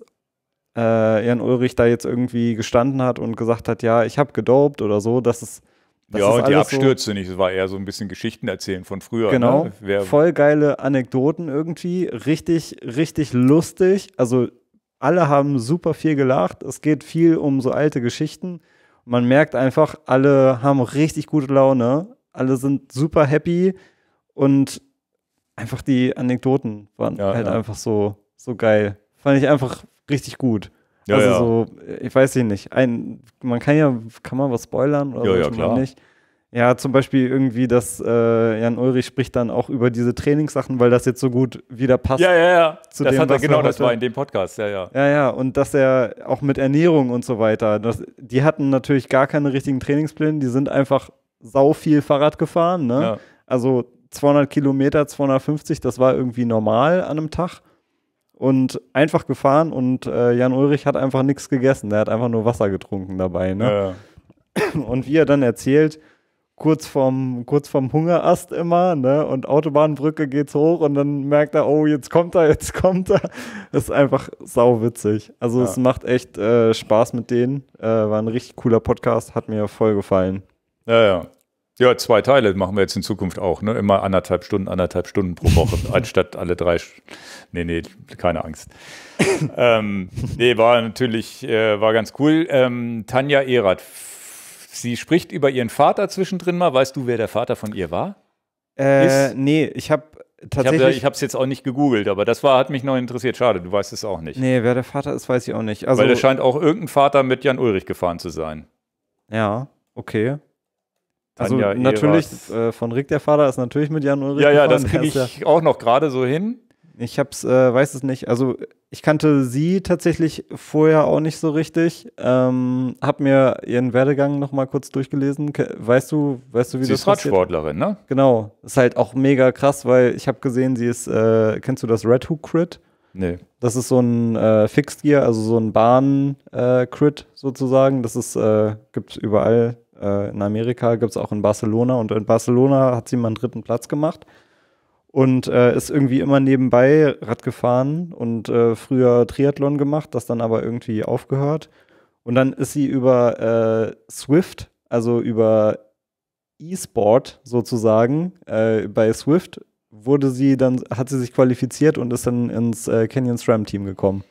S2: äh, Jan Ulrich da jetzt irgendwie gestanden hat und gesagt hat, ja, ich habe gedopt oder so, dass es das ja, und die Abstürze
S1: so nicht. Es war eher so ein bisschen Geschichten erzählen von früher. Genau. Ne? Voll
S2: geile Anekdoten irgendwie. Richtig, richtig lustig. Also alle haben super viel gelacht. Es geht viel um so alte Geschichten. Man merkt einfach, alle haben richtig gute Laune. Alle sind super happy und einfach die Anekdoten waren ja, halt ja. einfach so, so geil. Fand ich einfach richtig gut. Ja, also so, ich weiß nicht, ein, man kann ja, kann man was spoilern oder ja, ja, klar. nicht. Ja, zum Beispiel irgendwie, dass äh, Jan Ulrich spricht dann auch über diese Trainingssachen, weil das jetzt so gut wieder passt. Ja, ja, ja. Zu das dem, hat er genau, das war in dem Podcast, ja, ja. Ja, ja, und dass er auch mit Ernährung und so weiter, das, die hatten natürlich gar keine richtigen Trainingspläne, die sind einfach sau viel Fahrrad gefahren, ne? Ja. Also 200 Kilometer, 250, das war irgendwie normal an einem Tag. Und einfach gefahren und äh, Jan Ulrich hat einfach nichts gegessen, der hat einfach nur Wasser getrunken dabei, ne? Ja, ja. Und wie er dann erzählt, kurz vorm, kurz vorm Hungerast immer, ne? Und Autobahnbrücke geht's hoch und dann merkt er, oh, jetzt kommt er, jetzt kommt er. Das ist einfach sauwitzig. Also ja. es macht echt äh, Spaß mit denen. Äh, war ein richtig cooler Podcast, hat mir voll gefallen.
S1: Ja, ja. Ja, zwei Teile machen wir jetzt in Zukunft auch, ne? Immer anderthalb Stunden, anderthalb Stunden pro Woche, anstatt alle drei. St nee, nee, keine Angst. ähm, nee, war natürlich, äh, war ganz cool. Ähm, Tanja Erath, sie spricht über ihren Vater zwischendrin mal. Weißt du, wer der Vater von ihr war? Äh, nee, ich habe tatsächlich. Ich habe es jetzt auch nicht gegoogelt, aber das war, hat mich noch interessiert. Schade, du weißt es auch nicht.
S2: Nee, wer der Vater ist, weiß ich auch nicht. Also, Weil es scheint
S1: auch irgendein Vater mit Jan Ulrich gefahren zu sein. Ja, okay. Also Tanja also natürlich, äh, von Rick
S2: der Vater ist natürlich mit Jan Ulrich. Ja, ja, gefahren. das kriege ich
S1: ja auch noch gerade so hin. Ich hab's, äh, weiß es
S2: nicht. Also ich kannte sie tatsächlich vorher auch nicht so richtig. Ähm, hab mir ihren Werdegang noch mal kurz durchgelesen. Weißt du, weißt du, wie sie das ist Radsportlerin, ne? Genau. Ist halt auch mega krass, weil ich habe gesehen, sie ist. Äh, kennst du das Red Hook Crit? Nee. Das ist so ein äh, Fixed Gear, also so ein Bahn-Crit äh, sozusagen. Das ist, äh, gibt überall. Äh, in Amerika gibt es auch in Barcelona. Und in Barcelona hat sie mal einen dritten Platz gemacht und äh, ist irgendwie immer nebenbei Rad gefahren und äh, früher Triathlon gemacht, das dann aber irgendwie aufgehört. Und dann ist sie über äh, Swift, also über E-Sport sozusagen, äh, bei Swift wurde sie dann, hat sie sich qualifiziert und ist dann ins äh, Canyon SRAM Team gekommen.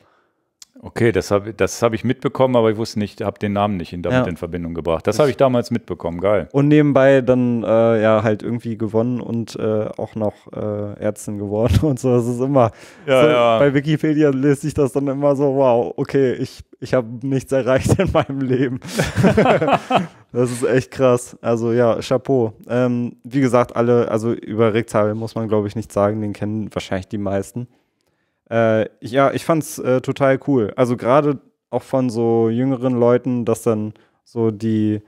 S1: Okay, das habe das hab ich mitbekommen, aber ich wusste nicht, habe den Namen nicht damit ja. in Verbindung gebracht. Das habe ich damals mitbekommen, geil.
S2: Und nebenbei dann äh, ja halt irgendwie gewonnen und äh, auch noch äh, Ärztin geworden und so. Das ist immer, ja, so, ja. bei Wikipedia lese ich das dann immer so, wow, okay, ich, ich habe nichts erreicht in meinem Leben. das ist echt krass. Also ja, Chapeau. Ähm, wie gesagt, alle, also über Rick muss man glaube ich nicht sagen, den kennen wahrscheinlich die meisten. Äh, ja, ich fand's äh, total cool. Also gerade auch von so jüngeren Leuten, dass dann so die,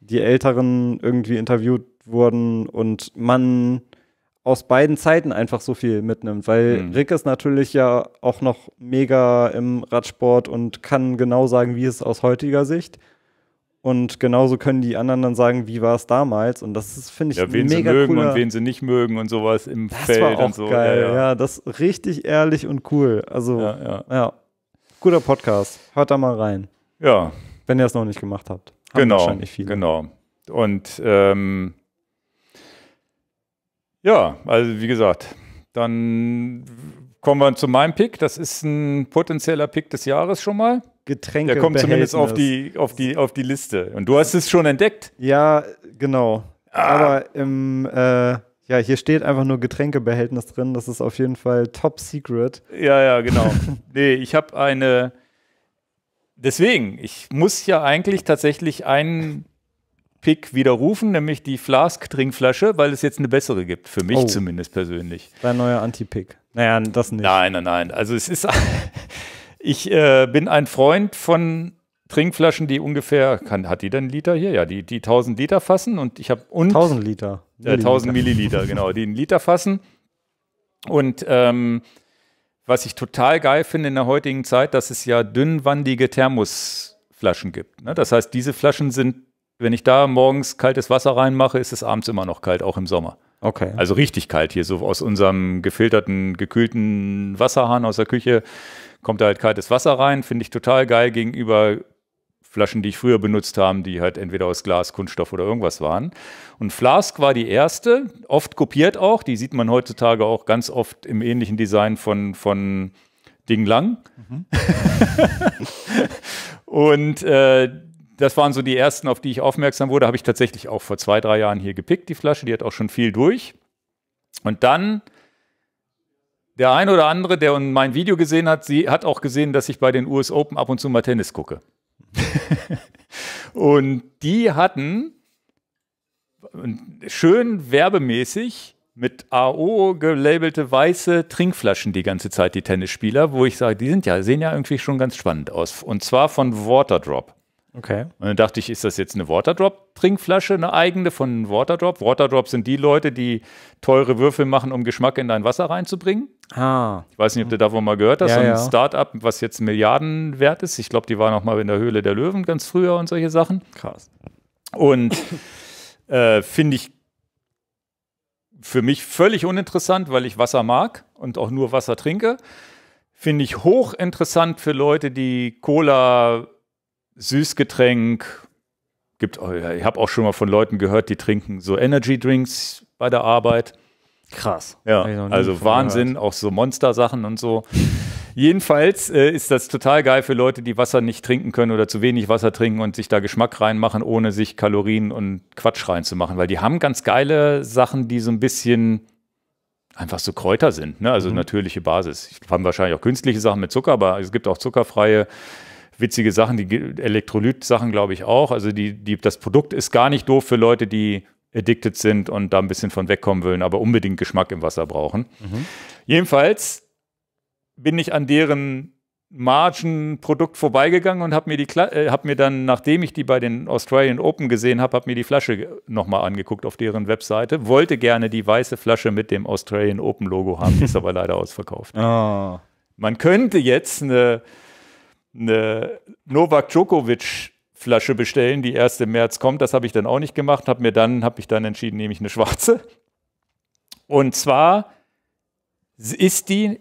S2: die Älteren irgendwie interviewt wurden und man aus beiden Zeiten einfach so viel mitnimmt, weil mhm. Rick ist natürlich ja auch noch mega im Radsport und kann genau sagen, wie es aus heutiger Sicht ist. Und genauso können die anderen dann sagen, wie war es damals? Und das finde ich ja, wen mega sie mögen cooler. und wen
S1: sie nicht mögen und sowas im das Feld war auch und so. Geil. Ja, ja.
S2: ja, das richtig ehrlich und cool. Also ja, ja, guter Podcast. Hört da mal rein. Ja. Wenn ihr es noch nicht gemacht habt. Haben genau. Wahrscheinlich viele.
S1: Genau. Und ähm, ja, also wie gesagt, dann kommen wir zu meinem Pick. Das ist ein potenzieller Pick des Jahres schon mal. Getränke. Der kommt zumindest auf die, auf, die, auf die Liste. Und du
S2: hast es schon entdeckt. Ja, genau. Ah. Aber im, ähm, äh, ja, hier steht einfach nur Getränkebehältnis drin. Das ist auf jeden Fall top secret.
S1: Ja, ja, genau. nee, ich habe eine. Deswegen, ich muss ja eigentlich tatsächlich einen Pick widerrufen, nämlich die Flask-Trinkflasche, weil es jetzt eine bessere gibt, für mich oh. zumindest persönlich. Dein neuer Anti-Pick. Naja, das nicht. Nein, nein, nein. Also es ist. Ich äh, bin ein Freund von Trinkflaschen, die ungefähr, kann, hat die dann Liter hier? Ja, die, die 1000 Liter fassen und ich habe 1000 Liter. Äh, 1000 Milliliter, genau, die einen Liter fassen. Und ähm, was ich total geil finde in der heutigen Zeit, dass es ja dünnwandige Thermosflaschen gibt. Ne? Das heißt, diese Flaschen sind, wenn ich da morgens kaltes Wasser reinmache, ist es abends immer noch kalt, auch im Sommer. Okay. Also richtig kalt hier, so aus unserem gefilterten, gekühlten Wasserhahn aus der Küche kommt da halt kaltes Wasser rein, finde ich total geil gegenüber Flaschen, die ich früher benutzt habe, die halt entweder aus Glas, Kunststoff oder irgendwas waren. Und Flask war die erste, oft kopiert auch, die sieht man heutzutage auch ganz oft im ähnlichen Design von, von Ding Lang. Mhm. Und äh, das waren so die ersten, auf die ich aufmerksam wurde. Habe ich tatsächlich auch vor zwei, drei Jahren hier gepickt, die Flasche. Die hat auch schon viel durch. Und dann der ein oder andere, der mein Video gesehen hat, sie hat auch gesehen, dass ich bei den US Open ab und zu mal Tennis gucke. und die hatten schön werbemäßig mit AO gelabelte weiße Trinkflaschen die ganze Zeit, die Tennisspieler, wo ich sage, die sind ja, sehen ja irgendwie schon ganz spannend aus. Und zwar von Waterdrop. Okay. Und dann dachte ich, ist das jetzt eine Waterdrop-Trinkflasche, eine eigene von Waterdrop? Waterdrop sind die Leute, die teure Würfel machen, um Geschmack in dein Wasser reinzubringen. Ah. Ich weiß nicht, ob du davon mal gehört hast. Ja, so ein ja. Startup, was jetzt Milliarden wert ist. Ich glaube, die waren auch mal in der Höhle der Löwen ganz früher und solche Sachen. Krass. Und äh, finde ich für mich völlig uninteressant, weil ich Wasser mag und auch nur Wasser trinke. Finde ich hochinteressant für Leute, die Cola, Süßgetränk, gibt, oh ich habe auch schon mal von Leuten gehört, die trinken so Energy Drinks bei der Arbeit. Krass. Ja, also Wahnsinn, gehört. auch so Monstersachen und so. Jedenfalls äh, ist das total geil für Leute, die Wasser nicht trinken können oder zu wenig Wasser trinken und sich da Geschmack reinmachen, ohne sich Kalorien und Quatsch reinzumachen, weil die haben ganz geile Sachen, die so ein bisschen einfach so Kräuter sind, ne? also mhm. natürliche Basis. Die haben wahrscheinlich auch künstliche Sachen mit Zucker, aber es gibt auch zuckerfreie witzige Sachen, die Elektrolyt-Sachen glaube ich auch. Also die, die, das Produkt ist gar nicht doof für Leute, die addicted sind und da ein bisschen von wegkommen wollen, aber unbedingt Geschmack im Wasser brauchen. Mhm. Jedenfalls bin ich an deren Margenprodukt vorbeigegangen und habe mir, äh, hab mir dann, nachdem ich die bei den Australian Open gesehen habe, habe mir die Flasche nochmal angeguckt auf deren Webseite. Wollte gerne die weiße Flasche mit dem Australian Open Logo haben, ist aber leider ausverkauft. Oh. Man könnte jetzt eine, eine Novak Djokovic Flasche bestellen, die erst im März kommt. Das habe ich dann auch nicht gemacht, habe mir dann, habe ich dann entschieden, nehme ich eine schwarze. Und zwar ist die,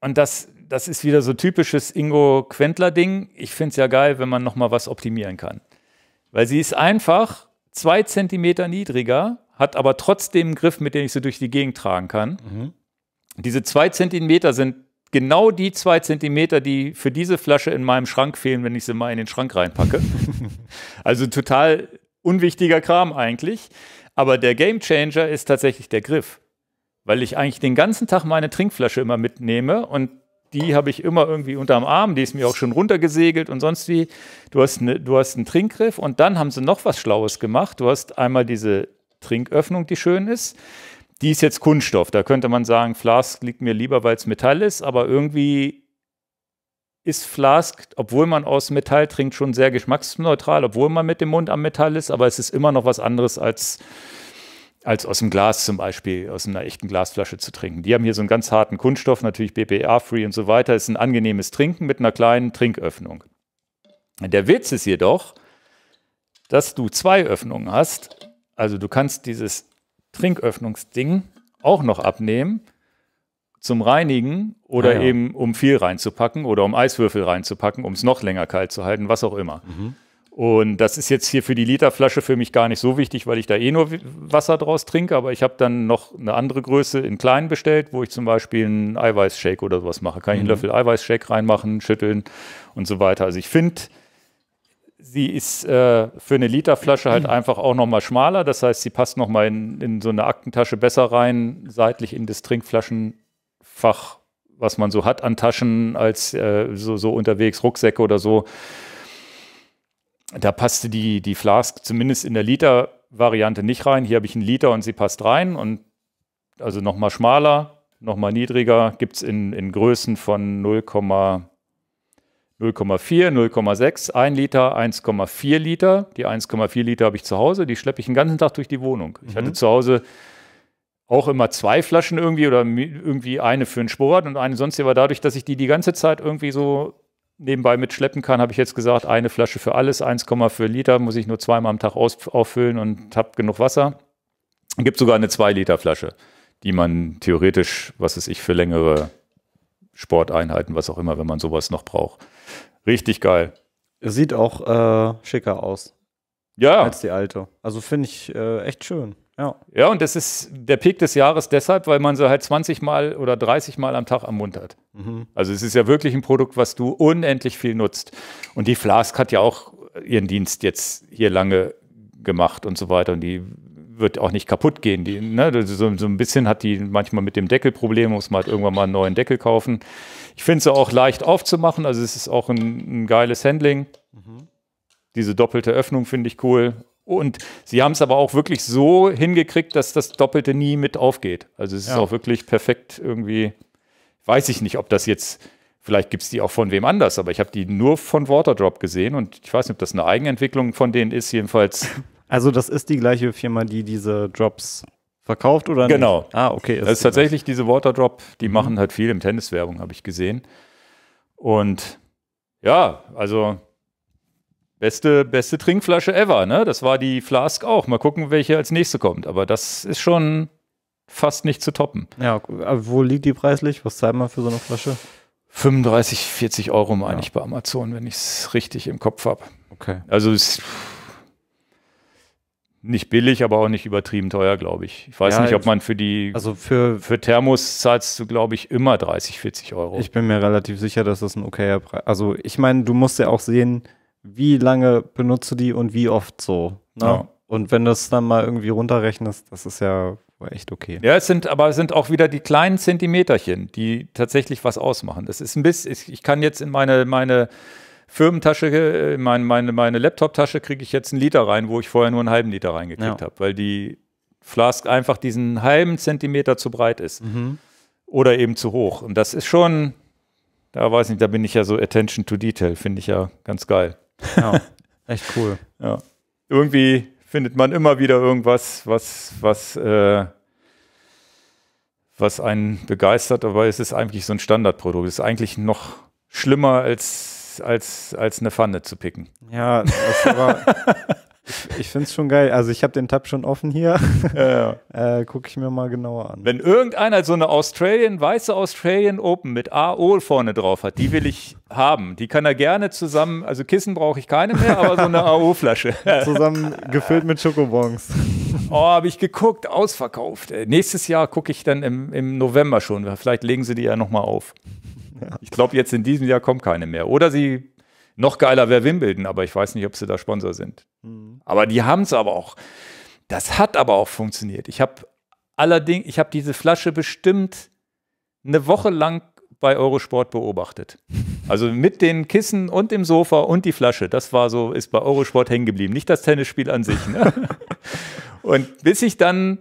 S1: und das, das ist wieder so typisches Ingo Quentler-Ding, ich finde es ja geil, wenn man nochmal was optimieren kann. Weil sie ist einfach zwei Zentimeter niedriger, hat aber trotzdem einen Griff, mit dem ich sie durch die Gegend tragen kann. Mhm. Diese zwei Zentimeter sind genau die zwei Zentimeter, die für diese Flasche in meinem Schrank fehlen, wenn ich sie mal in den Schrank reinpacke. also total unwichtiger Kram eigentlich. Aber der Gamechanger ist tatsächlich der Griff. Weil ich eigentlich den ganzen Tag meine Trinkflasche immer mitnehme und die habe ich immer irgendwie unterm Arm, die ist mir auch schon runtergesegelt und sonst wie. Du hast, ne, du hast einen Trinkgriff und dann haben sie noch was Schlaues gemacht. Du hast einmal diese Trinköffnung, die schön ist die ist jetzt Kunststoff. Da könnte man sagen, Flask liegt mir lieber, weil es Metall ist, aber irgendwie ist Flask, obwohl man aus Metall trinkt, schon sehr geschmacksneutral, obwohl man mit dem Mund am Metall ist, aber es ist immer noch was anderes als, als aus dem Glas zum Beispiel, aus einer echten Glasflasche zu trinken. Die haben hier so einen ganz harten Kunststoff, natürlich BPA-free und so weiter. Es Ist ein angenehmes Trinken mit einer kleinen Trinköffnung. Der Witz ist jedoch, dass du zwei Öffnungen hast. Also du kannst dieses Trinköffnungsding auch noch abnehmen zum Reinigen oder ah, ja. eben um viel reinzupacken oder um Eiswürfel reinzupacken, um es noch länger kalt zu halten, was auch immer. Mhm. Und das ist jetzt hier für die Literflasche für mich gar nicht so wichtig, weil ich da eh nur Wasser draus trinke. Aber ich habe dann noch eine andere Größe in klein bestellt, wo ich zum Beispiel einen Eiweißshake oder sowas mache. Kann ich einen mhm. Löffel Eiweißshake reinmachen, schütteln und so weiter. Also ich finde sie ist äh, für eine Literflasche halt einfach auch nochmal schmaler. Das heißt, sie passt nochmal in, in so eine Aktentasche besser rein, seitlich in das Trinkflaschenfach, was man so hat an Taschen, als äh, so, so unterwegs, Rucksäcke oder so. Da passte die, die Flask zumindest in der Liter-Variante nicht rein. Hier habe ich einen Liter und sie passt rein. Und also nochmal schmaler, nochmal niedriger. Gibt es in, in Größen von 0,5 0,4, 0,6, 1 Liter, 1,4 Liter. Die 1,4 Liter habe ich zu Hause, die schleppe ich den ganzen Tag durch die Wohnung. Ich mhm. hatte zu Hause auch immer zwei Flaschen irgendwie oder irgendwie eine für den Sport und eine sonst. Aber dadurch, dass ich die die ganze Zeit irgendwie so nebenbei mitschleppen kann, habe ich jetzt gesagt, eine Flasche für alles, 1,4 Liter, muss ich nur zweimal am Tag auffüllen und habe genug Wasser. Es gibt sogar eine 2-Liter-Flasche, die man theoretisch, was weiß ich, für längere Sporteinheiten, was auch immer, wenn man sowas noch braucht. Richtig geil. Sieht auch äh, schicker
S2: aus. Ja. Als die alte. Also finde ich äh, echt schön.
S1: Ja. ja, und das ist der Peak des Jahres deshalb, weil man sie halt 20 Mal oder 30 Mal am Tag am Mund hat. Mhm. Also es ist ja wirklich ein Produkt, was du unendlich viel nutzt. Und die Flask hat ja auch ihren Dienst jetzt hier lange gemacht und so weiter. Und die wird auch nicht kaputt gehen. Die, ne, so, so, ein bisschen hat die manchmal mit dem Deckelproblem, muss man halt irgendwann mal einen neuen Deckel kaufen. Ich finde sie auch leicht aufzumachen, also es ist auch ein, ein geiles Handling. Mhm. Diese doppelte Öffnung finde ich cool. Und sie haben es aber auch wirklich so hingekriegt, dass das Doppelte nie mit aufgeht. Also es ja. ist auch wirklich perfekt irgendwie. Weiß ich nicht, ob das jetzt Vielleicht gibt es die auch von wem anders, aber ich habe die nur von Waterdrop gesehen und ich weiß nicht, ob das eine Eigenentwicklung von denen ist. Jedenfalls
S2: Also das ist die gleiche Firma, die diese Drops verkauft oder Genau. Ah, okay. Ist das ist tatsächlich
S1: diese Waterdrop, die mhm. machen halt viel im Tenniswerbung, habe ich gesehen. Und ja, also beste, beste Trinkflasche ever, ne? Das war die Flask auch. Mal gucken, welche als nächste kommt. Aber das ist schon
S2: fast nicht zu toppen. Ja, wo liegt die preislich? Was zahlt man für so eine Flasche?
S1: 35, 40 Euro meine ja. ich bei Amazon, wenn ich es richtig im Kopf habe. Okay. Also es ist nicht billig, aber auch nicht übertrieben teuer, glaube ich. Ich weiß ja, nicht, ob man für die. Also für, für Thermos zahlst du, glaube ich, immer 30, 40 Euro. Ich bin mir relativ
S2: sicher, dass das ein okayer Preis ist. Also ich meine, du musst ja auch sehen, wie lange benutze du die und wie oft so. Ne? Ja. Und wenn du es dann mal irgendwie runterrechnest, das ist ja echt
S1: okay. Ja, es sind aber es sind auch wieder die kleinen Zentimeterchen, die tatsächlich was ausmachen. Das ist ein bisschen, ich kann jetzt in meine, meine Firmentasche, äh, mein, meine, meine Laptop-Tasche kriege ich jetzt einen Liter rein, wo ich vorher nur einen halben Liter reingekriegt ja. habe, weil die Flask einfach diesen halben Zentimeter zu breit ist. Mhm. Oder eben zu hoch. Und das ist schon, da weiß ich nicht, da bin ich ja so Attention to Detail, finde ich ja ganz geil. Ja, echt cool. ja. Irgendwie findet man immer wieder irgendwas, was, was, äh, was einen begeistert, aber es ist eigentlich so ein Standardprodukt. Es ist eigentlich noch schlimmer als als, als, als eine Pfanne zu picken. Ja, das war.
S2: ich, ich finde es schon geil. Also ich habe den Tab schon offen hier. Ja, ja. äh, Gucke ich mir mal genauer an.
S1: Wenn irgendeiner so eine Australian, weiße Australian Open mit AO vorne drauf hat, die will ich haben. Die kann er gerne zusammen, also Kissen brauche ich keine mehr, aber so eine AO-Flasche. zusammen gefüllt mit Schokobons. Oh, habe ich geguckt, ausverkauft. Nächstes Jahr gucke ich dann im, im November schon. Vielleicht legen sie die ja nochmal auf. Ich glaube, jetzt in diesem Jahr kommen keine mehr. Oder sie, noch geiler wäre Wimbledon, aber ich weiß nicht, ob sie da Sponsor sind. Mhm. Aber die haben es aber auch. Das hat aber auch funktioniert. Ich habe allerdings, ich habe diese Flasche bestimmt eine Woche lang bei Eurosport beobachtet. Also mit den Kissen und dem Sofa und die Flasche. Das war so, ist bei Eurosport hängen geblieben. Nicht das Tennisspiel an sich. Ne? und bis ich dann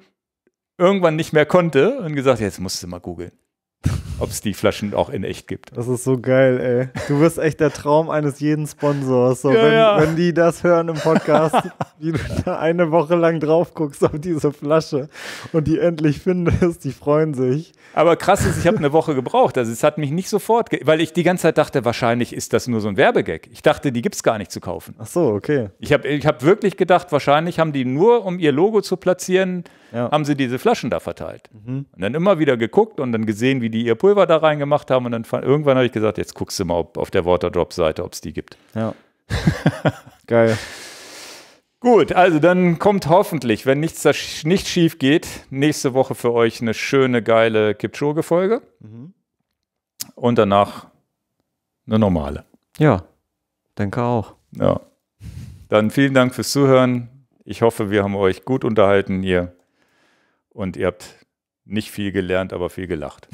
S1: irgendwann nicht mehr konnte und gesagt, jetzt musst du mal googeln ob es die Flaschen auch in echt gibt. Das ist
S2: so geil, ey. Du wirst echt der Traum eines jeden Sponsors. So, ja, wenn, ja. wenn, die das hören im Podcast, wie du da eine Woche lang drauf guckst auf diese Flasche und die endlich findest, die freuen sich.
S1: Aber krass ist, ich habe eine Woche gebraucht. Also es hat mich nicht sofort, weil ich die ganze Zeit dachte, wahrscheinlich ist das nur so ein Werbegag. Ich dachte, die gibt es gar nicht zu kaufen. Ach
S2: so, okay.
S1: Ich habe ich hab wirklich gedacht, wahrscheinlich haben die nur, um ihr Logo zu platzieren, ja. haben sie diese Flaschen da verteilt. Mhm. Und dann immer wieder geguckt und dann gesehen, wie die ihr Pulver Pulver da reingemacht haben und dann fand, irgendwann habe ich gesagt, jetzt guckst du mal ob, auf der Waterdrop-Seite, ob es die gibt.
S3: Ja.
S1: Geil. Gut, also dann kommt hoffentlich, wenn nichts da sch nicht schief geht, nächste Woche für euch eine schöne, geile Kipchoge-Folge. Mhm. Und danach eine normale. Ja, denke auch. Ja. Dann vielen Dank fürs Zuhören. Ich hoffe, wir haben euch gut unterhalten hier. Und ihr habt nicht viel gelernt, aber viel gelacht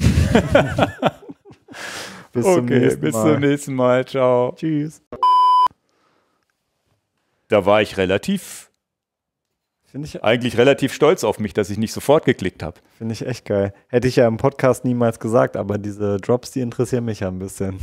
S1: bis okay, zum nächsten Mal. Bis zum nächsten Mal. Ciao. Tschüss. Da war ich relativ, finde ich eigentlich relativ stolz auf mich, dass ich nicht sofort geklickt habe.
S2: Finde ich echt geil. Hätte ich ja im Podcast niemals gesagt, aber diese Drops, die interessieren mich ja ein bisschen.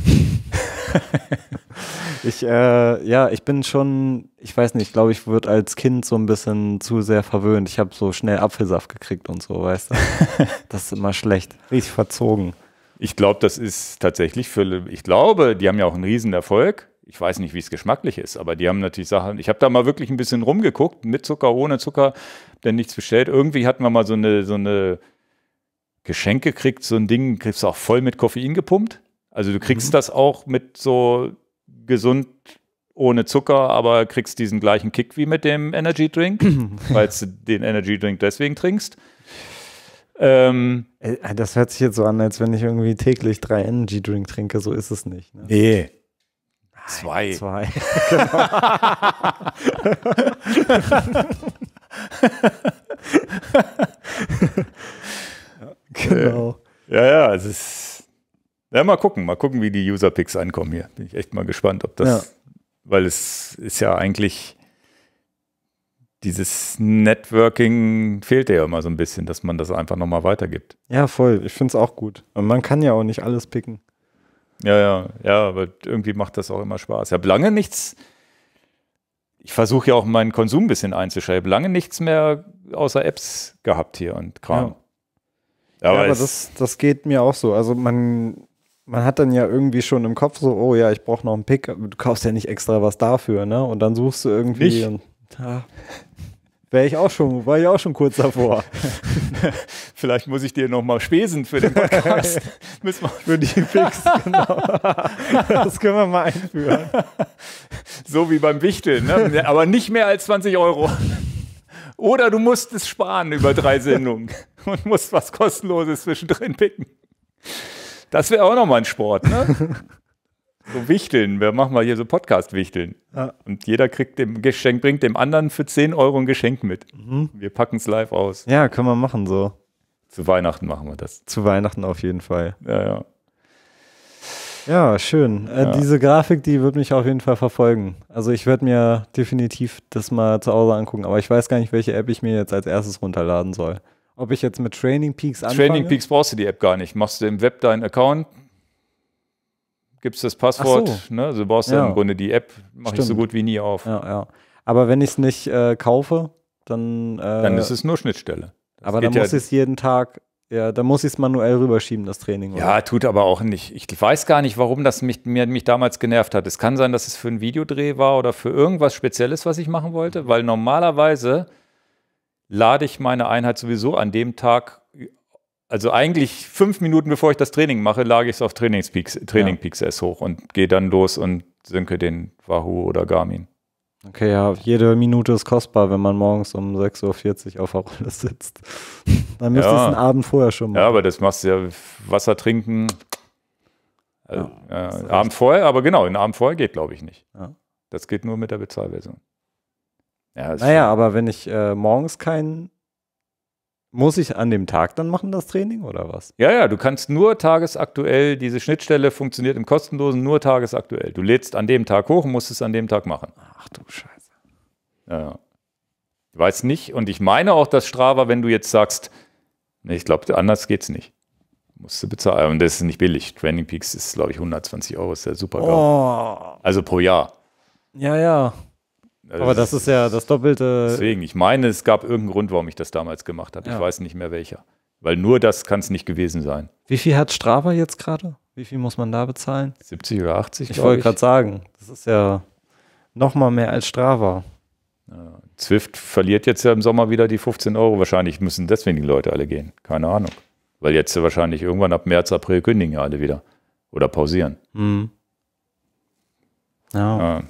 S2: ich, äh, ja, ich bin schon, ich weiß nicht, ich glaube, ich wurde als Kind so ein bisschen zu sehr verwöhnt. Ich habe so schnell Apfelsaft gekriegt und so, weißt du.
S1: das ist immer schlecht. Richtig verzogen. Ich glaube, das ist tatsächlich für, ich glaube, die haben ja auch einen riesen Erfolg. Ich weiß nicht, wie es geschmacklich ist, aber die haben natürlich Sachen. Ich habe da mal wirklich ein bisschen rumgeguckt, mit Zucker, ohne Zucker, denn nichts bestellt. Irgendwie hatten wir mal so eine, so eine Geschenke gekriegt, so ein Ding, kriegst du auch voll mit Koffein gepumpt. Also du kriegst mhm. das auch mit so gesund ohne Zucker, aber kriegst diesen gleichen Kick wie mit dem Energy Drink, weil du den Energy Drink deswegen trinkst. Ähm,
S2: äh, äh, das hört sich jetzt so an, als wenn ich irgendwie täglich drei Energy Drink trinke. So ist es nicht. Ne? Nee. Zwei. Zwei.
S3: genau. genau.
S1: Ja, ja, es ist. Ja, mal gucken, mal gucken, wie die User-Picks ankommen hier. Bin ich echt mal gespannt, ob das, ja. weil es ist ja eigentlich dieses Networking fehlt ja immer so ein bisschen, dass man das einfach nochmal weitergibt.
S2: Ja, voll. Ich finde es auch gut. Und man kann ja auch nicht alles picken.
S1: Ja, ja, ja, aber irgendwie macht das auch immer Spaß. Ich habe lange nichts, ich versuche ja auch meinen Konsum ein bisschen einzuschränken. Ich habe lange nichts mehr außer Apps gehabt hier und Kram. Ja. Aber, ja, aber das,
S2: das geht mir auch so. Also man, man hat dann ja irgendwie schon im Kopf so, oh ja, ich brauche noch einen Pick, du kaufst ja nicht extra was dafür, ne? Und dann suchst du irgendwie und, ja. Wäre ich auch schon, war ich auch schon kurz davor.
S1: Vielleicht muss ich dir nochmal spesen für den Podcast. Müssen wir für die Picks, genau.
S2: Das können wir mal einführen.
S1: So wie beim Wichteln, ne? aber nicht mehr als 20 Euro. Oder du musst es sparen über drei Sendungen und musst was Kostenloses zwischendrin picken. Das wäre auch nochmal ein Sport, ne? so Wichteln, wir machen mal hier so Podcast-Wichteln. Ja. Und jeder kriegt dem Geschenk, bringt dem anderen für 10 Euro ein Geschenk mit. Mhm. Wir packen es live aus.
S2: Ja, können wir machen so.
S1: Zu Weihnachten machen wir das. Zu Weihnachten auf jeden Fall. Ja, ja.
S2: Ja, schön. Äh, ja. Äh, diese Grafik, die wird mich auf jeden Fall verfolgen. Also ich werde mir definitiv das mal zu Hause angucken, aber ich weiß gar nicht, welche App ich mir jetzt als erstes runterladen soll ob ich jetzt mit Training Peaks anfange. Training Peaks
S1: brauchst du die App gar nicht. Machst du im Web deinen Account, gibst das Passwort, so. ne? Also brauchst du ja. im Grunde die App, mache ich so gut wie nie auf.
S2: Ja, ja. Aber wenn ich es nicht äh, kaufe, dann. Äh, dann ist es nur Schnittstelle. Das aber dann ja muss ich es jeden Tag. Ja, dann muss ich es manuell rüberschieben, das Training. Oder? Ja,
S1: tut aber auch nicht. Ich weiß gar nicht, warum das mich, mir, mich damals genervt hat. Es kann sein, dass es für einen Videodreh war oder für irgendwas Spezielles, was ich machen wollte, weil normalerweise lade ich meine Einheit sowieso an dem Tag, also eigentlich fünf Minuten bevor ich das Training mache, lage ich es auf Trainingspeaks, Training Peaks S hoch und gehe dann los und sinke den Wahoo oder Garmin. Okay, ja, jede
S2: Minute ist kostbar, wenn man morgens um 6.40 Uhr auf der Rolle sitzt. Dann müsste ja. es einen Abend vorher schon machen.
S1: Ja, aber das machst du ja Wasser trinken. Also, ja, äh, Abend vorher, aber genau, einen Abend vorher geht, glaube ich, nicht. Ja. Das geht nur mit der Bezahlversion.
S2: Ja, naja, schön. aber wenn ich äh, morgens keinen muss ich an dem Tag dann machen das Training oder was?
S1: Ja, ja, du kannst nur tagesaktuell, diese Schnittstelle funktioniert im kostenlosen nur tagesaktuell. Du lädst an dem Tag hoch und musst es an dem Tag machen. Ach du Scheiße. Ja, ja. Ich weiß nicht und ich meine auch, dass Strava, wenn du jetzt sagst, nee, ich glaube, anders geht's nicht. Musst du bezahlen und das ist nicht billig. Training Peaks ist, glaube ich, 120 Euro, ist ja super geil. Oh. Also pro Jahr.
S3: Ja, ja. Also Aber das ist
S2: ja das Doppelte. Deswegen,
S1: ich meine, es gab irgendeinen Grund, warum ich das damals gemacht habe. Ja. Ich weiß nicht mehr welcher. Weil nur das kann es nicht gewesen sein.
S2: Wie viel hat Strava jetzt gerade? Wie viel muss man da bezahlen? 70 oder 80, Ich wollte gerade sagen, das ist
S1: ja noch mal mehr als Strava. Ja. Zwift verliert jetzt ja im Sommer wieder die 15 Euro. Wahrscheinlich müssen deswegen die Leute alle gehen. Keine Ahnung. Weil jetzt ja wahrscheinlich irgendwann ab März, April kündigen ja alle wieder. Oder pausieren. Mhm. Ja. ja.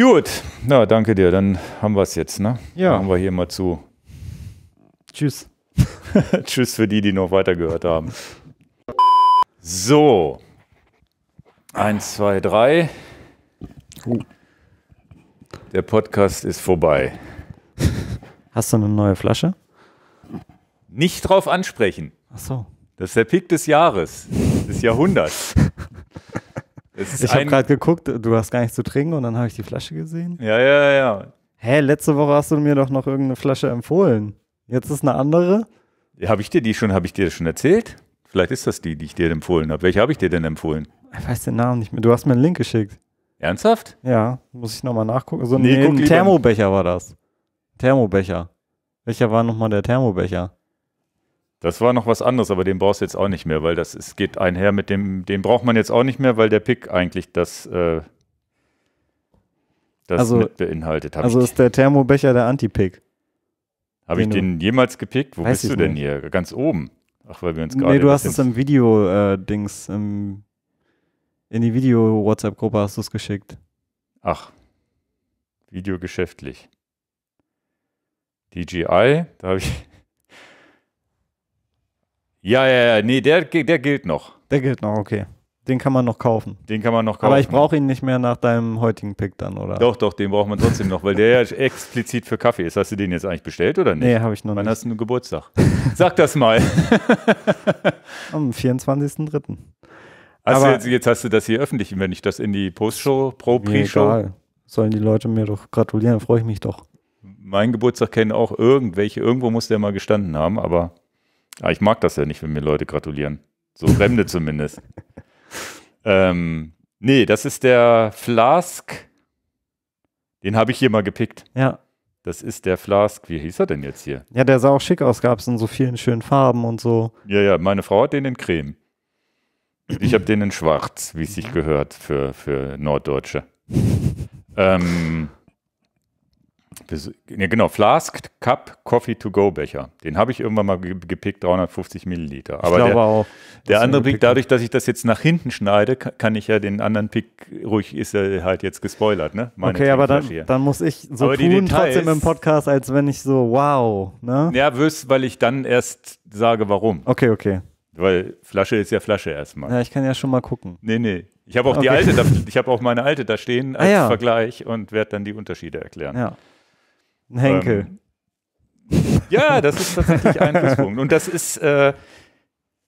S1: Gut, na danke dir, dann haben wir es jetzt, ne? Ja. Machen wir hier mal zu. Tschüss. Tschüss für die, die noch weitergehört haben. So. Eins, zwei, drei. Der Podcast ist vorbei.
S2: Hast du eine neue Flasche?
S1: Nicht drauf ansprechen. Ach so. Das ist der Pick des Jahres, des Jahrhunderts. ich habe gerade
S2: geguckt, du hast gar nichts zu trinken und dann habe ich die Flasche gesehen. Ja, ja, ja. Hä, letzte Woche hast du mir doch noch irgendeine Flasche empfohlen. Jetzt ist eine andere.
S1: Ja, habe ich dir die schon, habe ich dir das schon erzählt? Vielleicht ist das die, die ich dir empfohlen habe. Welche habe ich dir denn empfohlen?
S2: Ich weiß den Namen nicht mehr. Du hast mir einen Link geschickt. Ernsthaft? Ja, muss ich nochmal nachgucken. So nee, ein Thermobecher war das. Thermobecher. Welcher war nochmal der Thermobecher?
S1: Das war noch was anderes, aber den brauchst du jetzt auch nicht mehr, weil das ist, geht einher mit dem, den braucht man jetzt auch nicht mehr, weil der Pick eigentlich das, äh, das also, mit beinhaltet. hat. also ist
S2: der Thermobecher der Anti-Pick.
S1: Habe ich den jemals gepickt? Wo bist du denn nicht. hier? Ganz oben. Ach, weil wir uns gerade. Nee, du hast es im Video-Dings, äh, in
S2: die Video-WhatsApp-Gruppe hast du es geschickt.
S1: Ach, Videogeschäftlich. DJI, da habe ich ja, ja, ja. Nee, der, der gilt noch. Der gilt noch, okay. Den
S2: kann man noch kaufen. Den
S1: kann man noch kaufen. Aber ich brauche
S2: ihn nicht mehr nach deinem heutigen Pick dann, oder? Doch,
S1: doch, den braucht man trotzdem noch, weil der ja explizit für Kaffee ist. Hast du den jetzt eigentlich bestellt oder nicht? Nee, habe ich noch Wann nicht. Wann hast du einen Geburtstag? Sag das mal.
S2: Am 24.03.
S1: Hast jetzt, jetzt, hast du das hier öffentlich, wenn ich das in die Postshow, Pro Pre-Show. Egal.
S2: Sollen die Leute mir doch gratulieren, freue ich mich doch.
S1: Mein Geburtstag kennen auch irgendwelche, irgendwo muss der mal gestanden haben, aber aber ah, ich mag das ja nicht, wenn mir Leute gratulieren. So Fremde zumindest. Ähm, nee, das ist der Flask. Den habe ich hier mal gepickt. Ja. Das ist der Flask. Wie hieß er denn jetzt hier?
S2: Ja, der sah auch schick aus. Gab es in so vielen schönen Farben und so.
S1: Ja, ja. Meine Frau hat den in Creme. Ich habe den in Schwarz, wie es sich gehört für, für Norddeutsche. ähm, das, ja genau, Flask Cup Coffee to Go Becher. Den habe ich irgendwann mal gepickt, 350 Milliliter. Aber der, auch, der andere Pick, dadurch, dass ich das jetzt nach hinten schneide, kann ich ja den anderen Pick ruhig, ist er halt jetzt gespoilert, ne? Meine okay, aber dann, dann, muss ich so aber tun Details, trotzdem im
S2: Podcast, als wenn ich so, wow, ne?
S1: Nervös, weil ich dann erst sage, warum. Okay, okay. Weil Flasche ist ja Flasche erstmal.
S2: Ja, ich kann ja schon mal gucken. Nee,
S1: nee. Ich habe auch okay. die alte, da, ich habe auch meine alte da stehen ah als ah, ja. Vergleich und werde dann die Unterschiede erklären. Ja.
S3: Ein Henkel. Ähm, ja, das ist tatsächlich ein Einflusspunkt.
S1: Und das ist äh,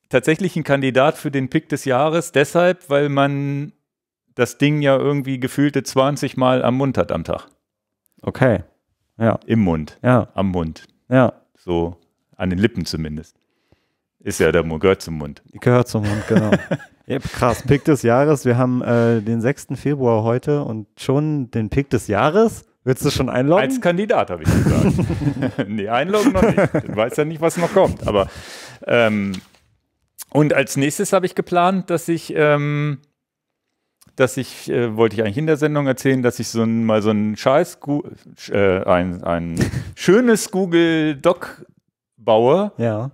S1: tatsächlich ein Kandidat für den Pick des Jahres, deshalb, weil man das Ding ja irgendwie gefühlte 20 Mal am Mund hat am Tag. Okay. Ja. Im Mund. Ja. Am Mund. Ja. So, an den Lippen zumindest. Ist ja der Mund, gehört zum Mund.
S2: Gehört zum Mund, genau. ja, krass, Pick des Jahres. Wir haben äh, den 6. Februar heute und schon den Pick des Jahres. Willst
S1: du schon einloggen? Als Kandidat, habe ich gesagt. nee, einloggen noch nicht. Ich weiß ja nicht, was noch kommt. Aber ähm, und als nächstes habe ich geplant, dass ich, ähm, dass ich, äh, wollte ich eigentlich in der Sendung erzählen, dass ich so ein, mal so ein scheiß, Gu äh, ein, ein schönes Google Doc baue. Ja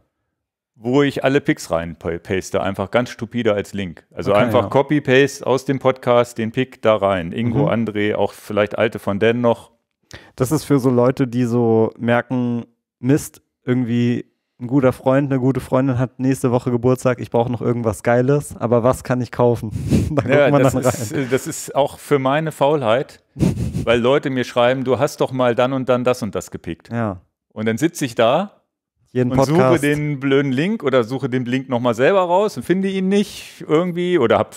S1: wo ich alle Picks reinpaste, einfach ganz stupider als Link. Also okay, einfach ja. Copy-Paste aus dem Podcast den Pick da rein. Ingo, mhm. André, auch vielleicht alte von Dan noch.
S2: Das ist für so Leute, die so merken, Mist, irgendwie ein guter Freund, eine gute Freundin hat nächste Woche Geburtstag, ich brauche noch irgendwas Geiles, aber was kann ich kaufen? da ja, man das, dann ist,
S1: das ist auch für meine Faulheit, weil Leute mir schreiben, du hast doch mal dann und dann das und das gepickt. Ja. Und dann sitze ich da jeden und Podcast. suche den blöden Link oder suche den Link nochmal selber raus und finde ihn nicht irgendwie oder hab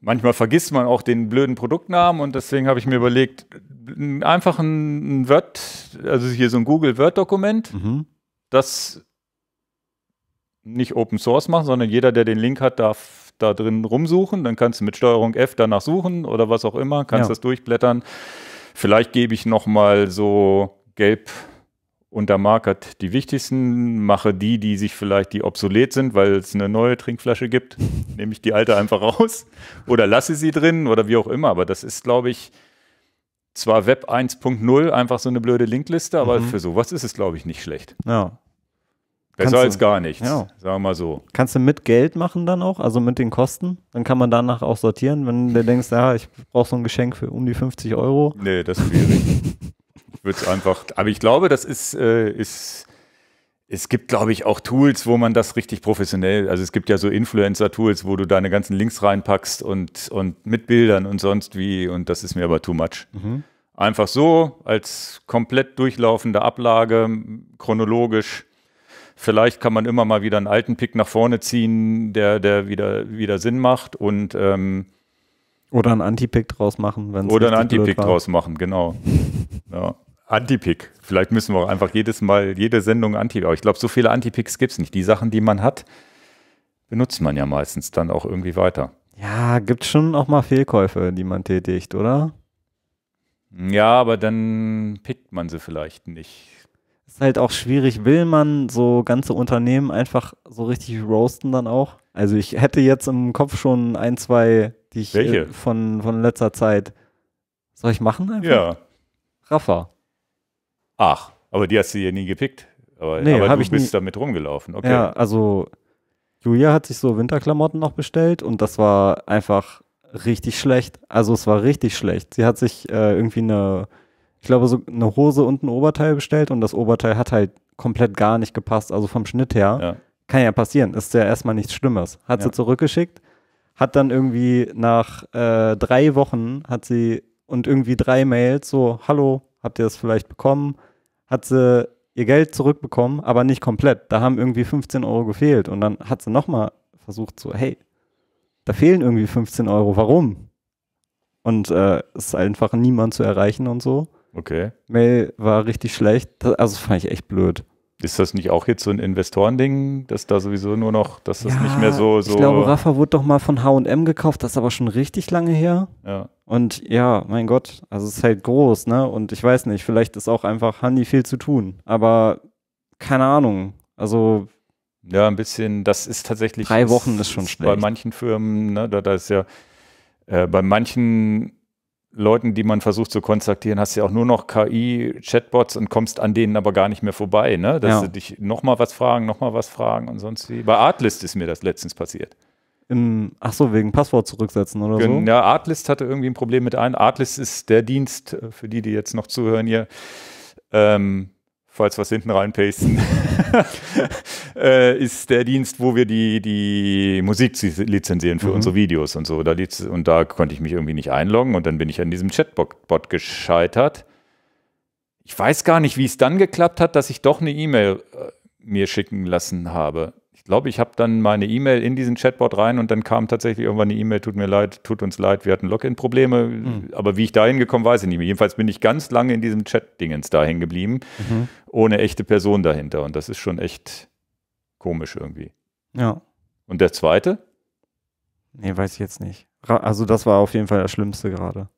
S1: manchmal vergisst man auch den blöden Produktnamen und deswegen habe ich mir überlegt, einfach ein Word, also hier so ein Google Word Dokument, mhm. das nicht Open Source machen, sondern jeder, der den Link hat, darf da drin rumsuchen. Dann kannst du mit Steuerung F danach suchen oder was auch immer, kannst ja. das durchblättern. Vielleicht gebe ich noch mal so gelb und da halt die wichtigsten, mache die, die sich vielleicht die obsolet sind, weil es eine neue Trinkflasche gibt, nehme ich die alte einfach raus oder lasse sie drin oder wie auch immer. Aber das ist, glaube ich, zwar Web 1.0 einfach so eine blöde Linkliste, aber mhm. für sowas ist es, glaube ich, nicht schlecht.
S3: Ja.
S2: Besser Kannst als du, gar nichts, ja.
S1: sagen wir mal so.
S2: Kannst du mit Geld machen dann auch, also mit den Kosten? Dann kann man danach auch sortieren, wenn du denkst, ja, ich brauche so ein Geschenk für um die 50 Euro. Nee, das ist
S1: schwierig. würde es einfach. Aber ich glaube, das ist, äh, ist es gibt, glaube ich, auch Tools, wo man das richtig professionell, also es gibt ja so Influencer-Tools, wo du deine ganzen Links reinpackst und, und mit Bildern und sonst wie, und das ist mir aber too much. Mhm. Einfach so als komplett durchlaufende Ablage, chronologisch. Vielleicht kann man immer mal wieder einen alten Pick nach vorne ziehen, der, der wieder, wieder Sinn macht und ähm,
S2: oder einen Anti-Pick draus machen, wenn es Oder einen Anti-Pick draus
S1: machen, genau. ja. Antipick. Vielleicht müssen wir auch einfach jedes Mal, jede Sendung Antipick. Aber ich glaube, so viele Antipicks gibt es nicht. Die Sachen, die man hat, benutzt man ja meistens dann auch irgendwie weiter.
S2: Ja, gibt es schon auch mal Fehlkäufe, die man tätigt, oder?
S1: Ja, aber dann pickt man sie vielleicht nicht.
S2: Ist halt auch schwierig. Will man so ganze Unternehmen einfach so richtig roasten dann auch? Also ich hätte jetzt im Kopf schon ein, zwei, die ich äh, Welche? von, von letzter Zeit. Soll ich machen einfach? Ja.
S1: Rafa. Ach, aber die hast du ja nie gepickt. Aber, nee, aber du ich bist nie. damit rumgelaufen. Okay. Ja,
S2: also Julia hat sich so Winterklamotten noch bestellt und das war einfach richtig schlecht. Also es war richtig schlecht. Sie hat sich äh, irgendwie eine, ich glaube, so eine Hose und ein Oberteil bestellt und das Oberteil hat halt komplett gar nicht gepasst. Also vom Schnitt her ja. kann ja passieren. Ist ja erstmal nichts Schlimmes. Hat ja. sie zurückgeschickt, hat dann irgendwie nach äh, drei Wochen hat sie und irgendwie drei Mails so, hallo, habt ihr das vielleicht bekommen? Hat sie ihr Geld zurückbekommen, aber nicht komplett. Da haben irgendwie 15 Euro gefehlt. Und dann hat sie nochmal versucht, so, hey, da fehlen irgendwie 15 Euro, warum? Und äh, es ist einfach niemand zu erreichen und so.
S1: Okay. Mail war richtig schlecht. Das, also fand ich echt blöd. Ist das nicht auch jetzt so ein Investorending, dass da sowieso nur noch, dass das ja, nicht mehr so, so. Ich glaube,
S2: Rafa wurde doch mal von HM gekauft, das ist aber schon richtig lange her. Ja. Und
S1: ja, mein Gott, also
S2: es ist halt groß, ne? Und ich weiß nicht, vielleicht ist auch einfach Handy viel zu tun, aber keine Ahnung. Also.
S1: Ja, ein bisschen, das ist tatsächlich. Drei Wochen ist, ist schon schlecht. Bei manchen Firmen, ne, da, da ist ja, äh, bei manchen Leuten, die man versucht zu kontaktieren, hast du ja auch nur noch KI-Chatbots und kommst an denen aber gar nicht mehr vorbei, ne? Dass ja. sie dich nochmal was fragen, nochmal was fragen und sonst wie. Bei Artlist ist mir das letztens passiert. Im, ach so, wegen Passwort
S2: zurücksetzen oder so?
S1: Ja, Artlist hatte irgendwie ein Problem mit ein. Artlist ist der Dienst, äh, für die, die jetzt noch zuhören hier, ähm, falls was hinten reinpasten, äh, ist der Dienst, wo wir die, die Musik lizenzieren für mhm. unsere Videos und so. und da konnte ich mich irgendwie nicht einloggen und dann bin ich an diesem Chatbot gescheitert. Ich weiß gar nicht, wie es dann geklappt hat, dass ich doch eine E-Mail äh, mir schicken lassen habe glaube, ich habe dann meine E-Mail in diesen Chatbot rein und dann kam tatsächlich irgendwann eine E-Mail, tut mir leid, tut uns leid, wir hatten Login-Probleme. Mhm. Aber wie ich da hingekommen, weiß ich nicht mehr. Jedenfalls bin ich ganz lange in diesem Chat-Dingens da hängen geblieben, mhm. ohne echte Person dahinter. Und das ist schon echt komisch irgendwie. Ja. Und der zweite? Nee, weiß ich jetzt
S2: nicht. Also das war auf jeden Fall das Schlimmste gerade.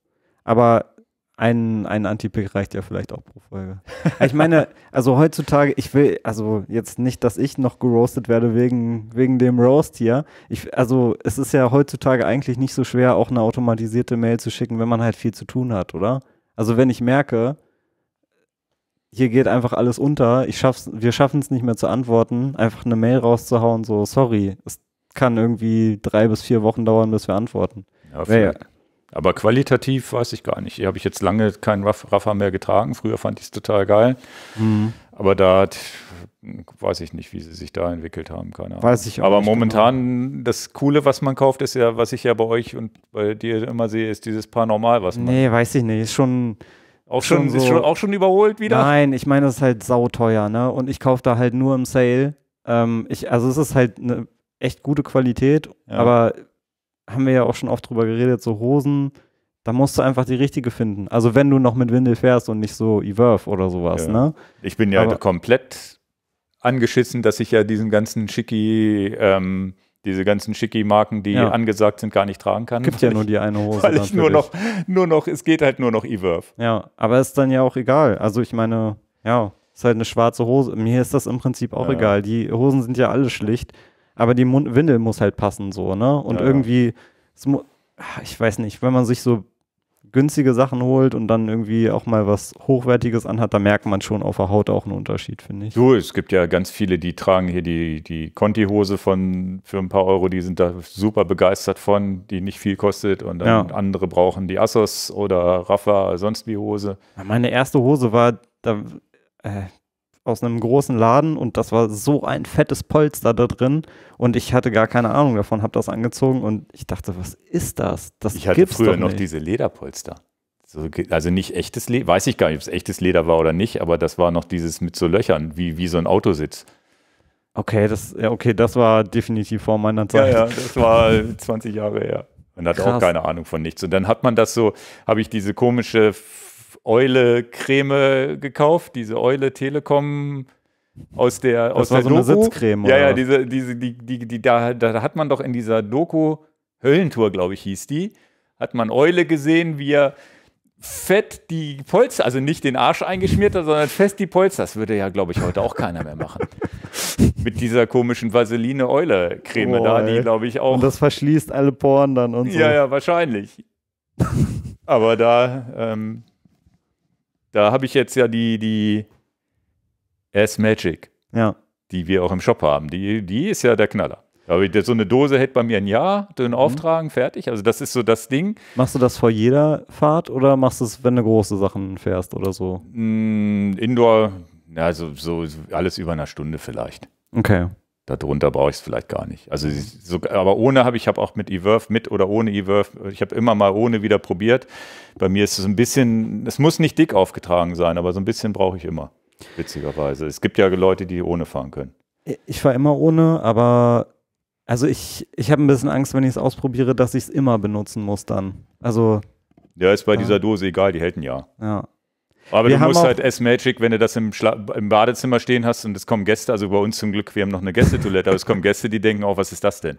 S2: Aber ein, ein Anti-Pick reicht ja vielleicht auch pro Folge. Ich meine, also heutzutage, ich will, also jetzt nicht, dass ich noch geroastet werde wegen, wegen dem Roast hier. Ich, also es ist ja heutzutage eigentlich nicht so schwer, auch eine automatisierte Mail zu schicken, wenn man halt viel zu tun hat, oder? Also wenn ich merke, hier geht einfach alles unter, ich schaff's, wir schaffen es nicht mehr zu antworten, einfach eine Mail rauszuhauen, so, sorry, es kann irgendwie drei bis vier Wochen dauern, bis wir
S1: antworten. Ja, vielleicht, ja. Aber qualitativ weiß ich gar nicht. Hier habe ich jetzt lange keinen Raffa mehr getragen. Früher fand ich es total geil. Mhm. Aber da hat, weiß ich nicht, wie sie sich da entwickelt haben, keine Ahnung. Weiß ich auch Aber genau. momentan, genau. das Coole, was man kauft, ist ja, was ich ja bei euch und bei dir immer sehe, ist dieses Paranormal, was man. Nee,
S2: weiß ich nicht. Ist schon. Auch schon, so, ist schon, auch schon überholt wieder? Nein, ich meine, das ist halt sauteuer, ne? Und ich kaufe da halt nur im Sale. Ähm, ich, also es ist halt eine echt gute Qualität, ja. aber haben wir ja auch schon oft drüber geredet, so Hosen, da musst du einfach die richtige finden. Also wenn du noch mit Windel fährst und nicht so Ewerf oder sowas, ja. ne? Ich bin ja Aber
S1: komplett angeschissen, dass ich ja diesen ganzen schicki, ähm, diese ganzen schicki Marken, die ja. angesagt sind, gar nicht tragen kann. Gibt ja ich, nur die eine Hose. Weil ich nur noch, nur noch, es geht halt nur noch Ewerf. Ja, aber ist
S2: dann ja auch egal. Also ich meine, ja, ist halt eine schwarze Hose. Mir ist das im Prinzip auch ja. egal. Die Hosen sind ja alle schlicht aber die Mund Windel muss halt passen so, ne? Und ja, irgendwie, ja. Ah, ich weiß nicht, wenn man sich so günstige Sachen holt und dann irgendwie auch mal was Hochwertiges anhat, da merkt man schon auf der Haut auch einen Unterschied, finde ich.
S1: Du, es gibt ja ganz viele, die tragen hier die, die Conti-Hose von für ein paar Euro, die sind da super begeistert von, die nicht viel kostet und ja. andere brauchen die Assos oder Rafa, sonst wie Hose. Meine erste Hose war, da, äh, aus einem großen Laden und das war so ein
S2: fettes Polster da drin und ich hatte gar keine Ahnung davon, habe das angezogen und ich dachte, was ist das? Das ich hatte früher noch diese
S1: Lederpolster. Also nicht echtes Leder, weiß ich gar nicht, ob es echtes Leder war oder nicht, aber das war noch dieses mit so Löchern, wie, wie so ein Autositz.
S2: Okay, das, ja, okay, das war definitiv vor meiner Zeit. Ja, ja das war
S1: 20 Jahre her. Man hat Krass. auch keine Ahnung von nichts. Und dann hat man das so, habe ich diese komische Eule-Creme gekauft, diese Eule Telekom aus der das aus war der so Doku. Eine Sitzcreme, ja, ja, diese, diese, die, die, die, da, da hat man doch in dieser Doku, Höllentour, glaube ich, hieß die, hat man Eule gesehen, wie er fett die Polster, also nicht den Arsch eingeschmiert hat, sondern fest die Polster. Das würde ja, glaube ich, heute auch keiner mehr machen. Mit dieser komischen Vaseline-Eule-Creme oh, da, die, glaube ich, auch.
S2: Und das verschließt alle Poren dann und so. Ja,
S1: ja, wahrscheinlich. Aber da, ähm, da habe ich jetzt ja die, die S-Magic, ja. die wir auch im Shop haben. Die, die ist ja der Knaller. Aber so eine Dose hält bei mir ein Jahr, dünn mhm. auftragen, mhm. fertig. Also das ist so das Ding.
S2: Machst du das vor jeder Fahrt oder machst du es, wenn du große Sachen fährst oder
S1: so? Mm, Indoor, also so alles über einer Stunde vielleicht. Okay. Darunter brauche ich es vielleicht gar nicht. Also so, aber ohne habe ich, habe auch mit Everf, mit oder ohne Everf, ich habe immer mal ohne wieder probiert bei mir ist es ein bisschen, es muss nicht dick aufgetragen sein, aber so ein bisschen brauche ich immer. Witzigerweise. Es gibt ja Leute, die ohne fahren können.
S2: Ich fahre immer ohne, aber also ich, ich habe ein bisschen Angst, wenn ich es ausprobiere, dass ich es immer benutzen muss dann. Also.
S1: Ja, ist bei ja. dieser Dose egal, die hält ein Jahr. Ja. Aber wir du musst halt S-Magic, wenn du das im, im, Badezimmer stehen hast und es kommen Gäste, also bei uns zum Glück, wir haben noch eine Gästetoilette, aber es kommen Gäste, die denken, oh, was ist das denn?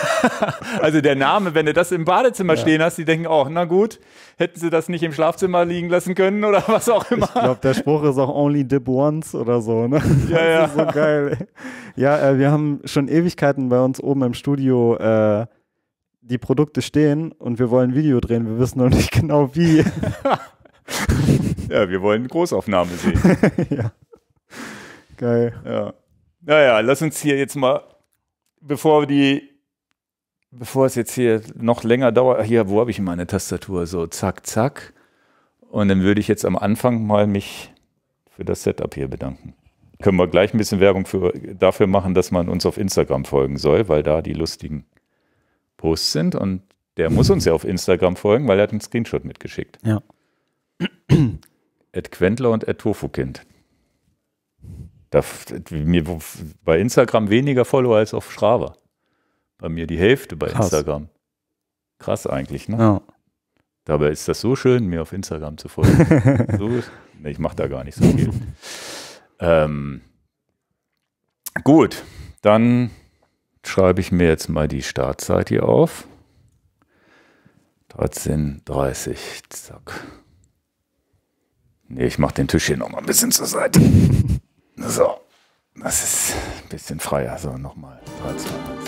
S1: also der Name, wenn du das im Badezimmer ja. stehen hast, die denken auch, oh, na gut, hätten sie das nicht im Schlafzimmer liegen lassen können oder was auch immer.
S2: Ich glaube, der Spruch ist auch only dip once oder so, ne? Ja, ja. Ist so geil. Ey. Ja, äh, wir haben schon Ewigkeiten bei uns oben im Studio äh, die Produkte stehen und wir wollen ein Video drehen, wir wissen noch nicht genau wie.
S1: ja, wir wollen Großaufnahme sehen. ja. Geil. Ja. Naja, lass uns hier jetzt mal, bevor die, bevor es jetzt hier noch länger dauert, hier, wo habe ich meine Tastatur? So, zack, zack. Und dann würde ich jetzt am Anfang mal mich für das Setup hier bedanken. Können wir gleich ein bisschen Werbung für, dafür machen, dass man uns auf Instagram folgen soll, weil da die lustigen Posts sind. Und der muss uns ja auf Instagram folgen, weil er hat einen Screenshot mitgeschickt. Ja. Ed Quentler und Ed Tofukind. Da, mir, bei Instagram weniger Follower als auf Strava. Bei mir die Hälfte bei Krass. Instagram. Krass eigentlich, ne? Ja. Dabei ist das so schön, mir auf Instagram zu folgen. so, nee, ich mache da gar nicht so viel. ähm, gut, dann schreibe ich mir jetzt mal die Startzeit hier auf. 13.30, zack. Nee, ich mach den Tisch hier nochmal ein bisschen zur Seite. so. Das ist ein bisschen freier. So, nochmal. 3, 2, 1.